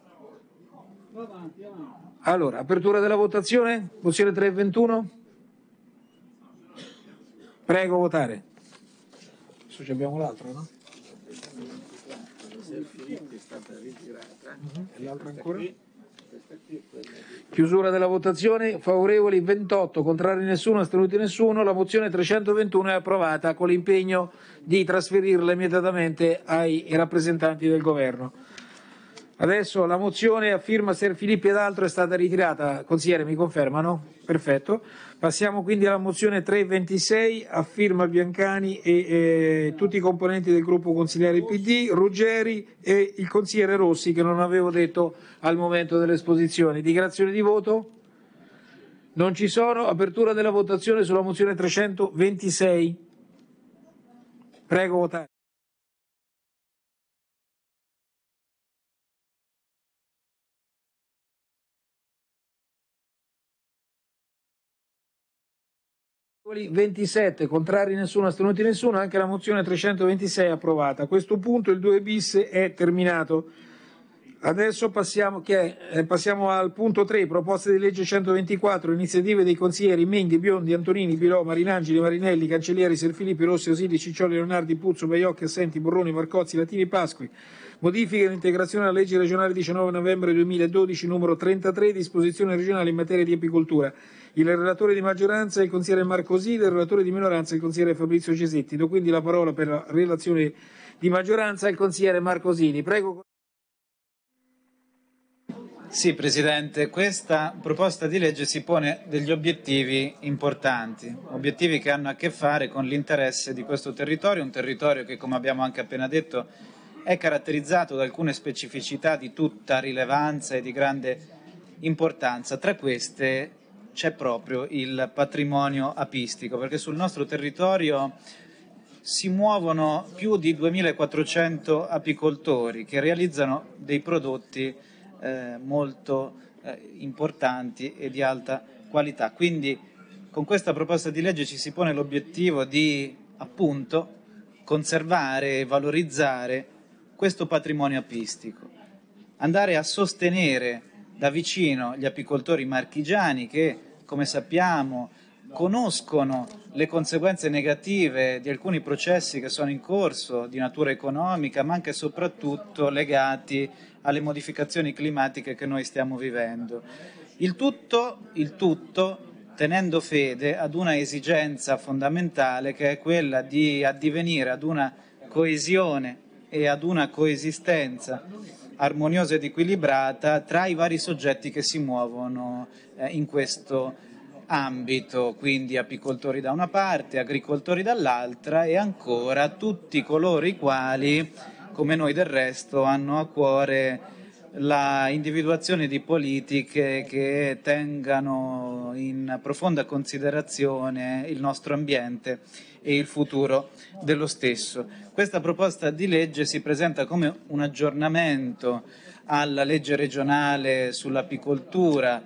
Allora, apertura della votazione, mozione 321. Prego votare. Adesso abbiamo l'altro, no? Mhm. E ancora? Chiusura della votazione, favorevoli 28, contrari nessuno, astenuti nessuno, la mozione 321 è approvata con l'impegno di trasferirla immediatamente ai rappresentanti del governo. Adesso la mozione a firma Ser Filippi ed altro è stata ritirata. Consigliere, mi confermano? Perfetto. Passiamo quindi alla mozione 326 a firma Biancani e eh, tutti i componenti del gruppo consigliere PD, Ruggeri e il consigliere Rossi che non avevo detto al momento dell'esposizione. Dichiarazione di voto? Non ci sono. Apertura della votazione sulla mozione 326. Prego votare. 27, contrari nessuno, astenuti nessuno, anche la mozione 326 è approvata. A questo punto il 2 bis è terminato. Adesso passiamo, è, eh, passiamo al punto 3, proposte di legge 124, iniziative dei consiglieri Menghi, Biondi, Antonini, Bilò, Marinangeli, Marinelli, Cancellieri, Serfilippi, Rossi, Osili, Ciccioli, Leonardi, Puzzo, Baiocchi, Assenti, Borroni, Marcozzi, Latini, Pasqui. Modifica e integrazione alla legge regionale 19 novembre 2012 numero 33, disposizione regionale in materia di apicoltura il relatore di maggioranza è il consigliere Marcosi, il relatore di minoranza è il consigliere Fabrizio Cesetti. Do quindi la parola per la relazione di maggioranza al consigliere Marcosini. Prego. Sì, Presidente, questa proposta di legge si pone degli obiettivi importanti, obiettivi che hanno a che fare con l'interesse di questo territorio, un territorio che, come abbiamo anche appena detto, è caratterizzato da alcune specificità di tutta rilevanza e di grande importanza, tra queste c'è proprio il patrimonio apistico, perché sul nostro territorio si muovono più di 2400 apicoltori che realizzano dei prodotti eh, molto eh, importanti e di alta qualità. Quindi con questa proposta di legge ci si pone l'obiettivo di appunto conservare e valorizzare questo patrimonio apistico, andare a sostenere da vicino gli apicoltori marchigiani che come sappiamo, conoscono le conseguenze negative di alcuni processi che sono in corso di natura economica, ma anche e soprattutto legati alle modificazioni climatiche che noi stiamo vivendo. Il tutto, il tutto tenendo fede ad una esigenza fondamentale che è quella di addivenire ad una coesione e ad una coesistenza armoniosa ed equilibrata tra i vari soggetti che si muovono eh, in questo ambito, quindi apicoltori da una parte, agricoltori dall'altra e ancora tutti coloro i quali, come noi del resto, hanno a cuore la individuazione di politiche che tengano in profonda considerazione il nostro ambiente e il futuro dello stesso. Questa proposta di legge si presenta come un aggiornamento alla legge regionale sull'apicoltura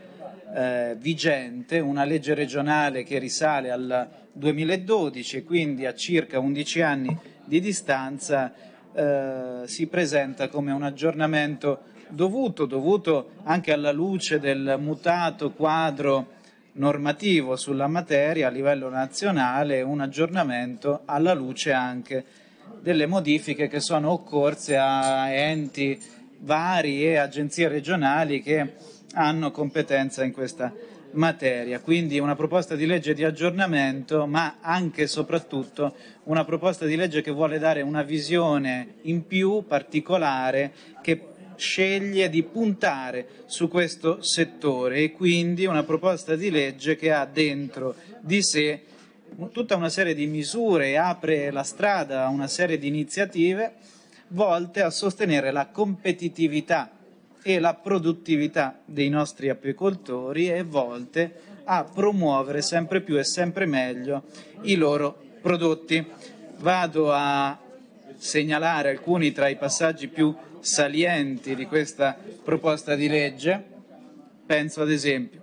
eh, vigente, una legge regionale che risale al 2012 e quindi a circa 11 anni di distanza eh, si presenta come un aggiornamento dovuto, dovuto anche alla luce del mutato quadro normativo sulla materia a livello nazionale, un aggiornamento alla luce anche delle modifiche che sono occorse a enti vari e agenzie regionali che hanno competenza in questa materia. Quindi una proposta di legge di aggiornamento, ma anche e soprattutto una proposta di legge che vuole dare una visione in più particolare che sceglie di puntare su questo settore e quindi una proposta di legge che ha dentro di sé tutta una serie di misure e apre la strada a una serie di iniziative volte a sostenere la competitività e la produttività dei nostri apicoltori e volte a promuovere sempre più e sempre meglio i loro prodotti. Vado a segnalare alcuni tra i passaggi più salienti di questa proposta di legge. Penso ad esempio,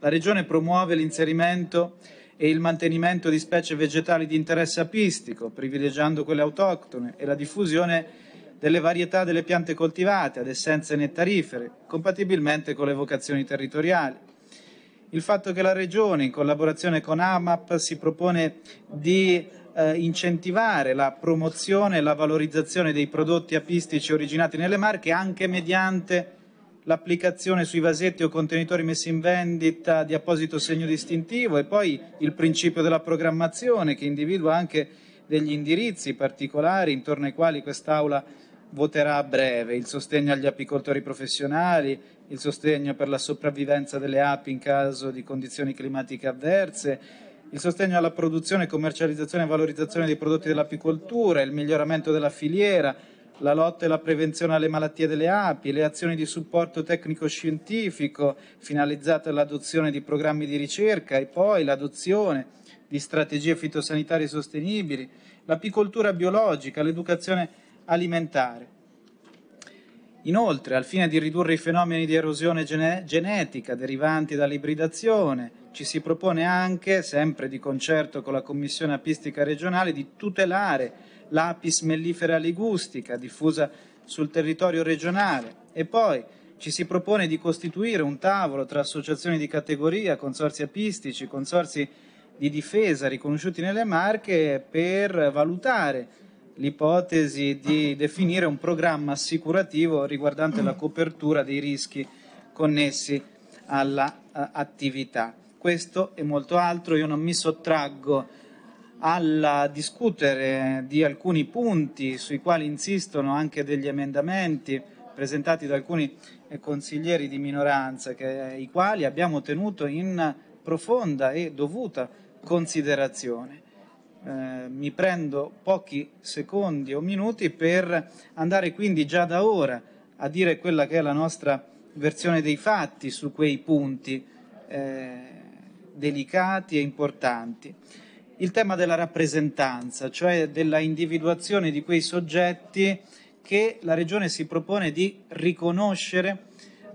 la Regione promuove l'inserimento e il mantenimento di specie vegetali di interesse apistico, privilegiando quelle autoctone e la diffusione delle varietà delle piante coltivate ad essenze nettarifere, compatibilmente con le vocazioni territoriali. Il fatto che la Regione, in collaborazione con AMAP, si propone di eh, incentivare la promozione e la valorizzazione dei prodotti apistici originati nelle marche anche mediante l'applicazione sui vasetti o contenitori messi in vendita di apposito segno distintivo e poi il principio della programmazione che individua anche degli indirizzi particolari intorno ai quali quest'Aula voterà a breve, il sostegno agli apicoltori professionali, il sostegno per la sopravvivenza delle api in caso di condizioni climatiche avverse, il sostegno alla produzione, commercializzazione e valorizzazione dei prodotti dell'apicoltura, il miglioramento della filiera, la lotta e la prevenzione alle malattie delle api, le azioni di supporto tecnico-scientifico finalizzate all'adozione di programmi di ricerca e poi l'adozione di strategie fitosanitarie sostenibili, l'apicoltura biologica, l'educazione alimentare. Inoltre, al fine di ridurre i fenomeni di erosione gene- genetica derivanti dall'ibridazione, ci si propone anche, sempre di concerto con la Commissione Apistica regionale, di tutelare l'apis mellifera ligustica diffusa sul territorio regionale e poi ci si propone di costituire un tavolo tra associazioni di categoria, consorzi apistici, consorzi di difesa riconosciuti nelle Marche per valutare l'ipotesi di definire un programma assicurativo riguardante la copertura dei rischi connessi all'attività. Eh, questo e molto altro. Io non mi sottraggo al discutere di alcuni punti sui quali insistono anche degli emendamenti presentati da alcuni eh, consiglieri di minoranza, che, eh, i quali abbiamo tenuto in profonda e dovuta considerazione. Eh, mi prendo pochi secondi o minuti per andare quindi già da ora a dire quella che è la nostra versione dei fatti su quei punti. Eh, delicati e importanti. Il tema della rappresentanza, cioè della individuazione di quei soggetti che la Regione si propone di riconoscere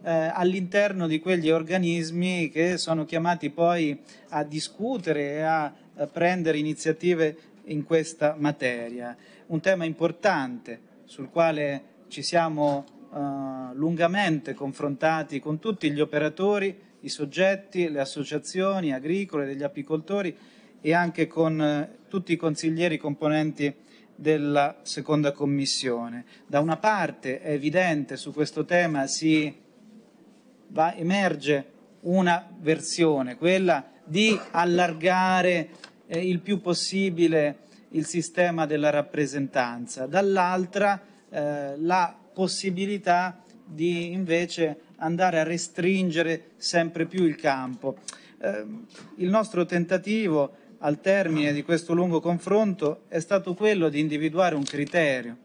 eh, all'interno di quegli organismi che sono chiamati poi a discutere e a, a eh, prendere iniziative in questa materia. Un tema importante sul quale ci siamo eh, lungamente confrontati con tutti gli operatori i soggetti, le associazioni agricole, degli apicoltori e anche con eh, tutti i consiglieri componenti della seconda commissione. Da una parte è evidente su questo tema si va, emerge una versione, quella di allargare eh, il più possibile il sistema della rappresentanza, dall'altra eh, la possibilità di invece andare a restringere sempre più il campo. Eh, il nostro tentativo al termine di questo lungo confronto è stato quello di individuare un criterio,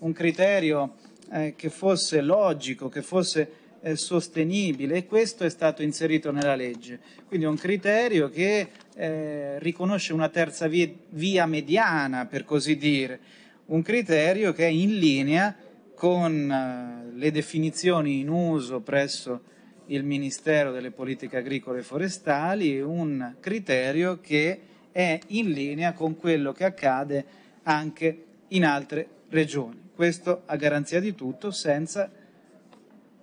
un criterio eh, che fosse logico, che fosse eh, sostenibile e questo è stato inserito nella legge. Quindi un criterio che eh, riconosce una terza via, via mediana, per così dire, un criterio che è in linea con eh, le definizioni in uso presso il Ministero delle Politiche Agricole e Forestali, un criterio che è in linea con quello che accade anche in altre regioni. Questo a garanzia di tutto, senza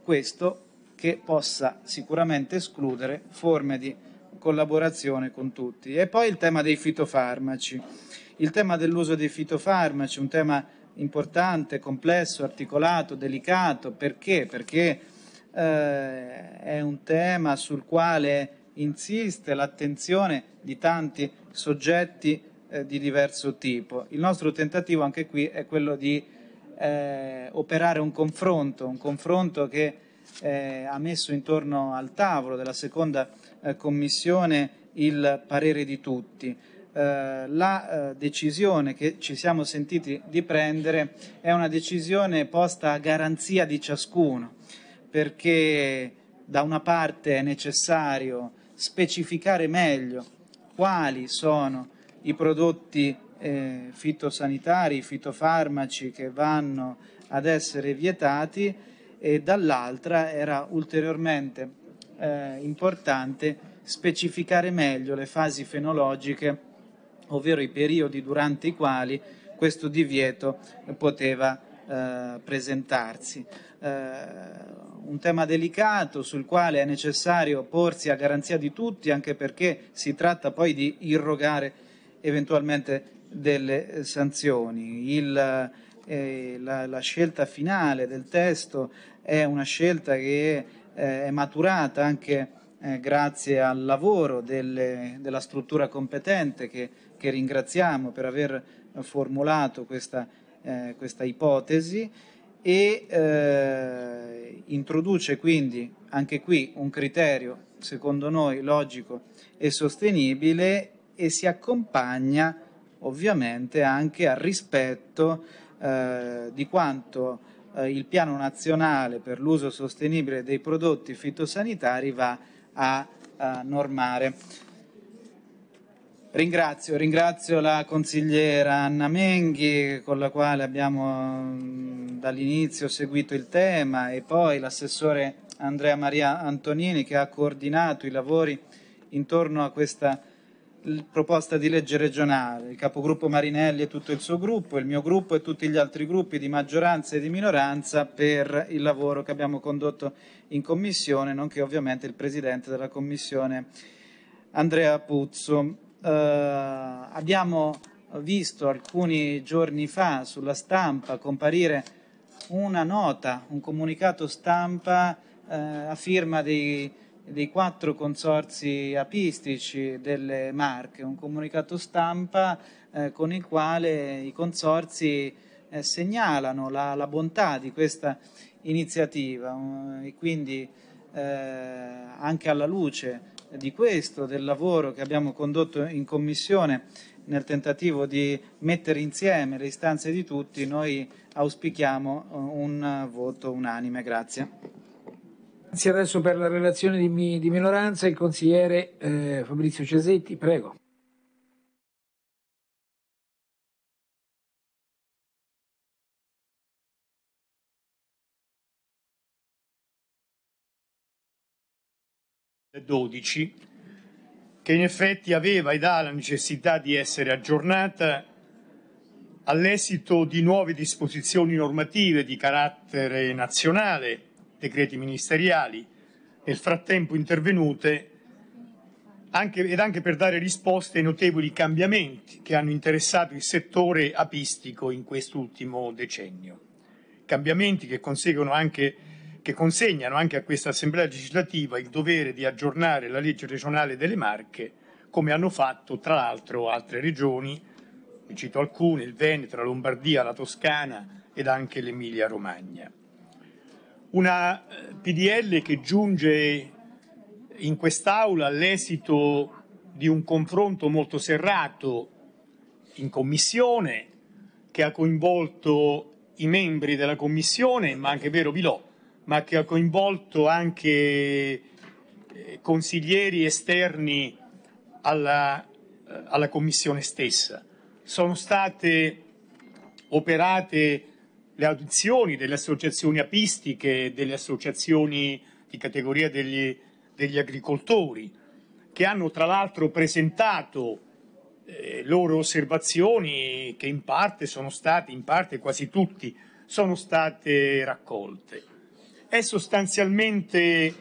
questo che possa sicuramente escludere forme di collaborazione con tutti. E poi il tema dei fitofarmaci. Il tema dell'uso dei fitofarmaci, un tema importante, complesso, articolato, delicato. Perché? Perché eh, è un tema sul quale insiste l'attenzione di tanti soggetti eh, di diverso tipo. Il nostro tentativo anche qui è quello di eh, operare un confronto, un confronto che eh, ha messo intorno al tavolo della seconda eh, commissione il parere di tutti. Eh, la eh, decisione che ci siamo sentiti di prendere è una decisione posta a garanzia di ciascuno, perché da una parte è necessario specificare meglio quali sono i prodotti eh, fitosanitari, fitofarmaci che vanno ad essere vietati e dall'altra era ulteriormente eh, importante specificare meglio le fasi fenologiche ovvero i periodi durante i quali questo divieto poteva eh, presentarsi. Eh, un tema delicato sul quale è necessario porsi a garanzia di tutti, anche perché si tratta poi di irrogare eventualmente delle eh, sanzioni. Il, eh, la, la, scelta finale del testo è una scelta che eh, è maturata anche eh, grazie al lavoro delle, della struttura competente che che ringraziamo per aver eh, formulato questa, eh, questa ipotesi e eh, introduce quindi anche qui un criterio secondo noi logico e sostenibile e si accompagna ovviamente anche al rispetto eh, di quanto eh, il piano nazionale per l'uso sostenibile dei prodotti fitosanitari va a, a normare. Ringrazio, ringrazio la consigliera Anna Menghi con la quale abbiamo dall'inizio seguito il tema e poi l'assessore Andrea Maria Antonini che ha coordinato i lavori intorno a questa proposta di legge regionale, il capogruppo Marinelli e tutto il suo gruppo, il mio gruppo e tutti gli altri gruppi di maggioranza e di minoranza per il lavoro che abbiamo condotto in commissione, nonché ovviamente il presidente della commissione Andrea Puzzo eh, abbiamo visto alcuni giorni fa sulla stampa comparire una nota, un comunicato stampa eh, a firma dei, dei, quattro consorzi apistici delle Marche, un comunicato stampa eh, con il quale i consorzi eh, segnalano la, la, bontà di questa iniziativa eh, e quindi eh, anche alla luce di questo, del lavoro che abbiamo condotto in commissione nel tentativo di mettere insieme le istanze di tutti, noi auspichiamo eh, un voto unanime. Grazie. Grazie adesso per la relazione di, minoranza il consigliere eh, Fabrizio Cesetti, prego. 2012, che in effetti aveva ed ha la necessità di essere aggiornata all'esito di nuove disposizioni normative di carattere nazionale, decreti ministeriali, nel frattempo intervenute anche, ed anche per dare risposte ai notevoli cambiamenti che hanno interessato il settore apistico in quest'ultimo decennio. Cambiamenti che conseguono anche che consegnano anche a questa Assemblea legislativa il dovere di aggiornare la legge regionale delle Marche, come hanno fatto tra l'altro altre regioni, ne cito alcune, il Veneto, la Lombardia, la Toscana ed anche l'Emilia Romagna. Una eh, PDL che giunge in quest'Aula all'esito di un confronto molto serrato in Commissione, che ha coinvolto i membri della Commissione, ma anche Vero Vilò, ma che ha coinvolto anche eh, consiglieri esterni alla, eh, alla Commissione stessa. Sono state operate le audizioni delle associazioni apistiche, delle associazioni di categoria degli, degli agricoltori, che hanno tra l'altro presentato eh, loro osservazioni che in parte sono state, in parte quasi tutti, sono state raccolte è sostanzialmente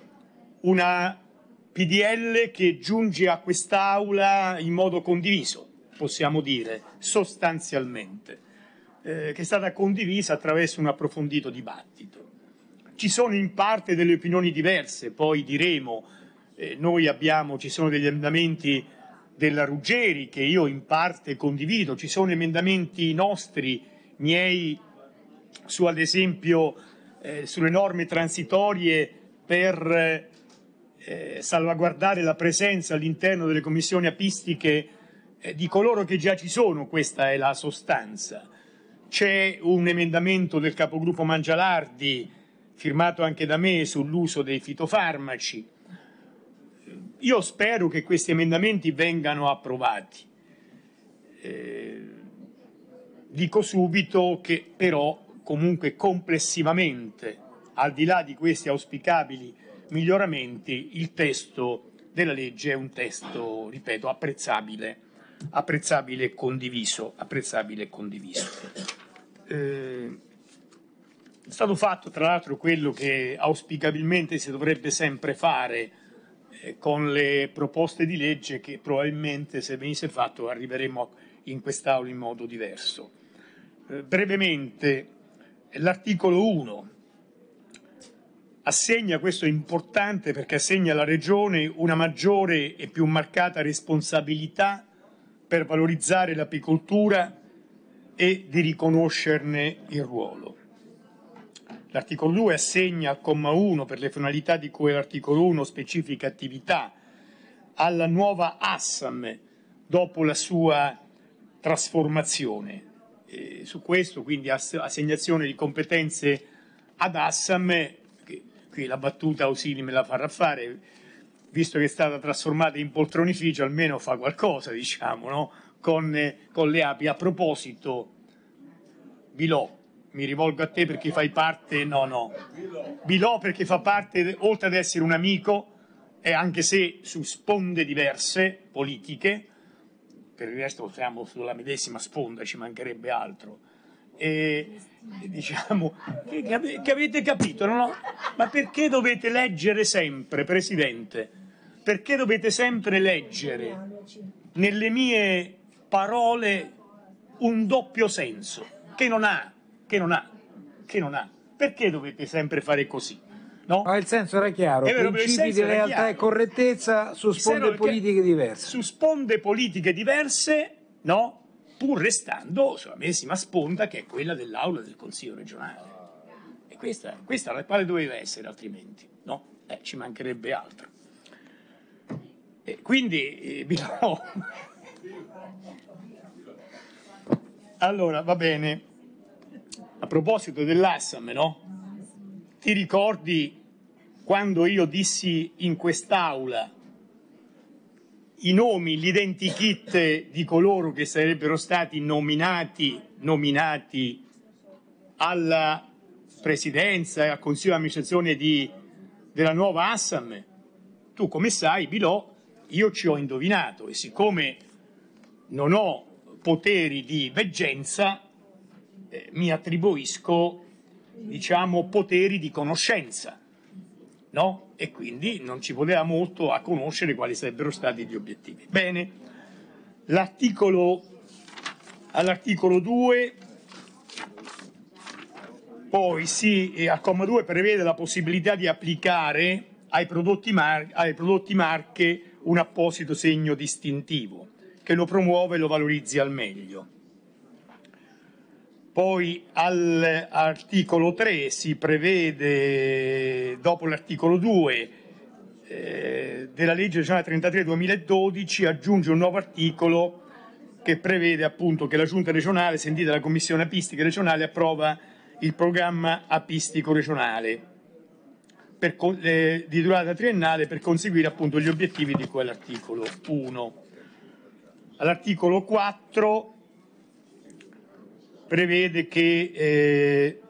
una PDL che giunge a quest'Aula in modo condiviso, possiamo dire, sostanzialmente, eh, che è stata condivisa attraverso un approfondito dibattito. Ci sono in parte delle opinioni diverse, poi diremo, eh, noi abbiamo, ci sono degli emendamenti della Ruggeri che io in parte condivido, ci sono emendamenti nostri, miei, su ad esempio eh, sulle norme transitorie per eh, eh, salvaguardare la presenza all'interno delle commissioni apistiche eh, di coloro che già ci sono, questa è la sostanza. C'è un emendamento del capogruppo Mangialardi, firmato anche da me, sull'uso dei fitofarmaci. Io spero che questi emendamenti vengano approvati. Eh, dico subito che però comunque complessivamente, al di là di questi auspicabili miglioramenti, il testo della legge è un testo, ripeto, apprezzabile, apprezzabile e condiviso. Apprezzabile e condiviso. Eh, è stato fatto tra l'altro quello che auspicabilmente si dovrebbe sempre fare eh, con le proposte di legge che probabilmente se venisse fatto arriveremmo in quest'Aula in modo diverso. Eh, brevemente l'articolo 1 assegna, questo è importante perché assegna alla Regione una maggiore e più marcata responsabilità per valorizzare l'apicoltura e di riconoscerne il ruolo. L'articolo 2 assegna al comma 1, per le finalità di cui l'articolo 1 specifica attività, alla nuova Assam dopo la sua trasformazione eh, su questo, quindi ass- assegnazione di competenze ad Assam, che, qui la battuta Ausili me la farà fare, visto che è stata trasformata in poltronificio, almeno fa qualcosa, diciamo, no? con, eh, con, le api. A proposito, Bilò, mi rivolgo a te perché fai parte, no, no, Bilò perché fa parte, oltre ad essere un amico, e anche se su sponde diverse politiche, per il resto siamo sulla medesima sponda, ci mancherebbe altro. E, e diciamo che, che, avete capito, no? ma perché dovete leggere sempre, Presidente? Perché dovete sempre leggere nelle mie parole un doppio senso che non ha, che non ha, che non ha? Perché dovete sempre fare così? No? Ma il senso era chiaro, vero, eh, principi di realtà e correttezza su sponde politiche diverse. Su sponde politiche diverse, no? pur restando sulla medesima sponda che è quella dell'aula del Consiglio regionale. E questa, questa la quale doveva essere altrimenti, no? Eh, ci mancherebbe altro. E quindi, eh, allora, va bene. A proposito dell'Assam, no? Ti ricordi quando io dissi in quest'aula i nomi, l'identikit di coloro che sarebbero stati nominati, nominati alla presidenza e al consiglio di amministrazione di, della nuova Assam? Tu, come sai, Bilò, io ci ho indovinato e siccome non ho poteri di veggenza, eh, mi attribuisco diciamo, poteri di conoscenza, no? E quindi non ci voleva molto a conoscere quali sarebbero stati gli obiettivi. Bene, all'articolo 2 poi si, al comma 2 prevede la possibilità di applicare ai prodotti, mar, ai prodotti marche un apposito segno distintivo che lo promuove e lo valorizzi al meglio. Poi all'articolo 3 si prevede, dopo l'articolo 2 eh, della legge regionale 33 2012, aggiunge un nuovo articolo che prevede appunto che la Giunta regionale, sentita la Commissione apistica regionale, approva il programma apistico regionale per, eh, di durata triennale per conseguire appunto gli obiettivi di quell'articolo 1. All'articolo 4 prevede che eh,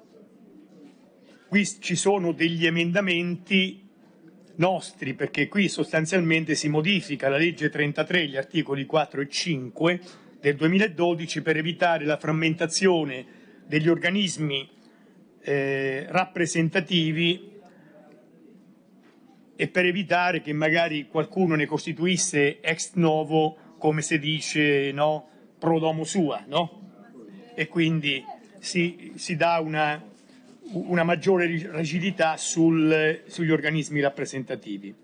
qui ci sono degli emendamenti nostri, perché qui sostanzialmente si modifica la legge 33, gli articoli 4 e 5 del 2012 per evitare la frammentazione degli organismi eh, rappresentativi e per evitare che magari qualcuno ne costituisse ex novo, come si dice, no? pro domo sua, no? e quindi si, si dà una, una, maggiore rigidità sul, sugli organismi rappresentativi.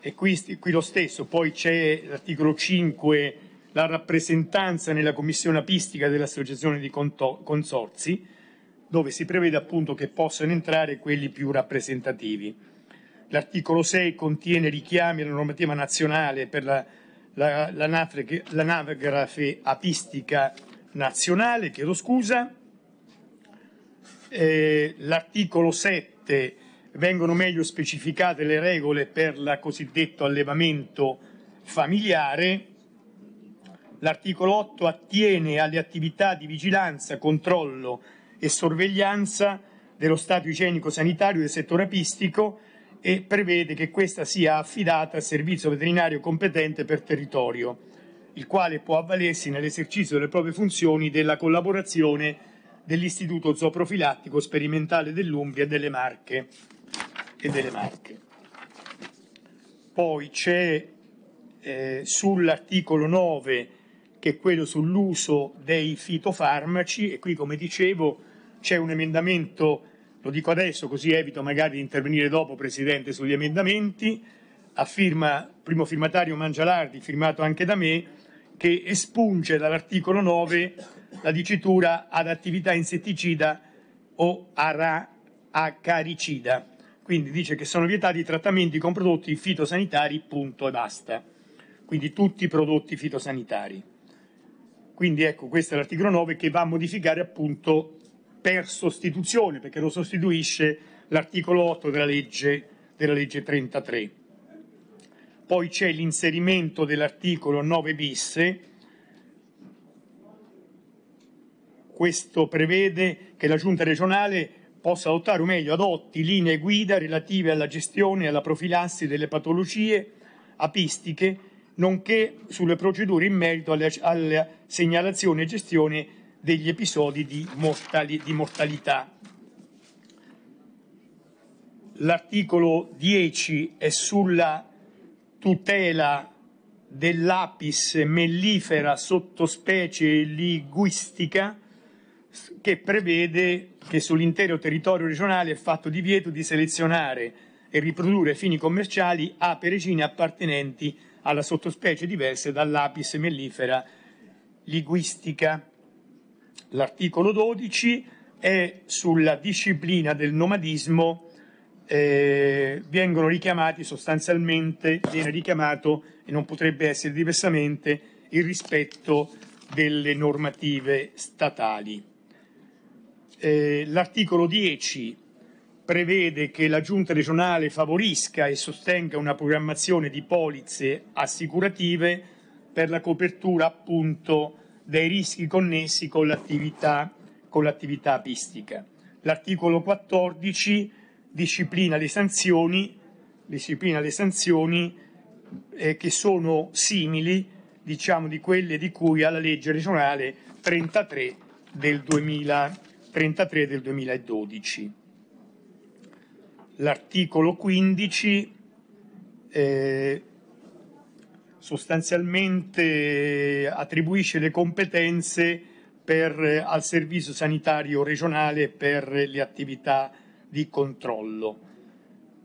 E qui, qui lo stesso, poi c'è l'articolo 5, la rappresentanza nella commissione apistica dell'associazione di consorzi, dove si prevede appunto che possano entrare quelli più rappresentativi. L'articolo 6 contiene richiami alla normativa nazionale per la, la, l'anagrafe apistica nazionale, chiedo scusa, eh, l'articolo 7 vengono meglio specificate le regole per il cosiddetto allevamento familiare, l'articolo 8 attiene alle attività di vigilanza, controllo e sorveglianza dello stato igienico-sanitario del settore apistico e prevede che questa sia affidata al servizio veterinario competente per territorio il quale può avvalersi nell'esercizio delle proprie funzioni della collaborazione dell'Istituto Zooprofilattico Sperimentale dell'Umbria e delle Marche. E delle Marche. Poi c'è eh, sull'articolo 9 che è quello sull'uso dei fitofarmaci e qui come dicevo c'è un emendamento, lo dico adesso così evito magari di intervenire dopo Presidente sugli emendamenti, a firma primo firmatario Mangialardi, firmato anche da me, che espunge dall'articolo 9 la dicitura ad attività insetticida o ara- acaricida. Quindi dice che sono vietati i trattamenti con prodotti fitosanitari, punto e basta. Quindi tutti i prodotti fitosanitari. Quindi ecco, questo è l'articolo 9 che va a modificare appunto per sostituzione, perché lo sostituisce l'articolo 8 della legge, della legge 33 poi c'è l'inserimento dell'articolo 9 bis. Questo prevede che la Giunta regionale possa adottare, o meglio, adotti linee guida relative alla gestione e alla profilassi delle patologie apistiche, nonché sulle procedure in merito alle, alla segnalazione e gestione degli episodi di, mortali, di mortalità. L'articolo 10 è sulla tutela dell'apis mellifera sottospecie liguistica che prevede che sull'intero territorio regionale è fatto divieto di selezionare e riprodurre fini commerciali ape regine appartenenti alla sottospecie diverse dall'apis mellifera liguistica. L'articolo 12 è sulla disciplina del nomadismo eh, vengono richiamati sostanzialmente, viene richiamato e non potrebbe essere diversamente il rispetto delle normative statali. Eh, l'articolo 10 prevede che la Giunta regionale favorisca e sostenga una programmazione di polizze assicurative per la copertura appunto dei rischi connessi con l'attività, con l'attività pistica. L'articolo 14 disciplina le sanzioni, disciplina le sanzioni eh, che sono simili diciamo, di quelle di cui alla legge regionale 33 del, 2000, 33 del 2012. L'articolo 15 eh, sostanzialmente attribuisce le competenze per, eh, al servizio sanitario regionale per le attività di controllo.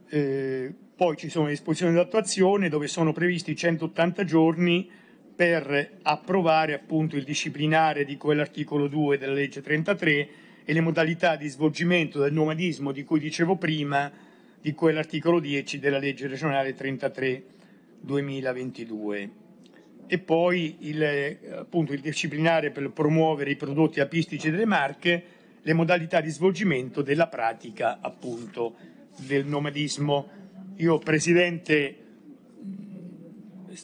Eh, poi ci sono le disposizioni d'attuazione dove sono previsti 180 giorni per approvare appunto il disciplinare di quell'articolo 2 della legge 33 e le modalità di svolgimento del nomadismo di cui dicevo prima di quell'articolo 10 della legge regionale 33 2022 e poi il, appunto, il disciplinare per promuovere i prodotti apistici delle marche le modalità di svolgimento della pratica appunto del nomadismo. Io Presidente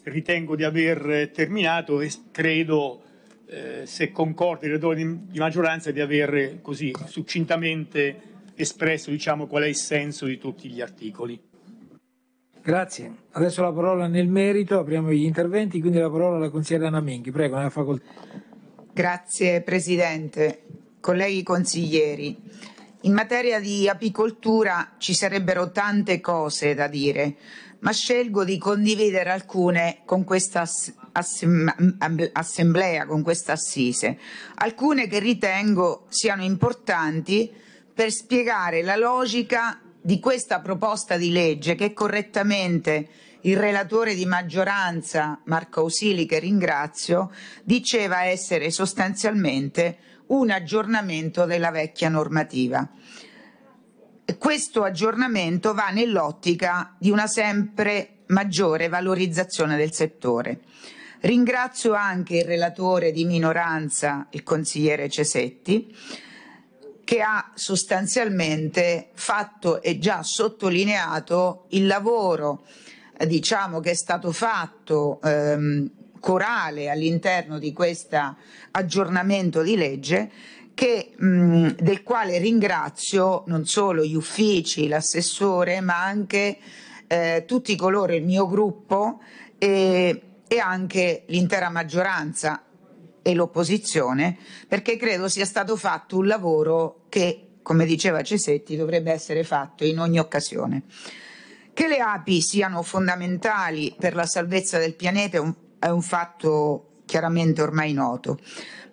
ritengo di aver terminato e credo eh, se concordi il di, di maggioranza di aver così succintamente espresso diciamo, qual è il senso di tutti gli articoli. Grazie. Adesso la parola nel merito, apriamo gli interventi, quindi la parola alla consigliera Namenghi. Prego, nella facoltà. Grazie Presidente colleghi consiglieri, in materia di apicoltura ci sarebbero tante cose da dire, ma scelgo di condividere alcune con questa assemblea, con questa assise, alcune che ritengo siano importanti per spiegare la logica di questa proposta di legge che correttamente il relatore di maggioranza, Marco Ausili, che ringrazio, diceva essere sostanzialmente un aggiornamento della vecchia normativa. Questo aggiornamento va nell'ottica di una sempre maggiore valorizzazione del settore. Ringrazio anche il relatore di minoranza, il consigliere Cesetti, che ha sostanzialmente fatto e già sottolineato il lavoro eh, diciamo, che è stato fatto ehm, corale all'interno di questo aggiornamento di legge che, mh, del quale ringrazio non solo gli uffici, l'assessore, ma anche eh, tutti coloro, il mio gruppo e, e anche l'intera maggioranza e l'opposizione, perché credo sia stato fatto un lavoro che, come diceva Cesetti, dovrebbe essere fatto in ogni occasione. Che le api siano fondamentali per la salvezza del pianeta è un è un fatto chiaramente ormai noto,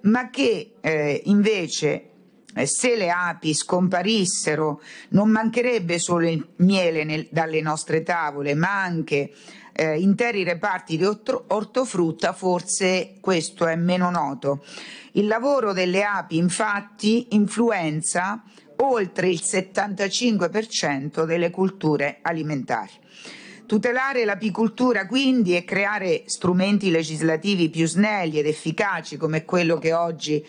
ma che eh, invece eh, se le api scomparissero non mancherebbe solo il miele nel, dalle nostre tavole, ma anche eh, interi reparti di orto, ortofrutta, forse questo è meno noto. Il lavoro delle api infatti influenza oltre il 75% delle culture alimentari. Tutelare l'apicoltura quindi e creare strumenti legislativi più snelli ed efficaci come quello che oggi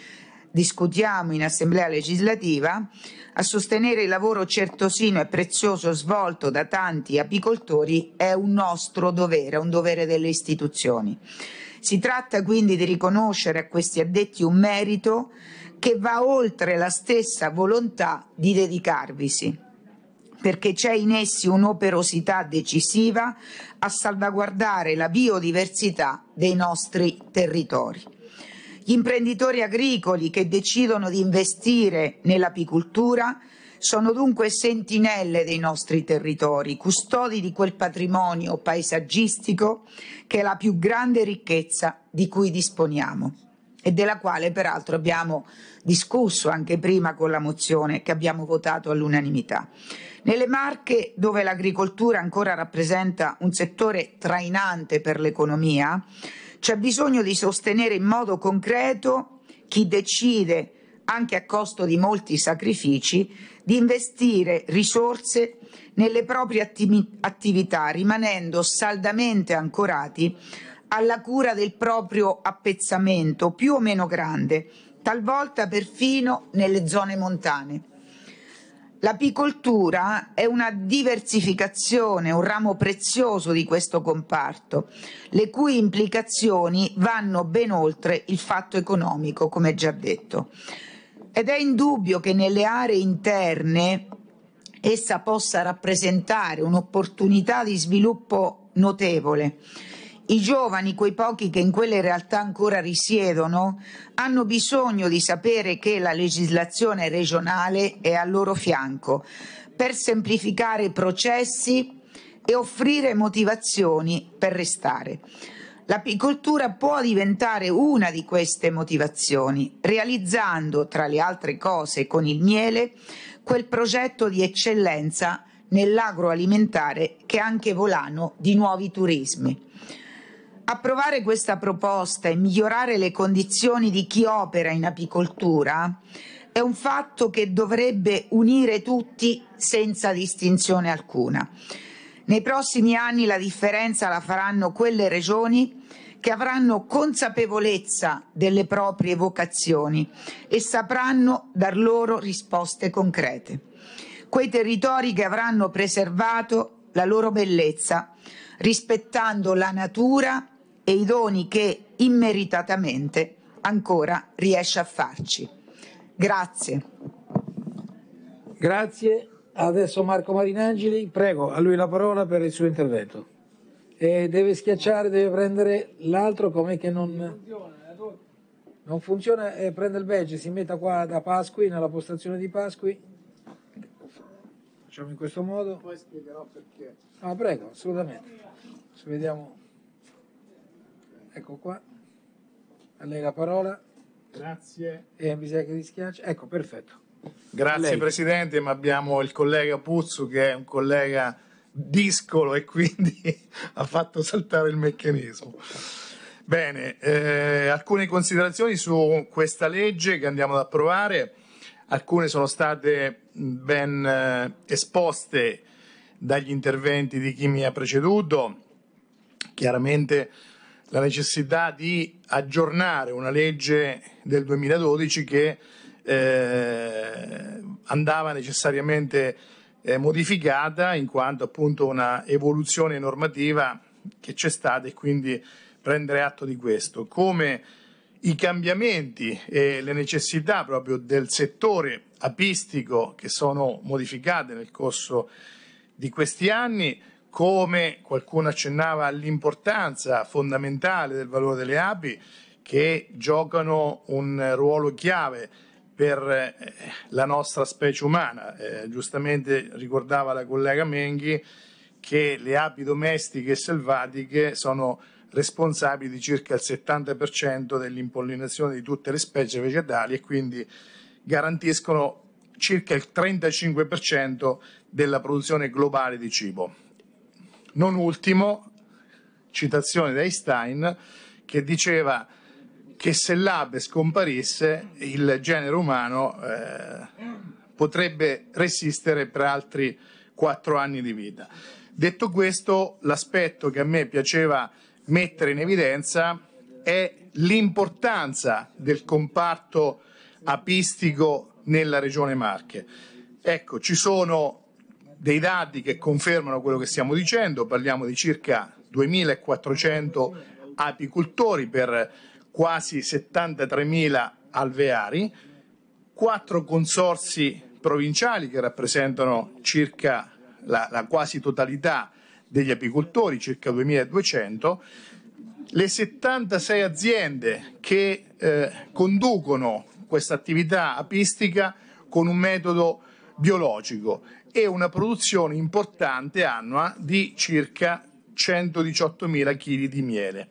discutiamo in Assemblea legislativa, a sostenere il lavoro certosino e prezioso svolto da tanti apicoltori è un nostro dovere, un dovere delle istituzioni. Si tratta quindi di riconoscere a questi addetti un merito che va oltre la stessa volontà di dedicarvisi perché c'è in essi un'operosità decisiva a salvaguardare la biodiversità dei nostri territori. Gli imprenditori agricoli che decidono di investire nell'apicoltura sono dunque sentinelle dei nostri territori, custodi di quel patrimonio paesaggistico che è la più grande ricchezza di cui disponiamo e della quale peraltro abbiamo discusso anche prima con la mozione che abbiamo votato all'unanimità. Nelle Marche, dove l'agricoltura ancora rappresenta un settore trainante per l'economia, c'è bisogno di sostenere in modo concreto chi decide, anche a costo di molti sacrifici, di investire risorse nelle proprie attività, rimanendo saldamente ancorati alla cura del proprio appezzamento, più o meno grande, talvolta perfino nelle zone montane. L'apicoltura è una diversificazione, un ramo prezioso di questo comparto, le cui implicazioni vanno ben oltre il fatto economico, come già detto. Ed è indubbio che nelle aree interne essa possa rappresentare un'opportunità di sviluppo notevole i giovani, quei pochi che in quelle realtà ancora risiedono, hanno bisogno di sapere che la legislazione regionale è al loro fianco per semplificare i processi e offrire motivazioni per restare. L'apicoltura può diventare una di queste motivazioni, realizzando, tra le altre cose, con il miele, quel progetto di eccellenza nell'agroalimentare che è anche volano di nuovi turismi. Approvare questa proposta e migliorare le condizioni di chi opera in apicoltura è un fatto che dovrebbe unire tutti senza distinzione alcuna. Nei prossimi anni la differenza la faranno quelle regioni che avranno consapevolezza delle proprie vocazioni e sapranno dar loro risposte concrete. Quei territori che avranno preservato la loro bellezza, rispettando la natura e i doni che immeritatamente ancora riesce a farci. Grazie. Grazie. Adesso Marco Marinangeli, prego, a lui la parola per il suo intervento. E deve schiacciare, deve prendere l'altro, com'è che non... Non funziona, eh, prende il badge, si metta qua da Pasqui, nella postazione di Pasqui. Facciamo in questo modo. Poi spiegherò perché. Ah, prego, assolutamente. Ci vediamo ecco qua. A lei la parola. Grazie. E mi sa che dispiace. Ecco, perfetto. Grazie Presidente, ma abbiamo il collega Puzzu che è un collega discolo e quindi ha fatto saltare il meccanismo. Bene, eh, alcune considerazioni su questa legge che andiamo ad approvare. Alcune sono state ben eh, esposte dagli interventi di chi mi ha preceduto. Chiaramente la necessità di aggiornare una legge del 2012 che eh, andava necessariamente eh, modificata in quanto appunto una evoluzione normativa che c'è stata e quindi prendere atto di questo. Come i cambiamenti e le necessità proprio del settore apistico che sono modificate nel corso di questi anni come qualcuno accennava all'importanza fondamentale del valore delle api che giocano un ruolo chiave per eh, la nostra specie umana. Eh, giustamente ricordava la collega Menghi che le api domestiche e selvatiche sono responsabili di circa il 70% dell'impollinazione di tutte le specie vegetali e quindi garantiscono circa il 35% della produzione globale di cibo. Non ultimo, citazione da Einstein, che diceva che se l'abe scomparisse il genere umano eh, potrebbe resistere per altri quattro anni di vita. Detto questo, l'aspetto che a me piaceva mettere in evidenza è l'importanza del comparto apistico nella regione Marche. Ecco, ci sono dei dati che confermano quello che stiamo dicendo, parliamo di circa 2.400 apicultori per quasi 73.000 alveari, quattro consorsi provinciali che rappresentano circa la, la quasi totalità degli apicoltori, circa 2.200, le 76 aziende che eh, conducono questa attività apistica con un metodo biologico e una produzione importante annua di circa 118.000 kg di miele.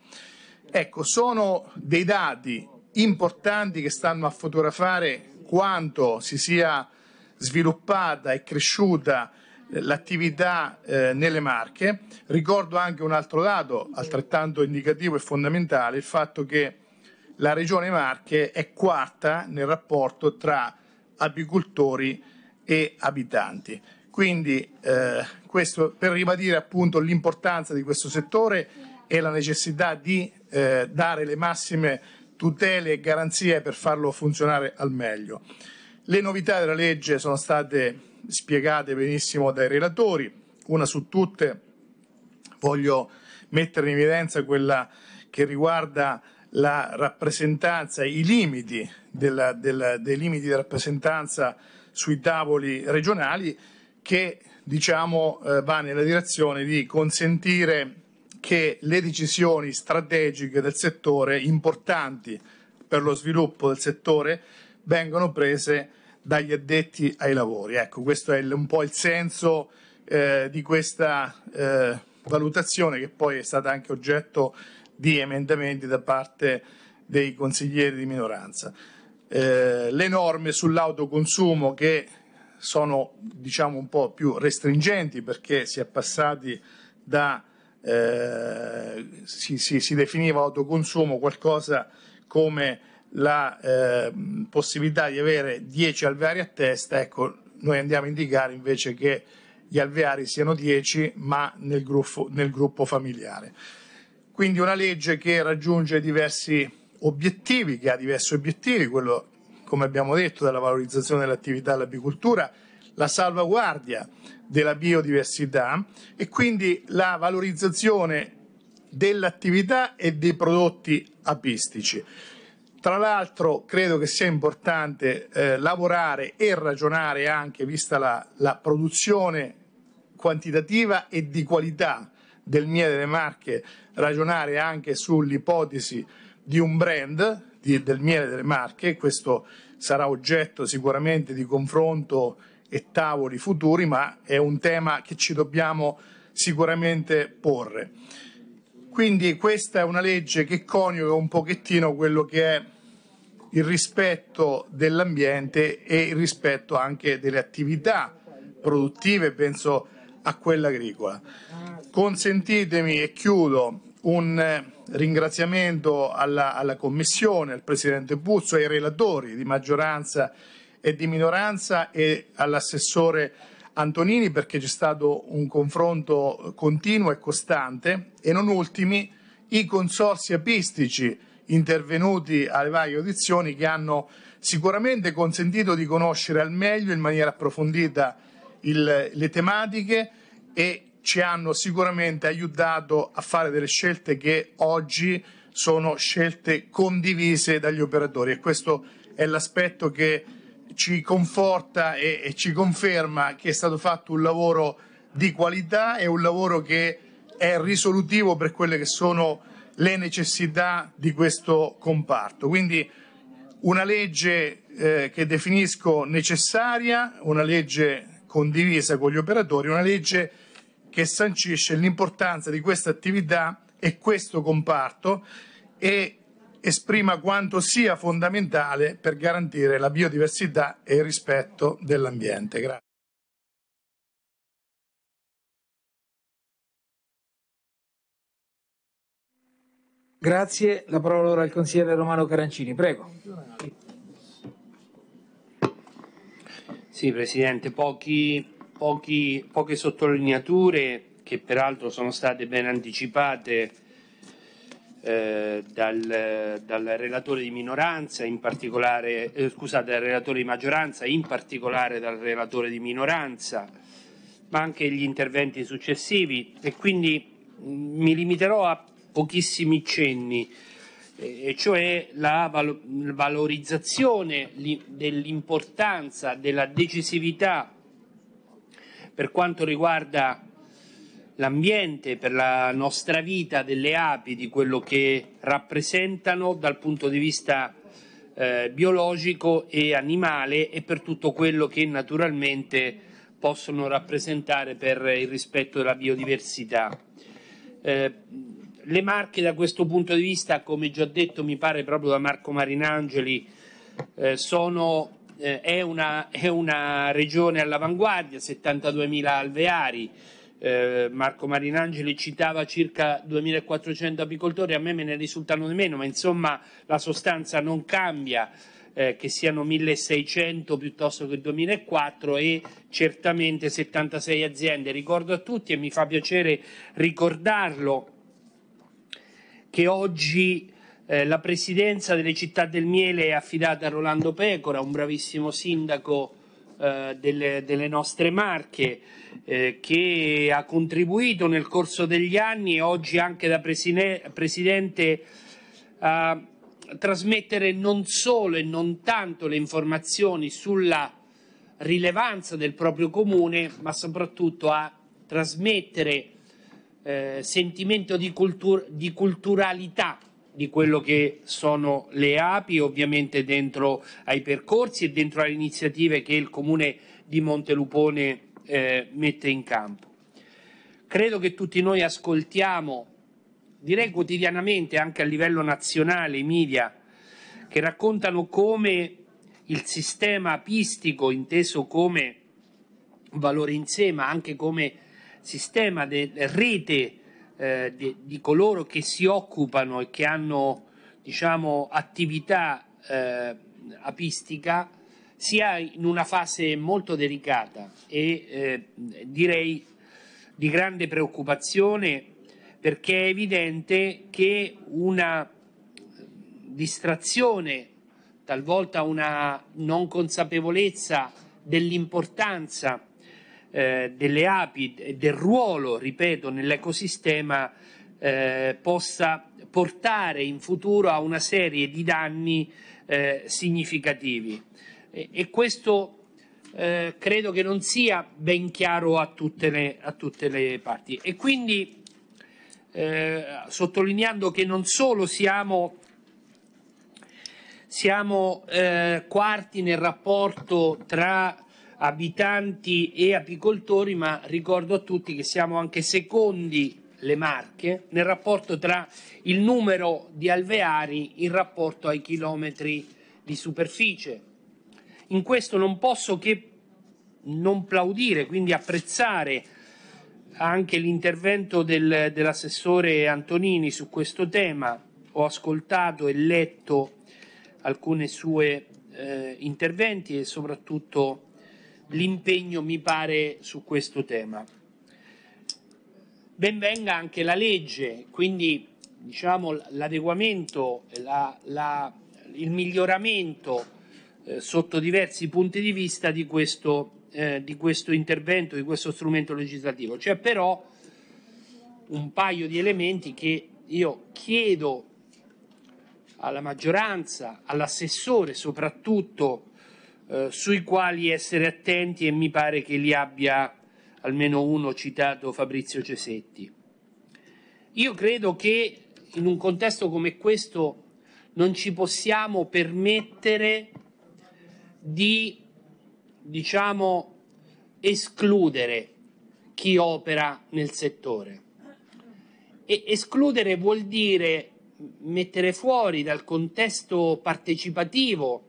Ecco, sono dei dati importanti che stanno a fotografare quanto si sia sviluppata e cresciuta eh, l'attività eh, nelle marche. Ricordo anche un altro dato altrettanto indicativo e fondamentale, il fatto che la regione Marche è quarta nel rapporto tra apicoltori e abitanti. Quindi eh, questo per ribadire appunto l'importanza di questo settore e la necessità di eh, dare le massime tutele e garanzie per farlo funzionare al meglio. Le novità della legge sono state spiegate benissimo dai relatori, una su tutte voglio mettere in evidenza quella che riguarda la rappresentanza, i limiti della, della, dei limiti di rappresentanza sui tavoli regionali che diciamo, eh, va nella direzione di consentire che le decisioni strategiche del settore importanti per lo sviluppo del settore vengano prese dagli addetti ai lavori. Ecco, questo è un po' il senso eh, di questa eh, valutazione che poi è stata anche oggetto di emendamenti da parte dei consiglieri di minoranza. Eh, le norme sull'autoconsumo che sono diciamo un po' più restringenti perché si è passati da eh, si, si, si, definiva autoconsumo qualcosa come la eh, possibilità di avere 10 alveari a testa, ecco, noi andiamo a indicare invece che gli alveari siano 10 ma nel gruppo, nel gruppo familiare. Quindi una legge che raggiunge diversi obiettivi, che ha diversi obiettivi, quello come abbiamo detto della valorizzazione dell'attività dell'apicoltura, la salvaguardia della biodiversità e quindi la valorizzazione dell'attività e dei prodotti apistici. Tra l'altro credo che sia importante eh, lavorare e ragionare anche, vista la, la produzione quantitativa e di qualità del miele delle Marche, ragionare anche sull'ipotesi di un brand di, del miele delle Marche, questo sarà oggetto sicuramente di confronto e tavoli futuri, ma è un tema che ci dobbiamo sicuramente porre. Quindi questa è una legge che coniuga un pochettino quello che è il rispetto dell'ambiente e il rispetto anche delle attività produttive, penso a quella agricola. Consentitemi e chiudo un eh, ringraziamento alla, alla Commissione, al Presidente Buzzo, ai relatori di maggioranza e di minoranza e all'assessore Antonini perché c'è stato un confronto continuo e costante e non ultimi i consorsi apistici intervenuti alle varie audizioni che hanno sicuramente consentito di conoscere al meglio in maniera approfondita il, le tematiche e ci hanno sicuramente aiutato a fare delle scelte che oggi sono scelte condivise dagli operatori e questo è l'aspetto che ci conforta e, e ci conferma che è stato fatto un lavoro di qualità e un lavoro che è risolutivo per quelle che sono le necessità di questo comparto. Quindi una legge eh, che definisco necessaria, una legge condivisa con gli operatori, una legge che sancisce l'importanza di questa attività e questo comparto e esprima quanto sia fondamentale per garantire la biodiversità e il rispetto dell'ambiente. Grazie. Grazie, la parola ora al consigliere Romano Carancini, prego. Sì, Presidente, pochi pochi, poche sottolineature che peraltro sono state ben anticipate eh, dal, dal, relatore di minoranza, in particolare, eh, scusate, dal relatore di maggioranza, in particolare dal relatore di minoranza, ma anche gli interventi successivi e quindi mm, mi limiterò a pochissimi cenni, e cioè la valorizzazione dell'importanza, della decisività per quanto riguarda l'ambiente, per la nostra vita, delle api, di quello che rappresentano dal punto di vista eh, biologico e animale e per tutto quello che naturalmente possono rappresentare per il rispetto della biodiversità. Eh, le marche da questo punto di vista, come già detto mi pare proprio da Marco Marinangeli, eh, sono eh, è, una, è, una, regione all'avanguardia, 72.000 alveari. Eh, Marco Marinangeli citava circa 2.400 apicoltori, a me me ne risultano di meno, ma insomma la sostanza non cambia. Eh, che siano 1600 piuttosto che 2.400 e certamente 76 aziende. Ricordo a tutti e mi fa piacere ricordarlo che oggi eh, la presidenza delle città del miele è affidata a Rolando Pecora, un bravissimo sindaco eh, delle, delle, nostre Marche, eh, che ha contribuito nel corso degli anni e oggi anche da presine, presidente a trasmettere non solo e non tanto le informazioni sulla rilevanza del proprio comune, ma soprattutto a trasmettere eh, sentimento di, cultur- di culturalità di quello che sono le api, ovviamente dentro ai percorsi e dentro alle iniziative che il comune di Montelupone eh, mette in campo. Credo che tutti noi ascoltiamo, direi quotidianamente anche a livello nazionale, i media che raccontano come il sistema apistico, inteso come valore in sé, ma anche come sistema di rete eh, di, di, coloro che si occupano e che hanno diciamo, attività eh, apistica sia in una fase molto delicata e eh, direi di grande preoccupazione perché è evidente che una distrazione, talvolta una non consapevolezza dell'importanza eh, delle api e del ruolo, ripeto, nell'ecosistema eh, possa portare in futuro a una serie di danni eh, significativi. E, e questo eh, credo che non sia ben chiaro a tutte le, a tutte le parti. E quindi, eh, sottolineando che non solo siamo siamo eh, quarti nel rapporto tra abitanti e apicoltori, ma ricordo a tutti che siamo anche secondi le Marche nel rapporto tra il numero di alveari in rapporto ai chilometri di superficie. In questo non posso che non plaudire, quindi apprezzare anche l'intervento del, dell'assessore Antonini su questo tema. Ho ascoltato e letto alcune sue eh, interventi e soprattutto l'impegno, mi pare, su questo tema. Benvenga anche la legge, quindi diciamo, l'adeguamento, la, la, il miglioramento eh, sotto diversi punti di vista di questo, eh, di questo intervento, di questo strumento legislativo. C'è però un paio di elementi che io chiedo alla maggioranza, all'assessore soprattutto, eh, sui quali essere attenti e mi pare che li abbia almeno uno citato Fabrizio Cesetti. Io credo che in un contesto come questo non ci possiamo permettere di, diciamo, escludere chi opera nel settore. E escludere vuol dire mettere fuori dal contesto partecipativo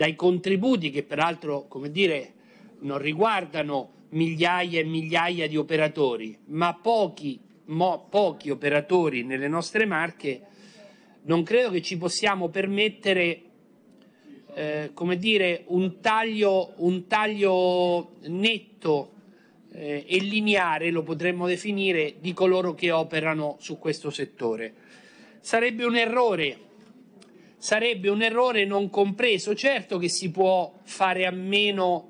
dai contributi che peraltro, come dire, non riguardano migliaia e migliaia di operatori, ma pochi, mo, pochi operatori nelle nostre marche, non credo che ci possiamo permettere eh, come dire, un taglio, un taglio netto eh, e lineare, lo potremmo definire, di coloro che operano su questo settore. Sarebbe un errore sarebbe un errore non compreso. Certo che si può fare a meno,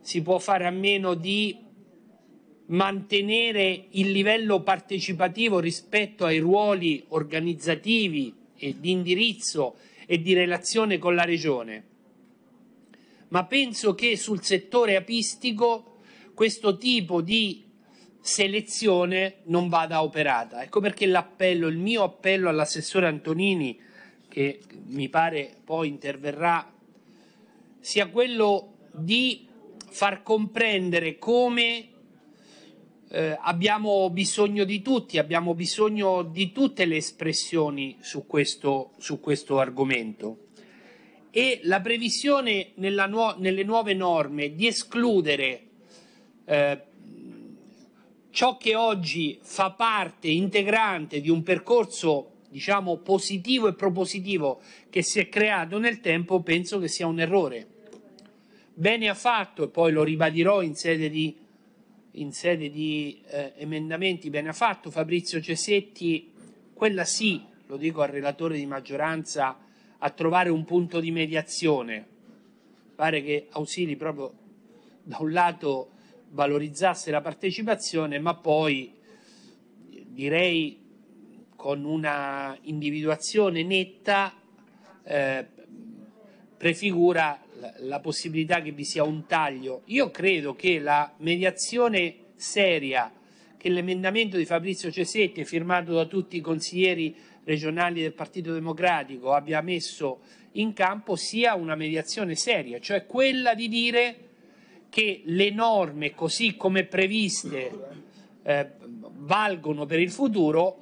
si può fare a meno di mantenere il livello partecipativo rispetto ai ruoli organizzativi e di indirizzo e di relazione con la regione. Ma penso che sul settore apistico questo tipo di selezione non vada operata. Ecco perché l'appello, il mio appello all'assessore Antonini che mi pare poi interverrà sia quello di far comprendere come eh, abbiamo bisogno di tutti, abbiamo bisogno di tutte le espressioni su questo, su questo argomento. E la previsione nu- nelle nuove norme di escludere eh, ciò che oggi fa parte integrante di un percorso diciamo positivo e propositivo che si è creato nel tempo, penso che sia un errore. Bene ha fatto, e poi lo ribadirò in sede di, in sede di eh, emendamenti, bene ha fatto Fabrizio Cesetti, quella sì, lo dico al relatore di maggioranza, a trovare un punto di mediazione. Pare che Ausili proprio da un lato valorizzasse la partecipazione, ma poi direi con una individuazione netta eh, prefigura la possibilità che vi sia un taglio. Io credo che la mediazione seria che l'emendamento di Fabrizio Cesetti, firmato da tutti i consiglieri regionali del Partito Democratico, abbia messo in campo sia una mediazione seria, cioè quella di dire che le norme così come previste eh, valgono per il futuro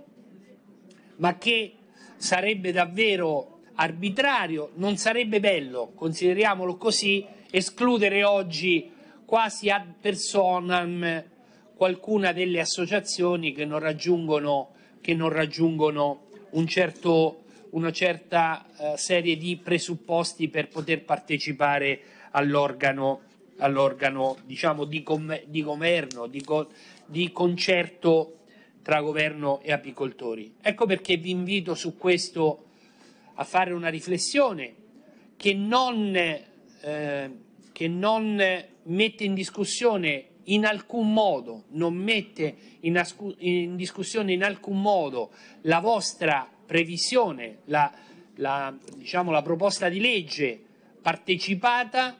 ma che sarebbe davvero arbitrario, non sarebbe bello, consideriamolo così, escludere oggi quasi ad personam qualcuna delle associazioni che non raggiungono, che non raggiungono un certo, una certa eh, serie di presupposti per poter partecipare all'organo, all'organo diciamo, di, com- di, governo, di, co- di concerto tra governo e apicoltori. Ecco perché vi invito su questo a fare una riflessione che non, eh, che non mette in discussione in alcun modo, non mette in, ascu- in discussione in alcun modo la vostra previsione, la, la, diciamo, la proposta di legge partecipata,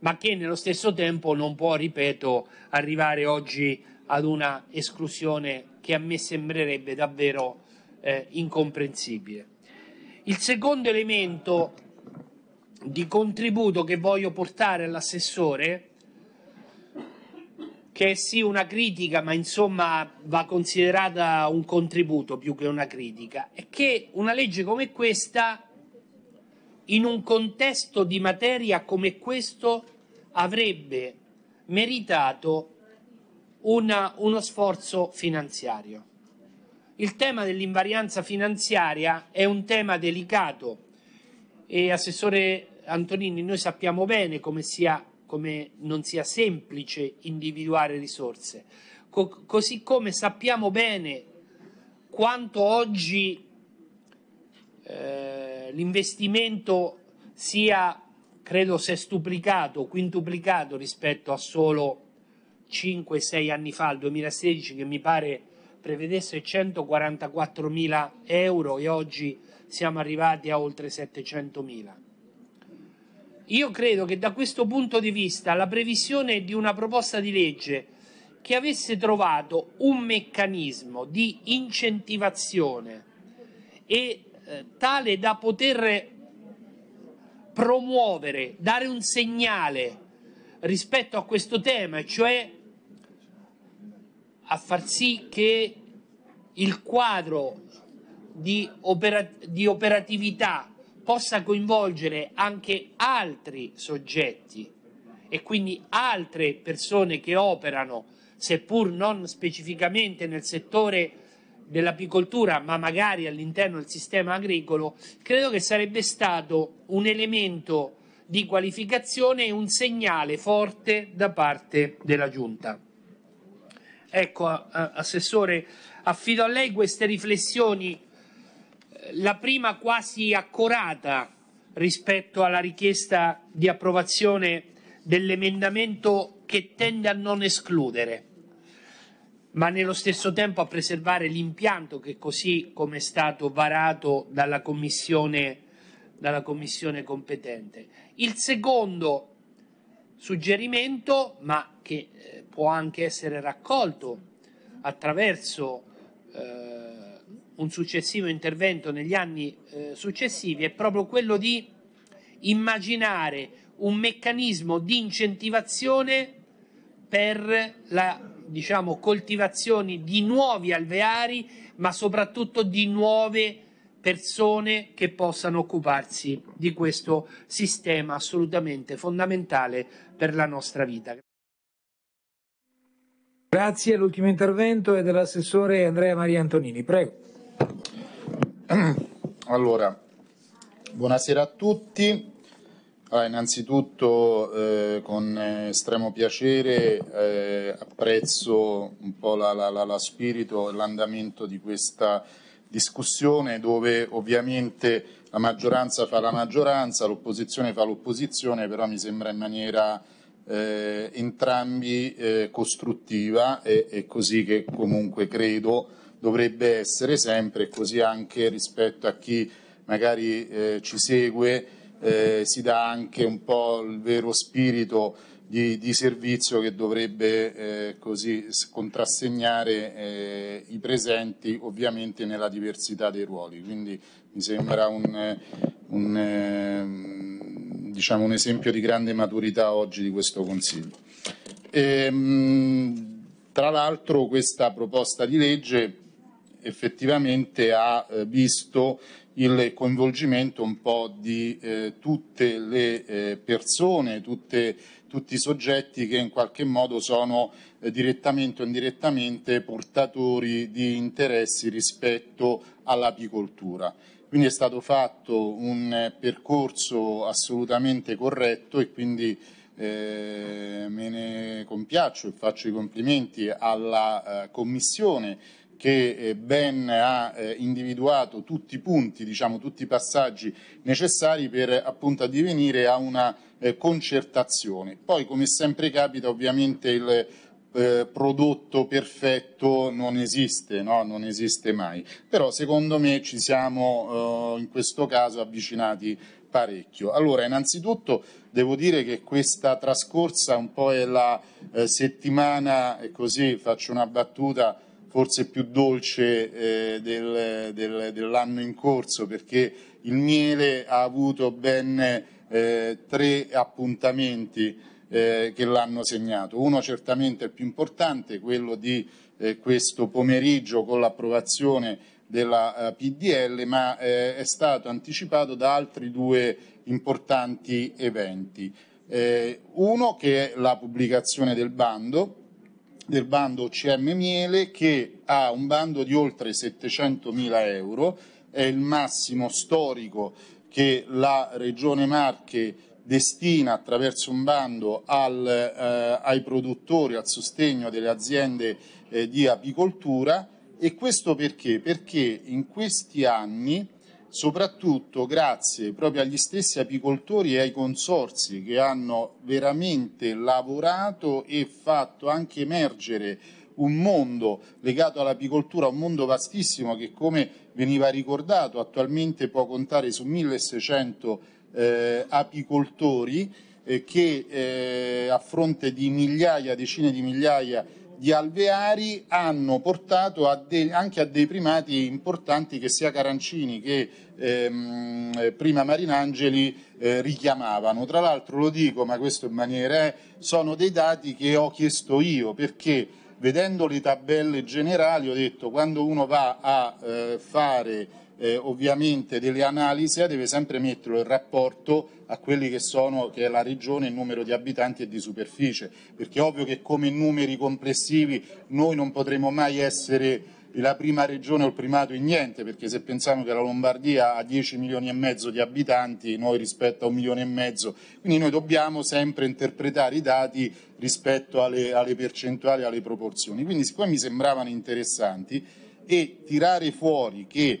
ma che nello stesso tempo non può, ripeto, arrivare oggi ad una esclusione che a me sembrerebbe davvero eh, incomprensibile. Il secondo elemento di contributo che voglio portare all'assessore, che è sì una critica, ma insomma va considerata un contributo più che una critica, è che una legge come questa, in un contesto di materia come questo, avrebbe meritato una, uno sforzo finanziario. Il tema dell'invarianza finanziaria è un tema delicato e Assessore Antonini, noi sappiamo bene come, sia, come non sia semplice individuare risorse, Co- così come sappiamo bene quanto oggi eh, l'investimento sia, credo, sestuplicato, quintuplicato rispetto a solo 5-6 anni fa, al 2016, che mi pare prevedesse 144.000 euro e oggi siamo arrivati a oltre 700.000. Io credo che da questo punto di vista la previsione di una proposta di legge che avesse trovato un meccanismo di incentivazione e eh, tale da poter promuovere, dare un segnale rispetto a questo tema, cioè a far sì che il quadro di, operat- di operatività possa coinvolgere anche altri soggetti e quindi altre persone che operano, seppur non specificamente nel settore dell'apicoltura, ma magari all'interno del sistema agricolo, credo che sarebbe stato un elemento di qualificazione e un segnale forte da parte della Giunta. Ecco, Assessore, affido a lei queste riflessioni, eh, la prima quasi accurata rispetto alla richiesta di approvazione dell'emendamento che tende a non escludere, ma nello stesso tempo a preservare l'impianto che così come è stato varato dalla commissione, dalla commissione competente. Il secondo suggerimento, ma che eh, può anche essere raccolto attraverso eh, un successivo intervento negli anni eh, successivi, è proprio quello di immaginare un meccanismo di incentivazione per la diciamo, coltivazione di nuovi alveari, ma soprattutto di nuove persone che possano occuparsi di questo sistema assolutamente fondamentale per la nostra vita. Grazie, l'ultimo intervento è dell'assessore Andrea Maria Antonini, prego. Allora, buonasera a tutti. Ah, innanzitutto eh, con estremo piacere eh, apprezzo un po' la, la, la, la spirito e l'andamento di questa discussione dove ovviamente la maggioranza fa la maggioranza, l'opposizione fa l'opposizione, però mi sembra in maniera eh, entrambi eh, costruttiva e, e così che comunque credo dovrebbe essere sempre, così anche rispetto a chi magari eh, ci segue, eh, si dà anche un po' il vero spirito di, di servizio che dovrebbe eh, così contrassegnare eh, i presenti, ovviamente nella diversità dei ruoli. Quindi mi sembra un, un ehm, diciamo, un esempio di grande maturità oggi di questo Consiglio. E, ehm, tra l'altro questa proposta di legge effettivamente ha eh, visto il coinvolgimento un po' di eh, tutte le eh, persone, tutte, tutti i soggetti che in qualche modo sono eh, direttamente o indirettamente portatori di interessi rispetto all'apicoltura. Quindi è stato fatto un eh, percorso assolutamente corretto e quindi eh, me ne compiaccio e faccio i complimenti alla eh, Commissione che eh, ben ha eh, individuato tutti i punti, diciamo, tutti i passaggi necessari per appunto divenire a una concertazione. Poi, come sempre capita, ovviamente il eh, prodotto perfetto non esiste, no? non esiste mai. Però secondo me ci siamo eh, in questo caso avvicinati parecchio. Allora, innanzitutto devo dire che questa trascorsa un po' è la eh, settimana, e così faccio una battuta, forse più dolce eh, del, del, dell'anno in corso perché il miele ha avuto ben eh, tre appuntamenti eh, che l'hanno segnato. Uno certamente il più importante, quello di eh, questo pomeriggio con l'approvazione della eh, PDL, ma eh, è stato anticipato da altri due importanti eventi. Eh, uno che è la pubblicazione del bando, del bando OCM Miele, che ha un bando di oltre 700 mila euro, è il massimo storico che la Regione Marche destina attraverso un bando al, eh, ai produttori, al sostegno delle aziende eh, di apicoltura e questo perché? Perché in questi anni, soprattutto grazie proprio agli stessi apicoltori e ai consorsi che hanno veramente lavorato e fatto anche emergere un mondo legato all'apicoltura, un mondo vastissimo che come veniva ricordato attualmente può contare su 1600 eh, apicoltori eh, che eh, a fronte di migliaia, decine di migliaia di alveari hanno portato a dei, anche a dei primati importanti che sia Carancini che ehm, prima Marinangeli eh, richiamavano. Tra l'altro lo dico, ma questo in maniera è, eh, sono dei dati che ho chiesto io perché vedendo le tabelle generali ho detto quando uno va a eh, fare eh, ovviamente delle analisi eh, deve sempre metterlo in rapporto a quelli che sono che è la regione, il numero di abitanti e di superficie, perché è ovvio che come numeri complessivi noi non potremo mai essere la prima regione o il primato in niente, perché se pensiamo che la Lombardia ha 10 milioni e mezzo di abitanti, noi rispetto a un milione e mezzo, quindi noi dobbiamo sempre interpretare i dati rispetto alle, alle percentuali, alle proporzioni. Quindi siccome mi sembravano interessanti e tirare fuori che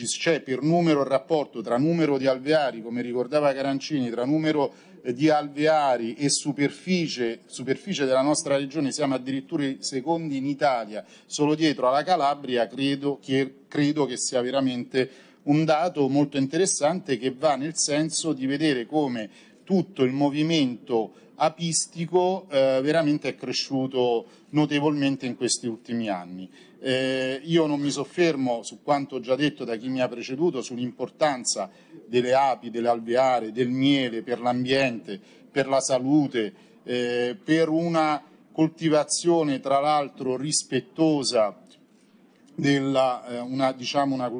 c'è cioè, per numero il rapporto tra numero di alveari, come ricordava Carancini, tra numero eh, di alveari e superficie, superficie della nostra regione, siamo addirittura secondi in Italia, solo dietro alla Calabria, credo che, credo che sia veramente un dato molto interessante che va nel senso di vedere come tutto il movimento apistico eh, veramente è cresciuto notevolmente in questi ultimi anni. Eh, io non mi soffermo su quanto già detto da chi mi ha preceduto sull'importanza delle api, dell'alveare, del miele per l'ambiente, per la salute, eh, per una coltivazione tra l'altro rispettosa della, eh, una, diciamo una,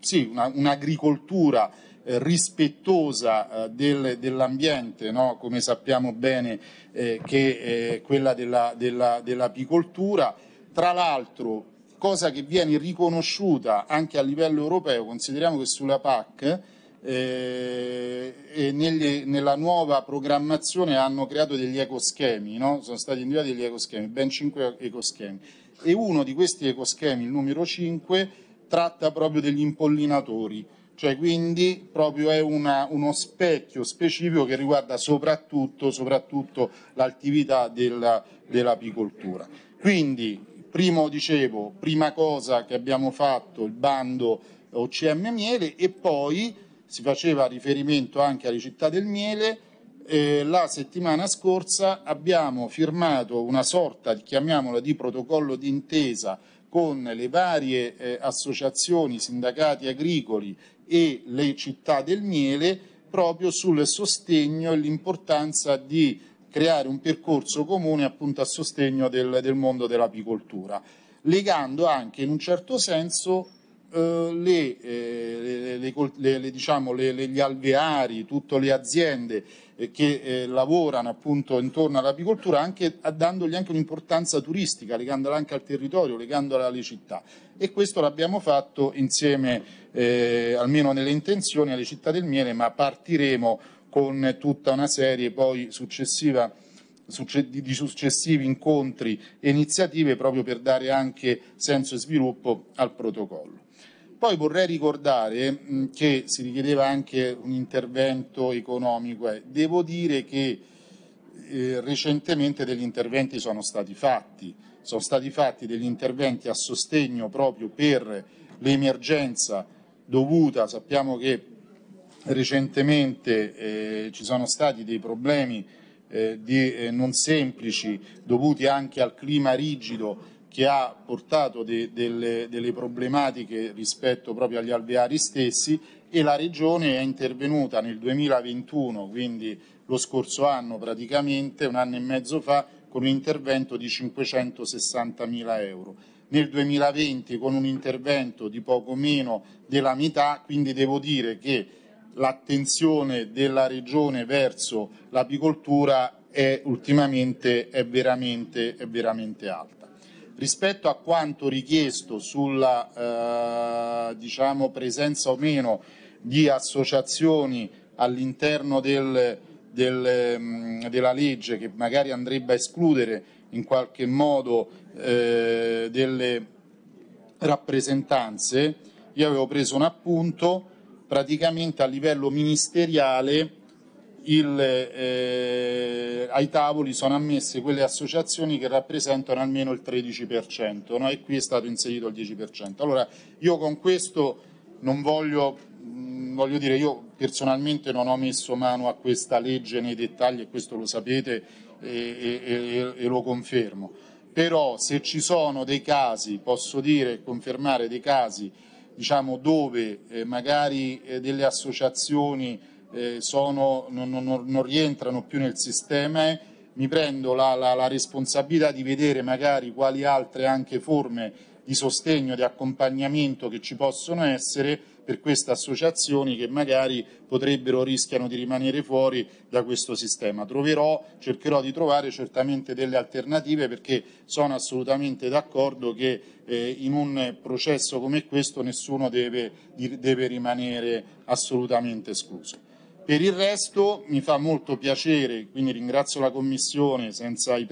sì, una, un'agricoltura eh, rispettosa eh, del, dell'ambiente, no? come sappiamo bene eh, che è quella della, della, dell'apicoltura. Tra l'altro cosa che viene riconosciuta anche a livello europeo, consideriamo che sulla PAC eh, e negli, nella nuova programmazione hanno creato degli ecoschemi, no? sono stati individuati degli ecoschemi, ben 5 ecoschemi e uno di questi ecoschemi, il numero 5, tratta proprio degli impollinatori, cioè quindi proprio è una, uno specchio specifico che riguarda soprattutto, soprattutto l'attività della, dell'apicoltura. Quindi Primo, dicevo, prima cosa che abbiamo fatto il bando OCM Miele e poi si faceva riferimento anche alle città del miele. Eh, la settimana scorsa abbiamo firmato una sorta, chiamiamola, di protocollo d'intesa con le varie eh, associazioni, sindacati agricoli e le città del miele proprio sul sostegno e l'importanza di creare un percorso comune appunto a sostegno del, del mondo dell'apicoltura, legando anche in un certo senso eh, le, eh, le, le, diciamo, gli alveari, tutte le aziende eh, che eh, lavorano appunto intorno all'apicoltura, anche, dandogli anche un'importanza turistica, legandola anche al territorio, legandola alle città. E questo l'abbiamo fatto insieme, eh, almeno nelle intenzioni, alle città del miele, ma partiremo con tutta una serie poi successiva di successivi incontri e iniziative proprio per dare anche senso e sviluppo al protocollo. Poi vorrei ricordare che si richiedeva anche un intervento economico. Eh. Devo dire che eh, recentemente degli interventi sono stati fatti, sono stati fatti degli interventi a sostegno proprio per l'emergenza dovuta, sappiamo che recentemente eh, ci sono stati dei problemi eh, di, eh, non semplici dovuti anche al clima rigido che ha portato de, delle, delle, problematiche rispetto proprio agli alveari stessi e la Regione è intervenuta nel 2021, quindi lo scorso anno praticamente, un anno e mezzo fa, con un intervento di 560 mila euro. Nel 2020 con un intervento di poco meno della metà, quindi devo dire che l'attenzione della regione verso l'apicoltura è ultimamente è veramente, è veramente alta. Rispetto a quanto richiesto sulla eh, diciamo, presenza o meno di associazioni all'interno del, del, mm, della legge che magari andrebbe a escludere in qualche modo eh, delle rappresentanze, io avevo preso un appunto praticamente a livello ministeriale il, eh, ai tavoli sono ammesse quelle associazioni che rappresentano almeno il 13%, no? e qui è stato inserito il 10%. Allora, io con questo non voglio, mh, mm, voglio dire, io personalmente non ho messo mano a questa legge nei dettagli e questo lo sapete e, e, e lo confermo. Però se ci sono dei casi, posso dire e confermare dei casi diciamo, dove eh, magari eh, delle associazioni eh, sono, non, non, non, rientrano più nel sistema, eh, mi prendo la, la, la responsabilità di vedere magari quali altre anche forme di sostegno, di accompagnamento che ci possono essere per queste associazioni che magari potrebbero rischiano di rimanere fuori da questo sistema. Troverò, cercherò di trovare certamente delle alternative perché sono assolutamente d'accordo che eh, in un processo come questo nessuno deve, deve rimanere assolutamente escluso. Per il resto mi fa molto piacere, quindi ringrazio la Commissione, senza il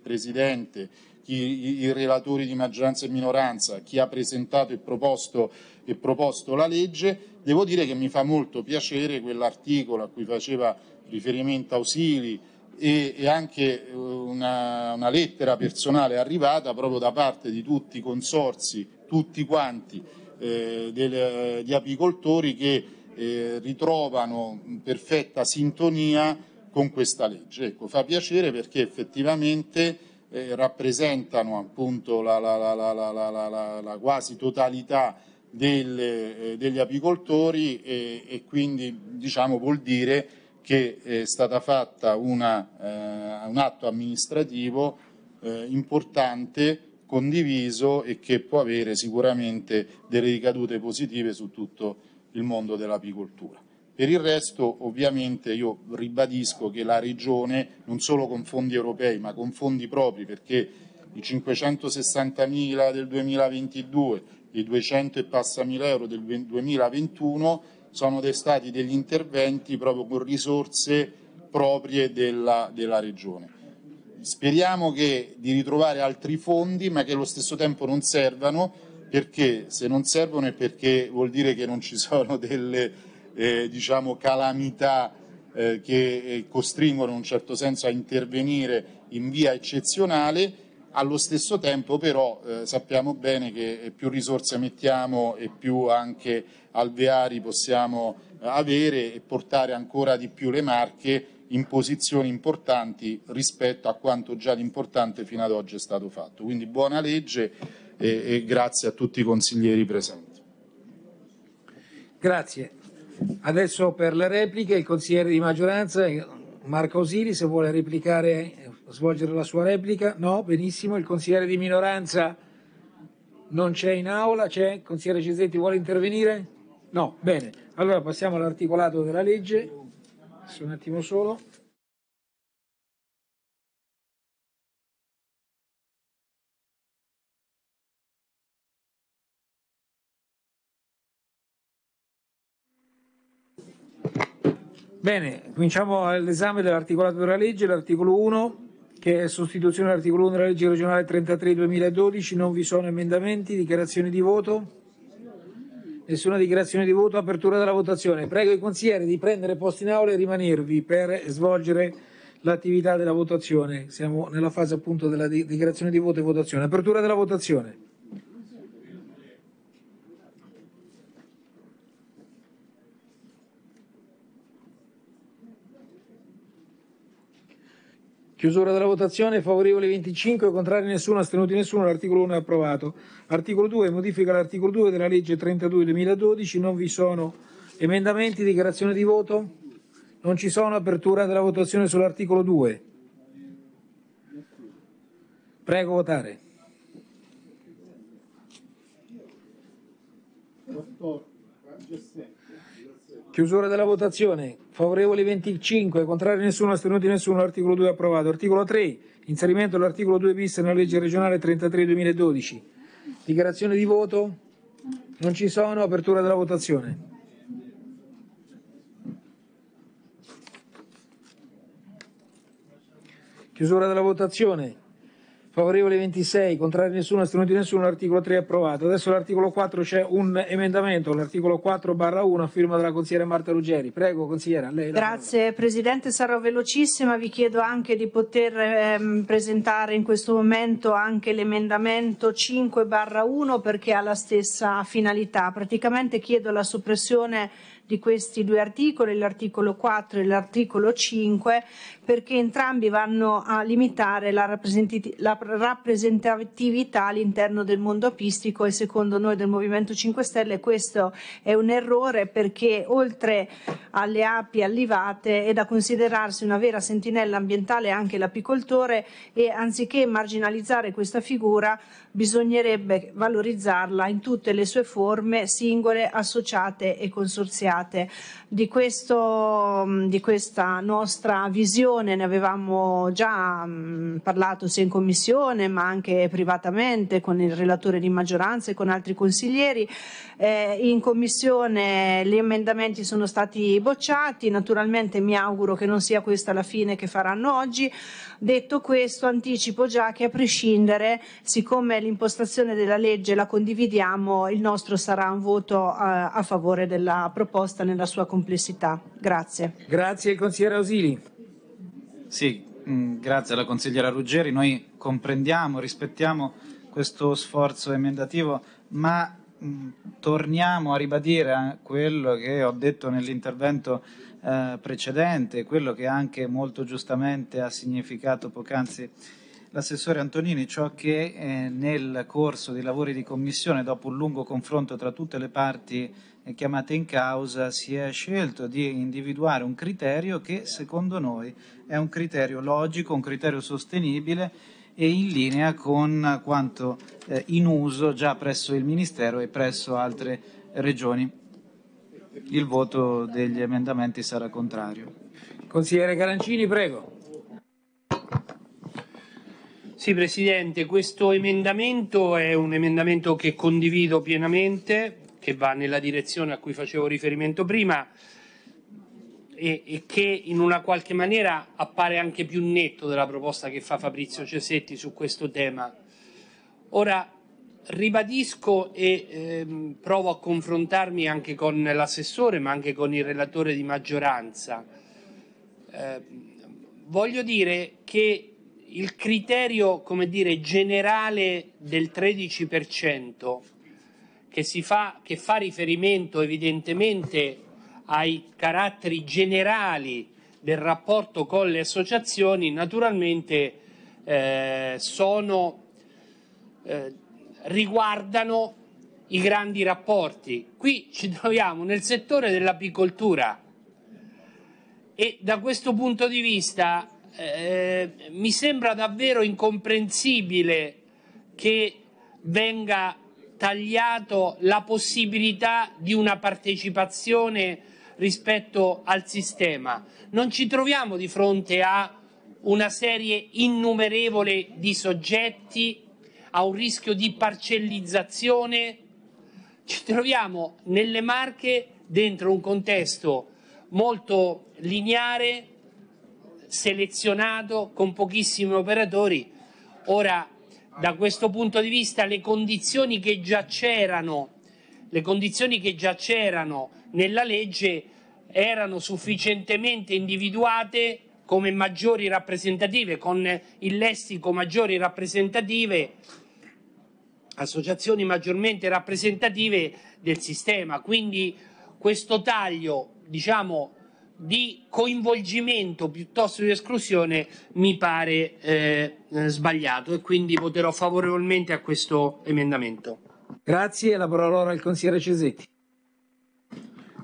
Presidente, i, i relatori di maggioranza e minoranza, chi ha presentato e proposto e proposto la legge. Devo dire che mi fa molto piacere quell'articolo a cui faceva riferimento Ausili e, e anche eh, una, una lettera personale arrivata proprio da parte di tutti i consorzi, tutti quanti, eh, del, di apicoltori che eh, ritrovano perfetta sintonia con questa legge. Ecco, fa piacere perché effettivamente eh, rappresentano appunto la, la, la, la quasi totalità delle, eh, degli apicoltori e, e, quindi diciamo, vuol dire che è stato fatto eh, un atto amministrativo eh, importante, condiviso e che può avere sicuramente delle ricadute positive su tutto il mondo dell'apicoltura. Per il resto ovviamente io ribadisco che la Regione non solo con fondi europei ma con fondi propri perché i 560.000 del 2022, i 200 e passamila euro del 2021 sono stati degli interventi proprio con risorse proprie della, della regione. Speriamo che, di ritrovare altri fondi, ma che allo stesso tempo non servano, perché se non servono è perché vuol dire che non ci sono delle eh, diciamo, calamità eh, che eh, costringono in un certo senso a intervenire in via eccezionale allo stesso tempo però eh, sappiamo bene che eh, più risorse mettiamo e più anche alveari possiamo eh, avere e portare ancora di più le marche in posizioni importanti rispetto a quanto già di importante fino ad oggi è stato fatto. Quindi buona legge e, e grazie a tutti i consiglieri presenti. Grazie. Adesso per le repliche il consigliere di maggioranza Marco Osili se vuole replicare eh, svolgere la sua replica? No, benissimo. Il consigliere di minoranza non c'è in aula, c'è? Il consigliere Cesetti vuole intervenire? No, bene. Allora passiamo all'articolato della legge. Un attimo solo. Bene, cominciamo l'esame dell'articolato della legge, l'articolo 1 che è sostituzione dell'articolo 1 della legge regionale 33-2012. Non vi sono emendamenti, dichiarazioni di voto? Nessuna dichiarazione di voto, apertura della votazione. Prego i consiglieri di prendere posto in aula e rimanervi per svolgere l'attività della votazione. Siamo nella fase appunto della dichiarazione di voto e votazione. Apertura della votazione. Chiusura della votazione, favorevoli 25, contrari nessuno, astenuti nessuno, l'articolo 1 è approvato. Articolo 2, modifica l'articolo 2 della legge 32 2012, non vi sono emendamenti, dichiarazione di voto? Non ci sono apertura della votazione sull'articolo 2. Prego votare. 14, Chiusura della votazione favorevoli 25, contrari nessuno, astenuti nessuno, l'articolo 2 approvato. Articolo 3, inserimento dell'articolo 2 bis nella legge regionale 33-2012. Dichiarazione di voto? Non ci sono, apertura della votazione. Chiusura della votazione favorevoli 26, contrari nessuno, astenuti nessuno, l'articolo 3 è approvato. Adesso all'articolo 4 c'è un emendamento, l'articolo 4 barra 1 a firma della consigliera Marta Ruggeri. Prego consigliera, lei. Grazie parola. Presidente, sarò velocissima, vi chiedo anche di poter ehm, presentare in questo momento anche l'emendamento 5 barra 1 perché ha la stessa finalità. Praticamente chiedo la soppressione di questi due articoli, l'articolo 4 e l'articolo 5, perché entrambi vanno a limitare la, rappresentati- la rappresentatività all'interno del mondo apistico e secondo noi del Movimento 5 Stelle questo è un errore perché oltre alle api allivate è da considerarsi una vera sentinella ambientale anche l'apicoltore e anziché marginalizzare questa figura bisognerebbe valorizzarla in tutte le sue forme singole, associate e consorziate di, questo, mm, di questa nostra visione ne avevamo già mm, parlato sia in commissione ma anche privatamente con il relatore di maggioranza e con altri consiglieri. Eh, in commissione gli emendamenti sono stati bocciati, naturalmente mi auguro che non sia questa la fine che faranno oggi. Detto questo, anticipo già che a prescindere, siccome l'impostazione della legge la condividiamo, il nostro sarà un voto a, eh, a favore della proposta nella sua complessità. Grazie. Grazie consigliere Ausili. Sì, mm, grazie alla consigliera Ruggeri. Noi comprendiamo, rispettiamo questo sforzo emendativo, ma mh, mm, torniamo a ribadire eh, quello che ho detto nell'intervento eh, precedente, quello che anche molto giustamente ha significato poc'anzi l'assessore Antonini, ciò che eh, nel corso dei lavori di commissione, dopo un lungo confronto tra tutte le parti eh, chiamate in causa, si è scelto di individuare un criterio che secondo noi è un criterio logico, un criterio sostenibile e in linea con quanto eh, in uso già presso il Ministero e presso altre regioni il voto degli emendamenti sarà contrario. Consigliere Carancini, prego. Sì, Presidente, questo emendamento è un emendamento che condivido pienamente, che va nella direzione a cui facevo riferimento prima e, e, che in una qualche maniera appare anche più netto della proposta che fa Fabrizio Cesetti su questo tema. Ora, Ribadisco e ehm, provo a confrontarmi anche con l'assessore, ma anche con il relatore di maggioranza. Eh, voglio dire che il criterio dire, generale del 13% che fa, che fa riferimento evidentemente ai caratteri generali del rapporto con le associazioni, naturalmente eh, sono eh, riguardano i grandi rapporti. Qui ci troviamo nel settore dell'apicoltura e da questo punto di vista eh, mi sembra davvero incomprensibile che venga tagliato la possibilità di una partecipazione rispetto al sistema. Non ci troviamo di fronte a una serie innumerevole di soggetti a un rischio di parcellizzazione. Ci troviamo nelle Marche dentro un contesto molto lineare, selezionato, con pochissimi operatori. Ora, da questo punto di vista, le condizioni che già c'erano, che già c'erano nella legge erano sufficientemente individuate come maggiori rappresentative, con il lessico maggiori rappresentative associazioni maggiormente rappresentative del sistema. Quindi questo taglio, diciamo, di coinvolgimento piuttosto di esclusione mi pare eh, sbagliato e quindi voterò favorevolmente a questo emendamento. Grazie, la parola ora al consigliere Cesetti.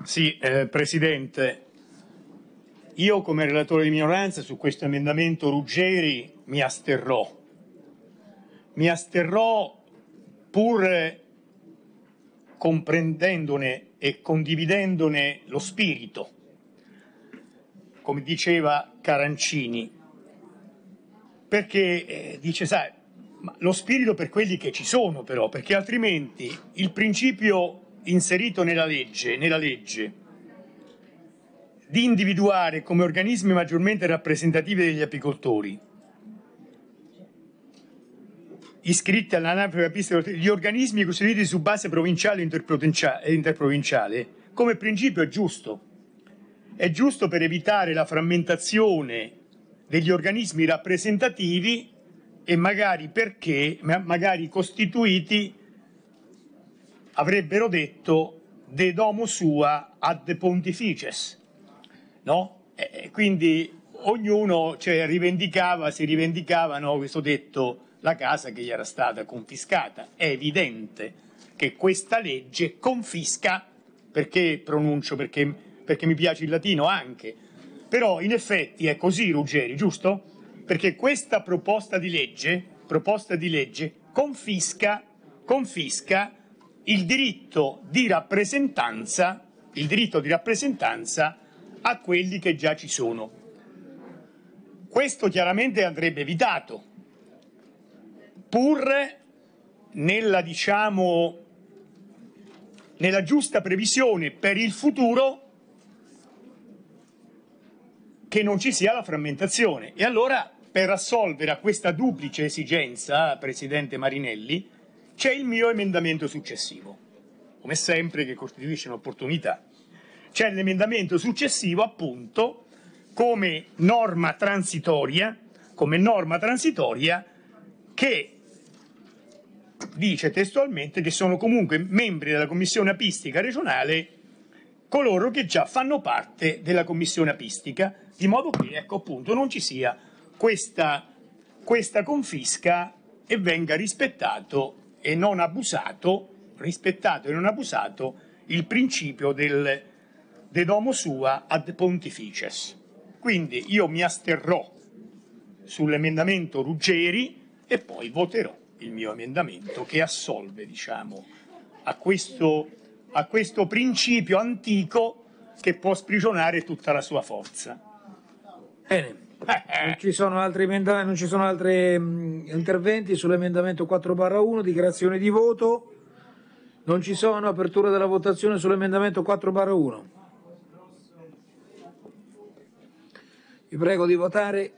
Sì, eh, Presidente, io come relatore di minoranza su questo emendamento Ruggeri mi asterrò. Mi asterrò pur comprendendone e condividendone lo spirito, come diceva Carancini, perché eh, dice, sai, lo spirito per quelli che ci sono però, perché altrimenti il principio inserito nella legge, nella legge di individuare come organismi maggiormente rappresentativi degli apicoltori iscritti all'anagrafe anagrafe gli organismi costituiti su base provinciale e interprovinciale, come principio è giusto. È giusto per evitare la frammentazione degli organismi rappresentativi e magari perché, magari costituiti, avrebbero detto de domo sua ad pontifices, no? E quindi ognuno cioè, rivendicava, si rivendicava questo detto la casa che gli era stata confiscata. È evidente che questa legge confisca, perché pronuncio, perché, perché mi piace il latino anche, però in effetti è così Ruggeri, giusto? Perché questa proposta di legge, proposta di legge confisca, confisca il diritto di rappresentanza, il diritto di rappresentanza a quelli che già ci sono. Questo chiaramente andrebbe evitato, pur nella, diciamo, nella giusta previsione per il futuro che non ci sia la frammentazione. E allora, per assolvere a questa duplice esigenza, Presidente Marinelli, c'è il mio emendamento successivo, come sempre che costituisce un'opportunità. C'è l'emendamento successivo, appunto, come norma transitoria, come norma transitoria che dice testualmente che sono comunque membri della commissione apistica regionale coloro che già fanno parte della commissione apistica, di modo che ecco appunto non ci sia questa, questa confisca e venga rispettato e non abusato, rispettato e non abusato il principio del de domo sua ad pontifices. Quindi io mi asterrò sull'emendamento Ruggeri e poi voterò il mio emendamento che assolve diciamo, a, questo, a questo principio antico che può sprigionare tutta la sua forza. Bene. Eh. Non ci sono altri, non ci sono altri mm, interventi sull'emendamento 4-1, dichiarazione di voto. Non ci sono apertura della votazione sull'emendamento 4-1. Vi prego di votare.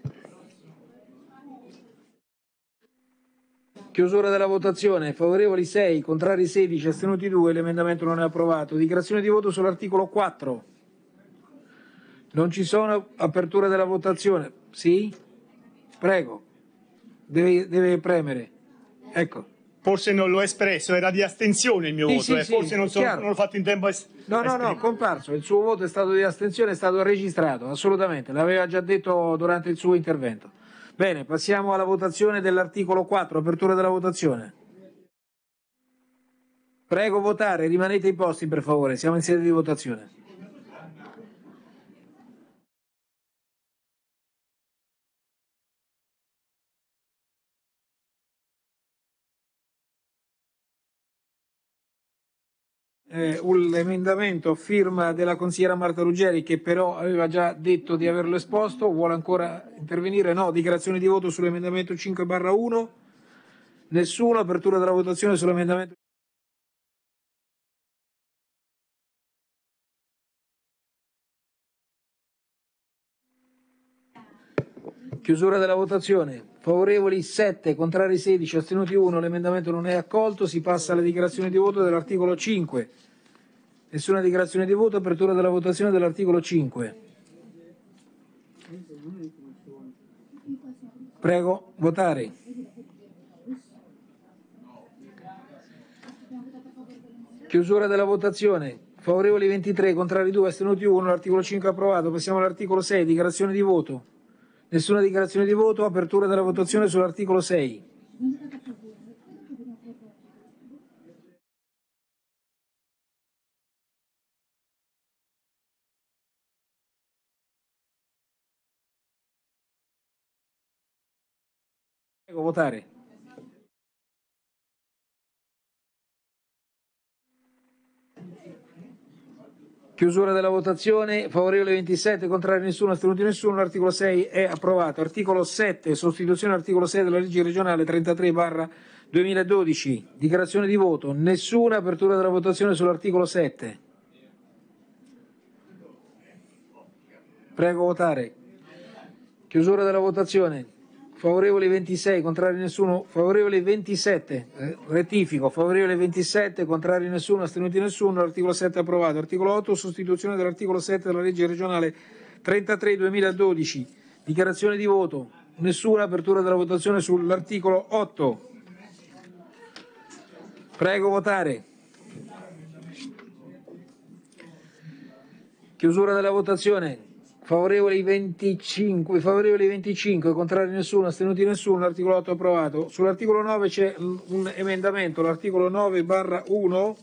Chiusura della votazione. Favorevoli 6, contrari 16, astenuti 2. L'emendamento non è approvato. Dichiarazione di voto sull'articolo 4. Non ci sono aperture della votazione. Sì? Prego. Deve, deve premere. Ecco. Forse non l'ho espresso, era di astensione il mio sì, voto, sì, eh. sì, forse non, so, non, l'ho fatto in tempo. Es- no, no, no, comparso, il suo voto è stato di astensione, è stato registrato, assolutamente, l'aveva già detto durante il suo intervento. Bene, passiamo alla votazione dell'articolo 4, apertura della votazione. Prego votare, rimanete ai posti per favore, siamo in sede di votazione. eh, un emendamento firma della consigliera Marta Ruggeri che però aveva già detto di averlo esposto, vuole ancora intervenire? No, dichiarazione di voto sull'emendamento 5 1? Nessuno, apertura della votazione sull'emendamento Chiusura della votazione. Favorevoli 7, contrari 16, astenuti 1. L'emendamento non è accolto. Si passa alla dichiarazione di voto dell'articolo 5. Nessuna dichiarazione di voto. Apertura della votazione dell'articolo 5. Prego, votare. Chiusura della votazione. Favorevoli 23, contrari 2, astenuti 1. L'articolo 5 è approvato. Passiamo all'articolo 6, dichiarazione di voto. Nessuna dichiarazione di voto, apertura della votazione sull'articolo 6. Prego votare. Chiusura della votazione, favorevole 27, contrario nessuno, astenuti nessuno, l'articolo 6 è approvato. Articolo 7, sostituzione dell'articolo 6 della legge regionale 33 barra 2012, dichiarazione di voto, nessuna apertura della votazione sull'articolo 7. Prego votare. Chiusura della votazione favorevole 26, contrario nessuno, favorevole 27, eh, rettifico, favorevole 27, contrario nessuno, astenuti nessuno, l'articolo 7 approvato. Articolo 8, sostituzione dell'articolo 7 della legge regionale 33 2012. Dichiarazione di voto. Nessuna apertura della votazione sull'articolo 8. Prego votare. Chiusura della votazione favorevoli 25, favorevoli 25, contrari nessuno, astenuti nessuno, l'articolo 8 approvato. Sull'articolo 9 c'è un emendamento, l'articolo 9 barra 1,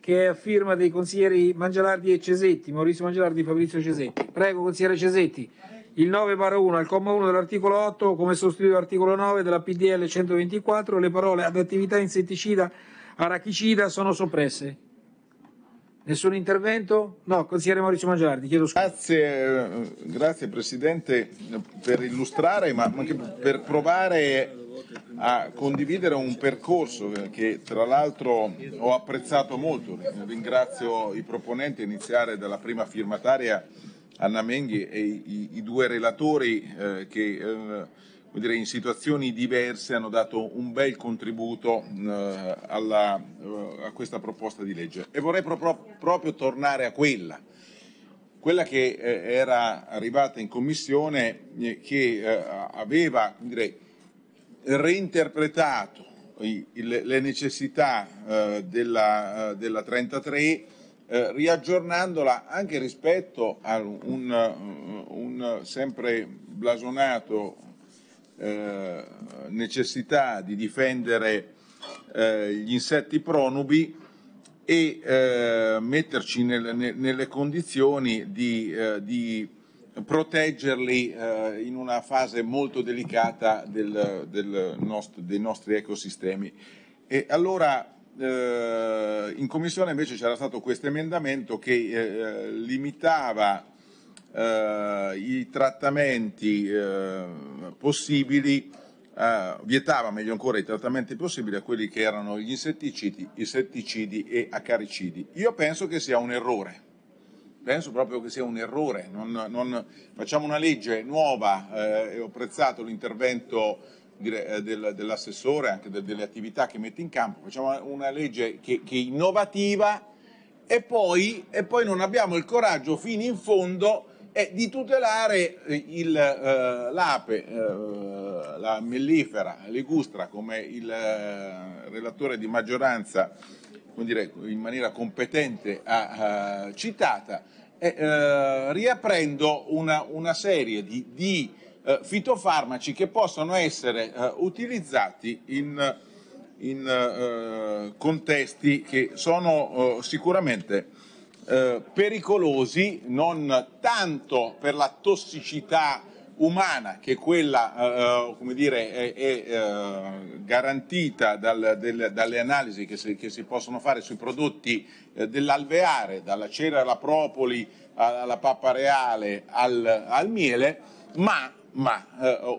che è a firma dei consiglieri Mangialardi e Cesetti, Maurizio Mangialardi e Fabrizio Cesetti. Prego, consigliere Cesetti, il 9 barra 1 al comma 1 dell'articolo 8, come sostituito l'articolo 9 della PDL 124, le parole ad attività insetticida arachicida sono soppresse. Nessun intervento? No, consigliere Maurizio Mangiardi, chiedo scusa. Grazie, grazie Presidente per illustrare, ma anche per provare a condividere un percorso che tra l'altro ho apprezzato molto. Ringrazio i proponenti, a iniziare dalla prima firmataria Anna Menghi e i, i due relatori eh, che... Eh, dire, in situazioni diverse hanno dato un bel contributo eh, alla, eh, a questa proposta di legge. E vorrei pro- proprio tornare a quella, quella che eh, era arrivata in commissione, eh, che eh, aveva dire, reinterpretato i, il, le necessità eh, della, della 33 eh, riaggiornandola anche rispetto a un, un sempre blasonato eh, necessità di difendere eh, gli insetti pronubi e eh, metterci nel, ne, nelle condizioni di, eh, di proteggerli eh, in una fase molto delicata del, del nost- dei nostri ecosistemi. E allora in commissione invece c'era stato questo emendamento che limitava eh, i trattamenti eh, possibili, eh, vietava meglio ancora i trattamenti possibili a quelli che erano gli insetticidi, insetticidi e acaricidi. Io penso che sia un errore penso proprio che sia un errore. Non, non, facciamo una legge nuova eh, e ho apprezzato l'intervento dire, eh, del, dell'assessore, anche de, delle attività che mette in campo. Facciamo una legge che, che è innovativa e poi, e poi non abbiamo il coraggio fino in fondo è di tutelare eh, il, eh, l'ape, eh, la mellifera, l'egustra, come il eh, relatore di maggioranza, dire, in maniera competente, ha, ha citata, eh, riaprendo una, una, serie di, di eh, fitofarmaci che possono essere utilizzati in, in contesti che sono sicuramente eh, pericolosi non tanto per la tossicità umana che quella eh, eh come dire, è, è eh, garantita dal, del, dalle analisi che si, che si, possono fare sui prodotti eh, dell'alveare, dalla cera alla propoli, alla pappa reale, al, al miele, ma, ma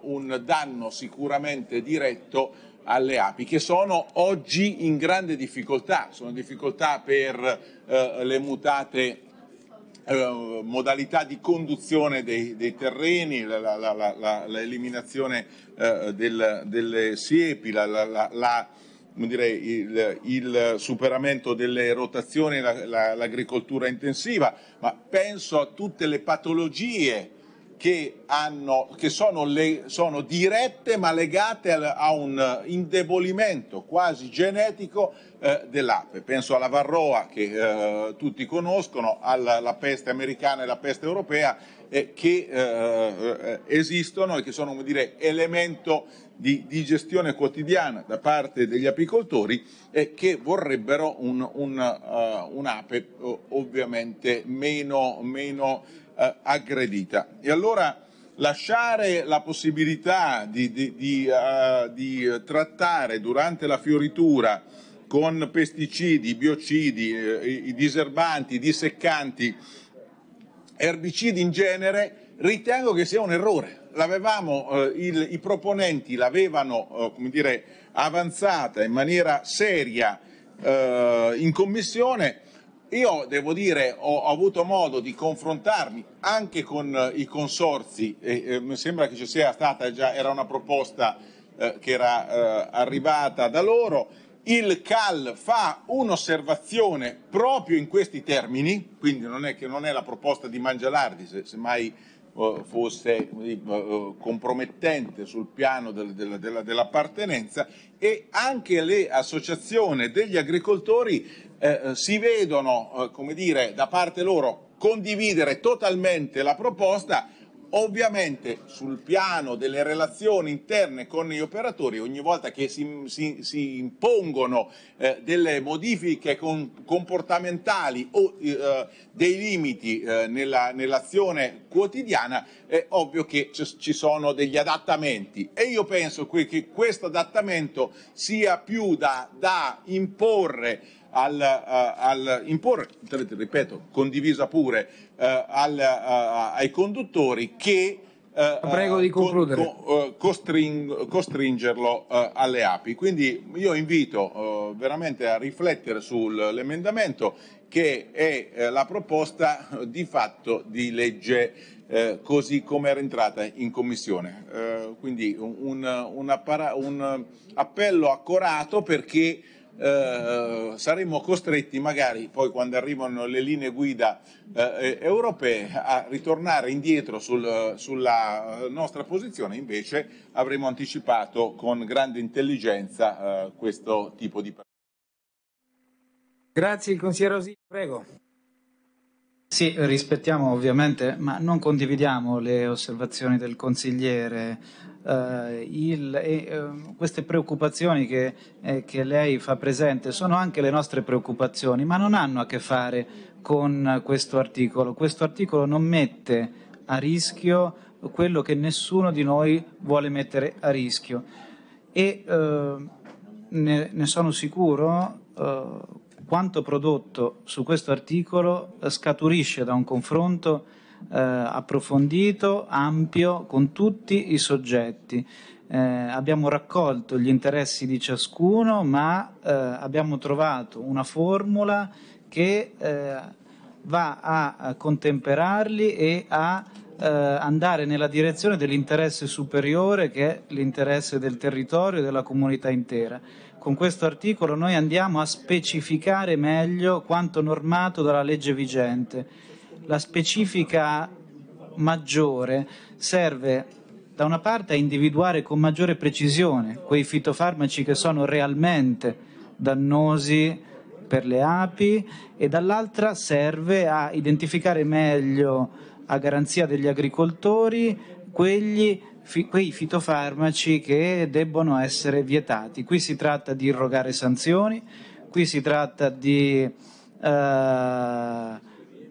un danno sicuramente diretto alle api che sono oggi in grande difficoltà, sono difficoltà per eh, le mutate eh, modalità di conduzione dei, dei terreni, l'eliminazione eh, del, delle siepi, la, la, la, direi, il, il, superamento delle rotazioni, l'agricoltura intensiva, ma penso a tutte le patologie che, hanno, che sono, le, sono, dirette ma legate a un indebolimento quasi genetico eh, dell'ape. Penso alla varroa che eh, tutti conoscono, alla peste americana e alla peste europea eh, che eh, eh, esistono e che sono come dire, elemento di, di, gestione quotidiana da parte degli apicoltori eh, che vorrebbero un, un, uh, un'ape ovviamente meno, meno eh, aggredita. E allora lasciare la possibilità di, di, di, uh, di trattare durante la fioritura con pesticidi, biocidi, eh, i diserbanti, i disseccanti, erbicidi in genere, ritengo che sia un errore. L'avevamo, eh, il, I proponenti l'avevano eh, come dire, avanzata in maniera seria eh, in commissione, io devo dire, ho avuto modo di confrontarmi anche con eh, i consorzi, e, eh, mi sembra che ci sia stata già, era una proposta eh, che era eh, arrivata da loro. Il CAL fa un'osservazione proprio in questi termini, quindi non è che non è la proposta di Mangialardi, se, se mai eh, fosse eh, compromettente sul piano del, del, della, dell'appartenenza e anche le associazioni degli agricoltori eh, eh, si vedono, eh, come dire, da parte loro condividere totalmente la proposta, ovviamente sul piano delle relazioni interne con gli operatori, ogni volta che si, si, si impongono eh, delle modifiche con, comportamentali o eh, dei limiti eh, nella, nell'azione quotidiana, è ovvio che ci sono degli adattamenti e io penso che questo adattamento sia più da, da imporre al, uh, al imporre, ripeto, condivisa pure uh, al, uh, ai conduttori che Prego di concludere. Co- costring- costringerlo alle api. Quindi io invito veramente a riflettere sull'emendamento che è la proposta di fatto di legge eh, così come era entrata in commissione. Eh, quindi un, un, appara- un, appello accorato perché eh, saremmo costretti magari poi quando arrivano le linee guida eh, eh europee a ritornare indietro sul, sulla nostra posizione, invece avremo anticipato con grande intelligenza eh, questo tipo di... Grazie il consigliere Osì, prego. Sì, rispettiamo ovviamente, ma non condividiamo le osservazioni del consigliere eh, il, eh, queste preoccupazioni che, eh, che, lei fa presente sono anche le nostre preoccupazioni, ma non hanno a che fare con questo articolo. Questo articolo non mette a rischio quello che nessuno di noi vuole mettere a rischio. E ehm, ne, ne, sono sicuro, eh, quanto prodotto su questo articolo eh, scaturisce da un confronto eh, approfondito, ampio, con tutti i soggetti. Eh, abbiamo raccolto gli interessi di ciascuno, ma eh, abbiamo trovato una formula che eh, va a contemperarli e a eh, andare nella direzione dell'interesse superiore che è l'interesse del territorio e della comunità intera. Con questo articolo noi andiamo a specificare meglio quanto normato dalla legge vigente la specifica maggiore serve da una parte a individuare con maggiore precisione quei fitofarmaci che sono realmente dannosi per le api e dall'altra serve a identificare meglio a garanzia degli agricoltori quegli, fi, quei fitofarmaci che debbono essere vietati. Qui si tratta di irrogare sanzioni, qui si tratta di eh,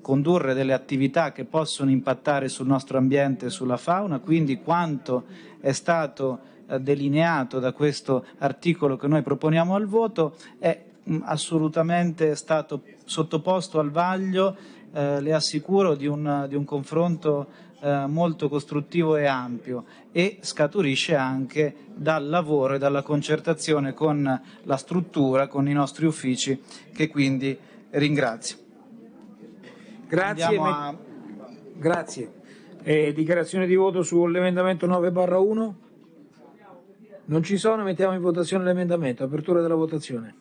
condurre delle attività che possono impattare sul nostro ambiente e sulla fauna, quindi quanto è stato eh, delineato da questo articolo che noi proponiamo al voto è mm, assolutamente stato sottoposto al vaglio, eh, le assicuro, di un, di un confronto eh, molto costruttivo e ampio e scaturisce anche dal lavoro e dalla concertazione con la struttura, con i nostri uffici che quindi ringrazio. Grazie. A... Grazie. Eh, dichiarazione di voto sull'emendamento 9-1? Non ci sono, mettiamo in votazione l'emendamento. Apertura della votazione.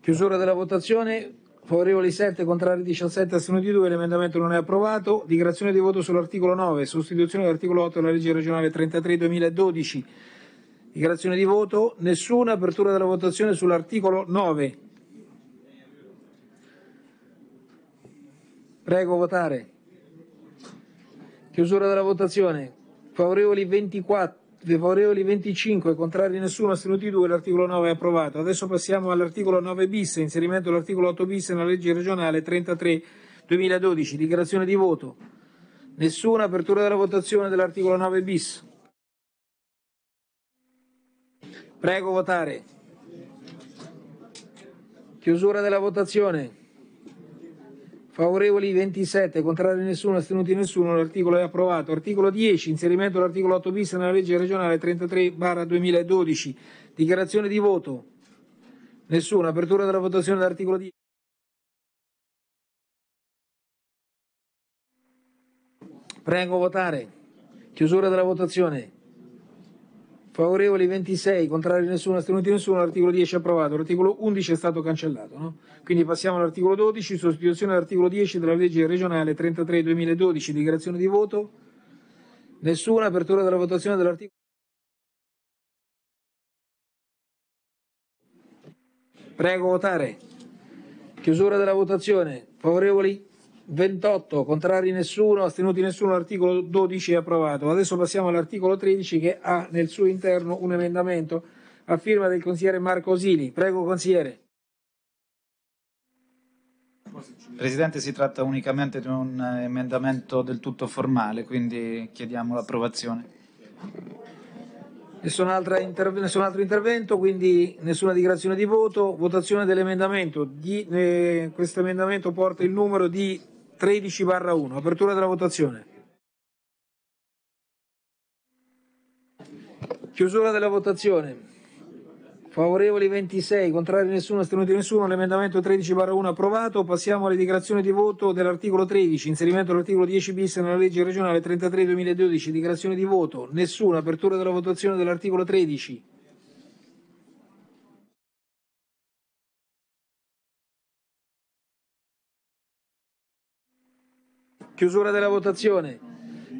Chiusura della votazione, favorevoli 7, contrari 17, astenuti 2, l'emendamento non è approvato. Dichiarazione di voto sull'articolo 9, sostituzione dell'articolo 8 della legge regionale 33 2012 Dichiarazione di voto. Nessuna apertura della votazione sull'articolo 9. Prego votare. Chiusura della votazione. Favorevoli 24 favorevoli 25, contrari nessuno, astenuti 2, l'articolo 9 è approvato. Adesso passiamo all'articolo 9 bis, inserimento dell'articolo 8 bis nella legge regionale 33 2012, dichiarazione di voto. Nessuna apertura della votazione dell'articolo 9 bis. Prego votare. Chiusura della votazione. Favorevoli 27, contrari nessuno, astenuti nessuno, l'articolo è approvato. Articolo 10, inserimento dell'articolo 8 bis nella legge regionale 33-2012. Dichiarazione di voto. Nessuno, apertura della votazione dell'articolo 10. Prego votare. Chiusura della votazione. Favorevoli 26, contrari nessuno, astenuti nessuno, l'articolo 10 è approvato, l'articolo 11 è stato cancellato. No? Quindi passiamo all'articolo 12, sostituzione dell'articolo 10 della legge regionale 33-2012, dichiarazione di voto. Nessuna apertura della votazione dell'articolo. Prego votare. Chiusura della votazione. Favorevoli? 28, contrari nessuno, astenuti nessuno, l'articolo 12 è approvato. Adesso passiamo all'articolo 13 che ha nel suo interno un emendamento a firma del consigliere Marco Osili. Prego consigliere. Presidente, si tratta unicamente di un emendamento del tutto formale, quindi chiediamo l'approvazione. Nessun, interve- nessun altro intervento, quindi nessuna dichiarazione di voto. Votazione dell'emendamento. Di, eh, questo emendamento porta il numero di 13-1, apertura della votazione. Chiusura della votazione. Favorevoli 26, contrari nessuno, astenuti nessuno, l'emendamento 13-1 approvato. Passiamo alle dichiarazioni di voto dell'articolo 13, inserimento dell'articolo 10 bis nella legge regionale 33-2012, dichiarazione di voto, nessuna, apertura della votazione dell'articolo 13. Chiusura della votazione.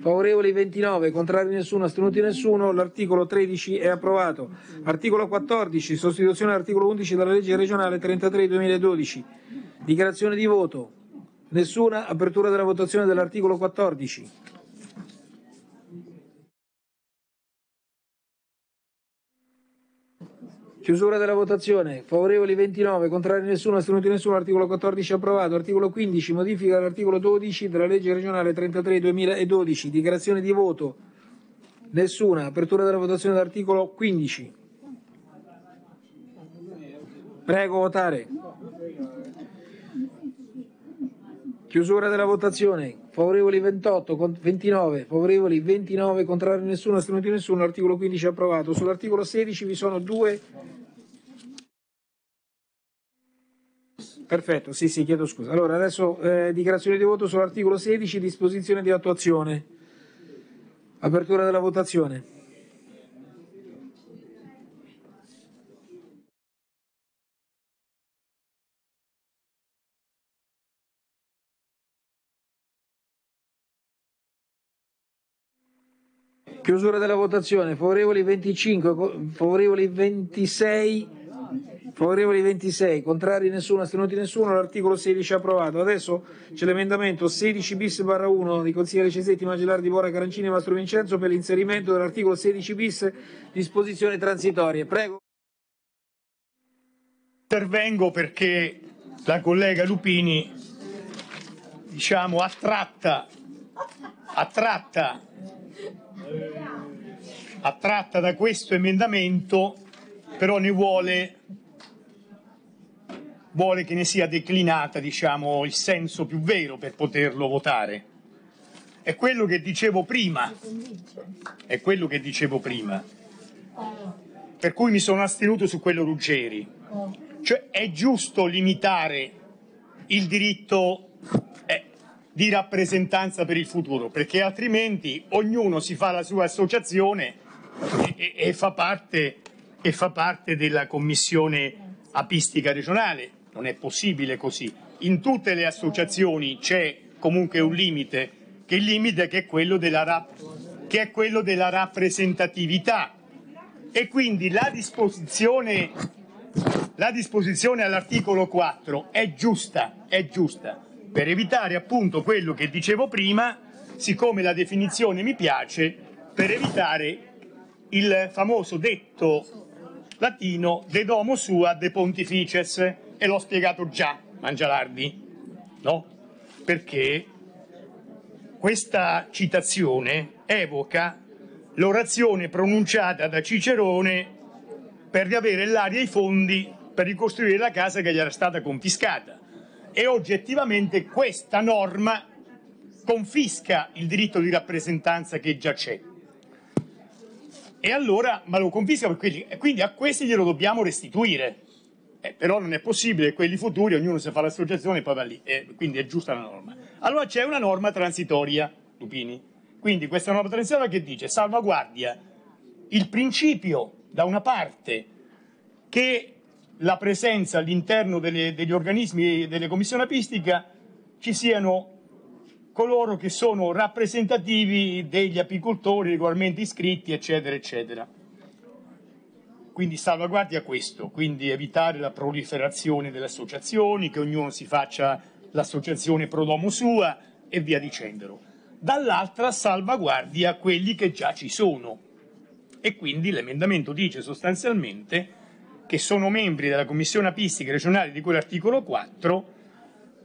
Favorevoli 29, contrari nessuno, astenuti nessuno. L'articolo 13 è approvato. Articolo 14, sostituzione dell'articolo 11 della legge regionale 33-2012. Dichiarazione di voto. Nessuna apertura della votazione dell'articolo 14. Chiusura della votazione. Favorevoli 29, contrari nessuno, astenuti nessuno. Articolo 14 approvato. Articolo 15 modifica l'articolo 12 della legge regionale 33 2012. Dichiarazione di voto. Nessuna. Apertura della votazione dell'articolo 15. Prego votare. Chiusura della votazione. Favorevoli 28, 29, favorevoli 29, contrari nessuno, astenuti nessuno. L'articolo 15 è approvato. Sull'articolo 16 vi sono due. Perfetto, sì, sì, chiedo scusa. Allora, adesso eh, dichiarazione di voto sull'articolo 16, disposizione di attuazione. Apertura della votazione. Chiusura della votazione, favorevoli 25, favorevoli 26, favorevoli 26, contrari nessuno, astenuti nessuno, l'articolo 16 è approvato. Adesso c'è l'emendamento 16 bis barra 1 di consigliere Cesetti, Magellardi, Bora, Carancini e Mastro Vincenzo per l'inserimento dell'articolo 16 bis disposizioni transitorie. Prego. Intervengo perché la collega Lupini diciamo attratta attratta, attratta da questo emendamento, però ne vuole, vuole che ne sia declinata diciamo, il senso più vero per poterlo votare. È quello che dicevo prima, è quello che dicevo prima, per cui mi sono astenuto su quello Ruggeri. Cioè è giusto limitare il diritto di rappresentanza per il futuro, perché altrimenti ognuno si fa la sua associazione e, e, e, fa, parte, e fa parte della commissione apistica regionale. Non è possibile così. In tutte le associazioni c'è comunque un limite, che il limite che è quello della, rap- che è quello della rappresentatività. E quindi la disposizione, la disposizione all'articolo 4 è giusta, è giusta per evitare appunto quello che dicevo prima, siccome la definizione mi piace, per evitare il famoso detto latino de domo sua de pontifices, e l'ho spiegato già, Mangialardi, no? Perché questa citazione evoca l'orazione pronunciata da Cicerone per riavere l'aria e i fondi per ricostruire la casa che gli era stata confiscata e oggettivamente questa norma confisca il diritto di rappresentanza che già c'è. E allora, ma lo confisca per quindi a questi glielo dobbiamo restituire. Eh, però non è possibile, quelli futuri, ognuno si fa l'associazione e poi va lì, eh, quindi è giusta la norma. Allora c'è una norma transitoria, Lupini. Quindi questa norma transitoria che dice salvaguardia il principio, da una parte, che la presenza all'interno delle, degli organismi delle commissioni apistiche ci siano coloro che sono rappresentativi degli apicoltori regolarmente iscritti, eccetera, eccetera. Quindi salvaguardia questo, quindi evitare la proliferazione delle associazioni, che ognuno si faccia l'associazione pro domo sua e via dicendolo. Dall'altra salvaguardia quelli che già ci sono. E quindi l'emendamento dice sostanzialmente che sono membri della commissione apistica regionale di quell'articolo 4,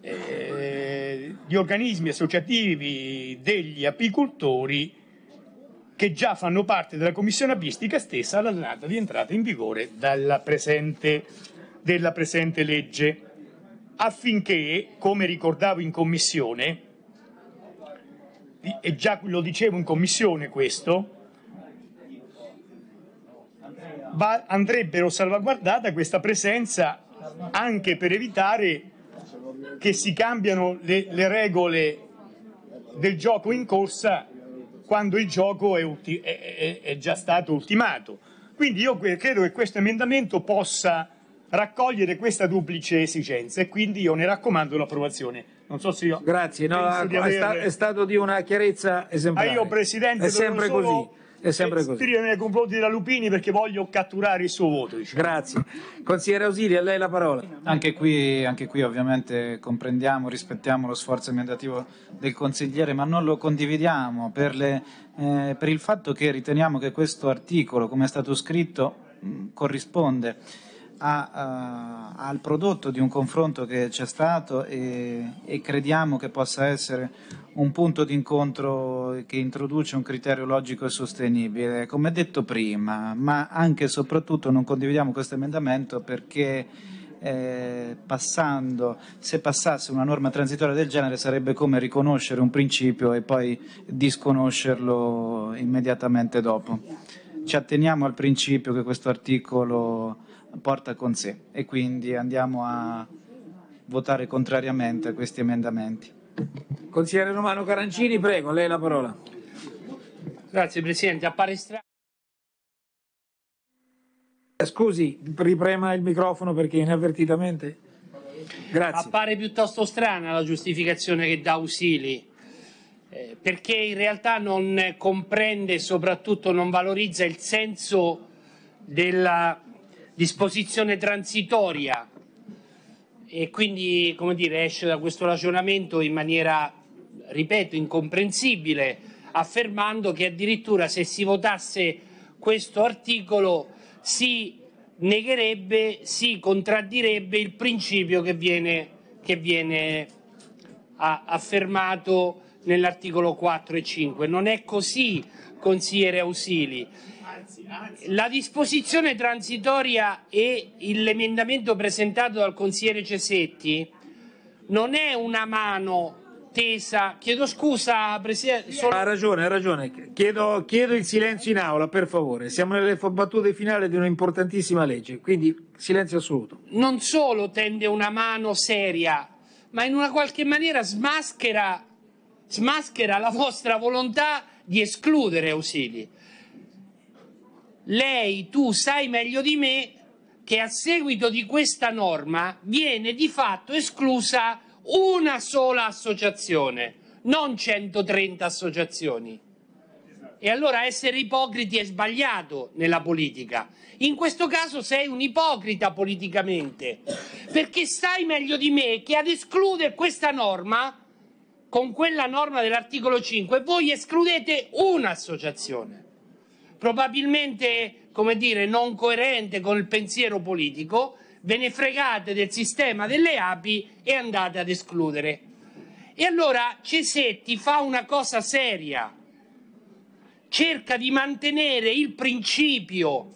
eh, di organismi associativi degli apicoltori che già fanno parte della commissione apistica stessa alla data di entrata in vigore presente, della presente legge, affinché, come ricordavo in commissione, e già lo dicevo in commissione questo, va, andrebbero salvaguardata questa presenza anche per evitare che si cambiano le, le regole del gioco in corsa quando il gioco è, ulti- è, è, già stato ultimato. Quindi io credo che questo emendamento possa raccogliere questa duplice esigenza e quindi io ne raccomando l'approvazione. Non so se io... Grazie, no, aver... è, stato di una chiarezza ah, esemplare. Ma io Presidente, è sempre solo... così è sempre così. Scrive nei complotti della Lupini perché voglio catturare il suo voto. Diciamo. Grazie. Consigliere Ausili, a lei la parola. Anche qui, anche qui ovviamente comprendiamo, rispettiamo lo sforzo emendativo del consigliere, ma non lo condividiamo per, le, eh, per il fatto che riteniamo che questo articolo, come è stato scritto, mh, mm, corrisponde a, uh, al prodotto di un confronto che c'è stato e, e, crediamo che possa essere un punto di incontro che introduce un criterio logico e sostenibile. Come detto prima, ma anche e soprattutto non condividiamo questo emendamento perché eh, passando, se passasse una norma transitoria del genere sarebbe come riconoscere un principio e poi disconoscerlo immediatamente dopo. Ci atteniamo al principio che questo articolo porta con sé e quindi andiamo a votare contrariamente a questi emendamenti. Consigliere Romano Carancini, prego, lei la parola. Grazie Presidente, appare strano. Eh, scusi, riprema il microfono perché inavvertitamente. Grazie. Appare piuttosto strana la giustificazione che dà Usili, eh, perché in realtà non comprende e soprattutto non valorizza il senso della disposizione transitoria e quindi come dire, esce da questo ragionamento in maniera, ripeto, incomprensibile, affermando che addirittura se si votasse questo articolo si negherebbe, si contraddirebbe il principio che viene, che viene affermato nell'articolo 4 e 5. Non è così, consigliere Ausili anzi, anzi. La disposizione transitoria e l'emendamento presentato dal consigliere Cesetti non è una mano tesa. Chiedo scusa, Presidente. Solo... Ha ragione, ha ragione. Chiedo, chiedo, il silenzio in aula, per favore. Siamo nelle battute finali di un'importantissima legge, quindi silenzio assoluto. Non solo tende una mano seria, ma in una qualche maniera smaschera, smaschera la vostra volontà di escludere ausili lei, tu sai meglio di me che a seguito di questa norma viene di fatto esclusa una sola associazione, non 130 associazioni. E allora essere ipocriti è sbagliato nella politica. In questo caso sei un ipocrita politicamente, perché sai meglio di me che ad escludere questa norma, con quella norma dell'articolo 5, voi escludete un'associazione probabilmente, come dire, non coerente con il pensiero politico, ve ne fregate del sistema delle api e andate ad escludere. E allora Cesetti fa una cosa seria, cerca di mantenere il principio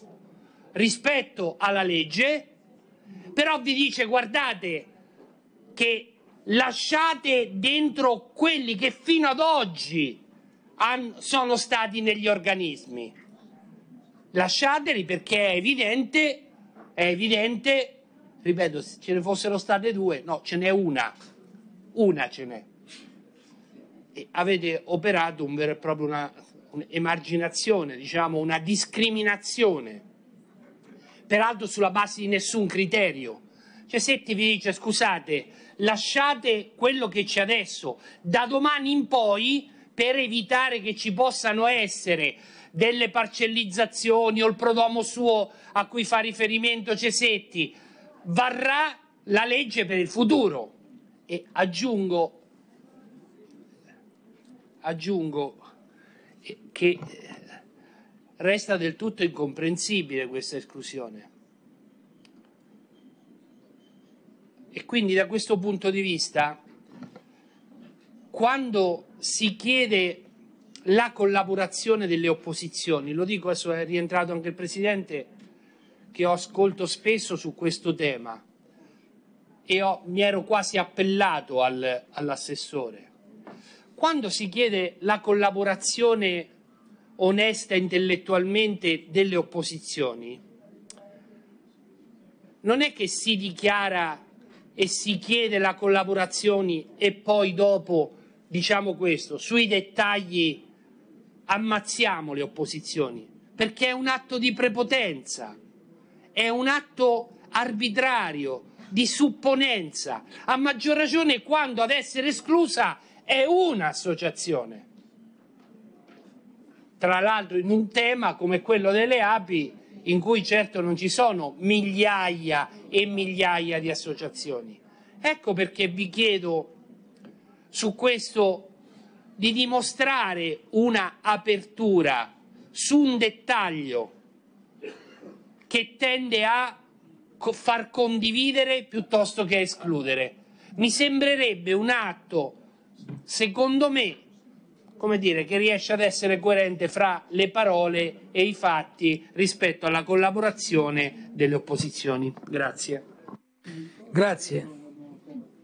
rispetto alla legge, però vi dice guardate che lasciate dentro quelli che fino ad oggi sono stati negli organismi lasciateli perché è evidente, è evidente, ripeto, se ce ne fossero state due, no, ce n'è una, una ce n'è. E avete operato un vero e proprio una, un'emarginazione, diciamo, una discriminazione, peraltro sulla base di nessun criterio. Cioè Setti vi dice, scusate, lasciate quello che c'è adesso, da domani in poi, per evitare che ci possano essere delle parcellizzazioni o il prodomo suo a cui fa riferimento Cesetti, varrà la legge per il futuro. E aggiungo, aggiungo che resta del tutto incomprensibile questa esclusione. E quindi da questo punto di vista, quando si chiede la collaborazione delle opposizioni. Lo dico, adesso è rientrato anche il Presidente, che ho ascolto spesso su questo tema e ho, mi ero quasi appellato al, all'assessore. Quando si chiede la collaborazione onesta intellettualmente delle opposizioni, non è che si dichiara e si chiede la collaborazione e poi dopo diciamo questo, sui dettagli ammazziamo le opposizioni, perché è un atto di prepotenza, è un atto arbitrario, di supponenza, a maggior ragione quando ad essere esclusa è un'associazione. Tra l'altro in un tema come quello delle api, in cui certo non ci sono migliaia e migliaia di associazioni. Ecco perché vi chiedo su questo di dimostrare una apertura su un dettaglio che tende a far condividere piuttosto che a escludere. Mi sembrerebbe un atto, secondo me, come dire, che riesce ad essere coerente fra le parole e i fatti rispetto alla collaborazione delle opposizioni. Grazie. Grazie.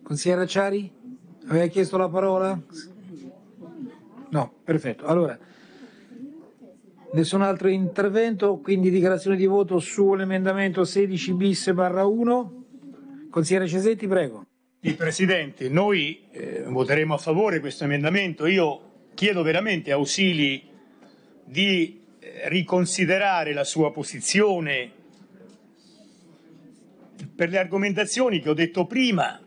Consigliera Ciari, aveva chiesto la parola? Sì. No, perfetto. Allora, nessun altro intervento, quindi dichiarazione di voto sull'emendamento 16 bis barra 1. Consigliere Cesetti, prego. Sì, Presidente, noi eh, voteremo a favore di questo emendamento. Io chiedo veramente a ausili di eh, riconsiderare la sua posizione per le argomentazioni che ho detto prima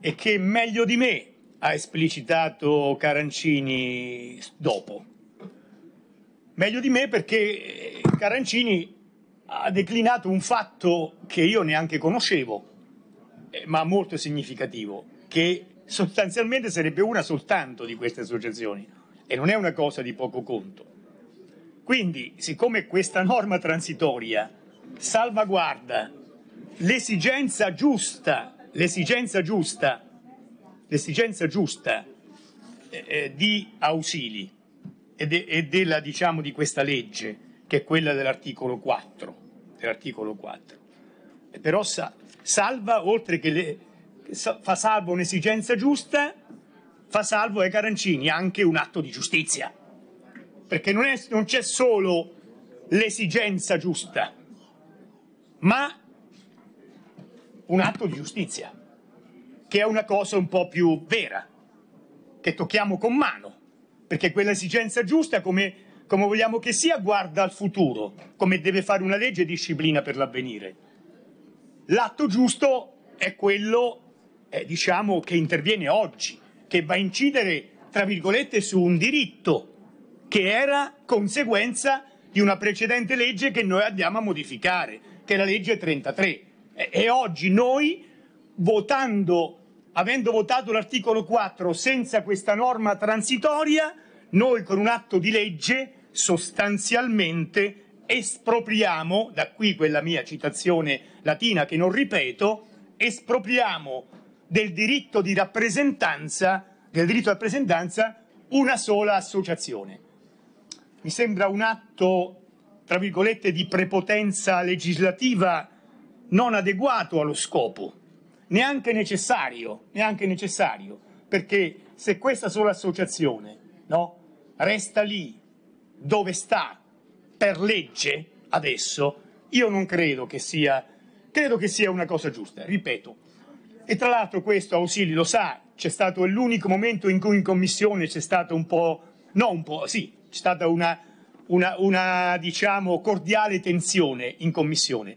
e che meglio di me ha esplicitato Carancini dopo. Meglio di me perché eh, Carancini ha declinato un fatto che io neanche conoscevo, eh, ma molto significativo, che sostanzialmente sarebbe una soltanto di queste associazioni e non è una cosa di poco conto. Quindi, siccome questa norma transitoria salvaguarda l'esigenza giusta, l'esigenza giusta l'esigenza giusta eh, eh, di ausili e, de, e della, diciamo, di questa legge, che è quella dell'articolo 4. Dell'articolo 4. Però sa, salva, oltre che le, fa salvo un'esigenza giusta, fa salvo ai eh, Carancini anche un atto di giustizia. Perché non, è, non c'è solo l'esigenza giusta, ma un atto di giustizia che è una cosa un po' più vera, che tocchiamo con mano, perché quell'esigenza giusta, come, come vogliamo che sia, guarda al futuro, come deve fare una legge disciplina per l'avvenire. L'atto giusto è quello, eh, diciamo, che interviene oggi, che va a incidere, tra virgolette, su un diritto che era conseguenza di una precedente legge che noi andiamo a modificare, che è la legge 33. E, e oggi noi, votando avendo votato l'articolo 4 senza questa norma transitoria, noi con un atto di legge sostanzialmente espropriamo, da qui quella mia citazione latina che non ripeto, espropriamo del diritto di rappresentanza, del diritto di rappresentanza una sola associazione. Mi sembra un atto, tra virgolette, di prepotenza legislativa non adeguato allo scopo neanche necessario, neanche necessario, perché se questa sola associazione no, resta lì dove sta per legge adesso, io non credo che sia, credo che sia una cosa giusta, ripeto. E tra l'altro questo Ausili lo sa, c'è stato l'unico momento in cui in commissione c'è stata un po', no un po', sì, c'è stata una, una, una diciamo, cordiale tensione in commissione,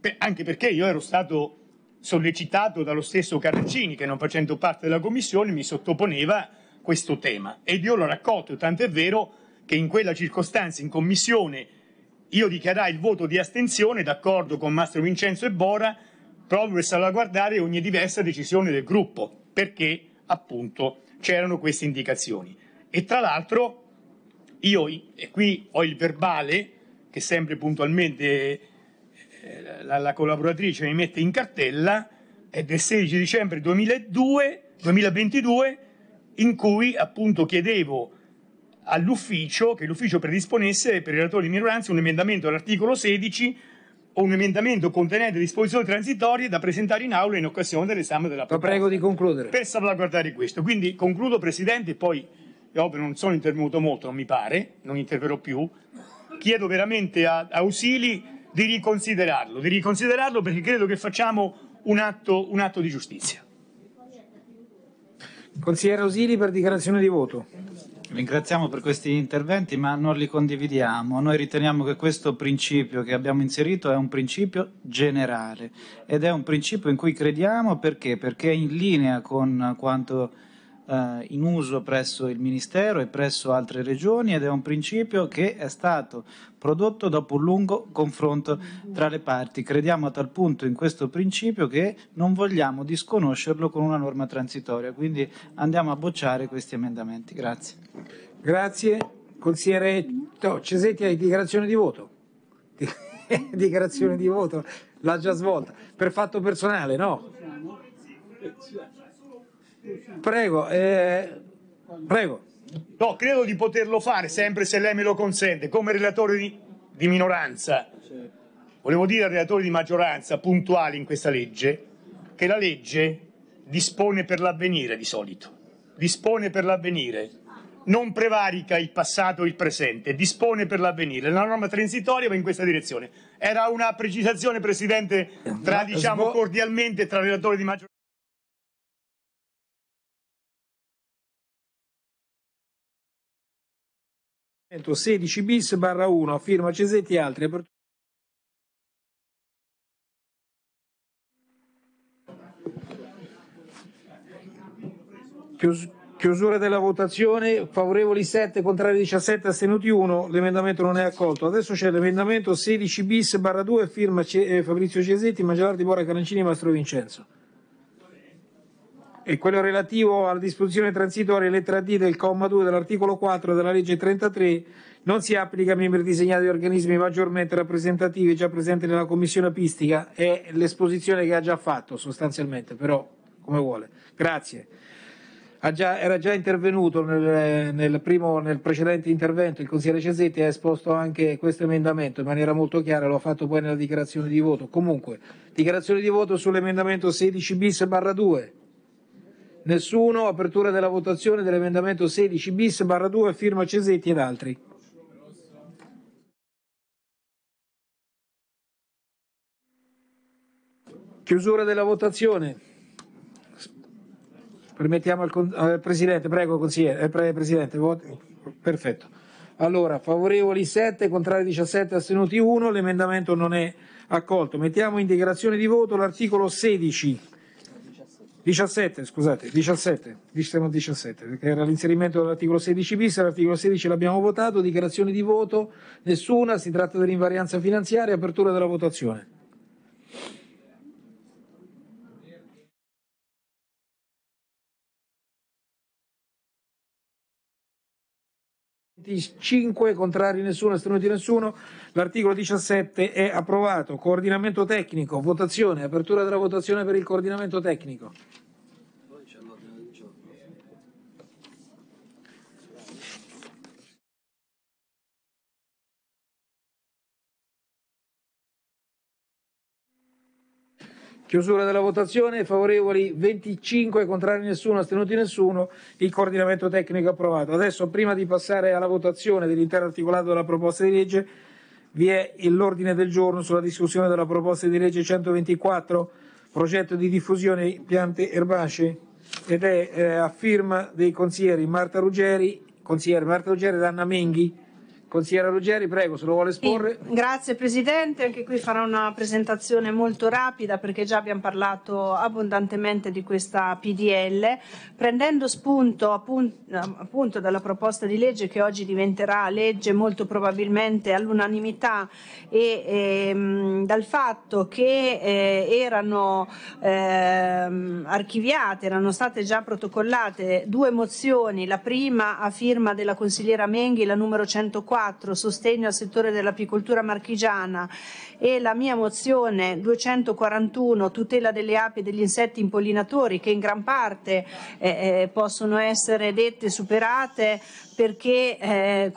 per, anche perché io ero stato sollecitato dallo stesso Carraccini, che non facendo parte della commissione mi sottoponeva questo tema. Ed io l'ho raccolto, tant'è vero che in quella circostanza in commissione io dichiarai il voto di astensione, d'accordo con Mastro Vincenzo e Bora, proprio per salvaguardare ogni diversa decisione del gruppo, perché appunto c'erano queste indicazioni. E tra l'altro io, e qui ho il verbale, che sempre puntualmente la, la collaboratrice mi mette in cartella è del 16 dicembre 2002, 2022 in cui appunto chiedevo all'ufficio che l'ufficio predisponesse per i relatori di minoranza un emendamento all'articolo 16 o un emendamento contenente disposizioni transitorie da presentare in aula in occasione dell'esame della proposta. Lo prego di concludere. Per salvaguardare questo. Quindi concludo Presidente, poi io non sono intervenuto molto, non mi pare, non interverrò più. Chiedo veramente a, a ausili di riconsiderarlo, di riconsiderarlo perché credo che facciamo un atto, un atto di giustizia. Consigliere Osili per dichiarazione di voto. Ringraziamo per questi interventi, ma non li condividiamo. Noi riteniamo che questo principio che abbiamo inserito è un principio generale ed è un principio in cui crediamo perché? Perché è in linea con quanto eh, in uso presso il Ministero e presso altre regioni ed è un principio che è stato prodotto dopo un lungo confronto tra le parti. Crediamo a tal punto in questo principio che non vogliamo disconoscerlo con una norma transitoria, quindi andiamo a bocciare questi emendamenti. Grazie. Grazie. Consigliere Cesetti, hai dichiarazione di voto? dichiarazione di voto l'ha già svolta per fatto personale, no? Prego, eh, prego. No, credo di poterlo fare, sempre se lei me lo consente, come relatore di, di minoranza. Volevo dire al relatore di maggioranza, puntuali in questa legge, che la legge dispone per l'avvenire di solito, dispone per l'avvenire, non prevarica il passato o il presente, dispone per l'avvenire. La norma transitoria va in questa direzione. Era una precisazione, Presidente, tra, diciamo cordialmente tra relatore di maggioranza. 16 bis barra 1 a firma Cesetti e altri chiusura della votazione, favorevoli 7, contrari 17, astenuti 1, l'emendamento non è accolto. Adesso c'è l'emendamento 16 bis barra 2, firma eh, Fabrizio Cesetti, Mangialardi, Bora, Carancini e Mastro Vincenzo e quello relativo alla disposizione transitoria lettera D del comma 2 dell'articolo 4 della legge 33 non si applica a membri disegnati di organismi maggiormente rappresentativi già presenti nella commissione apistica, è l'esposizione che ha già fatto sostanzialmente, però come vuole. Grazie. Già, era già intervenuto nel, nel, primo, nel, precedente intervento il consigliere Cesetti ha esposto anche questo emendamento in maniera molto chiara, lo ha fatto poi nella dichiarazione di voto. Comunque, dichiarazione di voto sull'emendamento 16 bis barra 2. Nessuno. Apertura della votazione dell'emendamento 16 bis barra 2 firma Cesetti ed altri. Chiusura della votazione. Permettiamo al eh, Presidente, prego consigliere, eh, pre Presidente, voti. Perfetto. Allora, favorevoli 7, contrari 17, astenuti 1, l'emendamento non è accolto. Mettiamo in dichiarazione di voto l'articolo 16. 17, scusate, 17, siamo 17, perché era l'inserimento dell'articolo 16 bis, l'articolo 16 l'abbiamo votato, dichiarazione di voto, nessuna, si tratta dell'invarianza finanziaria, apertura della votazione. 25, contrari nessuno, astenuti nessuno. L'articolo 17 è approvato. Coordinamento tecnico, votazione, apertura della votazione per il coordinamento tecnico. Chiusura della votazione, favorevoli 25, contrari nessuno, astenuti nessuno, il coordinamento tecnico approvato. Adesso prima di passare alla votazione dell'intero articolato della proposta di legge vi è l'ordine del giorno sulla discussione della proposta di legge 124, progetto di diffusione piante erbacee ed è eh, a firma dei consiglieri Marta Ruggeri, consiglieri Marta Ruggeri ed Anna Menghi. Consigliera Ruggeri, prego, se lo vuole esporre. Sì, grazie Presidente, anche qui farò una presentazione molto rapida perché già abbiamo parlato abbondantemente di questa PDL, prendendo spunto appunto dalla proposta di legge che oggi diventerà legge molto probabilmente all'unanimità e, e ehm, dal fatto che eh, erano eh, archiviate, erano state già protocollate due mozioni, la prima a firma della consigliera Menghi, la numero 104, 4, sostegno al settore dell'apicoltura marchigiana, e la mia mozione 241, tutela delle api e degli insetti impollinatori, che in gran parte eh, eh possono essere dette superate perché eh,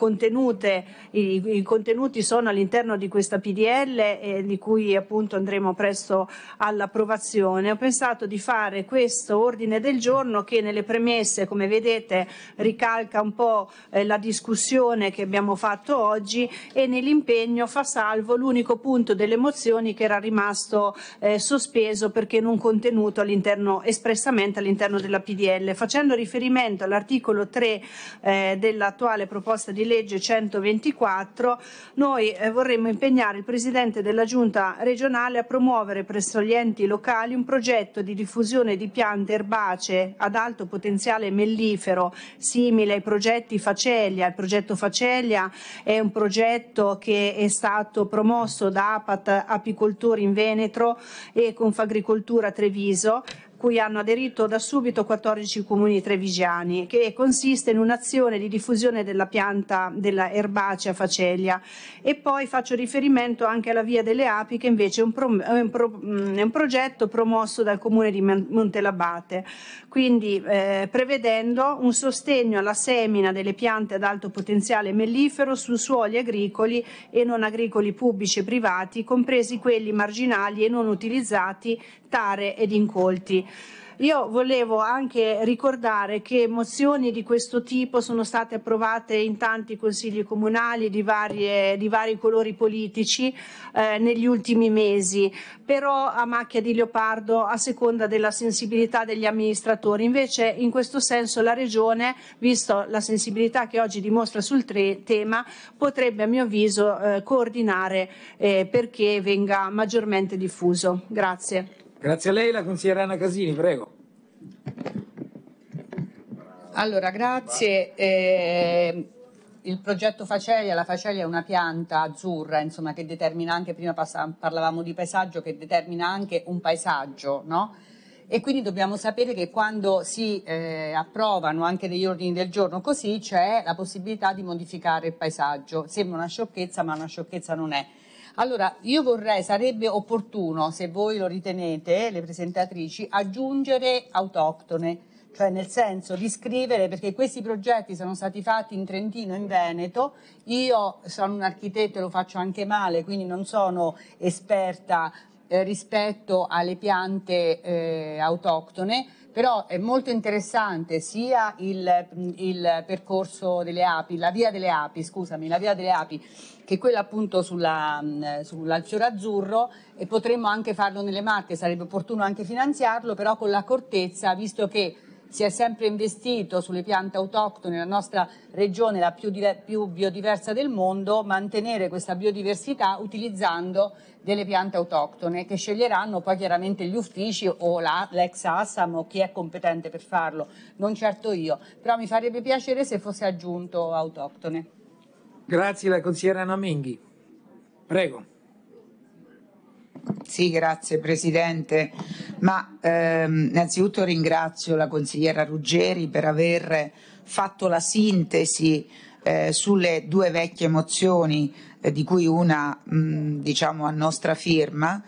i, i, contenuti sono all'interno di questa PDL eh, di cui appunto andremo presto all'approvazione. Ho pensato di fare questo ordine del giorno che nelle premesse, come vedete, ricalca un po' eh, la discussione che abbiamo fatto oggi e nell'impegno fa salvo l'unico punto delle mozioni che era rimasto eh, sospeso perché non contenuto all'interno, espressamente all'interno della PDL, facendo riferimento all'articolo 3 eh, del dell'attuale proposta di legge 124, noi eh, vorremmo impegnare il Presidente della Giunta regionale a promuovere presso gli enti locali un progetto di diffusione di piante erbacee ad alto potenziale mellifero, simile ai progetti Facelia. Il progetto Facelia è un progetto che è stato promosso da APAT Apicoltori in Veneto e Confagricoltura Treviso cui hanno aderito da subito 14 comuni trevigiani, che consiste in un'azione di diffusione della pianta della erbacea facelia. E poi faccio riferimento anche alla Via delle Api, che invece è un, pro, è un, pro, mm, è un progetto promosso dal comune di Montelabate, quindi eh, prevedendo un sostegno alla semina delle piante ad alto potenziale mellifero su suoli agricoli e non agricoli pubblici e privati, compresi quelli marginali e non utilizzati, tare ed incolti. Io volevo anche ricordare che mozioni di questo tipo sono state approvate in tanti consigli comunali di, varie, di vari colori politici eh, negli ultimi mesi, però a macchia di leopardo a seconda della sensibilità degli amministratori. Invece in questo senso la Regione, visto la sensibilità che oggi dimostra sul tre, tema, potrebbe a mio avviso eh, coordinare eh, perché venga maggiormente diffuso. Grazie. Grazie a lei, la consigliera Anna Casini, prego. Allora, grazie. Eh, il progetto Facelia, la Facelia è una pianta azzurra, insomma, che determina anche, prima parlavamo di paesaggio, che determina anche un paesaggio, no? E quindi dobbiamo sapere che quando si eh, approvano anche degli ordini del giorno così c'è la possibilità di modificare il paesaggio. Sembra una sciocchezza, ma una sciocchezza non è. Allora, io vorrei, sarebbe opportuno, se voi lo ritenete, le presentatrici, aggiungere autoctone, cioè nel senso di scrivere, perché questi progetti sono stati fatti in Trentino, in Veneto, io sono un architetto e lo faccio anche male, quindi non sono esperta eh, rispetto alle piante eh, autoctone, però è molto interessante sia il, il, percorso delle api, la via delle api, scusami, la via delle api, che quella appunto sulla, sull'alfiore azzurro e potremmo anche farlo nelle Marche, sarebbe opportuno anche finanziarlo, però con l'accortezza, visto che si è sempre investito sulle piante autoctone, la nostra regione è la più, più biodiversa del mondo, mantenere questa biodiversità utilizzando delle piante autoctone che sceglieranno poi chiaramente gli uffici o la, l'ex Assam o chi è competente per farlo, non certo io, però mi farebbe piacere se fosse aggiunto autoctone. Grazie la consigliera Naminghi. Prego. Sì, grazie Presidente. Ma ehm, innanzitutto ringrazio la consigliera Ruggeri per aver fatto la sintesi eh, sulle due vecchie mozioni, eh, di cui una mh, mm, diciamo a nostra firma,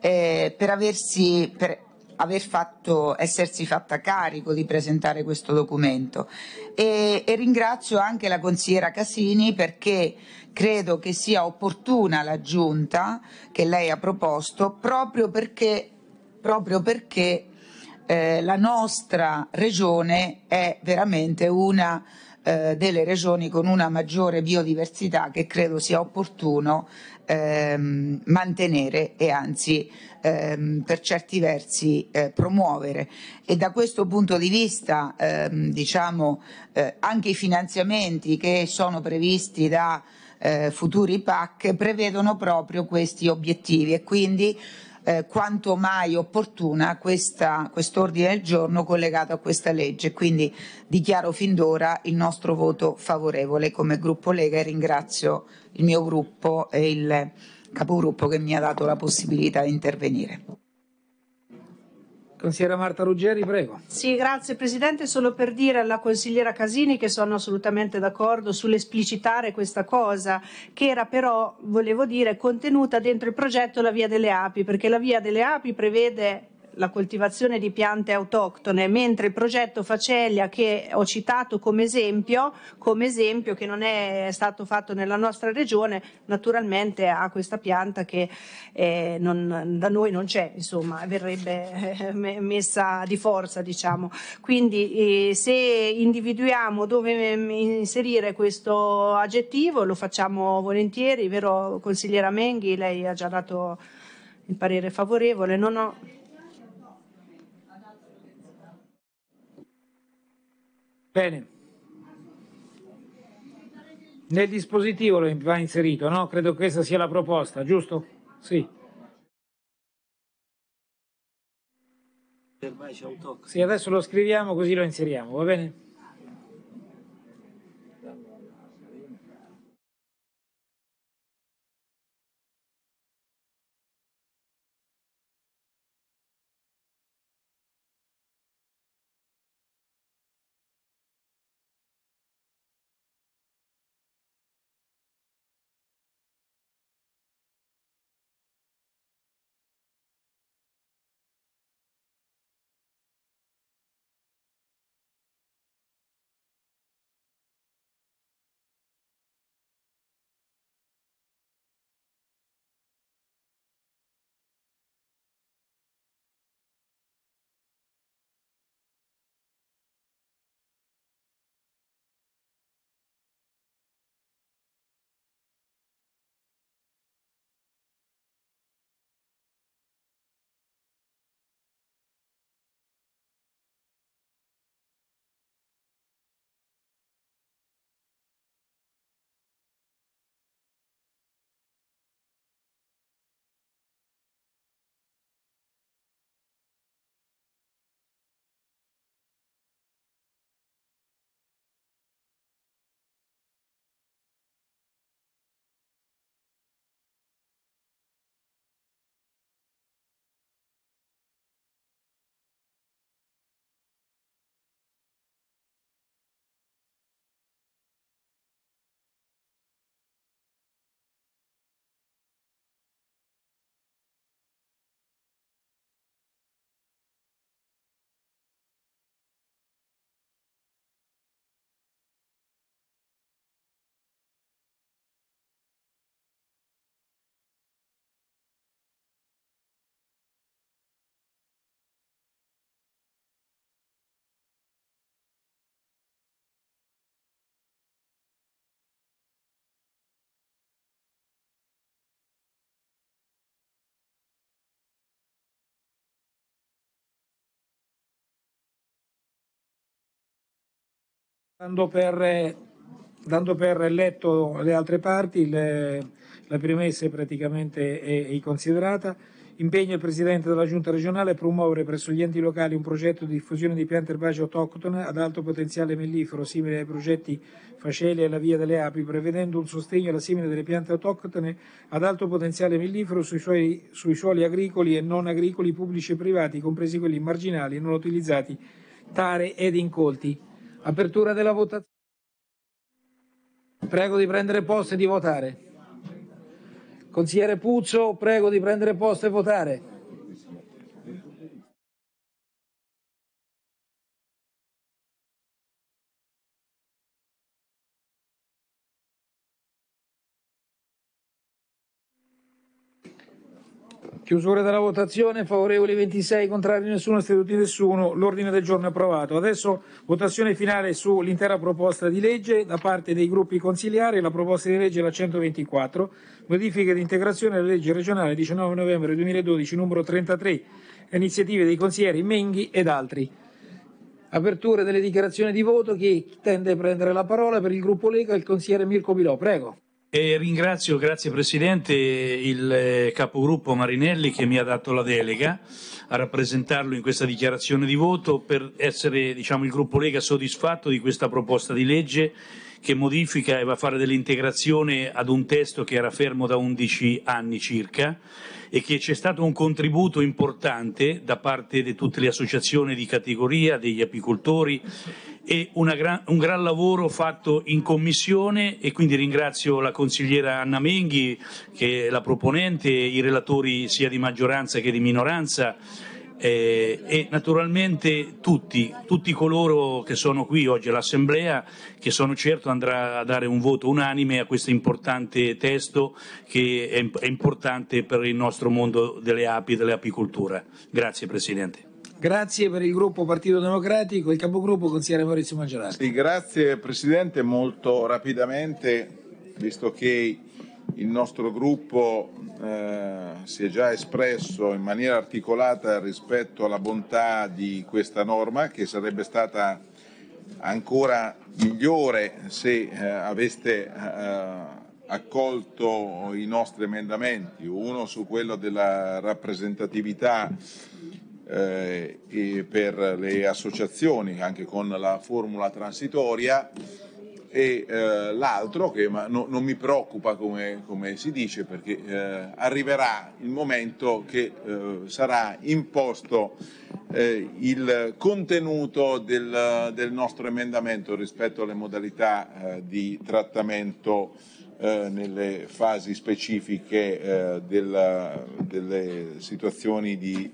eh, per, aversi, per aver fatto, essersi fatta carico di presentare questo documento. E, e ringrazio anche la consigliera Casini perché credo che sia opportuna l'aggiunta che lei ha proposto proprio perché, proprio perché eh, la nostra regione è veramente una eh, delle regioni con una maggiore biodiversità che credo sia opportuno ehm, mantenere e anzi ehm, per certi versi eh, promuovere e da questo punto di vista ehm, diciamo eh, anche i finanziamenti che sono previsti da eh, futuri PAC prevedono proprio questi obiettivi e quindi eh, quanto mai opportuna questa, quest'ordine del giorno collegato a questa legge. Quindi dichiaro fin d'ora il nostro voto favorevole come gruppo Lega e ringrazio il mio gruppo e il capogruppo che mi ha dato la possibilità di intervenire. Consigliera Marta Ruggeri, prego. Sì, grazie Presidente. Solo per dire alla consigliera Casini che sono assolutamente d'accordo sull'esplicitare questa cosa, che era però, volevo dire, contenuta dentro il progetto La Via delle Api, perché la Via delle Api prevede la coltivazione di piante autoctone, mentre il progetto Facelia che ho citato come esempio, come esempio che non è stato fatto nella nostra regione, naturalmente ha questa pianta che eh, non, da noi non c'è, insomma, verrebbe eh, messa di forza, diciamo. Quindi eh, se individuiamo dove mm, inserire questo aggettivo, lo facciamo volentieri, vero consigliera Menghi, lei ha già dato il parere favorevole, non ho Bene. Nel dispositivo lo va inserito, no? Credo che questa sia la proposta, giusto? Sì. Sì, adesso lo scriviamo così lo inseriamo, va bene? Dando per, eh, dando per letto le altre parti, le, la premessa praticamente è, è considerata. Impegna il Presidente della Giunta regionale a promuovere presso gli enti locali un progetto di diffusione di piante erbacee autoctone ad alto potenziale mellifero, simile ai progetti Faceli e la Via delle Api, prevedendo un sostegno alla simile delle piante autoctone ad alto potenziale mellifero sui, suoi, sui suoli agricoli e non agricoli pubblici e privati, compresi quelli marginali e non utilizzati, tare ed incolti. Apertura della votazione. Prego di prendere posto e di votare. Consigliere Puzzo, prego di prendere posto e votare. Chiusura della votazione, favorevoli 26, contrari nessuno, astenuti nessuno, l'ordine del giorno è approvato. Adesso votazione finale sull'intera proposta di legge da parte dei gruppi consigliari. la proposta di legge è la 124, modifica di integrazione della legge regionale 19 novembre 2012 numero 33, iniziative dei consiglieri Menghi ed altri. Apertura delle dichiarazioni di voto, chi tende a prendere la parola per il gruppo Lega, è il consigliere Mirko Bilò, prego. E ringrazio, grazie Presidente, il eh, capogruppo Marinelli che mi ha dato la delega a rappresentarlo in questa dichiarazione di voto per essere diciamo, il gruppo Lega soddisfatto di questa proposta di legge che modifica e va a fare dell'integrazione ad un testo che era fermo da 11 anni circa e che c'è stato un contributo importante da parte di tutte le associazioni di categoria, degli apicoltori e gran, un gran lavoro fatto in commissione e quindi ringrazio la consigliera Anna Menghi che è la proponente, i relatori sia di maggioranza che di minoranza eh, e naturalmente tutti, tutti, coloro che sono qui oggi all'Assemblea, che sono certo andrà a dare un voto unanime a questo importante testo che è, è importante per il nostro mondo delle api e dell'apicoltura. Grazie Presidente. Grazie per il gruppo Partito Democratico, il capogruppo consigliere Maurizio Maggiorati. Sì, grazie Presidente, molto rapidamente, visto che il nostro gruppo eh, si è già espresso in maniera articolata rispetto alla bontà di questa norma che sarebbe stata ancora migliore se eh, aveste eh, accolto i nostri emendamenti, uno su quello della rappresentatività eh, per le associazioni, anche con la formula transitoria, e eh, l'altro che no, non mi preoccupa come, come si dice perché eh, arriverà il momento che eh, sarà imposto eh, il contenuto del, del, nostro emendamento rispetto alle modalità eh, di trattamento eh, nelle fasi specifiche della, delle situazioni di,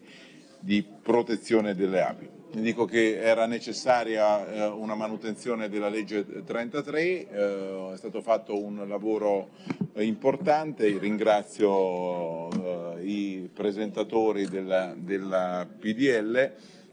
di protezione delle api dico che era necessaria eh, una manutenzione della legge 33, eh, è stato fatto un lavoro importante, ringrazio eh, i presentatori della, della, PDL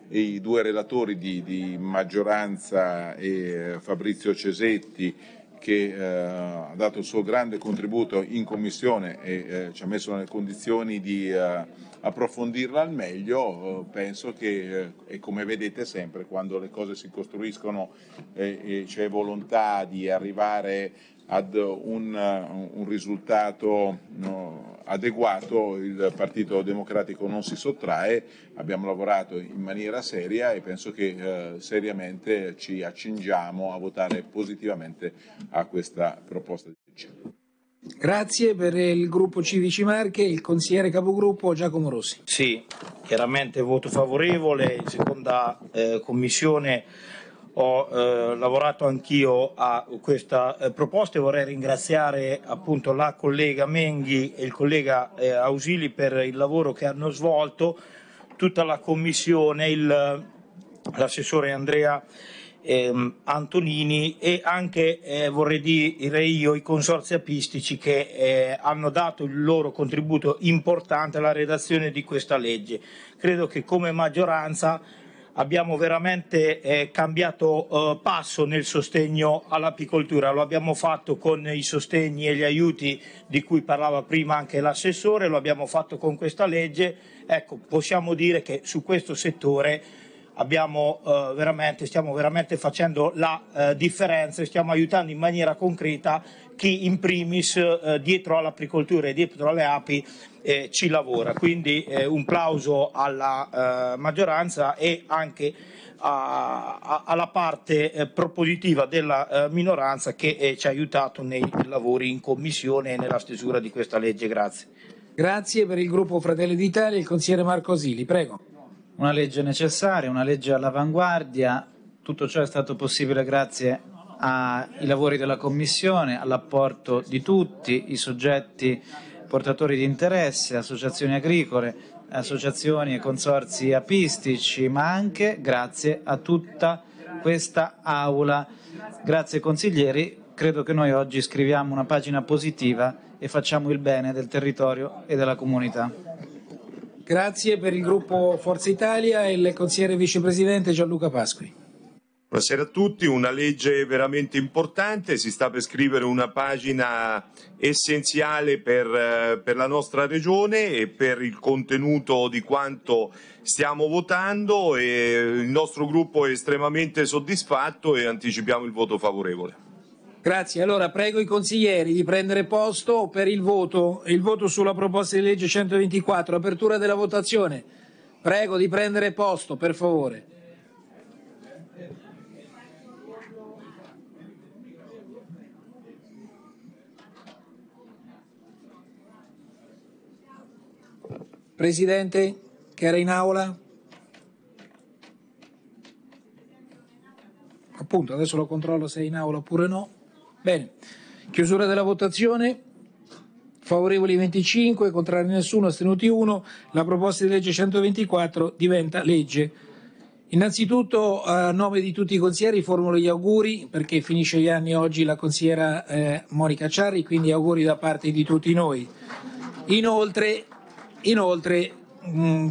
e i due relatori di, di maggioranza e Fabrizio Cesetti che eh, ha dato il suo grande contributo in commissione e eh, ci ha messo nelle condizioni di eh, approfondirla al meglio, eh, penso che, eh, e come vedete sempre, quando le cose si costruiscono eh, e c'è volontà di arrivare ad un, un risultato no, adeguato il Partito Democratico non si sottrae, abbiamo lavorato in maniera seria e penso che eh, seriamente ci accingiamo a votare positivamente a questa proposta di legge. Grazie per il gruppo Civici Marche, il consigliere capogruppo Giacomo Rossi. Sì, chiaramente voto favorevole, in seconda eh, commissione ho eh, lavorato anch'io a questa eh, proposta e vorrei ringraziare appunto la collega Menghi e il collega eh, Ausili per il lavoro che hanno svolto, tutta la commissione, l'assessore Andrea ehm, Antonini e anche eh, vorrei dire io i consorzi apistici che eh, hanno dato il loro contributo importante alla redazione di questa legge. Credo che come maggioranza abbiamo veramente eh, cambiato eh, passo nel sostegno all'apicoltura, lo abbiamo fatto con i sostegni e gli aiuti di cui parlava prima anche l'assessore, lo abbiamo fatto con questa legge, ecco possiamo dire che su questo settore abbiamo, eh, veramente, stiamo veramente facendo la eh, differenza e stiamo aiutando in maniera concreta chi in primis eh, dietro all'apricoltura e dietro alle api eh, ci lavora. Quindi eh, un plauso alla eh, maggioranza e anche a, a, alla parte propositiva della minoranza che ci ha aiutato nei lavori in commissione e nella stesura di questa legge. Grazie. Grazie per il gruppo Fratelli d'Italia, il consigliere Marco Asili, prego una legge necessaria, una legge all'avanguardia. Tutto ciò è stato possibile grazie ai lavori della Commissione, all'apporto di tutti i soggetti portatori di interesse, associazioni agricole, associazioni e consorzi apistici, ma anche grazie a tutta questa Aula. Grazie consiglieri, credo che noi oggi scriviamo una pagina positiva e facciamo il bene del territorio e della comunità. Grazie per il gruppo Forza Italia e il consigliere vicepresidente Gianluca Pasqui. Buonasera a tutti, una legge veramente importante, si sta per scrivere una pagina essenziale per, eh, per, la nostra regione e per il contenuto di quanto stiamo votando e il nostro gruppo è estremamente soddisfatto e anticipiamo il voto favorevole. Grazie. Allora prego i consiglieri di prendere posto per il voto, il voto sulla proposta di legge 124, apertura della votazione. Prego di prendere posto, per favore. Presidente, che era in aula? Appunto, adesso lo controllo se è in aula oppure no. Bene, chiusura della votazione. Favorevoli 25, contrari nessuno, astenuti 1. La proposta di legge 124 diventa legge. Innanzitutto, a nome di tutti i consiglieri, formulo gli auguri perché finisce gli anni oggi la consigliera eh, Monica Ciarri, quindi auguri da parte di tutti noi. Inoltre, inoltre mh, mm,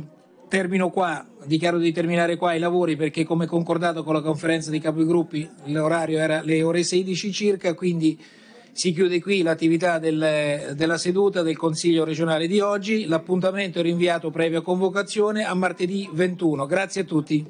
termino qua, dichiaro di terminare qua i lavori perché come concordato con la conferenza dei capigruppi l'orario era le ore 16 circa, quindi si chiude qui l'attività del, della seduta del Consiglio regionale di oggi. L'appuntamento è rinviato previa convocazione a martedì 21. Grazie a tutti.